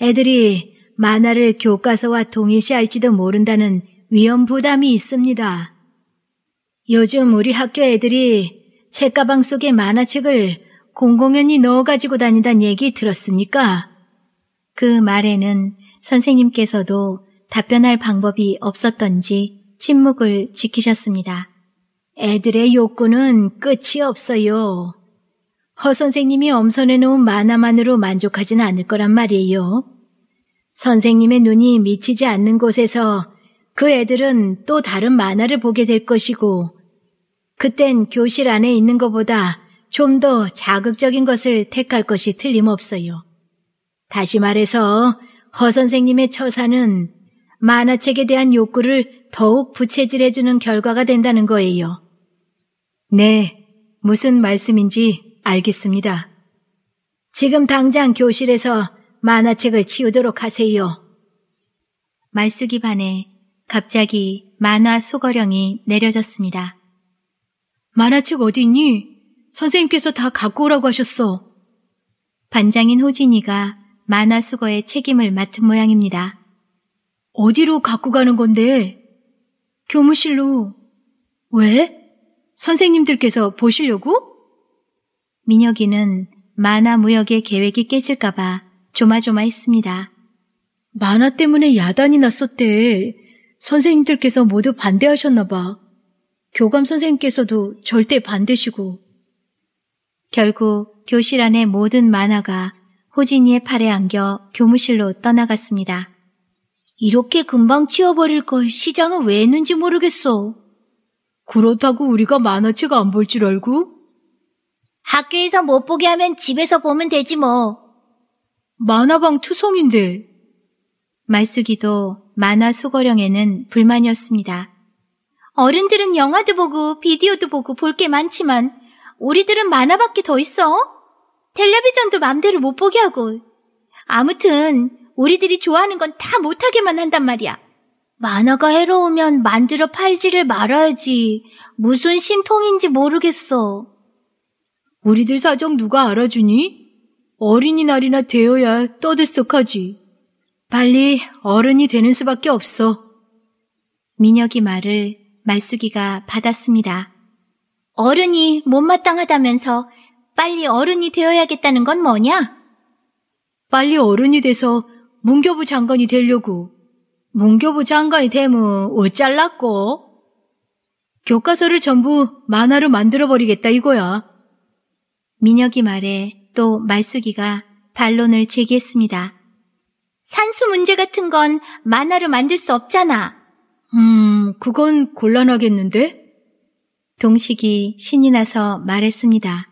애들이 만화를 교과서와 동일시할지도 모른다는 위험 부담이 있습니다. 요즘 우리 학교 애들이 책가방 속에 만화책을 공공연히 넣어가지고 다닌다는 얘기 들었습니까? 그 말에는 선생님께서도 답변할 방법이 없었던지 침묵을 지키셨습니다. 애들의 욕구는 끝이 없어요. 허 선생님이 엄선해놓은 만화만으로 만족하진 않을 거란 말이에요. 선생님의 눈이 미치지 않는 곳에서 그 애들은 또 다른 만화를 보게 될 것이고, 그땐 교실 안에 있는 것보다 좀 더 자극적인 것을 택할 것이 틀림없어요. 다시 말해서 허 선생님의 처사는 만화책에 대한 욕구를 더욱 부채질해주는 결과가 된다는 거예요. 네, 무슨 말씀인지 알겠습니다. 지금 당장 교실에서 만화책을 치우도록 하세요. 말쑥이 반에 갑자기 만화 소거령이 내려졌습니다. 만화책 어디 있니? 선생님께서 다 갖고 오라고 하셨어. 반장인 호진이가 만화 수거의 책임을 맡은 모양입니다. 어디로 갖고 가는 건데? 교무실로. 왜? 선생님들께서 보시려고? 민혁이는 만화 무역의 계획이 깨질까봐 조마조마했습니다. 만화 때문에 야단이 났었대. 선생님들께서 모두 반대하셨나봐. 교감 선생님께서도 절대 반대시고. 결국 교실 안에 모든 만화가 호진이의 팔에 안겨 교무실로 떠나갔습니다. 이렇게 금방 치워버릴 걸 시장은 왜 했는지 모르겠어. 그렇다고 우리가 만화책 안 볼 줄 알고? 학교에서 못 보게 하면 집에서 보면 되지 뭐. 만화방 투성인데. 말숙이도 만화 소거령에는 불만이었습니다. 어른들은 영화도 보고 비디오도 보고 볼 게 많지만 우리들은 만화밖에 더 있어. 텔레비전도 맘대로 못 보게 하고. 아무튼 우리들이 좋아하는 건 다 못하게만 한단 말이야. 만화가 해로우면 만들어 팔지를 말아야지. 무슨 심통인지 모르겠어. 우리들 사정 누가 알아주니? 어린이날이나 되어야 떠들썩하지. 빨리 어른이 되는 수밖에 없어. 민혁이 말을 말숙이가 받았습니다. 어른이 못마땅하다면서 빨리 어른이 되어야겠다는 건 뭐냐? 빨리 어른이 돼서 문교부 장관이 되려고. 문교부 장관이 되면 어쩔라고? 교과서를 전부 만화로 만들어버리겠다 이거야. 민혁이 말에 또 말숙이가 반론을 제기했습니다. 산수 문제 같은 건 만화로 만들 수 없잖아. 음, 그건 곤란하겠는데? 동식이 신이 나서 말했습니다.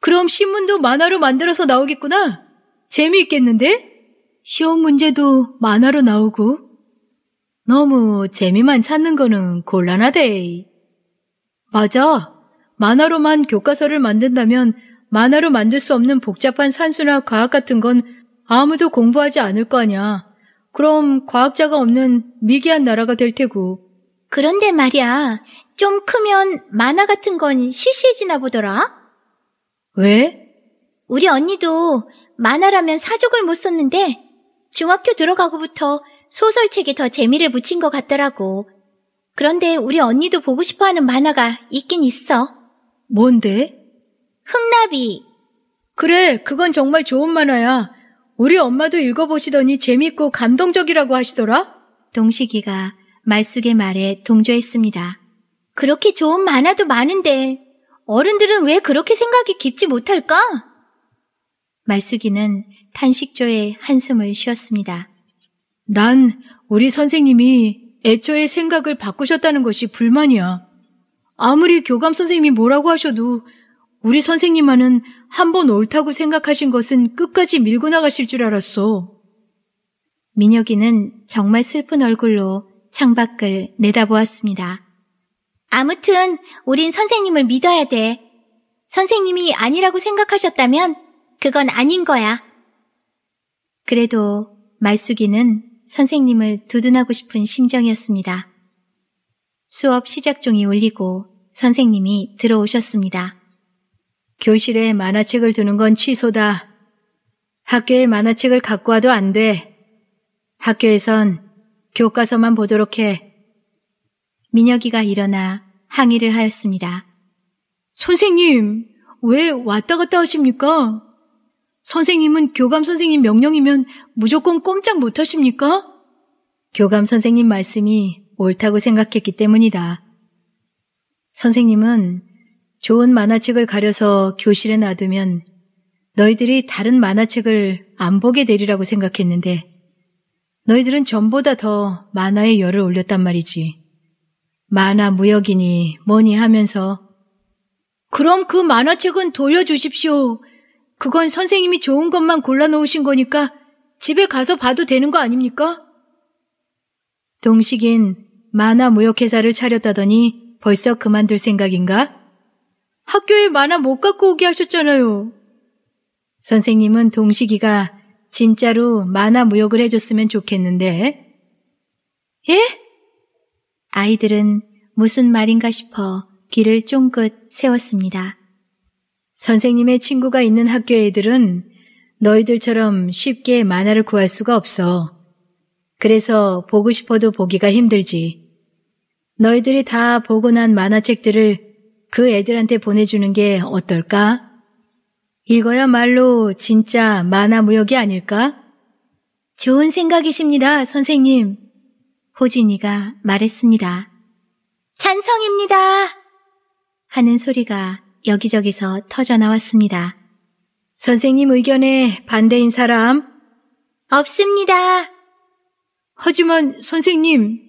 그럼 신문도 만화로 만들어서 나오겠구나? 재미있겠는데? 시험 문제도 만화로 나오고 너무 재미만 찾는 거는 곤란하대. 맞아. 만화로만 교과서를 만든다면 만화로 만들 수 없는 복잡한 산수나 과학 같은 건 아무도 공부하지 않을 거 아냐. 그럼 과학자가 없는 미개한 나라가 될 테고. 그런데 말이야. 좀 크면 만화 같은 건 시시해지나 보더라. 왜? 우리 언니도 만화라면 사족을 못 썼는데 중학교 들어가고부터 소설책에 더 재미를 붙인 것 같더라고. 그런데 우리 언니도 보고 싶어 하는 만화가 있긴 있어. 뭔데? 흑나비 그래, 그건 정말 좋은 만화야. 우리 엄마도 읽어보시더니 재밌고 감동적이라고 하시더라? 동식이가 말숙의 말에 동조했습니다. 그렇게 좋은 만화도 많은데 어른들은 왜 그렇게 생각이 깊지 못할까? 말숙이는 탄식조에 한숨을 쉬었습니다. 난 우리 선생님이 애초에 생각을 바꾸셨다는 것이 불만이야. 아무리 교감 선생님이 뭐라고 하셔도 우리 선생님만은 한 번 옳다고 생각하신 것은 끝까지 밀고 나가실 줄 알았어. 민혁이는 정말 슬픈 얼굴로 창밖을 내다보았습니다. 아무튼 우린 선생님을 믿어야 돼. 선생님이 아니라고 생각하셨다면 그건 아닌 거야. 그래도 말숙이는 선생님을 두둔하고 싶은 심정이었습니다. 수업 시작 종이 울리고 선생님이 들어오셨습니다. 교실에 만화책을 두는 건 취소다. 학교에 만화책을 갖고 와도 안 돼. 학교에선 교과서만 보도록 해. 민혁이가 일어나 항의를 하였습니다. 선생님, 왜 왔다 갔다 하십니까? 선생님은 교감 선생님 명령이면 무조건 꼼짝 못 하십니까? 교감 선생님 말씀이 옳다고 생각했기 때문이다. 선생님은 좋은 만화책을 가려서 교실에 놔두면 너희들이 다른 만화책을 안 보게 되리라고 생각했는데 너희들은 전보다 더 만화에 열을 올렸단 말이지. 만화 무역이니 뭐니 하면서 그럼 그 만화책은 돌려주십시오. 그건 선생님이 좋은 것만 골라놓으신 거니까 집에 가서 봐도 되는 거 아닙니까? 동식인 만화 무역회사를 차렸다더니 벌써 그만둘 생각인가? 학교에 만화 못 갖고 오게 하셨잖아요. 선생님은 동식이가 진짜로 만화 무역을 해줬으면 좋겠는데. 예? 아이들은 무슨 말인가 싶어 귀를 쫑긋 세웠습니다. 선생님의 친구가 있는 학교 애들은 너희들처럼 쉽게 만화를 구할 수가 없어. 그래서 보고 싶어도 보기가 힘들지. 너희들이 다 보고 난 만화책들을 그 애들한테 보내주는 게 어떨까? 이거야말로 진짜 만화 무역이 아닐까? 좋은 생각이십니다, 선생님. 호진이가 말했습니다. 찬성입니다! 하는 소리가 여기저기서 터져나왔습니다. 선생님 의견에 반대인 사람? 없습니다. 하지만 선생님.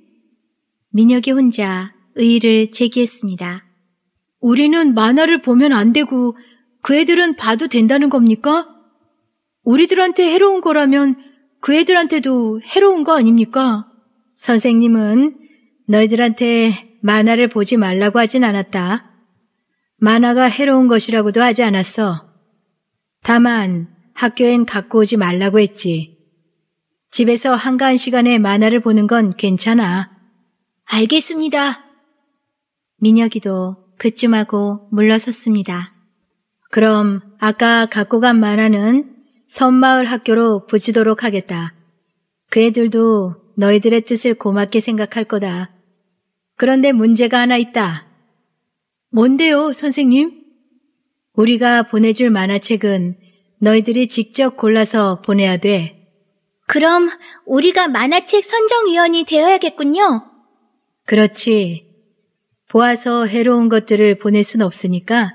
민혁이 혼자 의의를 제기했습니다. 우리는 만화를 보면 안 되고 그 애들은 봐도 된다는 겁니까? 우리들한테 해로운 거라면 그 애들한테도 해로운 거 아닙니까? 선생님은 너희들한테 만화를 보지 말라고 하진 않았다. 만화가 해로운 것이라고도 하지 않았어. 다만 학교엔 갖고 오지 말라고 했지. 집에서 한가한 시간에 만화를 보는 건 괜찮아. 알겠습니다. 민혁이도 그쯤하고 물러섰습니다. 그럼 아까 갖고 간 만화는 섬마을 학교로 부치도록 하겠다. 그 애들도 너희들의 뜻을 고맙게 생각할 거다. 그런데 문제가 하나 있다. 뭔데요, 선생님? 우리가 보내줄 만화책은 너희들이 직접 골라서 보내야 돼. 그럼 우리가 만화책 선정위원이 되어야겠군요. 그렇지. 보아서 해로운 것들을 보낼 순 없으니까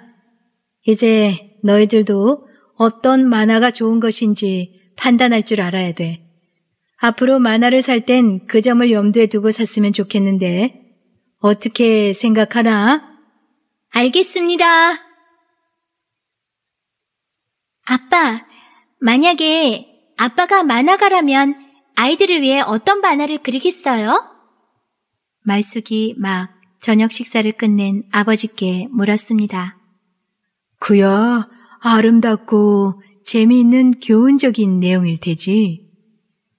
이제 너희들도 어떤 만화가 좋은 것인지 판단할 줄 알아야 돼. 앞으로 만화를 살 땐 그 점을 염두에 두고 샀으면 좋겠는데 어떻게 생각하나? 알겠습니다. 아빠, 만약에 아빠가 만화가라면 아이들을 위해 어떤 만화를 그리겠어요? 말숙이 막 저녁 식사를 끝낸 아버지께 물었습니다. 그야 아름답고 재미있는 교훈적인 내용일 테지.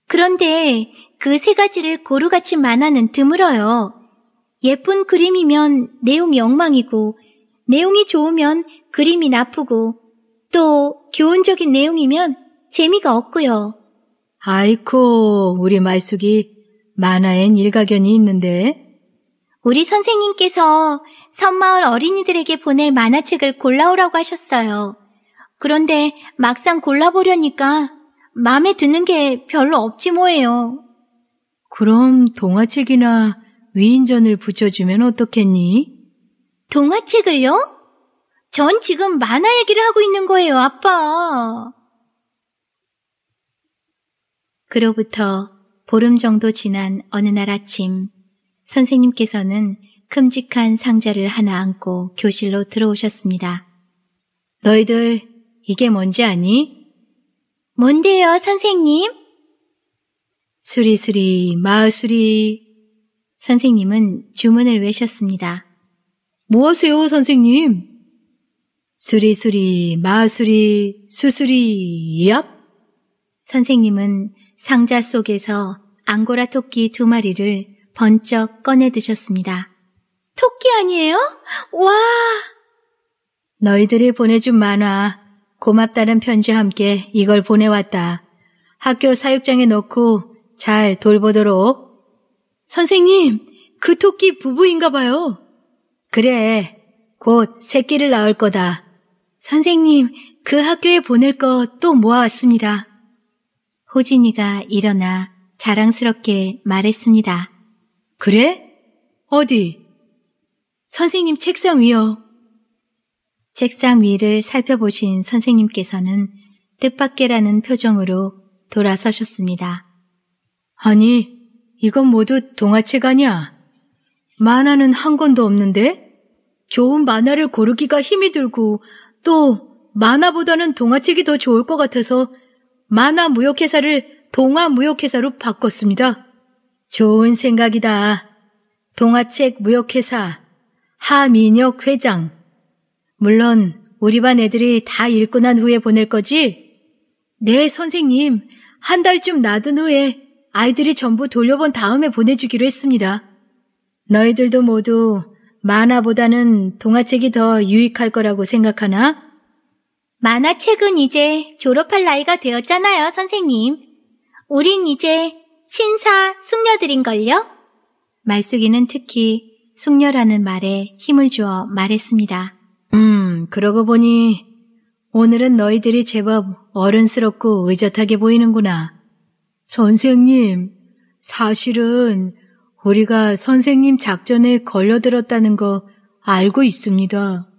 그런데 그 세 가지를 고루같이 만화는 드물어요. 예쁜 그림이면 내용이 엉망이고, 내용이 좋으면 그림이 나쁘고, 또 교훈적인 내용이면 재미가 없고요. 아이코, 우리 말숙이 만화엔 일가견이 있는데. 우리 선생님께서 섬마을 어린이들에게 보낼 만화책을 골라오라고 하셨어요. 그런데 막상 골라보려니까 마음에 드는 게 별로 없지 뭐예요. 그럼 동화책이나 위인전을 붙여주면 어떻겠니? 동화책을요? 전 지금 만화 얘기를 하고 있는 거예요, 아빠. 그로부터 보름 정도 지난 어느 날 아침, 선생님께서는 큼직한 상자를 하나 안고 교실로 들어오셨습니다. 너희들, 이게 뭔지 아니? 뭔데요, 선생님? 수리수리, 마을수리, 선생님은 주문을 외셨습니다. 뭐 하세요, 선생님? 수리수리, 마수리, 수수리, 얍! 선생님은 상자 속에서 앙고라 토끼 두 마리를 번쩍 꺼내 드셨습니다. 토끼 아니에요? 와! 너희들이 보내준 만화, 고맙다는 편지와 함께 이걸 보내왔다. 학교 사육장에 놓고 잘 돌보도록 선생님, 그 토끼 부부인가 봐요. 그래, 곧 새끼를 낳을 거다. 선생님, 그 학교에 보낼 거또 모아왔습니다. 호진이가 일어나 자랑스럽게 말했습니다. 그래? 어디? 선생님 책상 위요. 책상 위를 살펴보신 선생님께서는 뜻밖에라는 표정으로 돌아서셨습니다. 아니, 이건 모두 동화책 아니야. 만화는 한 권도 없는데? 좋은 만화를 고르기가 힘이 들고 또 만화보다는 동화책이 더 좋을 것 같아서 만화 무역회사를 동화 무역회사로 바꿨습니다. 좋은 생각이다. 동화책 무역회사 하민혁 회장. 물론 우리 반 애들이 다 읽고 난 후에 보낼 거지? 네, 선생님. 한 달쯤 놔둔 후에 아이들이 전부 돌려본 다음에 보내주기로 했습니다. 너희들도 모두 만화보다는 동화책이 더 유익할 거라고 생각하나? 만화책은 이제 졸업할 나이가 되었잖아요, 선생님. 우린 이제 신사 숙녀들인걸요? 말숙이는 특히 숙녀라는 말에 힘을 주어 말했습니다. 음, 그러고 보니 오늘은 너희들이 제법 어른스럽고 의젓하게 보이는구나. 선생님, 사실은 우리가 선생님 작전에 걸려들었다는 거 알고 있습니다.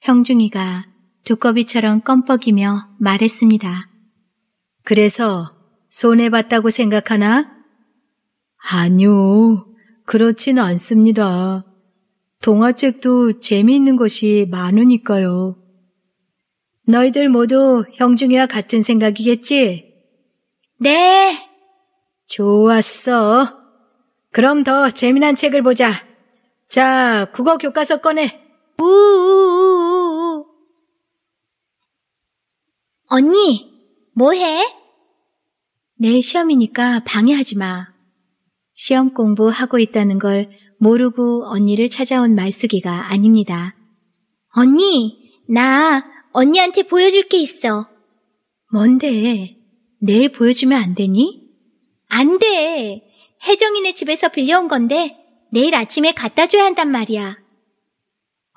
형중이가 두꺼비처럼 껌뻑이며 말했습니다. 그래서 손해봤다고 생각하나? 아니요, 그렇진 않습니다. 동화책도 재미있는 것이 많으니까요. 너희들 모두 형중이와 같은 생각이겠지? 네. 좋았어. 그럼 더 재미난 책을 보자. 자, 국어 교과서 꺼내. 우우우우우. 언니, 뭐해? 내일 시험이니까 방해하지 마. 시험 공부하고 있다는 걸 모르고 언니를 찾아온 말숙이가 아닙니다. 언니, 나 언니한테 보여줄 게 있어. 뭔데? 내일 보여주면 안 되니? 안 돼! 혜정이네 집에서 빌려온 건데 내일 아침에 갖다 줘야 한단 말이야.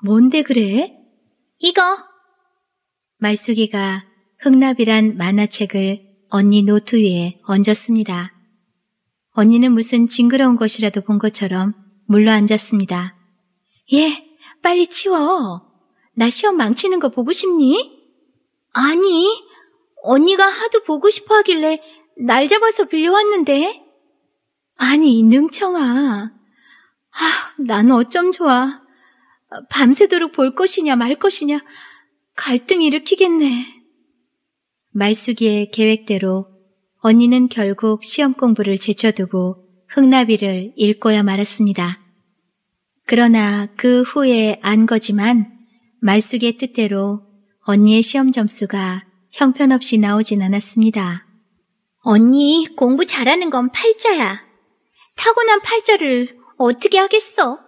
뭔데 그래? 이거! 말숙이가 흑납이란 만화책을 언니 노트 위에 얹었습니다. 언니는 무슨 징그러운 것이라도 본 것처럼 물러앉았습니다. 예, 빨리 치워. 나 시험 망치는 거 보고 싶니? 아니, 언니가 하도 보고 싶어 하길래 날 잡아서 빌려왔는데? 아니, 능청아. 아, 난 어쩜 좋아. 밤새도록 볼 것이냐 말 것이냐 갈등 일으키겠네. 말숙이의 계획대로 언니는 결국 시험 공부를 제쳐두고 흥나비를 읽고야 말았습니다. 그러나 그 후에 안 거지만 말숙의 뜻대로 언니의 시험 점수가 형편없이 나오진 않았습니다. 언니, 공부 잘하는 건 팔자야. 타고난 팔자를 어떻게 하겠어?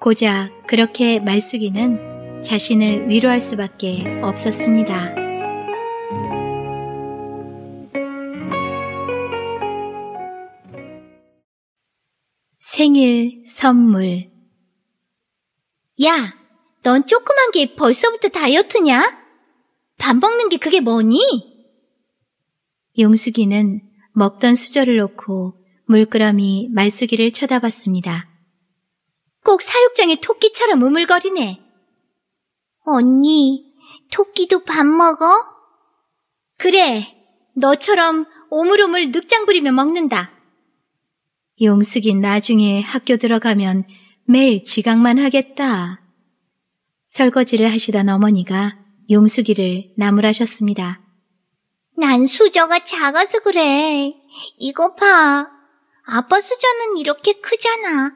고작 그렇게 말숙이는 자신을 위로할 수밖에 없었습니다. 생일 선물. 야, 넌 조그만 게 벌써부터 다이어트냐? 밥 먹는 게 그게 뭐니? 용숙이는 먹던 수저를 놓고 물끄러미 말숙이를 쳐다봤습니다. 꼭 사육장의 토끼처럼 우물거리네. 언니, 토끼도 밥 먹어? 그래, 너처럼 오물오물 늑장 부리며 먹는다. 용숙이 나중에 학교 들어가면 매일 지각만 하겠다. 설거지를 하시던 어머니가 용수기를 나무라셨습니다. 난 수저가 작아서 그래. 이거 봐. 아빠 수저는 이렇게 크잖아.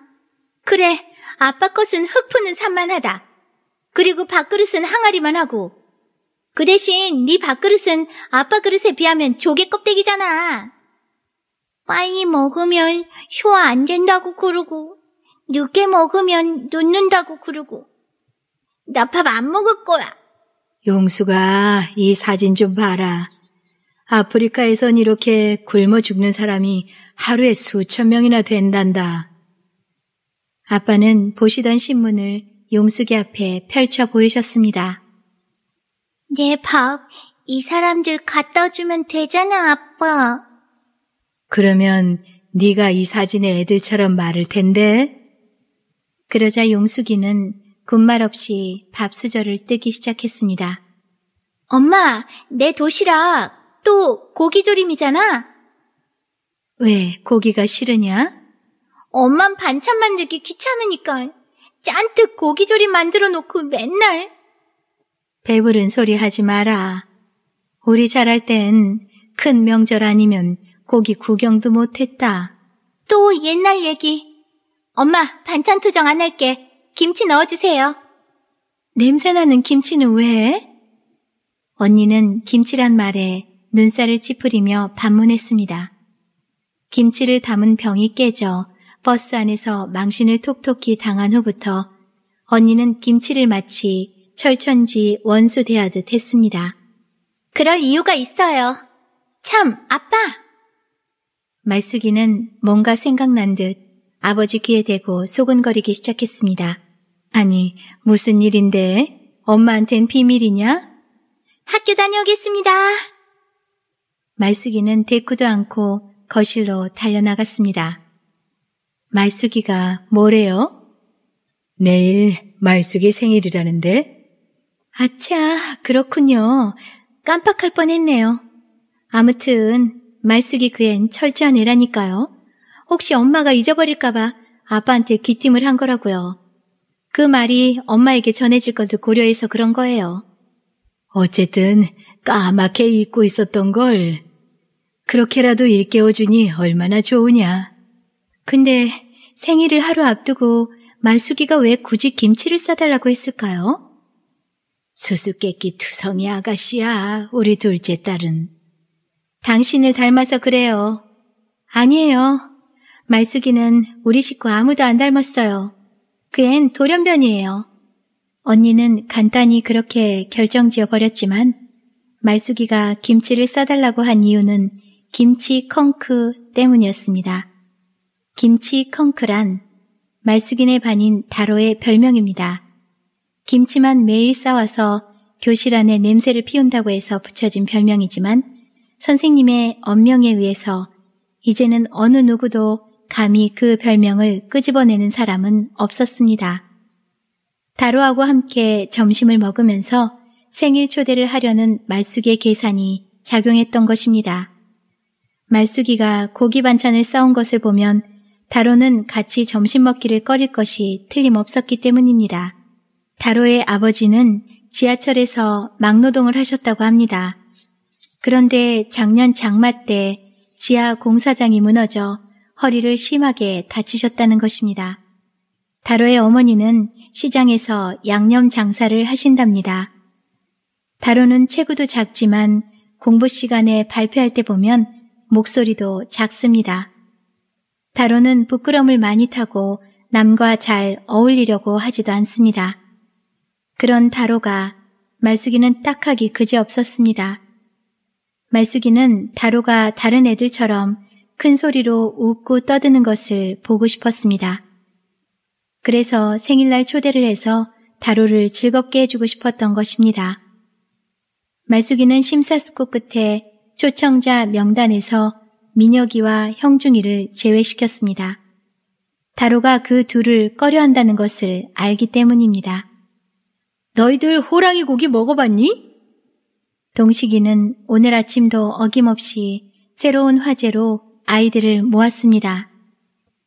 그래, 아빠 것은 흙푸는 산만하다. 그리고 밥그릇은 항아리만 하고. 그 대신 네 밥그릇은 아빠 그릇에 비하면 조개 껍데기잖아. 빨리 먹으면 쇼화안 된다고 그러고 늦게 먹으면 눕는다고 그러고 나 밥 안 먹을 거야. 용수가 이 사진 좀 봐라. 아프리카에선 이렇게 굶어 죽는 사람이 하루에 수천 명이나 된단다. 아빠는 보시던 신문을 용숙이 앞에 펼쳐 보이셨습니다. 네, 밥, 이 사람들 갖다 주면 되잖아, 아빠. 그러면 네가 이 사진의 애들처럼 말을 텐데? 그러자 용숙이는 군말 없이 밥수저를 뜨기 시작했습니다. 엄마, 내 도시락 또 고기조림이잖아. 왜 고기가 싫으냐? 엄만 반찬 만들기 귀찮으니까 짠뜩 고기조림 만들어 놓고 맨날 배부른 소리 하지 마라. 우리 자랄 땐 큰 명절 아니면 고기 구경도 못했다. 또 옛날 얘기. 엄마 반찬 투정 안 할게. 김치 넣어주세요. 냄새나는 김치는 왜? 언니는 김치란 말에 눈살을 찌푸리며 반문했습니다. 김치를 담은 병이 깨져 버스 안에서 망신을 톡톡히 당한 후부터 언니는 김치를 마치 철천지 원수 대하듯 했습니다. 그럴 이유가 있어요. 참, 아빠! 말숙이는 뭔가 생각난 듯 아버지 귀에 대고 소근거리기 시작했습니다. 아니, 무슨 일인데? 엄마한텐 비밀이냐? 학교 다녀오겠습니다. 말숙이는 대꾸도 않고 거실로 달려나갔습니다. 말숙이가 뭐래요? 내일 말숙이 생일이라는데? 아차, 그렇군요. 깜빡할 뻔 했네요. 아무튼 말숙이 그엔 철저한 애라니까요. 혹시 엄마가 잊어버릴까봐 아빠한테 귀띔을 한 거라고요. 그 말이 엄마에게 전해질 것을 고려해서 그런 거예요. 어쨌든 까맣게 잊고 있었던 걸 그렇게라도 일깨워주니 얼마나 좋으냐. 근데 생일을 하루 앞두고 말숙이가 왜 굳이 김치를 싸달라고 했을까요? 수수께끼 투성이 아가씨야, 우리 둘째 딸은. 당신을 닮아서 그래요. 아니에요. 말숙이는 우리 식구 아무도 안 닮았어요. 그 앤 돌연변이에요. 언니는 간단히 그렇게 결정지어 버렸지만 말숙이가 김치를 싸달라고 한 이유는 김치 컹크 때문이었습니다. 김치 컹크란 말숙이네 반인 다로의 별명입니다. 김치만 매일 싸와서 교실 안에 냄새를 피운다고 해서 붙여진 별명이지만 선생님의 엄명에 의해서 이제는 어느 누구도 감히 그 별명을 끄집어내는 사람은 없었습니다. 다루하고 함께 점심을 먹으면서 생일 초대를 하려는 말숙의 계산이 작용했던 것입니다. 말숙이가 고기 반찬을 싸온 것을 보면 다로는 같이 점심 먹기를 꺼릴 것이 틀림없었기 때문입니다. 다로의 아버지는 지하철에서 막노동을 하셨다고 합니다. 그런데 작년 장마 때 지하 공사장이 무너져 허리를 심하게 다치셨다는 것입니다. 다로의 어머니는 시장에서 양념 장사를 하신답니다. 다로는 체구도 작지만 공부 시간에 발표할 때 보면 목소리도 작습니다. 다로는 부끄럼을 많이 타고 남과 잘 어울리려고 하지도 않습니다. 그런 다로가 말숙이는 딱하기 그지 없었습니다. 말숙이는 다로가 다른 애들처럼 큰 소리로 웃고 떠드는 것을 보고 싶었습니다. 그래서 생일날 초대를 해서 다루를 즐겁게 해주고 싶었던 것입니다. 말숙이는 심사숙고 끝에 초청자 명단에서 민혁이와 형중이를 제외시켰습니다. 다로가 그 둘을 꺼려한다는 것을 알기 때문입니다. 너희들 호랑이 고기 먹어봤니? 동식이는 오늘 아침도 어김없이 새로운 화제로 아이들을 모았습니다.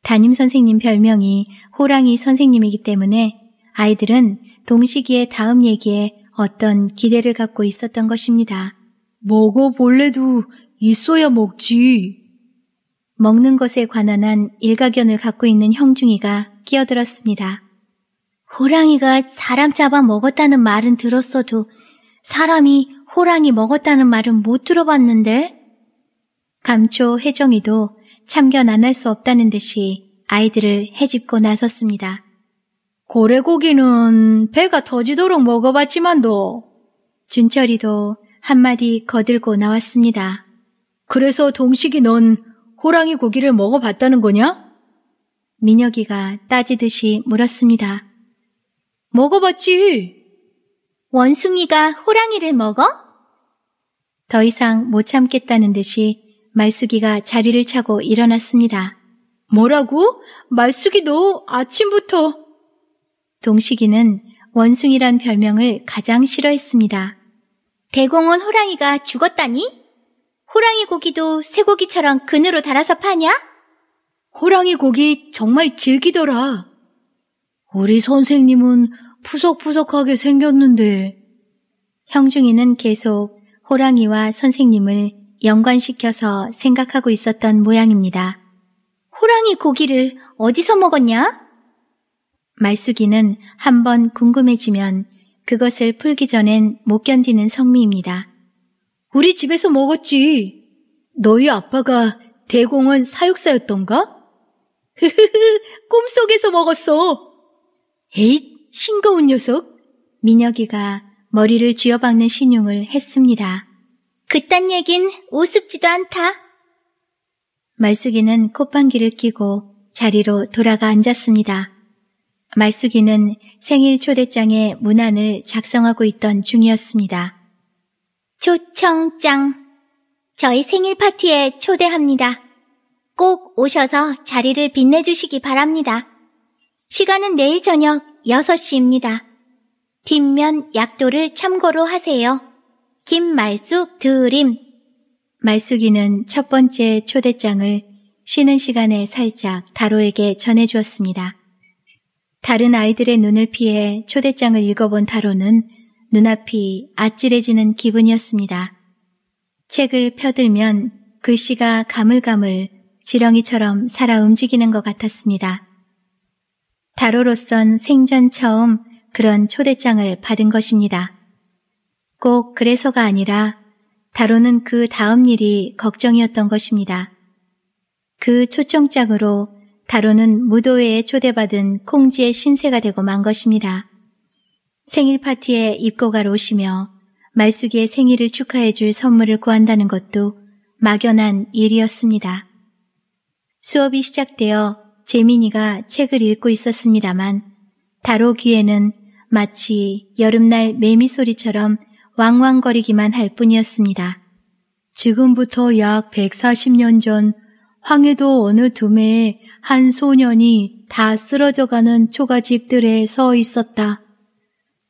담임 선생님 별명이 호랑이 선생님이기 때문에 아이들은 동시기에 다음 얘기에 어떤 기대를 갖고 있었던 것입니다. 먹어볼래도 있어야 먹지. 먹는 것에 관한 일가견을 갖고 있는 형중이가 끼어들었습니다. 호랑이가 사람 잡아 먹었다는 말은 들었어도 사람이 호랑이 먹었다는 말은 못 들어봤는데? 감초 혜정이도 참견 안 할 수 없다는 듯이 아이들을 해집고 나섰습니다. 고래고기는 배가 터지도록 먹어봤지만도 준철이도 한마디 거들고 나왔습니다. 그래서 동식이 넌 호랑이 고기를 먹어봤다는 거냐? 민혁이가 따지듯이 물었습니다. 먹어봤지. 원숭이가 호랑이를 먹어? 더 이상 못 참겠다는 듯이 말숙이가 자리를 차고 일어났습니다. 뭐라고? 말숙이 너 아침부터. 동식이는 원숭이란 별명을 가장 싫어했습니다. 대공원 호랑이가 죽었다니? 호랑이 고기도 쇠고기처럼 그늘로 달아서 파냐? 호랑이 고기 정말 질기더라. 우리 선생님은 푸석푸석하게 생겼는데. 형중이는 계속 호랑이와 선생님을 연관시켜서 생각하고 있었던 모양입니다. 호랑이 고기를 어디서 먹었냐? 말숙이는 한번 궁금해지면 그것을 풀기 전엔 못 견디는 성미입니다. 우리 집에서 먹었지. 너희 아빠가 대공원 사육사였던가? 흐흐흐, 꿈속에서 먹었어. 에잇, 싱거운 녀석. 민혁이가 머리를 쥐어박는 신용을 했습니다. 그딴 얘긴 우습지도 않다. 말숙이는 콧방귀를 끼고 자리로 돌아가 앉았습니다. 말숙이는 생일 초대장의 문안을 작성하고 있던 중이었습니다. 초청장. 저희 생일 파티에 초대합니다. 꼭 오셔서 자리를 빛내주시기 바랍니다. 시간은 내일 저녁 6시입니다. 뒷면 약도를 참고로 하세요. 김말숙 드림. 말숙이는 첫 번째 초대장을 쉬는 시간에 살짝 다로에게 전해주었습니다. 다른 아이들의 눈을 피해 초대장을 읽어본 다로는 눈앞이 아찔해지는 기분이었습니다. 책을 펴들면 글씨가 가물가물 지렁이처럼 살아 움직이는 것 같았습니다. 다로로선 생전 처음 그런 초대장을 받은 것입니다. 꼭 그래서가 아니라 다로는 그 다음 일이 걱정이었던 것입니다. 그 초청장으로 다로는 무도회에 초대받은 콩지의 신세가 되고 만 것입니다. 생일 파티에 입고가로오시며 말숙이의 생일을 축하해줄 선물을 구한다는 것도 막연한 일이었습니다. 수업이 시작되어 재민이가 책을 읽고 있었습니다만 다로 귀에는 마치 여름날 매미 소리처럼 왕왕거리기만 할 뿐이었습니다. 지금부터 약 140년 전 황해도 어느 두메에 한 소년이 다 쓰러져가는 초가집들에 서 있었다.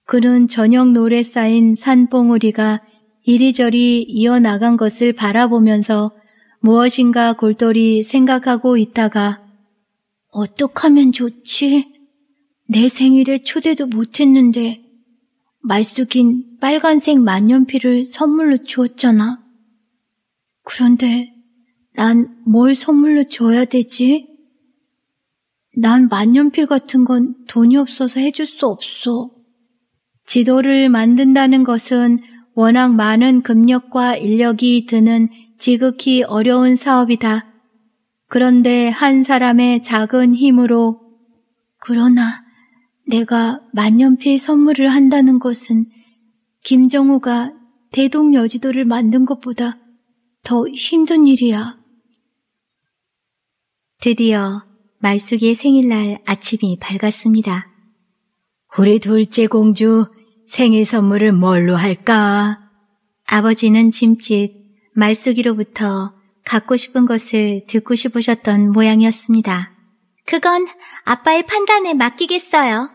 그는 저녁 노래 쌓인 산봉우리가 이리저리 이어나간 것을 바라보면서 무엇인가 골똘히 생각하고 있다가 어떡하면 좋지? 내 생일에 초대도 못했는데 말쑥인 빨간색 만년필을 선물로 주었잖아. 그런데 난 뭘 선물로 줘야 되지? 난 만년필 같은 건 돈이 없어서 해줄 수 없어. 지도를 만든다는 것은 워낙 많은 금력과 인력이 드는 지극히 어려운 사업이다. 그런데 한 사람의 작은 힘으로, 그러나 내가 만년필 선물을 한다는 것은 김정우가 대동여지도를 만든 것보다 더 힘든 일이야. 드디어 말숙이의 생일날 아침이 밝았습니다. 우리 둘째 공주 생일 선물을 뭘로 할까? 아버지는 짐짓 말숙이로부터 갖고 싶은 것을 듣고 싶으셨던 모양이었습니다. 그건 아빠의 판단에 맡기겠어요.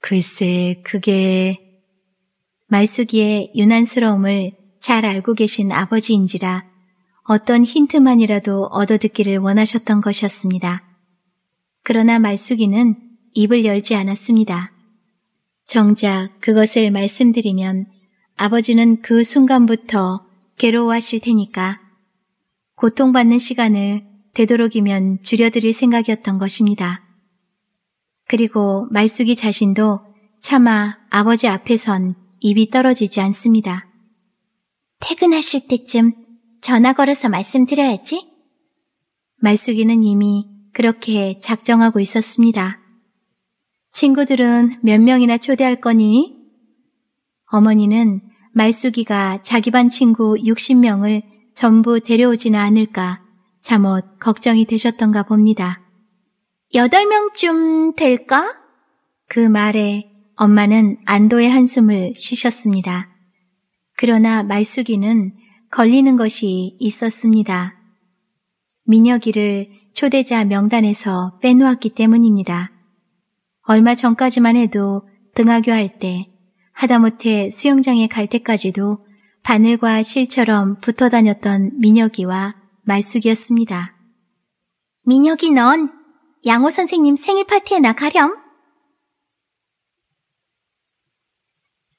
글쎄, 그게... 말숙이의 유난스러움을 잘 알고 계신 아버지인지라 어떤 힌트만이라도 얻어듣기를 원하셨던 것이었습니다. 그러나 말숙이는 입을 열지 않았습니다. 정작 그것을 말씀드리면 아버지는 그 순간부터 괴로워하실 테니까 고통받는 시간을 되도록이면 줄여드릴 생각이었던 것입니다. 그리고 말숙이 자신도 차마 아버지 앞에선 입이 떨어지지 않습니다. 퇴근하실 때쯤 전화 걸어서 말씀드려야지. 말숙이는 이미 그렇게 작정하고 있었습니다. 친구들은 몇 명이나 초대할 거니? 어머니는 말숙이가 자기 반 친구 60명을 전부 데려오지는 않을까 잠옷 걱정이 되셨던가 봅니다. 여덟 명쯤 될까? 그 말에 엄마는 안도의 한숨을 쉬셨습니다. 그러나 말숙이는 걸리는 것이 있었습니다. 민혁이를 초대자 명단에서 빼놓았기 때문입니다. 얼마 전까지만 해도 등하교할 때 하다못해 수영장에 갈 때까지도 바늘과 실처럼 붙어 다녔던 민혁이와 말숙이었습니다. 민혁이 넌 양호 선생님 생일 파티에 나가렴.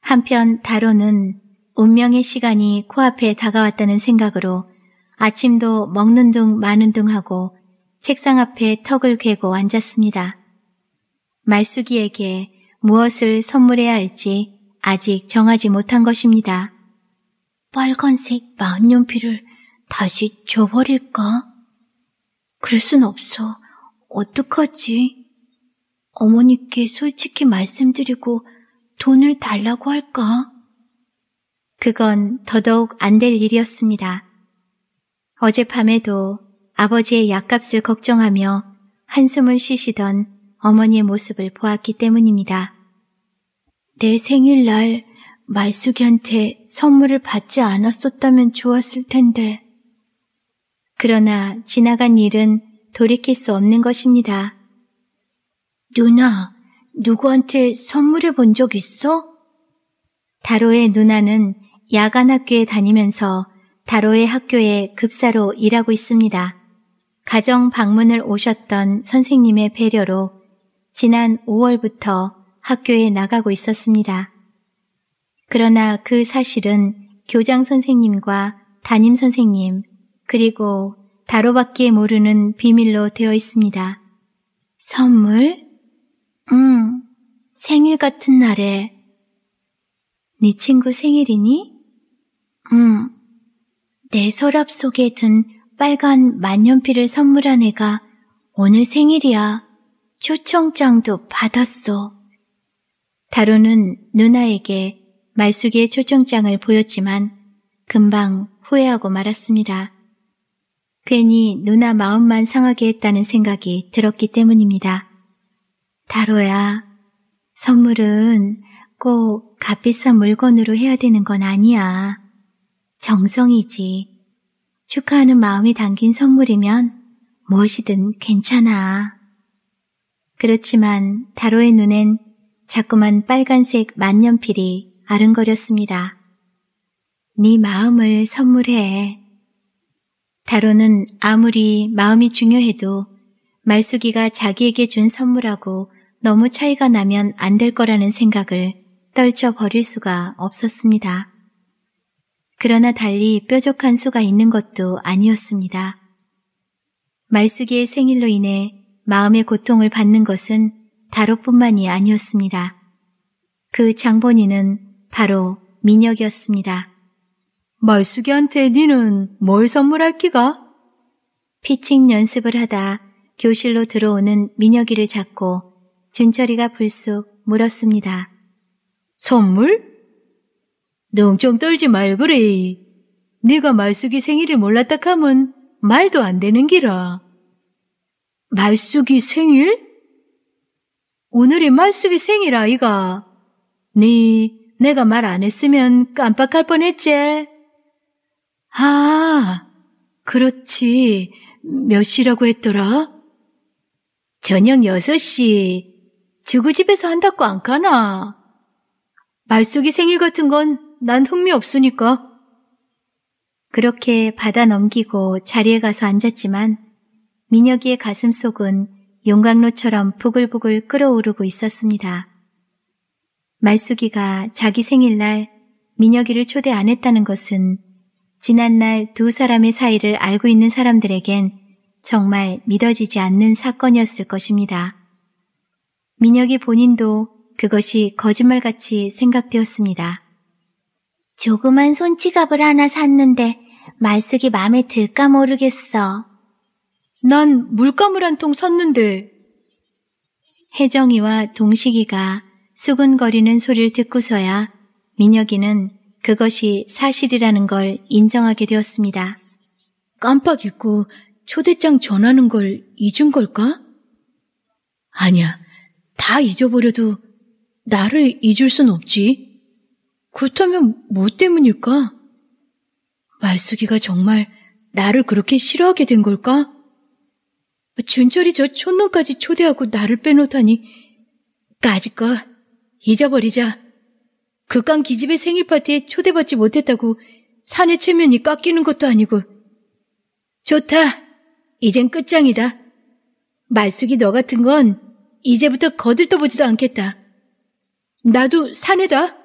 한편 다로는 운명의 시간이 코앞에 다가왔다는 생각으로 아침도 먹는 둥 마는 둥 하고 책상 앞에 턱을 괴고 앉았습니다. 말숙이에게 무엇을 선물해야 할지 아직 정하지 못한 것입니다. 빨간색 만년필을 다시 줘버릴까? 그럴 순 없어. 어떡하지? 어머니께 솔직히 말씀드리고 돈을 달라고 할까? 그건 더더욱 안 될 일이었습니다. 어젯밤에도 아버지의 약값을 걱정하며 한숨을 쉬시던 어머니의 모습을 보았기 때문입니다. 내 생일날 말숙이한테 선물을 받지 않았었다면 좋았을 텐데. 그러나 지나간 일은 돌이킬 수 없는 것입니다. 누나, 누구한테 선물해 본 적 있어? 다로의 누나는 야간 학교에 다니면서 다로의 학교에 급사로 일하고 있습니다. 가정 방문을 오셨던 선생님의 배려로 지난 5월부터 학교에 나가고 있었습니다. 그러나 그 사실은 교장 선생님과 담임 선생님, 그리고 다로밖에 모르는 비밀로 되어 있습니다. 선물? 응, 생일 같은 날에. 네 친구 생일이니? 응. 내 서랍 속에 든 빨간 만년필을 선물한 애가 오늘 생일이야. 초청장도 받았어. 다로는 누나에게 말숙의 초청장을 보였지만 금방 후회하고 말았습니다. 괜히 누나 마음만 상하게 했다는 생각이 들었기 때문입니다. 다로야, 선물은 꼭 값비싼 물건으로 해야 되는 건 아니야. 정성이지. 축하하는 마음이 담긴 선물이면 무엇이든 괜찮아. 그렇지만 다로의 눈엔 자꾸만 빨간색 만년필이 아른거렸습니다. 네 마음을 선물해. 다로는 아무리 마음이 중요해도 말숙이가 자기에게 준 선물하고 너무 차이가 나면 안 될 거라는 생각을 떨쳐버릴 수가 없었습니다. 그러나 달리 뾰족한 수가 있는 것도 아니었습니다. 말숙이의 생일로 인해 마음의 고통을 받는 것은 다로뿐만이 아니었습니다. 그 장본인은 바로 민혁이었습니다. 말숙이한테 니는 뭘 선물할 끼가? 피칭 연습을 하다 교실로 들어오는 민혁이를 잡고 준철이가 불쑥 물었습니다. 선물? 농청 떨지 말 그래. 네가 말숙이 생일을 몰랐다 하면 말도 안 되는 기라. 말숙이 생일? 오늘이 말숙이 생일 아이가. 네, 내가 말 안 했으면 깜빡할 뻔했지. 아, 그렇지. 몇 시라고 했더라? 저녁 6시. 지구집에서 한다고 안 가나? 말속이 생일 같은 건 난 흥미 없으니까. 그렇게 받아 넘기고 자리에 가서 앉았지만 민혁이의 가슴 속은 용광로처럼 부글부글 끓어오르고 있었습니다. 말숙이가 자기 생일날 민혁이를 초대 안 했다는 것은 지난날 두 사람의 사이를 알고 있는 사람들에겐 정말 믿어지지 않는 사건이었을 것입니다. 민혁이 본인도 그것이 거짓말같이 생각되었습니다. 조그만 손지갑을 하나 샀는데 말숙이 마음에 들까 모르겠어. 난 물감을 한 통 샀는데. 혜정이와 동식이가 수근거리는 소리를 듣고서야 민혁이는 그것이 사실이라는 걸 인정하게 되었습니다. 깜빡 잊고 초대장 전하는 걸 잊은 걸까? 아니야. 다 잊어버려도 나를 잊을 순 없지. 그렇다면 뭐 때문일까? 말숙이가 정말 나를 그렇게 싫어하게 된 걸까? 준철이 저 촌놈까지 초대하고 나를 빼놓다니. 까짓거 잊어버리자. 극강 기집애 생일 파티에 초대받지 못했다고 산의 체면이 깎이는 것도 아니고. 좋다. 이젠 끝장이다. 말숙이 너 같은 건 이제부터 거들떠보지도 않겠다. 나도 사내다.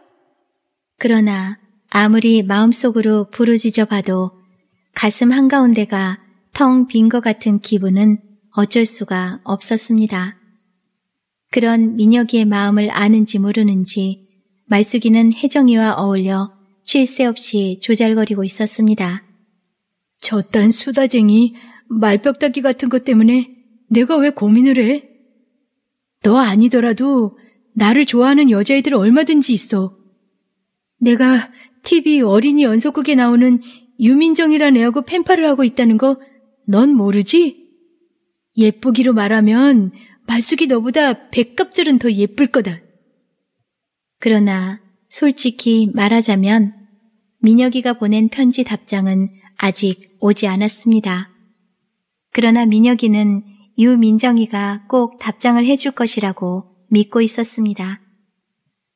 그러나 아무리 마음속으로 부르짖어 봐도 가슴 한가운데가 텅 빈 것 같은 기분은 어쩔 수가 없었습니다. 그런 민혁이의 마음을 아는지 모르는지 말숙이는 혜정이와 어울려 쉴 새 없이 조잘거리고 있었습니다. 저딴 수다쟁이 말벽다이 같은 것 때문에 내가 왜 고민을 해? 너 아니더라도 나를 좋아하는 여자애들 얼마든지 있어. 내가 TV 어린이 연속극에 나오는 유민정이란 애하고 펜팔을 하고 있다는 거 넌 모르지? 예쁘기로 말하면 말숙이 너보다 백갑절은 더 예쁠 거다. 그러나 솔직히 말하자면 민혁이가 보낸 편지 답장은 아직 오지 않았습니다. 그러나 민혁이는 유민정이가 꼭 답장을 해줄 것이라고 믿고 있었습니다.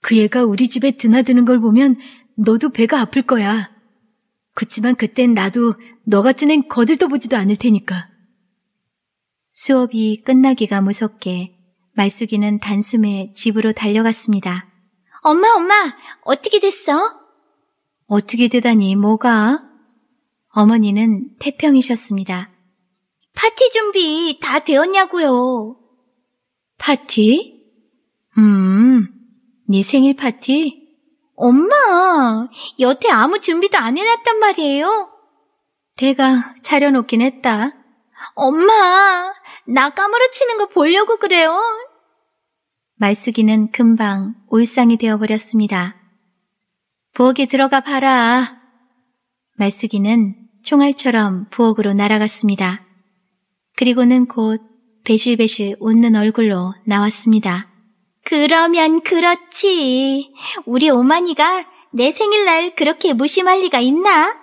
그 애가 우리 집에 드나드는 걸 보면 너도 배가 아플 거야. 그치만 그땐 나도 너 같은 앤 거들떠 보지도 않을 테니까. 수업이 끝나기가 무섭게 말숙이는 단숨에 집으로 달려갔습니다. 엄마, 엄마, 어떻게 됐어? 어떻게 되다니, 뭐가? 어머니는 태평이셨습니다. 파티 준비 다 되었냐고요. 파티? 음, 네 생일 파티? 엄마, 여태 아무 준비도 안 해놨단 말이에요. 내가 차려놓긴 했다. 엄마, 나 까무러치는 거 보려고 그래요. 말숙이는 금방 울상이 되어버렸습니다. 부엌에 들어가 봐라. 말숙이는 총알처럼 부엌으로 날아갔습니다. 그리고는 곧 배실배실 웃는 얼굴로 나왔습니다. 그러면 그렇지. 우리 오만이가 내 생일날 그렇게 무심할 리가 있나?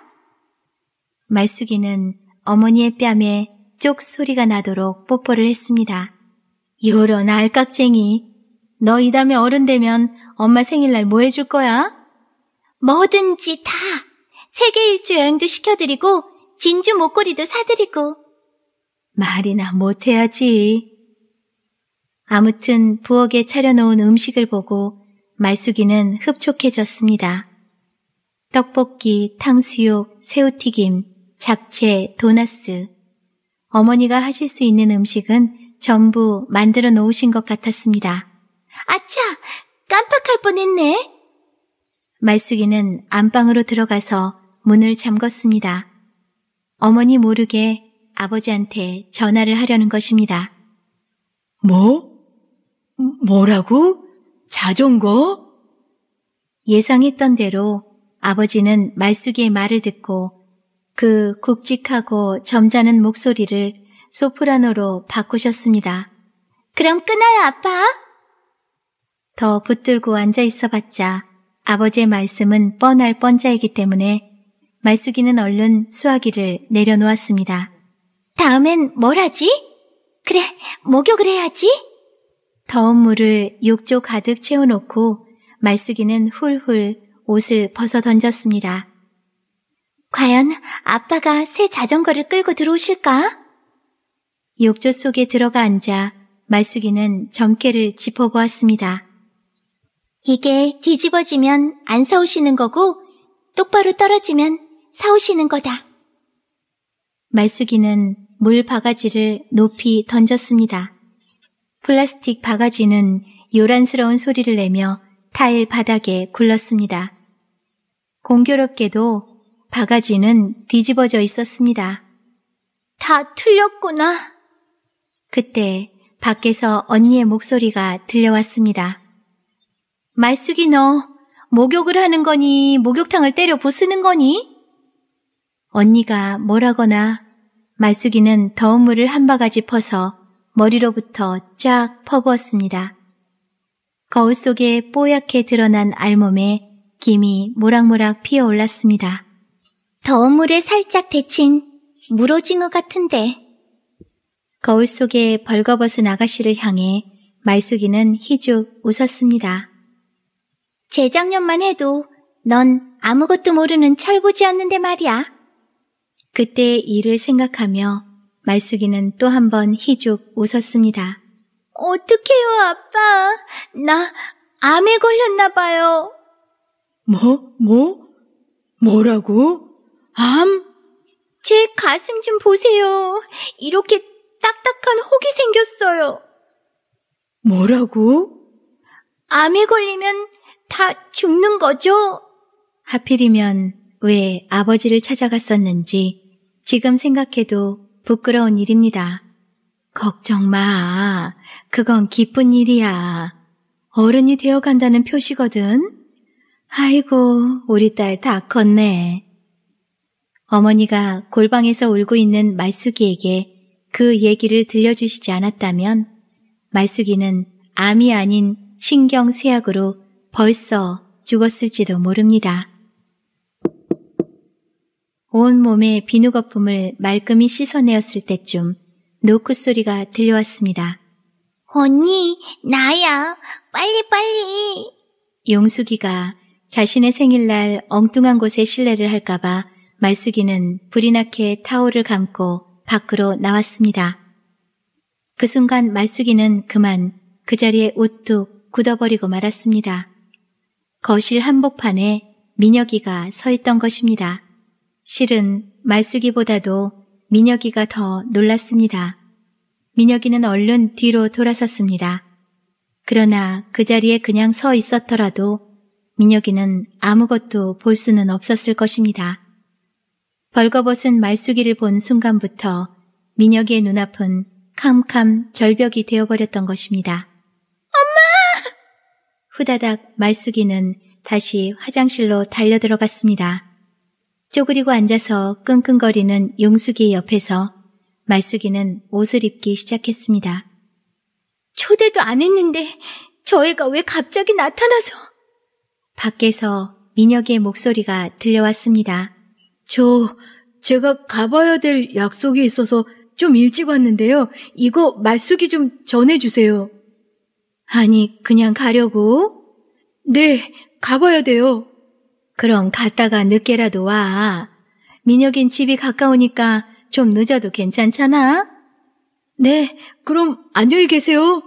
말숙이는 어머니의 뺨에 쪽 소리가 나도록 뽀뽀를 했습니다. 요런 알깍쟁이 너이 다음에 어른 되면 엄마 생일날 뭐 해줄 거야? 뭐든지 다! 세계 일주 여행도 시켜드리고 진주 목걸이도 사드리고. 말이나 못해야지. 아무튼 부엌에 차려놓은 음식을 보고 말숙이는 흡족해졌습니다. 떡볶이, 탕수육, 새우튀김, 잡채, 도나스. 어머니가 하실 수 있는 음식은 전부 만들어 놓으신 것 같았습니다. 아차! 깜빡할 뻔했네! 말숙이는 안방으로 들어가서 문을 잠궜습니다. 어머니 모르게 아버지한테 전화를 하려는 것입니다. 뭐? 뭐라고? 자전거? 예상했던 대로 아버지는 말숙이의 말을 듣고 그 굵직하고 점잖은 목소리를 소프라노로 바꾸셨습니다. 그럼 끊어요, 아빠! 더 붙들고 앉아 있어봤자 아버지의 말씀은 뻔할 뻔자이기 때문에 말숙이는 얼른 수화기를 내려놓았습니다. 다음엔 뭘 하지? 그래, 목욕을 해야지. 더운 물을 욕조 가득 채워놓고 말숙이는 훌훌 옷을 벗어 던졌습니다. 과연 아빠가 새 자전거를 끌고 들어오실까? 욕조 속에 들어가 앉아 말숙이는 점괘를 짚어보았습니다. 이게 뒤집어지면 안 사오시는 거고 똑바로 떨어지면 사오시는 거다. 말숙이는 물 바가지를 높이 던졌습니다. 플라스틱 바가지는 요란스러운 소리를 내며 타일 바닥에 굴렀습니다. 공교롭게도 바가지는 뒤집어져 있었습니다. 다 틀렸구나. 그때 밖에서 언니의 목소리가 들려왔습니다. 말숙이 너 목욕을 하는 거니 목욕탕을 때려 부수는 거니? 언니가 뭐라거나 말숙이는 더운 물을 한 바가지 퍼서 머리로부터 쫙 퍼부었습니다. 거울 속에 뽀얗게 드러난 알몸에 김이 모락모락 피어올랐습니다. 더운 물에 살짝 데친 물오징어 같은데. 거울 속에 벌거벗은 아가씨를 향해 말숙이는 희죽 웃었습니다. 재작년만 해도 넌 아무것도 모르는 철부지였는데 말이야. 그때 일을 생각하며 말숙이는 또 한 번 희죽 웃었습니다. 어떡해요, 아빠. 나 암에 걸렸나 봐요. 뭐? 뭐? 뭐라고? 암? 제 가슴 좀 보세요. 이렇게 딱딱한 혹이 생겼어요. 뭐라고? 암에 걸리면 다 죽는 거죠? 하필이면 왜 아버지를 찾아갔었는지 지금 생각해도 부끄러운 일입니다. 걱정 마. 그건 기쁜 일이야. 어른이 되어 간다는 표시거든. 아이고, 우리 딸 다 컸네. 어머니가 골방에서 울고 있는 말숙이에게 그 얘기를 들려주시지 않았다면 말숙이는 암이 아닌 신경쇠약으로 벌써 죽었을지도 모릅니다. 온몸에 비누 거품을 말끔히 씻어내었을 때쯤 노크 소리가 들려왔습니다. 언니, 나야. 빨리, 빨리. 용숙이가 자신의 생일날 엉뚱한 곳에 실례를 할까봐 말숙이는 불이 나게 타올을 감고 밖으로 나왔습니다. 그 순간 말숙이는 그만 그 자리에 우뚝 굳어버리고 말았습니다. 거실 한복판에 민혁이가 서 있던 것입니다. 실은 말숙이보다도 민혁이가 더 놀랐습니다. 민혁이는 얼른 뒤로 돌아섰습니다. 그러나 그 자리에 그냥 서 있었더라도 민혁이는 아무것도 볼 수는 없었을 것입니다. 벌거벗은 말숙이를 본 순간부터 민혁이의 눈앞은 캄캄 절벽이 되어버렸던 것입니다. 후다닥 말숙이는 다시 화장실로 달려 들어갔습니다. 쪼그리고 앉아서 끙끙거리는 용숙이 옆에서 말숙이는 옷을 입기 시작했습니다. 초대도 안 했는데 저 애가 왜 갑자기 나타나서? 밖에서 민혁의 목소리가 들려왔습니다. 저, 제가 가봐야 될 약속이 있어서 좀 일찍 왔는데요. 이거 말숙이 좀 전해주세요. 아니, 그냥 가려고? 네, 가봐야 돼요. 그럼 갔다가 늦게라도 와. 민혁인 집이 가까우니까 좀 늦어도 괜찮잖아? 네, 그럼 안녕히 계세요.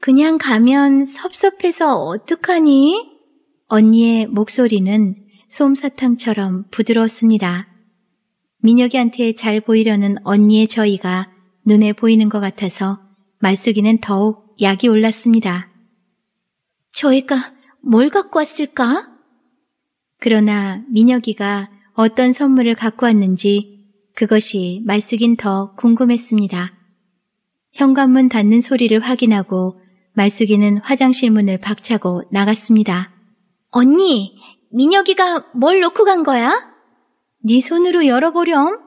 그냥 가면 섭섭해서 어떡하니? 언니의 목소리는 솜사탕처럼 부드러웠습니다. 민혁이한테 잘 보이려는 언니의 저희가 눈에 보이는 것 같아서 말숙이는 더욱 약이 올랐습니다. 저희가뭘 갖고 왔을까? 그러나 민혁이가 어떤 선물을 갖고 왔는지 그것이 말숙인 더 궁금했습니다. 현관문 닫는 소리를 확인하고 말숙이는 화장실 문을 박차고 나갔습니다. 언니, 민혁이가 뭘 놓고 간 거야? 네 손으로 열어보렴.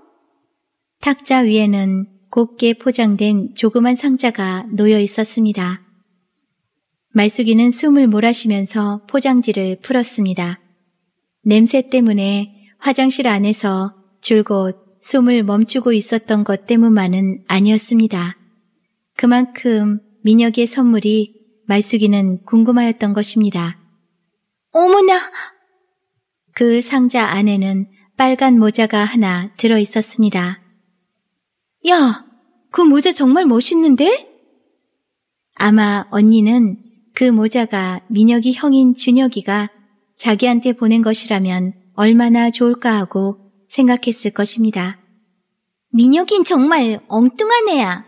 탁자 위에는 곱게 포장된 조그만 상자가 놓여 있었습니다. 말숙이는 숨을 몰아쉬면서 포장지를 풀었습니다. 냄새 때문에 화장실 안에서 줄곧 숨을 멈추고 있었던 것 때문만은 아니었습니다. 그만큼 민혁의 선물이 말숙이는 궁금하였던 것입니다. 어머나! 그 상자 안에는 빨간 모자가 하나 들어 있었습니다. 야, 그 모자 정말 멋있는데? 아마 언니는 그 모자가 민혁이 형인 준혁이가 자기한테 보낸 것이라면 얼마나 좋을까 하고 생각했을 것입니다. 민혁인 정말 엉뚱한 애야.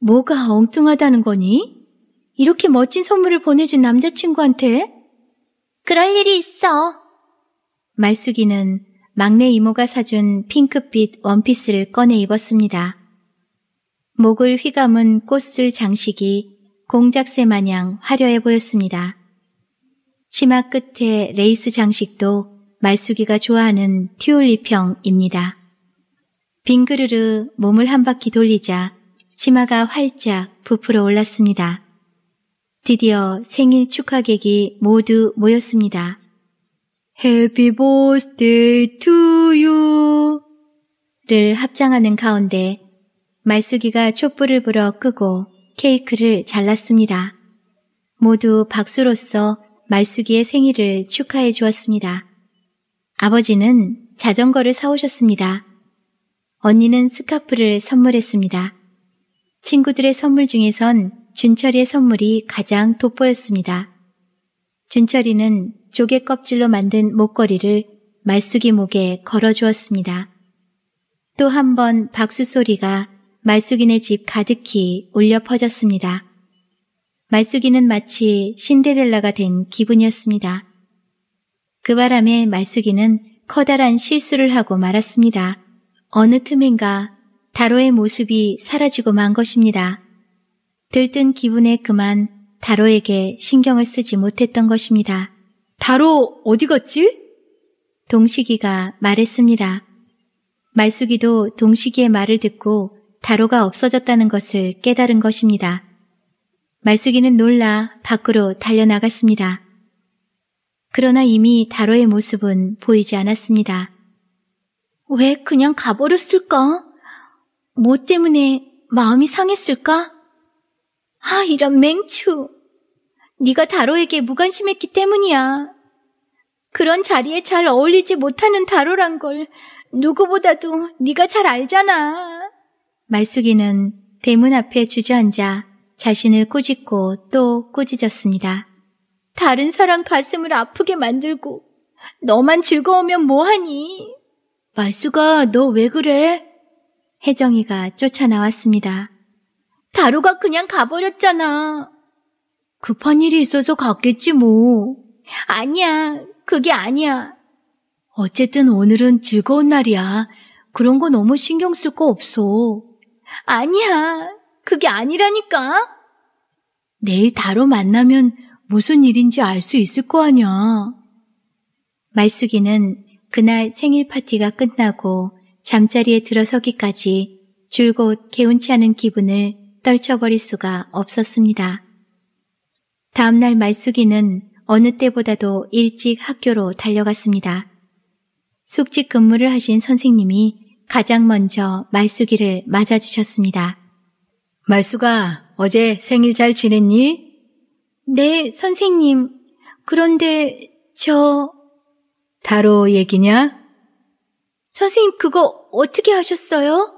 뭐가 엉뚱하다는 거니? 이렇게 멋진 선물을 보내준 남자친구한테? 그럴 일이 있어. 말숙이는 막내 이모가 사준 핑크빛 원피스를 꺼내 입었습니다. 목을 휘감은 꽃술 장식이 공작새 마냥 화려해 보였습니다. 치마 끝에 레이스 장식도 말숙이가 좋아하는 튜올리형입니다 빙그르르 몸을 한 바퀴 돌리자 치마가 활짝 부풀어 올랐습니다. 드디어 생일 축하객이 모두 모였습니다. Happy birthday to you 를 합장하는 가운데 말숙이가 촛불을 불어 끄고 케이크를 잘랐습니다. 모두 박수로서 말숙이의 생일을 축하해 주었습니다. 아버지는 자전거를 사오셨습니다. 언니는 스카프를 선물했습니다. 친구들의 선물 중에선 준철이의 선물이 가장 돋보였습니다. 준철이는 조개 껍질로 만든 목걸이를 말숙이 목에 걸어주었습니다. 또 한 번 박수 소리가 말숙이네 집 가득히 울려 퍼졌습니다. 말숙이는 마치 신데렐라가 된 기분이었습니다. 그 바람에 말숙이는 커다란 실수를 하고 말았습니다. 어느 틈인가 다로의 모습이 사라지고 만 것입니다. 들뜬 기분에 그만 다로에게 신경을 쓰지 못했던 것입니다. 다로 어디 갔지? 동식이가 말했습니다. 말숙이도 동식이의 말을 듣고 다로가 없어졌다는 것을 깨달은 것입니다. 말숙이는 놀라 밖으로 달려나갔습니다. 그러나 이미 다로의 모습은 보이지 않았습니다. 왜 그냥 가버렸을까? 뭐 때문에 마음이 상했을까? 아, 이런 맹추! 네가 다로에게 무관심했기 때문이야. 그런 자리에 잘 어울리지 못하는 다로란 걸 누구보다도 네가 잘 알잖아. 말숙이는 대문 앞에 주저앉아 자신을 꼬집고 또 꼬짖었습니다. 다른 사람 가슴을 아프게 만들고 너만 즐거우면 뭐하니? 말숙아너 왜 그래? 혜정이가 쫓아나왔습니다. 다로가 그냥 가버렸잖아. 급한 일이 있어서 갔겠지 뭐. 아니야. 그게 아니야. 어쨌든 오늘은 즐거운 날이야. 그런 거 너무 신경 쓸 거 없어. 아니야. 그게 아니라니까. 내일 다로 만나면 무슨 일인지 알 수 있을 거 아냐. 말숙이는 그날 생일 파티가 끝나고 잠자리에 들어서기까지 줄곧 개운치 않은 기분을 떨쳐버릴 수가 없었습니다. 다음날 말숙이는 어느 때보다도 일찍 학교로 달려갔습니다. 숙직 근무를 하신 선생님이 가장 먼저 말숙이를 맞아주셨습니다. 말숙아, 어제 생일 잘 지냈니? 네, 선생님. 그런데 저... 다로 얘기냐? 선생님 그거 어떻게 하셨어요?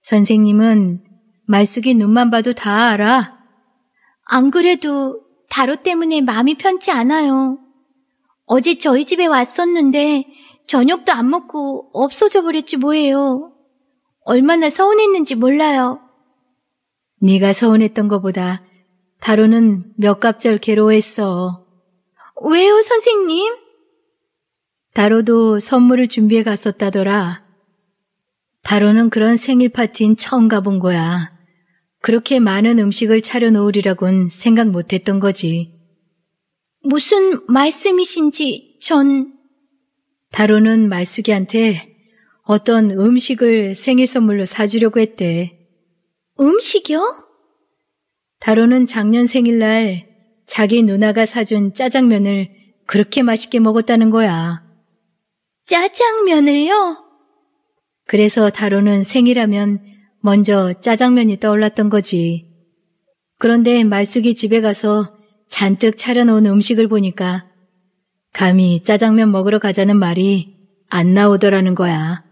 선생님은 말숙이 눈만 봐도 다 알아. 안 그래도 다로 때문에 마음이 편치 않아요. 어제 저희 집에 왔었는데 저녁도 안 먹고 없어져 버렸지 뭐예요. 얼마나 서운했는지 몰라요. 네가 서운했던 것보다 다로는 몇 갑절 괴로워했어. 왜요, 선생님? 다로도 선물을 준비해 갔었다더라. 다로는 그런 생일 파티인 처음 가본 거야. 그렇게 많은 음식을 차려놓으리라곤 생각 못했던 거지. 무슨 말씀이신지 전... 다로는 말숙이한테 어떤 음식을 생일 선물로 사주려고 했대. 음식이요? 다로는 작년 생일날 자기 누나가 사준 짜장면을 그렇게 맛있게 먹었다는 거야. 짜장면을요? 그래서 다로는 생일하면 먼저 짜장면이 떠올랐던 거지. 그런데 말숙이 집에 가서 잔뜩 차려놓은 음식을 보니까 감히 짜장면 먹으러 가자는 말이 안 나오더라는 거야.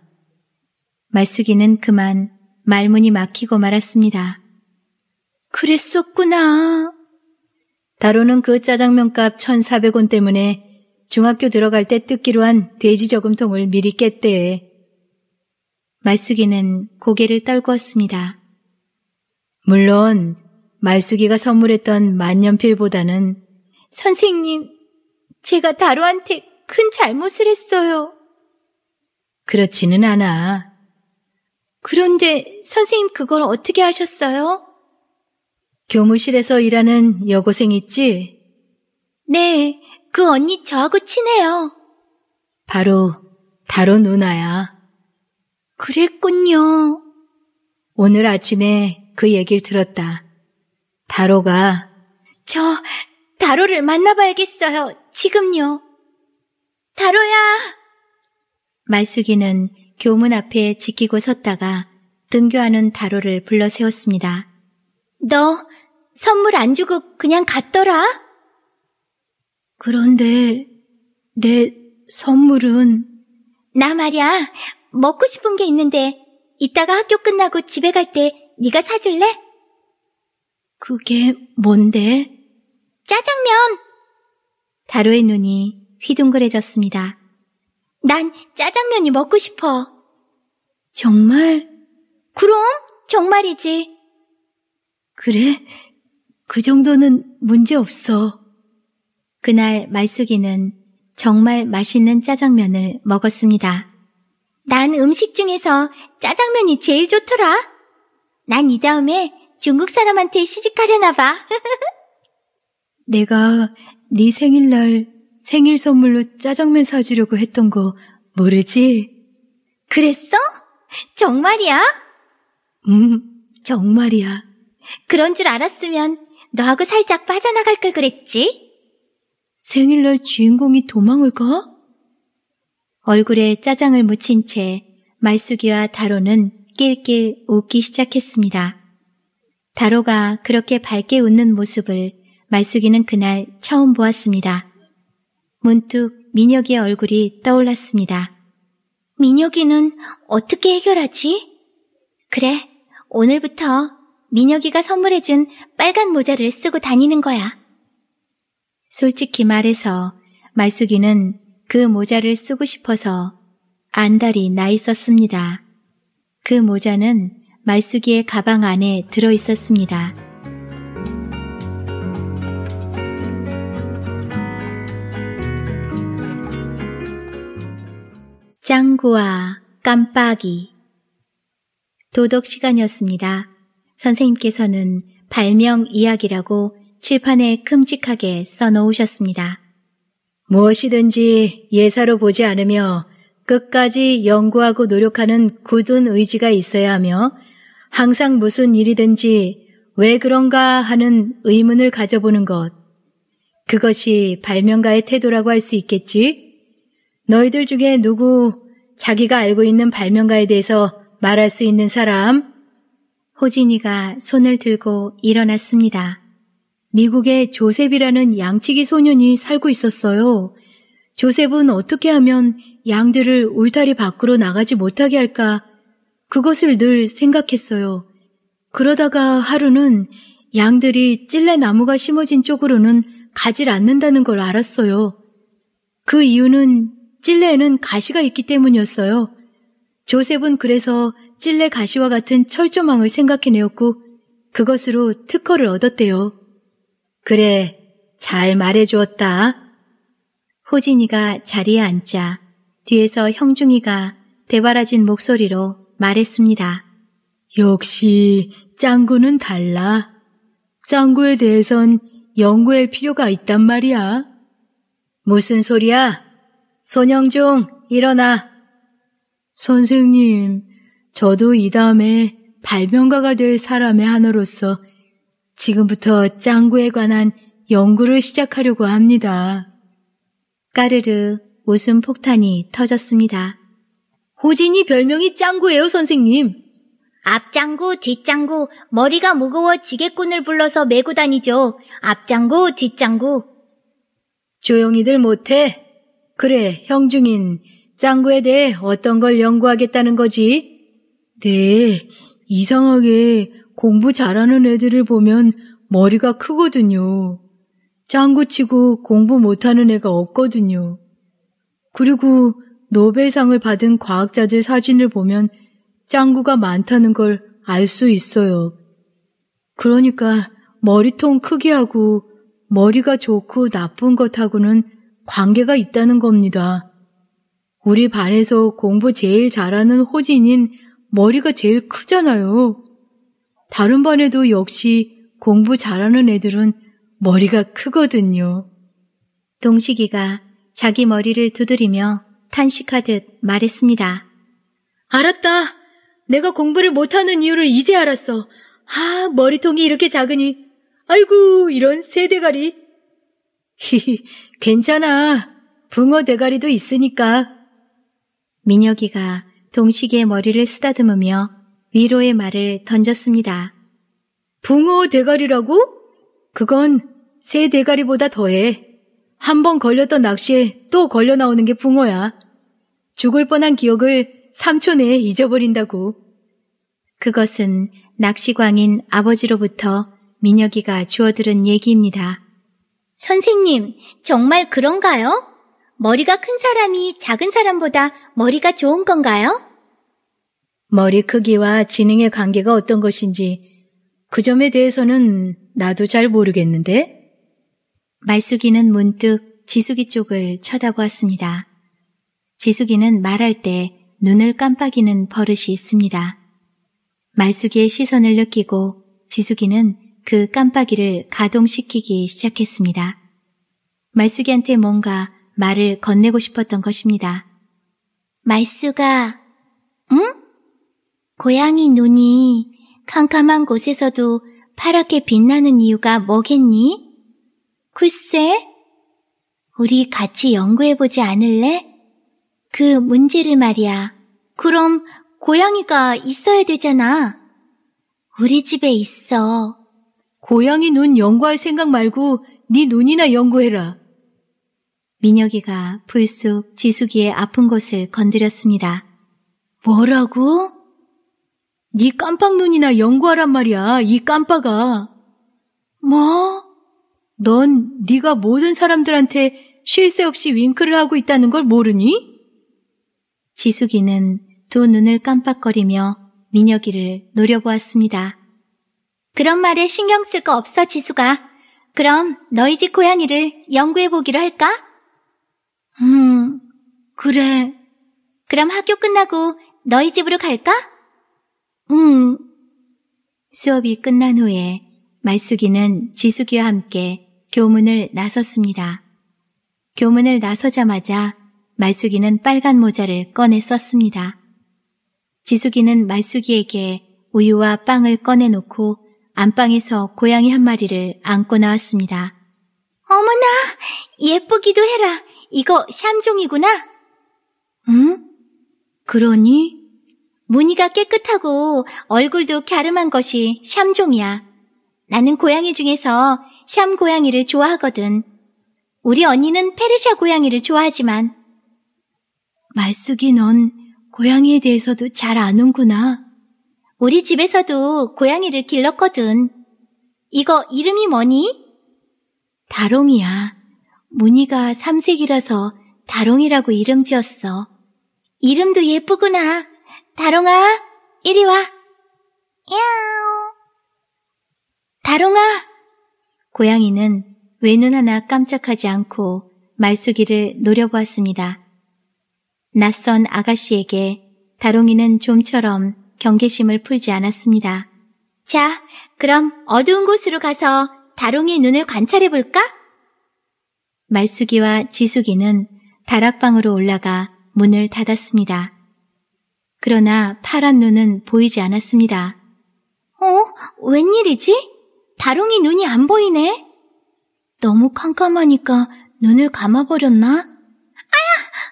말숙이는 그만 말문이 막히고 말았습니다. 그랬었구나. 다로는 그 짜장면값 1,400원 때문에 중학교 들어갈 때 뜯기로 한 돼지 저금통을 미리 깼대. 말숙이는 고개를 떨구었습니다. 물론 말숙이가 선물했던 만년필보다는 선생님, 제가 다루한테 큰 잘못을 했어요. 그렇지는 않아. 그런데 선생님 그걸 어떻게 하셨어요? 교무실에서 일하는 여고생 있지? 네, 그 언니 저하고 친해요. 바로 다로 누나야. 그랬군요. 오늘 아침에 그 얘기를 들었다. 다로가 저 다로를 만나봐야겠어요. 지금요. 다로야! 말숙이는 교문 앞에 지키고 섰다가 등교하는 다로를 불러 세웠습니다. 너 선물 안 주고 그냥 갔더라? 그런데 내 선물은 나 말이야 먹고 싶은 게 있는데 이따가 학교 끝나고 집에 갈 때 네가 사줄래? 그게 뭔데? 짜장면! 다로의 눈이 휘둥그레졌습니다. 난 짜장면이 먹고 싶어. 정말? 그럼 정말이지. 그래? 그 정도는 문제없어. 그날 말숙이는 정말 맛있는 짜장면을 먹었습니다. 난 음식 중에서 짜장면이 제일 좋더라. 난 이 다음에 중국 사람한테 시집가려나 봐. 내가 네 생일날 생일 선물로 짜장면 사주려고 했던 거 모르지? 그랬어? 정말이야? 음, 정말이야. 그런 줄 알았으면 너하고 살짝 빠져나갈 걸 그랬지? 생일날 주인공이 도망을 가? 얼굴에 짜장을 묻힌 채 말숙이와 다로는 낄낄 웃기 시작했습니다. 다로가 그렇게 밝게 웃는 모습을 말숙이는 그날 처음 보았습니다. 문득 민혁이의 얼굴이 떠올랐습니다. 민혁이는 어떻게 해결하지? 그래, 오늘부터 민혁이가 선물해준 빨간 모자를 쓰고 다니는 거야. 솔직히 말해서 말숙이는 그 모자를 쓰고 싶어서 안달이 나 있었습니다. 그 모자는 말숙이의 가방 안에 들어 있었습니다. 짱구와 깜빡이 도덕 시간이었습니다. 선생님께서는 발명 이야기라고 칠판에 큼직하게 써놓으셨습니다. 무엇이든지 예사로 보지 않으며 끝까지 연구하고 노력하는 굳은 의지가 있어야 하며 항상 무슨 일이든지 왜 그런가 하는 의문을 가져보는 것. 그것이 발명가의 태도라고 할 수 있겠지? 너희들 중에 누구 자기가 알고 있는 발명가에 대해서 말할 수 있는 사람? 호진이가 손을 들고 일어났습니다. 미국에 조셉이라는 양치기 소년이 살고 있었어요. 조셉은 어떻게 하면 양들을 울타리 밖으로 나가지 못하게 할까? 그것을 늘 생각했어요. 그러다가 하루는 양들이 찔레나무가 심어진 쪽으로는 가질 않는다는 걸 알았어요. 그 이유는 찔레에는 가시가 있기 때문이었어요. 조셉은 그래서 찔레 가시와 같은 철조망을 생각해내었고 그것으로 특허를 얻었대요. 그래, 잘 말해주었다. 호진이가 자리에 앉자 뒤에서 형중이가 대바라진 목소리로 말했습니다. 역시 짱구는 달라. 짱구에 대해선 연구할 필요가 있단 말이야. 무슨 소리야? 손영중, 일어나. 선생님, 저도 이 다음에 발명가가 될 사람의 하나로서 지금부터 짱구에 관한 연구를 시작하려고 합니다. 까르르 웃음 폭탄이 터졌습니다. 호진이 별명이 짱구예요, 선생님. 앞장구, 뒷장구, 머리가 무거워 지게꾼을 불러서 메고 다니죠. 앞장구, 뒷장구. 조용히들 못해. 그래, 형중인. 짱구에 대해 어떤 걸 연구하겠다는 거지? 네, 이상하게 공부 잘하는 애들을 보면 머리가 크거든요. 짱구치고 공부 못하는 애가 없거든요. 그리고 노벨상을 받은 과학자들 사진을 보면 짱구가 많다는 걸 알 수 있어요. 그러니까 머리통 크기하고 머리가 좋고 나쁜 것하고는 관계가 있다는 겁니다. 우리 반에서 공부 제일 잘하는 호진인 머리가 제일 크잖아요. 다른 반에도 역시 공부 잘하는 애들은 머리가 크거든요. 동식이가 자기 머리를 두드리며 탄식하듯 말했습니다. 알았다. 내가 공부를 못하는 이유를 이제 알았어. 아, 머리통이 이렇게 작으니. 아이고, 이런 새 대가리. 히히, 괜찮아. 붕어 대가리도 있으니까. 민혁이가 동식의 이 머리를 쓰다듬으며 위로의 말을 던졌습니다. 붕어 대가리라고? 그건 새 대가리보다 더해. 한 번 걸렸던 낚시에 또 걸려 나오는 게 붕어야. 죽을 뻔한 기억을 3초 내에 잊어버린다고. 그것은 낚시광인 아버지로부터 민혁이가 주어들은 얘기입니다. 선생님, 정말 그런가요? 머리가 큰 사람이 작은 사람보다 머리가 좋은 건가요? 머리 크기와 지능의 관계가 어떤 것인지 그 점에 대해서는 나도 잘 모르겠는데? 말숙이는 문득 지숙이 쪽을 쳐다보았습니다. 지숙이는 말할 때 눈을 깜빡이는 버릇이 있습니다. 말숙이의 시선을 느끼고 지숙이는 그 깜빡이를 가동시키기 시작했습니다. 말숙이한테 뭔가 말을 건네고 싶었던 것입니다. 말숙아, 응? 고양이 눈이 캄캄한 곳에서도 파랗게 빛나는 이유가 뭐겠니? 글쎄, 우리 같이 연구해보지 않을래? 그 문제를 말이야. 그럼 고양이가 있어야 되잖아. 우리 집에 있어. 고양이 눈 연구할 생각 말고 네 눈이나 연구해라. 민혁이가 불쑥 지숙이의 아픈 곳을 건드렸습니다. 뭐라고? 네 깜빡 눈이나 연구하란 말이야, 이 깜빡아. 뭐? 넌 네가 모든 사람들한테 쉴 새 없이 윙크를 하고 있다는 걸 모르니? 지숙이는 두 눈을 깜빡거리며 민혁이를 노려보았습니다. 그런 말에 신경 쓸 거 없어, 지숙아 그럼 너희 집 고양이를 연구해보기로 할까? 음, 그래. 그럼 학교 끝나고 너희 집으로 갈까? 응. 음. 수업이 끝난 후에 말숙이는 지숙이와 함께 교문을 나섰습니다. 교문을 나서자마자 말숙이는 빨간 모자를 꺼내 썼습니다. 지숙이는 말숙이에게 우유와 빵을 꺼내놓고 안방에서 고양이 한 마리를 안고 나왔습니다. 어머나! 예쁘기도 해라! 이거 샴종이구나! 응? 그러니? 무늬가 깨끗하고 얼굴도 갸름한 것이 샴종이야. 나는 고양이 중에서 샴 고양이를 좋아하거든. 우리 언니는 페르시아 고양이를 좋아하지만. 말숙이 넌 고양이에 대해서도 잘 아는구나. 우리 집에서도 고양이를 길렀거든. 이거 이름이 뭐니? 다롱이야. 무늬가 삼색이라서 다롱이라고 이름 지었어. 이름도 예쁘구나. 다롱아, 이리 와. 야옹. 다롱아. 고양이는 외눈 하나 깜짝하지 않고 말쏘기를 노려보았습니다. 낯선 아가씨에게 다롱이는 좀처럼 경계심을 풀지 않았습니다. 자, 그럼 어두운 곳으로 가서 다롱이 눈을 관찰해 볼까? 말숙이와 지숙이는 다락방으로 올라가 문을 닫았습니다. 그러나 파란 눈은 보이지 않았습니다. 어? 웬일이지? 다롱이 눈이 안 보이네? 너무 캄캄하니까 눈을 감아버렸나? 아야!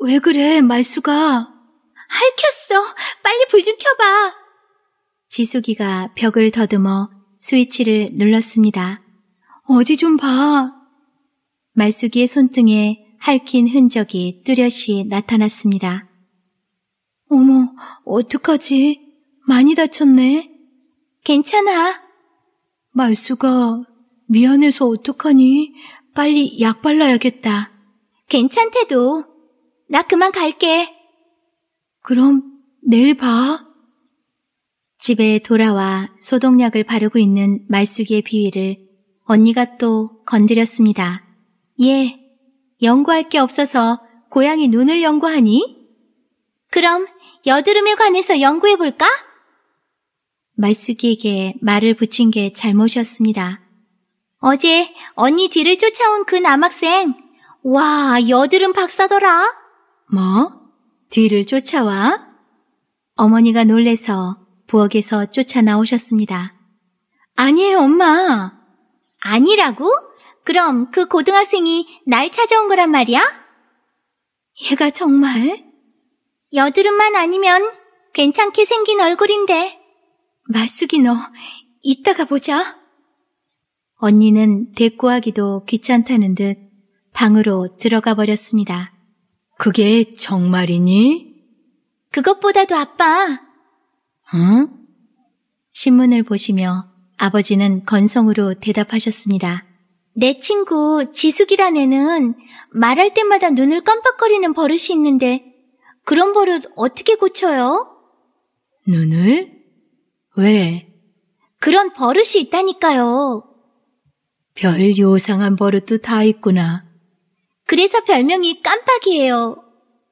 왜 그래, 말수가? 핥혔어. 빨리 불 좀 켜봐. 지숙이가 벽을 더듬어 스위치를 눌렀습니다. 어디 좀 봐. 말숙이의 손등에 핥힌 흔적이 뚜렷이 나타났습니다. 어머, 어떡하지? 많이 다쳤네. 괜찮아. 말수가 미안해서 어떡하니? 빨리 약 발라야겠다. 괜찮대도. 나 그만 갈게. 그럼 내일 봐. 집에 돌아와 소독약을 바르고 있는 말숙이의 비위를 언니가 또 건드렸습니다. 예, 연구할 게 없어서 고양이 눈을 연구하니? 그럼 여드름에 관해서 연구해볼까? 말숙이에게 말을 붙인 게 잘못이었습니다. 어제 언니 뒤를 쫓아온 그 남학생, 와, 여드름 박사더라. 뭐? 뒤를 쫓아와? 어머니가 놀래서 부엌에서 쫓아 나오셨습니다. 아니에요, 엄마. 아니라고? 그럼 그 고등학생이 날 찾아온 거란 말이야? 얘가 정말 여드름만 아니면 괜찮게 생긴 얼굴인데. 마숙이 너, 이따가 보자. 언니는 대꾸하기도 귀찮다는 듯 방으로 들어가 버렸습니다. 그게 정말이니? 그것보다도 아빠. 응? 신문을 보시며 아버지는 건성으로 대답하셨습니다. 내 친구 지숙이란 애는 말할 때마다 눈을 깜빡거리는 버릇이 있는데 그런 버릇 어떻게 고쳐요? 눈을? 왜? 그런 버릇이 있다니까요. 별 요상한 버릇도 다 있구나. 그래서 별명이 깜빡이에요.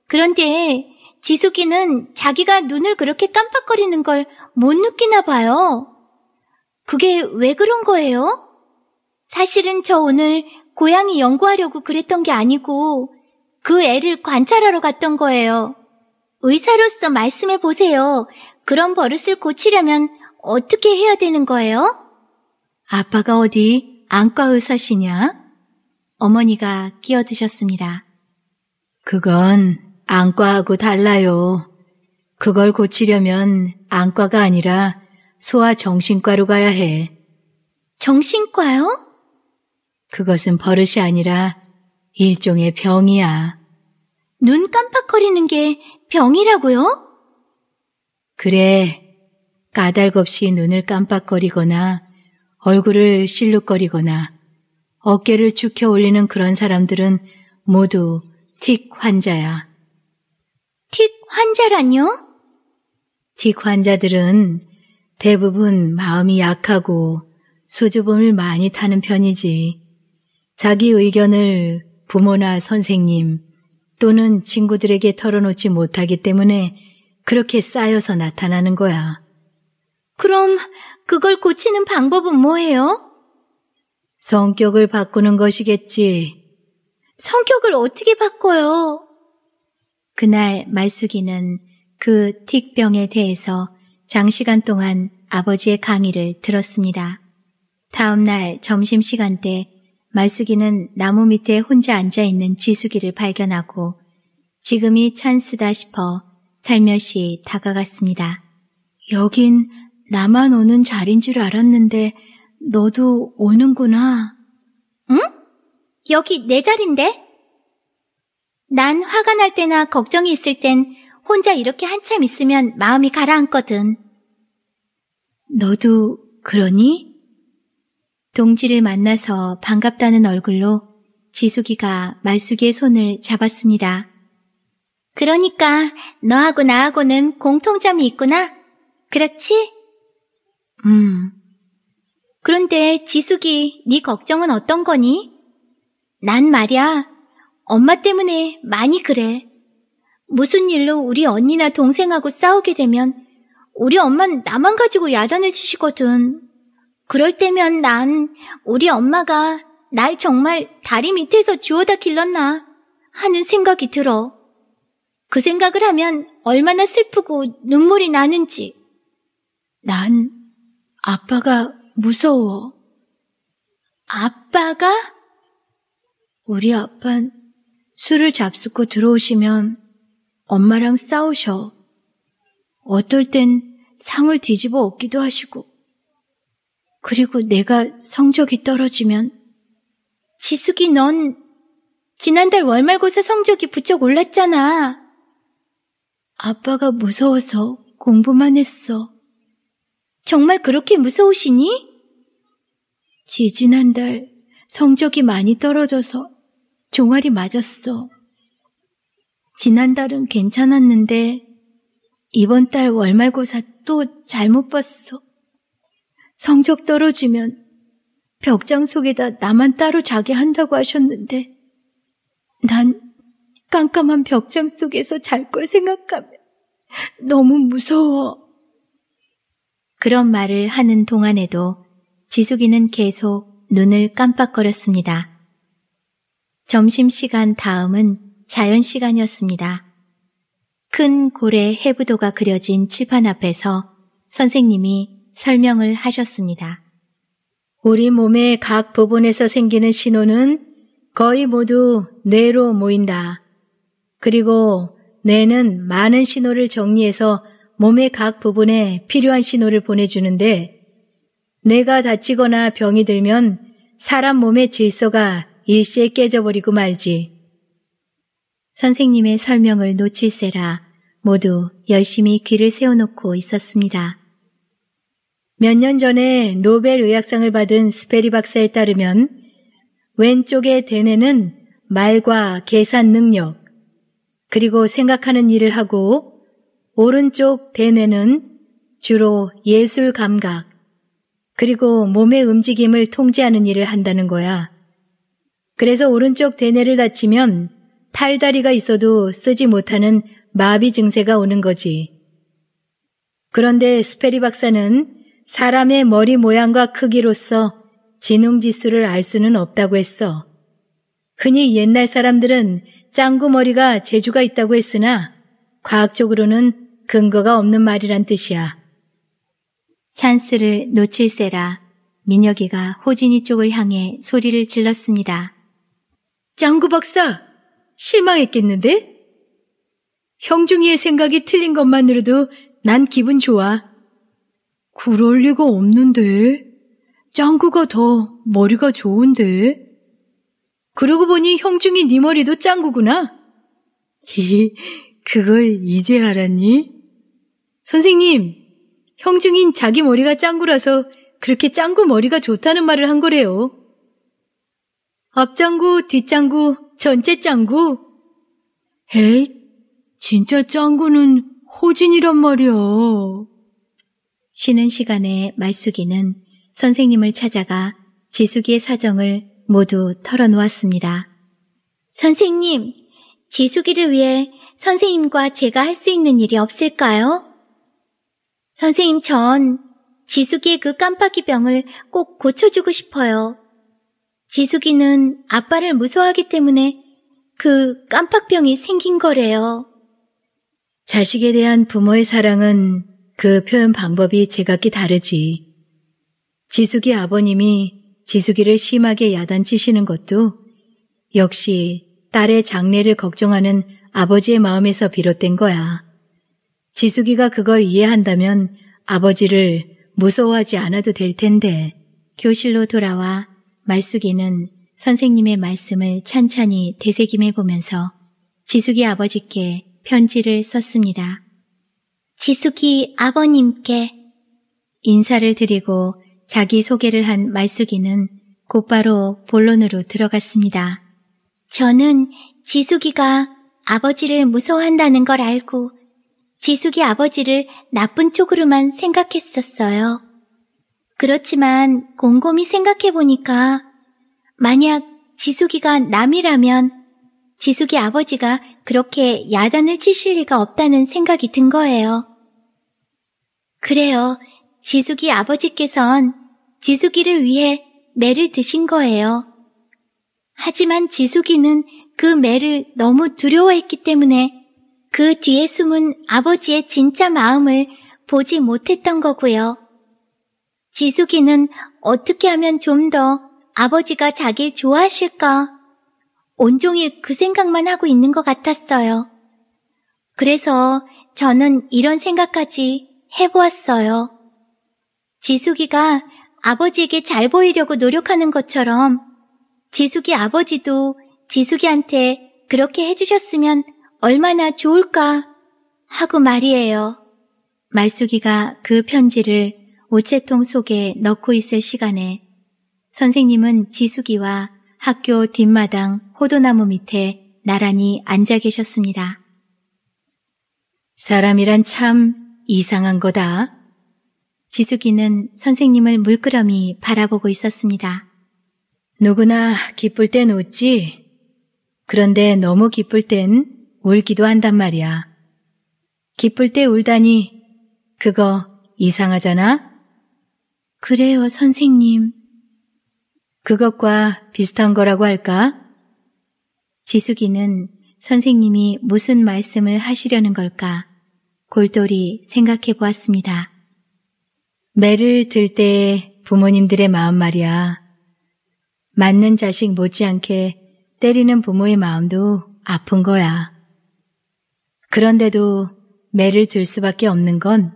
그런데 지숙이는 자기가 눈을 그렇게 깜빡거리는 걸 못 느끼나 봐요. 그게 왜 그런 거예요? 사실은 저 오늘 고양이 연구하려고 그랬던 게 아니고 그 애를 관찰하러 갔던 거예요. 의사로서 말씀해 보세요. 그런 버릇을 고치려면 어떻게 해야 되는 거예요? 아빠가 어디 안과 의사시냐? 어머니가 끼어드셨습니다. 그건 안과하고 달라요. 그걸 고치려면 안과가 아니라 소아 정신과로 가야 해. 정신과요? 그것은 버릇이 아니라 일종의 병이야. 눈 깜빡거리는 게 병이라고요? 그래. 까닭없이 눈을 깜빡거리거나 얼굴을 실룩거리거나 어깨를 축혀 올리는 그런 사람들은 모두 틱 환자야. 틱환자라뇨틱 환자들은 대부분 마음이 약하고 수줍음을 많이 타는 편이지. 자기 의견을 부모나 선생님, 또는 친구들에게 털어놓지 못하기 때문에 그렇게 쌓여서 나타나는 거야. 그럼 그걸 고치는 방법은 뭐예요? 성격을 바꾸는 것이겠지. 성격을 어떻게 바꿔요? 그날 말숙이는 그 틱병에 대해서 장시간 동안 아버지의 강의를 들었습니다. 다음날 점심시간 때 말숙이는 나무 밑에 혼자 앉아 있는 지숙이를 발견하고 지금이 찬스다 싶어 살며시 다가갔습니다. 여긴 나만 오는 자리인 줄 알았는데 너도 오는구나. 응? 여기 내 자리인데? 난 화가 날 때나 걱정이 있을 땐 혼자 이렇게 한참 있으면 마음이 가라앉거든. 너도 그러니? 동지를 만나서 반갑다는 얼굴로 지숙이가 말숙이의 손을 잡았습니다. 그러니까 너하고 나하고는 공통점이 있구나. 그렇지? 음. 그런데 지숙이 네 걱정은 어떤 거니? 난 말야 이 엄마 때문에 많이 그래. 무슨 일로 우리 언니나 동생하고 싸우게 되면 우리 엄만 나만 가지고 야단을 치시거든. 그럴 때면 난 우리 엄마가 날 정말 다리 밑에서 주워다 길렀나 하는 생각이 들어. 그 생각을 하면 얼마나 슬프고 눈물이 나는지. 난 아빠가 무서워. 아빠가? 우리 아빤 술을 잡수고 들어오시면 엄마랑 싸우셔. 어떨 땐 상을 뒤집어 엎기도 하시고. 그리고 내가 성적이 떨어지면 지숙이 넌 지난달 월말고사 성적이 부쩍 올랐잖아. 아빠가 무서워서 공부만 했어. 정말 그렇게 무서우시니? 지지난달 성적이 많이 떨어져서 종아리 맞았어. 지난달은 괜찮았는데 이번 달 월말고사 또 잘못 봤어. 성적 떨어지면 벽장 속에다 나만 따로 자게 한다고 하셨는데 난 깜깜한 벽장 속에서 잘 걸 생각하면 너무 무서워. 그런 말을 하는 동안에도 지숙이는 계속 눈을 깜빡거렸습니다. 점심시간 다음은 자연시간이었습니다. 큰 고래 해부도가 그려진 칠판 앞에서 선생님이 설명을 하셨습니다. 우리 몸의 각 부분에서 생기는 신호는 거의 모두 뇌로 모인다. 그리고 뇌는 많은 신호를 정리해서 몸의 각 부분에 필요한 신호를 보내주는데 뇌가 다치거나 병이 들면 사람 몸의 질서가 일시에 깨져버리고 말지. 선생님의 설명을 놓칠세라 모두 열심히 귀를 세워놓고 있었습니다. 몇년 전에 노벨 의학상을 받은 스페리 박사에 따르면 왼쪽의 대뇌는 말과 계산 능력, 그리고 생각하는 일을 하고 오른쪽 대뇌는 주로 예술 감각, 그리고 몸의 움직임을 통제하는 일을 한다는 거야. 그래서 오른쪽 대뇌를 다치면 팔다리가 있어도 쓰지 못하는 마비 증세가 오는 거지. 그런데 스페리 박사는 사람의 머리 모양과 크기로서 진능지수를알 수는 없다고 했어. 흔히 옛날 사람들은 짱구머리가 재주가 있다고 했으나 과학적으로는 근거가 없는 말이란 뜻이야. 찬스를 놓칠세라 민혁이가 호진이 쪽을 향해 소리를 질렀습니다. 짱구 박사! 실망했겠는데? 형중이의 생각이 틀린 것만으로도 난 기분 좋아. 그럴 리가 없는데. 짱구가 더 머리가 좋은데. 그러고 보니 형중이 네 머리도 짱구구나. 히히, 그걸 이제 알았니? 선생님, 형중인 자기 머리가 짱구라서 그렇게 짱구 머리가 좋다는 말을 한 거래요. 앞짱구, 뒷짱구, 전체 짱구. 에이, 진짜 짱구는 호진이란 말이야. 쉬는 시간에 말숙이는 선생님을 찾아가 지숙이의 사정을 모두 털어놓았습니다. 선생님, 지숙이를 위해 선생님과 제가 할 수 있는 일이 없을까요? 선생님, 전 지숙이의 그 깜빡이 병을 꼭 고쳐주고 싶어요. 지숙이는 아빠를 무서워하기 때문에 그 깜빡병이 생긴 거래요. 자식에 대한 부모의 사랑은 그 표현 방법이 제각기 다르지. 지숙이 아버님이 지숙이를 심하게 야단치시는 것도 역시 딸의 장래를 걱정하는 아버지의 마음에서 비롯된 거야. 지숙이가 그걸 이해한다면 아버지를 무서워하지 않아도 될 텐데. 교실로 돌아와 말숙이는 선생님의 말씀을 찬찬히 되새김해 보면서 지숙이 아버지께 편지를 썼습니다. 지숙이 아버님께 인사를 드리고 자기 소개를 한 말숙이는 곧바로 본론으로 들어갔습니다. 저는 지숙이가 아버지를 무서워한다는 걸 알고 지숙이 아버지를 나쁜 쪽으로만 생각했었어요. 그렇지만 곰곰이 생각해보니까 만약 지숙이가 남이라면 지숙이 아버지가 그렇게 야단을 치실 리가 없다는 생각이 든 거예요. 그래요. 지숙이 아버지께선 지숙이를 위해 매를 드신 거예요. 하지만 지숙이는 그 매를 너무 두려워했기 때문에 그 뒤에 숨은 아버지의 진짜 마음을 보지 못했던 거고요. 지숙이는 어떻게 하면 좀 더 아버지가 자길 좋아하실까 온종일 그 생각만 하고 있는 것 같았어요. 그래서 저는 이런 생각까지 해보았어요. 지숙이가 아버지에게 잘 보이려고 노력하는 것처럼 지숙이 아버지도 지숙이한테 그렇게 해주셨으면 얼마나 좋을까 하고 말이에요. 말숙이가 그 편지를 오채통 속에 넣고 있을 시간에 선생님은 지숙이와 학교 뒷마당 호도나무 밑에 나란히 앉아 계셨습니다. 사람이란 참 이상한 거다. 지숙이는 선생님을 물끄러미 바라보고 있었습니다. 누구나 기쁠 땐 웃지. 그런데 너무 기쁠 땐 울기도 한단 말이야. 기쁠 때 울다니. 그거 이상하잖아? 그래요, 선생님. 그것과 비슷한 거라고 할까? 지숙이는 선생님이 무슨 말씀을 하시려는 걸까? 골똘히 생각해 보았습니다. 매를 들 때 부모님들의 마음 말이야. 맞는 자식 못지않게 때리는 부모의 마음도 아픈 거야. 그런데도 매를 들 수밖에 없는 건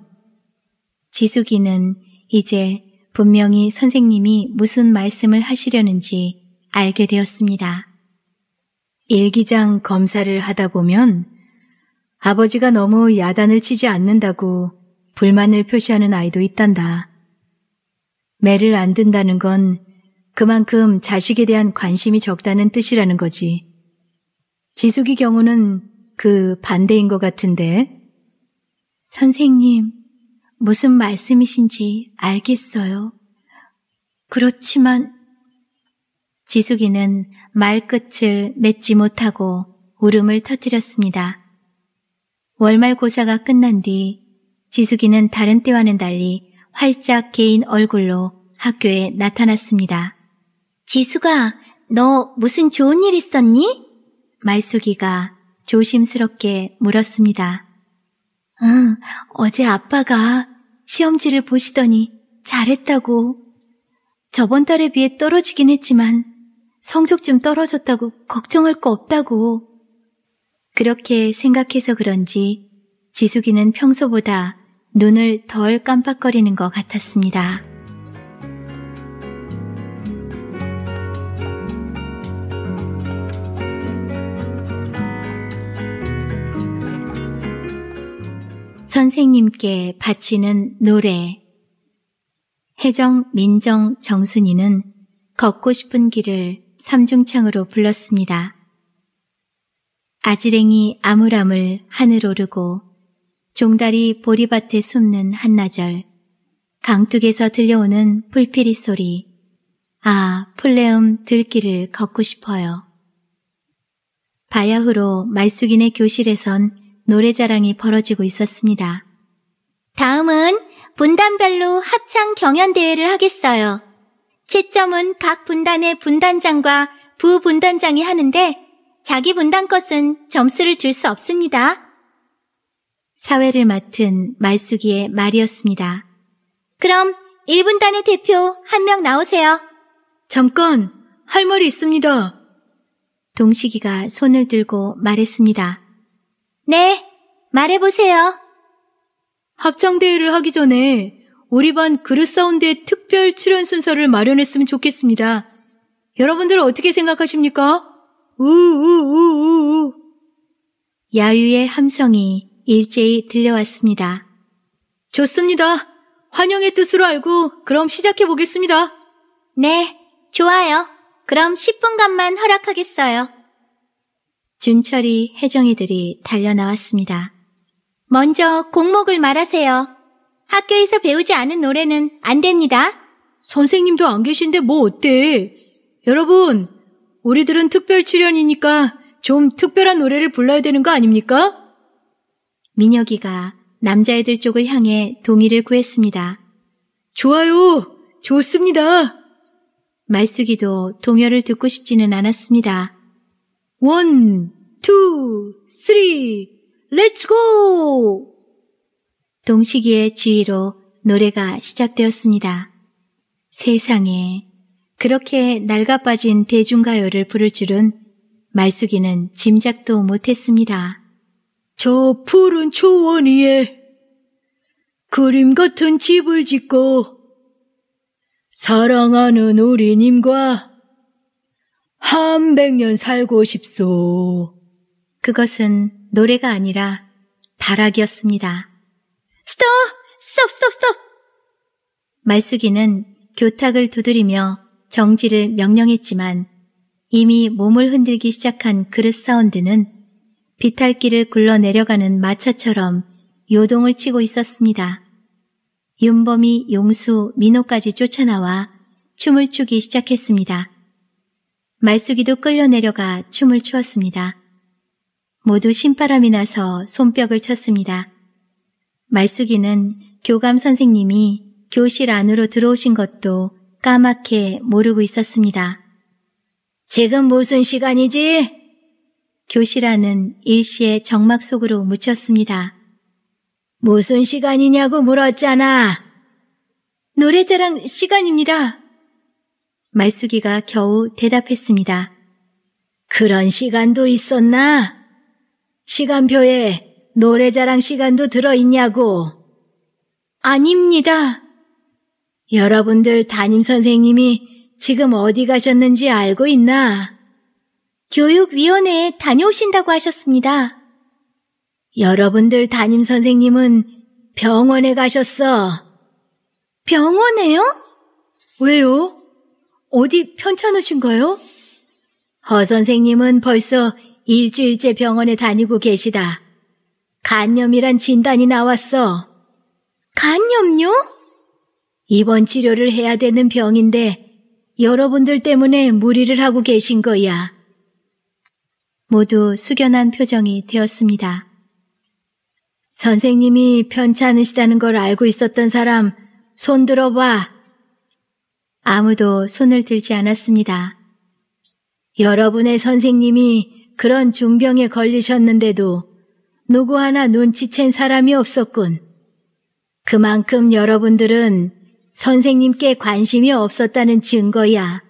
지숙이는 이제 분명히 선생님이 무슨 말씀을 하시려는지 알게 되었습니다. 일기장 검사를 하다 보면 아버지가 너무 야단을 치지 않는다고 불만을 표시하는 아이도 있단다. 매를 안 든다는 건 그만큼 자식에 대한 관심이 적다는 뜻이라는 거지. 지숙이 경우는 그 반대인 것 같은데. 선생님, 무슨 말씀이신지 알겠어요. 그렇지만 지숙이는 말끝을 맺지 못하고 울음을 터뜨렸습니다. 월말고사가 끝난 뒤 지숙이는 다른 때와는 달리 활짝 개인 얼굴로 학교에 나타났습니다. 지숙아, 너 무슨 좋은 일 있었니? 말숙이가 조심스럽게 물었습니다. 응, 어제 아빠가 시험지를 보시더니 잘했다고. 저번 달에 비해 떨어지긴 했지만 성적 좀 떨어졌다고 걱정할 거 없다고. 그렇게 생각해서 그런지 지숙이는 평소보다 눈을 덜 깜빡거리는 것 같았습니다. 선생님께 바치는 노래 혜정 민정, 정순이는 걷고 싶은 길을 삼중창으로 불렀습니다. 아지랭이 아물아물 하늘 오르고 종달이 보리밭에 숨는 한나절 강둑에서 들려오는 풀피리 소리 아풀레음 들길을 걷고 싶어요. 바야흐로 말숙인의 교실에선 노래자랑이 벌어지고 있었습니다. 다음은 분단별로 합창 경연대회를 하겠어요. 채점은 각 분단의 분단장과 부분단장이 하는데 자기 분담 것은 점수를 줄 수 없습니다. 사회를 맡은 말쑥이의 말이었습니다. 그럼 1분단의 대표 한 명 나오세요. 잠깐, 할 말이 있습니다. 동식이가 손을 들고 말했습니다. 네, 말해보세요. 합창대회를 하기 전에 우리 반 그릇사운드의 특별 출연 순서를 마련했으면 좋겠습니다. 여러분들 어떻게 생각하십니까? 우우우우우. 야유의 함성이 일제히 들려왔습니다. 좋습니다. 환영의 뜻으로 알고 그럼 시작해 보겠습니다. 네, 좋아요. 그럼 10분간만 허락하겠어요. 준철이 혜정이들이 달려나왔습니다. 먼저 곡목을 말하세요. 학교에서 배우지 않은 노래는 안 됩니다. 선생님도 안 계신데 뭐 어때? 여러분, 우리들은 특별 출연이니까 좀 특별한 노래를 불러야 되는 거 아닙니까? 민혁이가 남자애들 쪽을 향해 동의를 구했습니다. 좋아요! 좋습니다! 말숙이도 동요를 듣고 싶지는 않았습니다. 원, 투, 쓰리, 렛츠고! 동식이의 지휘로 노래가 시작되었습니다. 세상에 그렇게 날가빠진 대중가요를 부를 줄은 말숙이는 짐작도 못했습니다. 저 푸른 초원 위에 그림 같은 집을 짓고 사랑하는 우리님과 한 백년 살고 싶소. 그것은 노래가 아니라 발악이었습니다. 스톱! 스톱! 스톱! 스톱! 말숙이는 교탁을 두드리며 정지를 명령했지만 이미 몸을 흔들기 시작한 그릇 사운드는 비탈길을 굴러 내려가는 마차처럼 요동을 치고 있었습니다. 윤범이 용수, 민호까지 쫓아나와 춤을 추기 시작했습니다. 말숙이도 끌려 내려가 춤을 추었습니다. 모두 신바람이 나서 손뼉을 쳤습니다. 말숙이는 교감 선생님이 교실 안으로 들어오신 것도 까맣게 모르고 있었습니다. 지금 무슨 시간이지? 교실 안은 일시에 정막 속으로 묻혔습니다. 무슨 시간이냐고 물었잖아. 노래자랑 시간입니다. 말숙이가 겨우 대답했습니다. 그런 시간도 있었나? 시간표에 노래자랑 시간도 들어있냐고. 아닙니다. 여러분들 담임 선생님이 지금 어디 가셨는지 알고 있나? 교육위원회에 다녀오신다고 하셨습니다. 여러분들 담임 선생님은 병원에 가셨어. 병원에요? 왜요? 어디 편찮으신가요? 허 선생님은 벌써 일주일째 병원에 다니고 계시다. 간염이란 진단이 나왔어. 간염요? 입원 치료를 해야 되는 병인데 여러분들 때문에 무리를 하고 계신 거야. 모두 숙연한 표정이 되었습니다. 선생님이 편찮으시다는 걸 알고 있었던 사람 손 들어봐. 아무도 손을 들지 않았습니다. 여러분의 선생님이 그런 중병에 걸리셨는데도 누구 하나 눈치챈 사람이 없었군. 그만큼 여러분들은 선생님께 관심이 없었다는 증거야.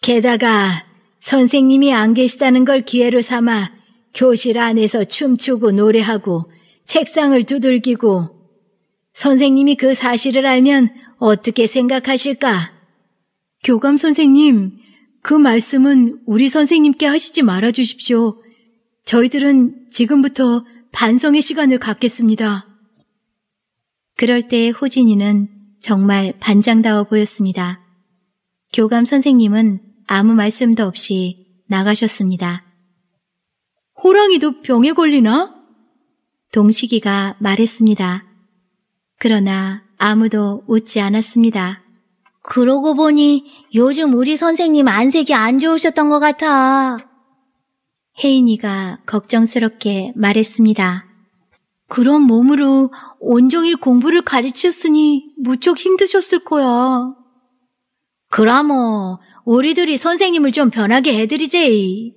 게다가 선생님이 안 계시다는 걸 기회로 삼아 교실 안에서 춤추고 노래하고 책상을 두들기고 선생님이 그 사실을 알면 어떻게 생각하실까? 교감 선생님, 그 말씀은 우리 선생님께 하시지 말아 주십시오. 저희들은 지금부터 반성의 시간을 갖겠습니다. 그럴 때 호진이는 정말 반장다워 보였습니다. 교감 선생님은 아무 말씀도 없이 나가셨습니다. 호랑이도 병에 걸리나? 동식이가 말했습니다. 그러나 아무도 웃지 않았습니다. 그러고 보니 요즘 우리 선생님 안색이 안 좋으셨던 것 같아. 혜인이가 걱정스럽게 말했습니다. 그런 몸으로 온종일 공부를 가르쳤으니 무척 힘드셨을 거야. 그럼모 우리들이 선생님을 좀 변하게 해드리지.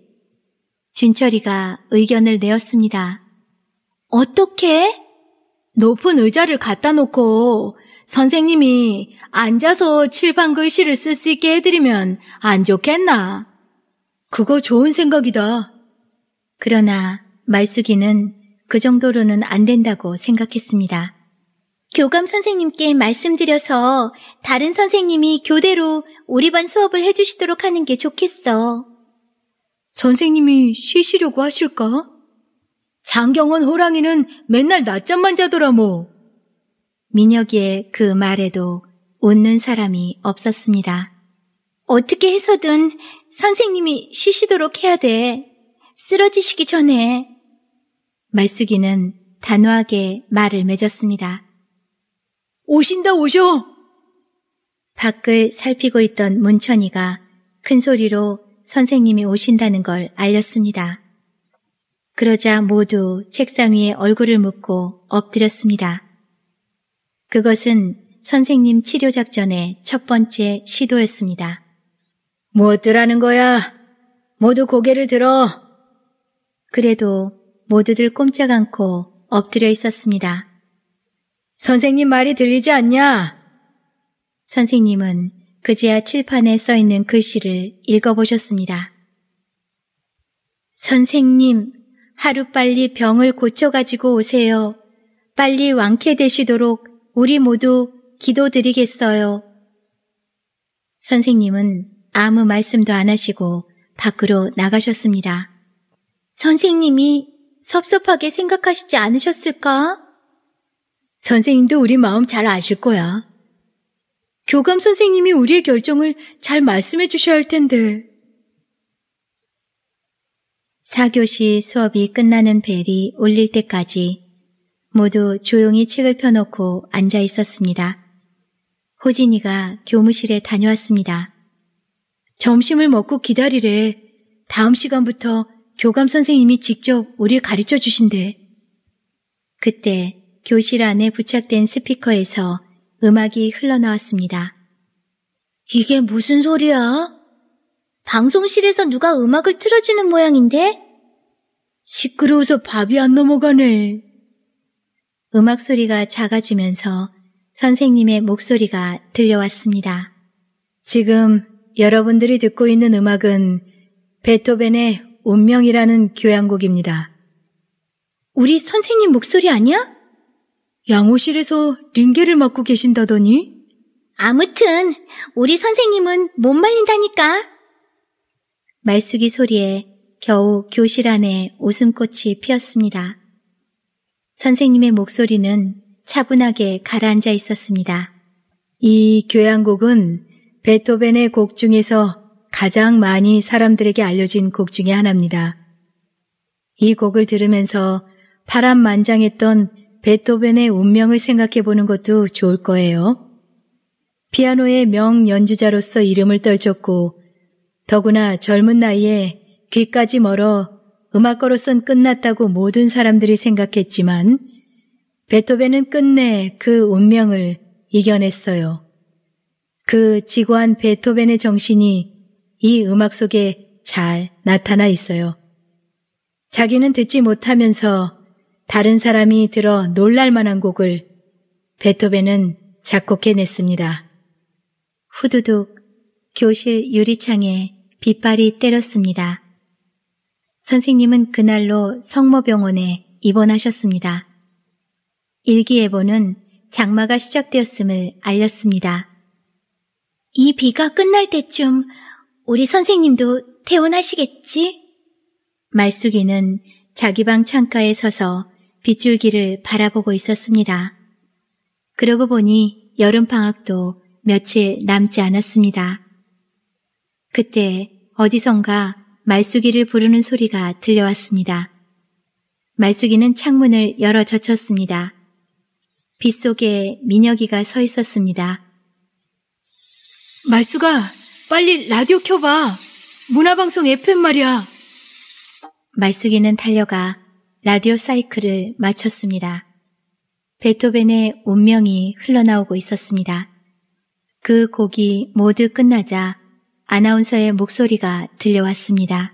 준철이가 의견을 내었습니다. 어떻게? 높은 의자를 갖다 놓고 선생님이 앉아서 칠판 글씨를 쓸 수 있게 해드리면 안 좋겠나? 그거 좋은 생각이다. 그러나 말숙이는 그 정도로는 안 된다고 생각했습니다. 교감 선생님께 말씀드려서 다른 선생님이 교대로 우리 반 수업을 해주시도록 하는 게 좋겠어. 선생님이 쉬시려고 하실까? 장경원 호랑이는 맨날 낮잠만 자더라 뭐. 민혁이의 그 말에도 웃는 사람이 없었습니다. 어떻게 해서든 선생님이 쉬시도록 해야 돼. 쓰러지시기 전에 말숙이는 단호하게 말을 맺었습니다. 오신다 오셔! 밖을 살피고 있던 문천이가 큰 소리로 선생님이 오신다는 걸 알렸습니다. 그러자 모두 책상 위에 얼굴을 묻고 엎드렸습니다. 그것은 선생님 치료 작전의 첫 번째 시도였습니다. 무엇들 하는 거야? 모두 고개를 들어. 그래도 모두들 꼼짝 않고 엎드려 있었습니다. 선생님 말이 들리지 않냐? 선생님은 그제야 칠판에 써 있는 글씨를 읽어보셨습니다. 선생님, 하루빨리 병을 고쳐가지고 오세요. 빨리 완쾌되시도록 우리 모두 기도드리겠어요. 선생님은 아무 말씀도 안 하시고 밖으로 나가셨습니다. 선생님이 섭섭하게 생각하시지 않으셨을까? 선생님도 우리 마음 잘 아실 거야. 교감 선생님이 우리의 결정을 잘 말씀해 주셔야 할 텐데. 사교시 수업이 끝나는 벨이 울릴 때까지 모두 조용히 책을 펴놓고 앉아 있었습니다. 호진이가 교무실에 다녀왔습니다. 점심을 먹고 기다리래. 다음 시간부터 교감 선생님이 직접 우리를 가르쳐 주신대. 그때 교실 안에 부착된 스피커에서 음악이 흘러나왔습니다. 이게 무슨 소리야? 방송실에서 누가 음악을 틀어주는 모양인데? 시끄러워서 밥이 안 넘어가네. 음악 소리가 작아지면서 선생님의 목소리가 들려왔습니다. 지금 여러분들이 듣고 있는 음악은 베토벤의 운명이라는 교향곡입니다. 우리 선생님 목소리 아니야? 양호실에서 링게를 맡고 계신다더니? 아무튼 우리 선생님은 못 말린다니까. 말숙이 소리에 겨우 교실 안에 웃음꽃이 피었습니다. 선생님의 목소리는 차분하게 가라앉아 있었습니다. 이 교향곡은 베토벤의 곡 중에서 가장 많이 사람들에게 알려진 곡 중에 하나입니다. 이 곡을 들으면서 파란만장했던 베토벤의 운명을 생각해 보는 것도 좋을 거예요. 피아노의 명 연주자로서 이름을 떨쳤고, 더구나 젊은 나이에 귀까지 멀어 음악가로선 끝났다고 모든 사람들이 생각했지만, 베토벤은 끝내 그 운명을 이겨냈어요. 그 지구한 베토벤의 정신이 이 음악 속에 잘 나타나 있어요. 자기는 듣지 못하면서 다른 사람이 들어 놀랄 만한 곡을 베토벤은 작곡해냈습니다. 후두둑 교실 유리창에 빗발이 때렸습니다. 선생님은 그날로 성모병원에 입원하셨습니다. 일기예보는 장마가 시작되었음을 알렸습니다. 이 비가 끝날 때쯤 우리 선생님도 퇴원하시겠지? 말숙이는 자기 방 창가에 서서 빗줄기를 바라보고 있었습니다. 그러고 보니 여름방학도 며칠 남지 않았습니다. 그때 어디선가 말숙이를 부르는 소리가 들려왔습니다. 말숙이는 창문을 열어 젖혔습니다. 빗속에 민혁이가 서 있었습니다. 말숙아, 빨리 라디오 켜봐. 문화방송 FM 말이야. 말숙이는 달려가 라디오 사이클을 마쳤습니다. 베토벤의 운명이 흘러나오고 있었습니다. 그 곡이 모두 끝나자 아나운서의 목소리가 들려왔습니다.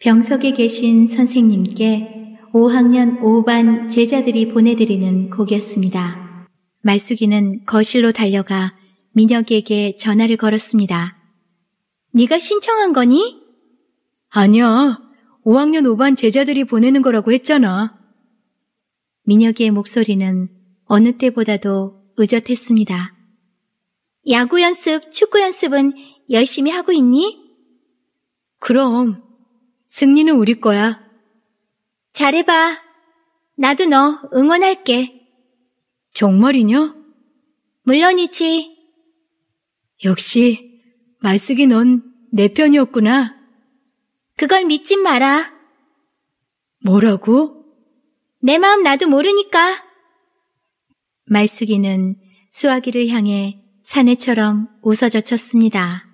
병석에 계신 선생님께 5학년 5반 제자들이 보내드리는 곡이었습니다. 말숙이는 거실로 달려가 민혁이에게 전화를 걸었습니다. 네가 신청한 거니? 아니야. 5학년 5반 제자들이 보내는 거라고 했잖아. 민혁이의 목소리는 어느 때보다도 의젓했습니다. 야구 연습, 축구 연습은 열심히 하고 있니? 그럼. 승리는 우리 거야. 잘해봐. 나도 너 응원할게. 정말이냐? 물론이지. 역시 말숙이 넌 내 편이었구나. 그걸 믿진 마라. 뭐라고? 내 마음 나도 모르니까. 말숙이는 수아기를 향해 사내처럼 웃어젖혔습니다.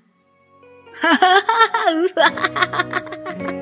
하하하하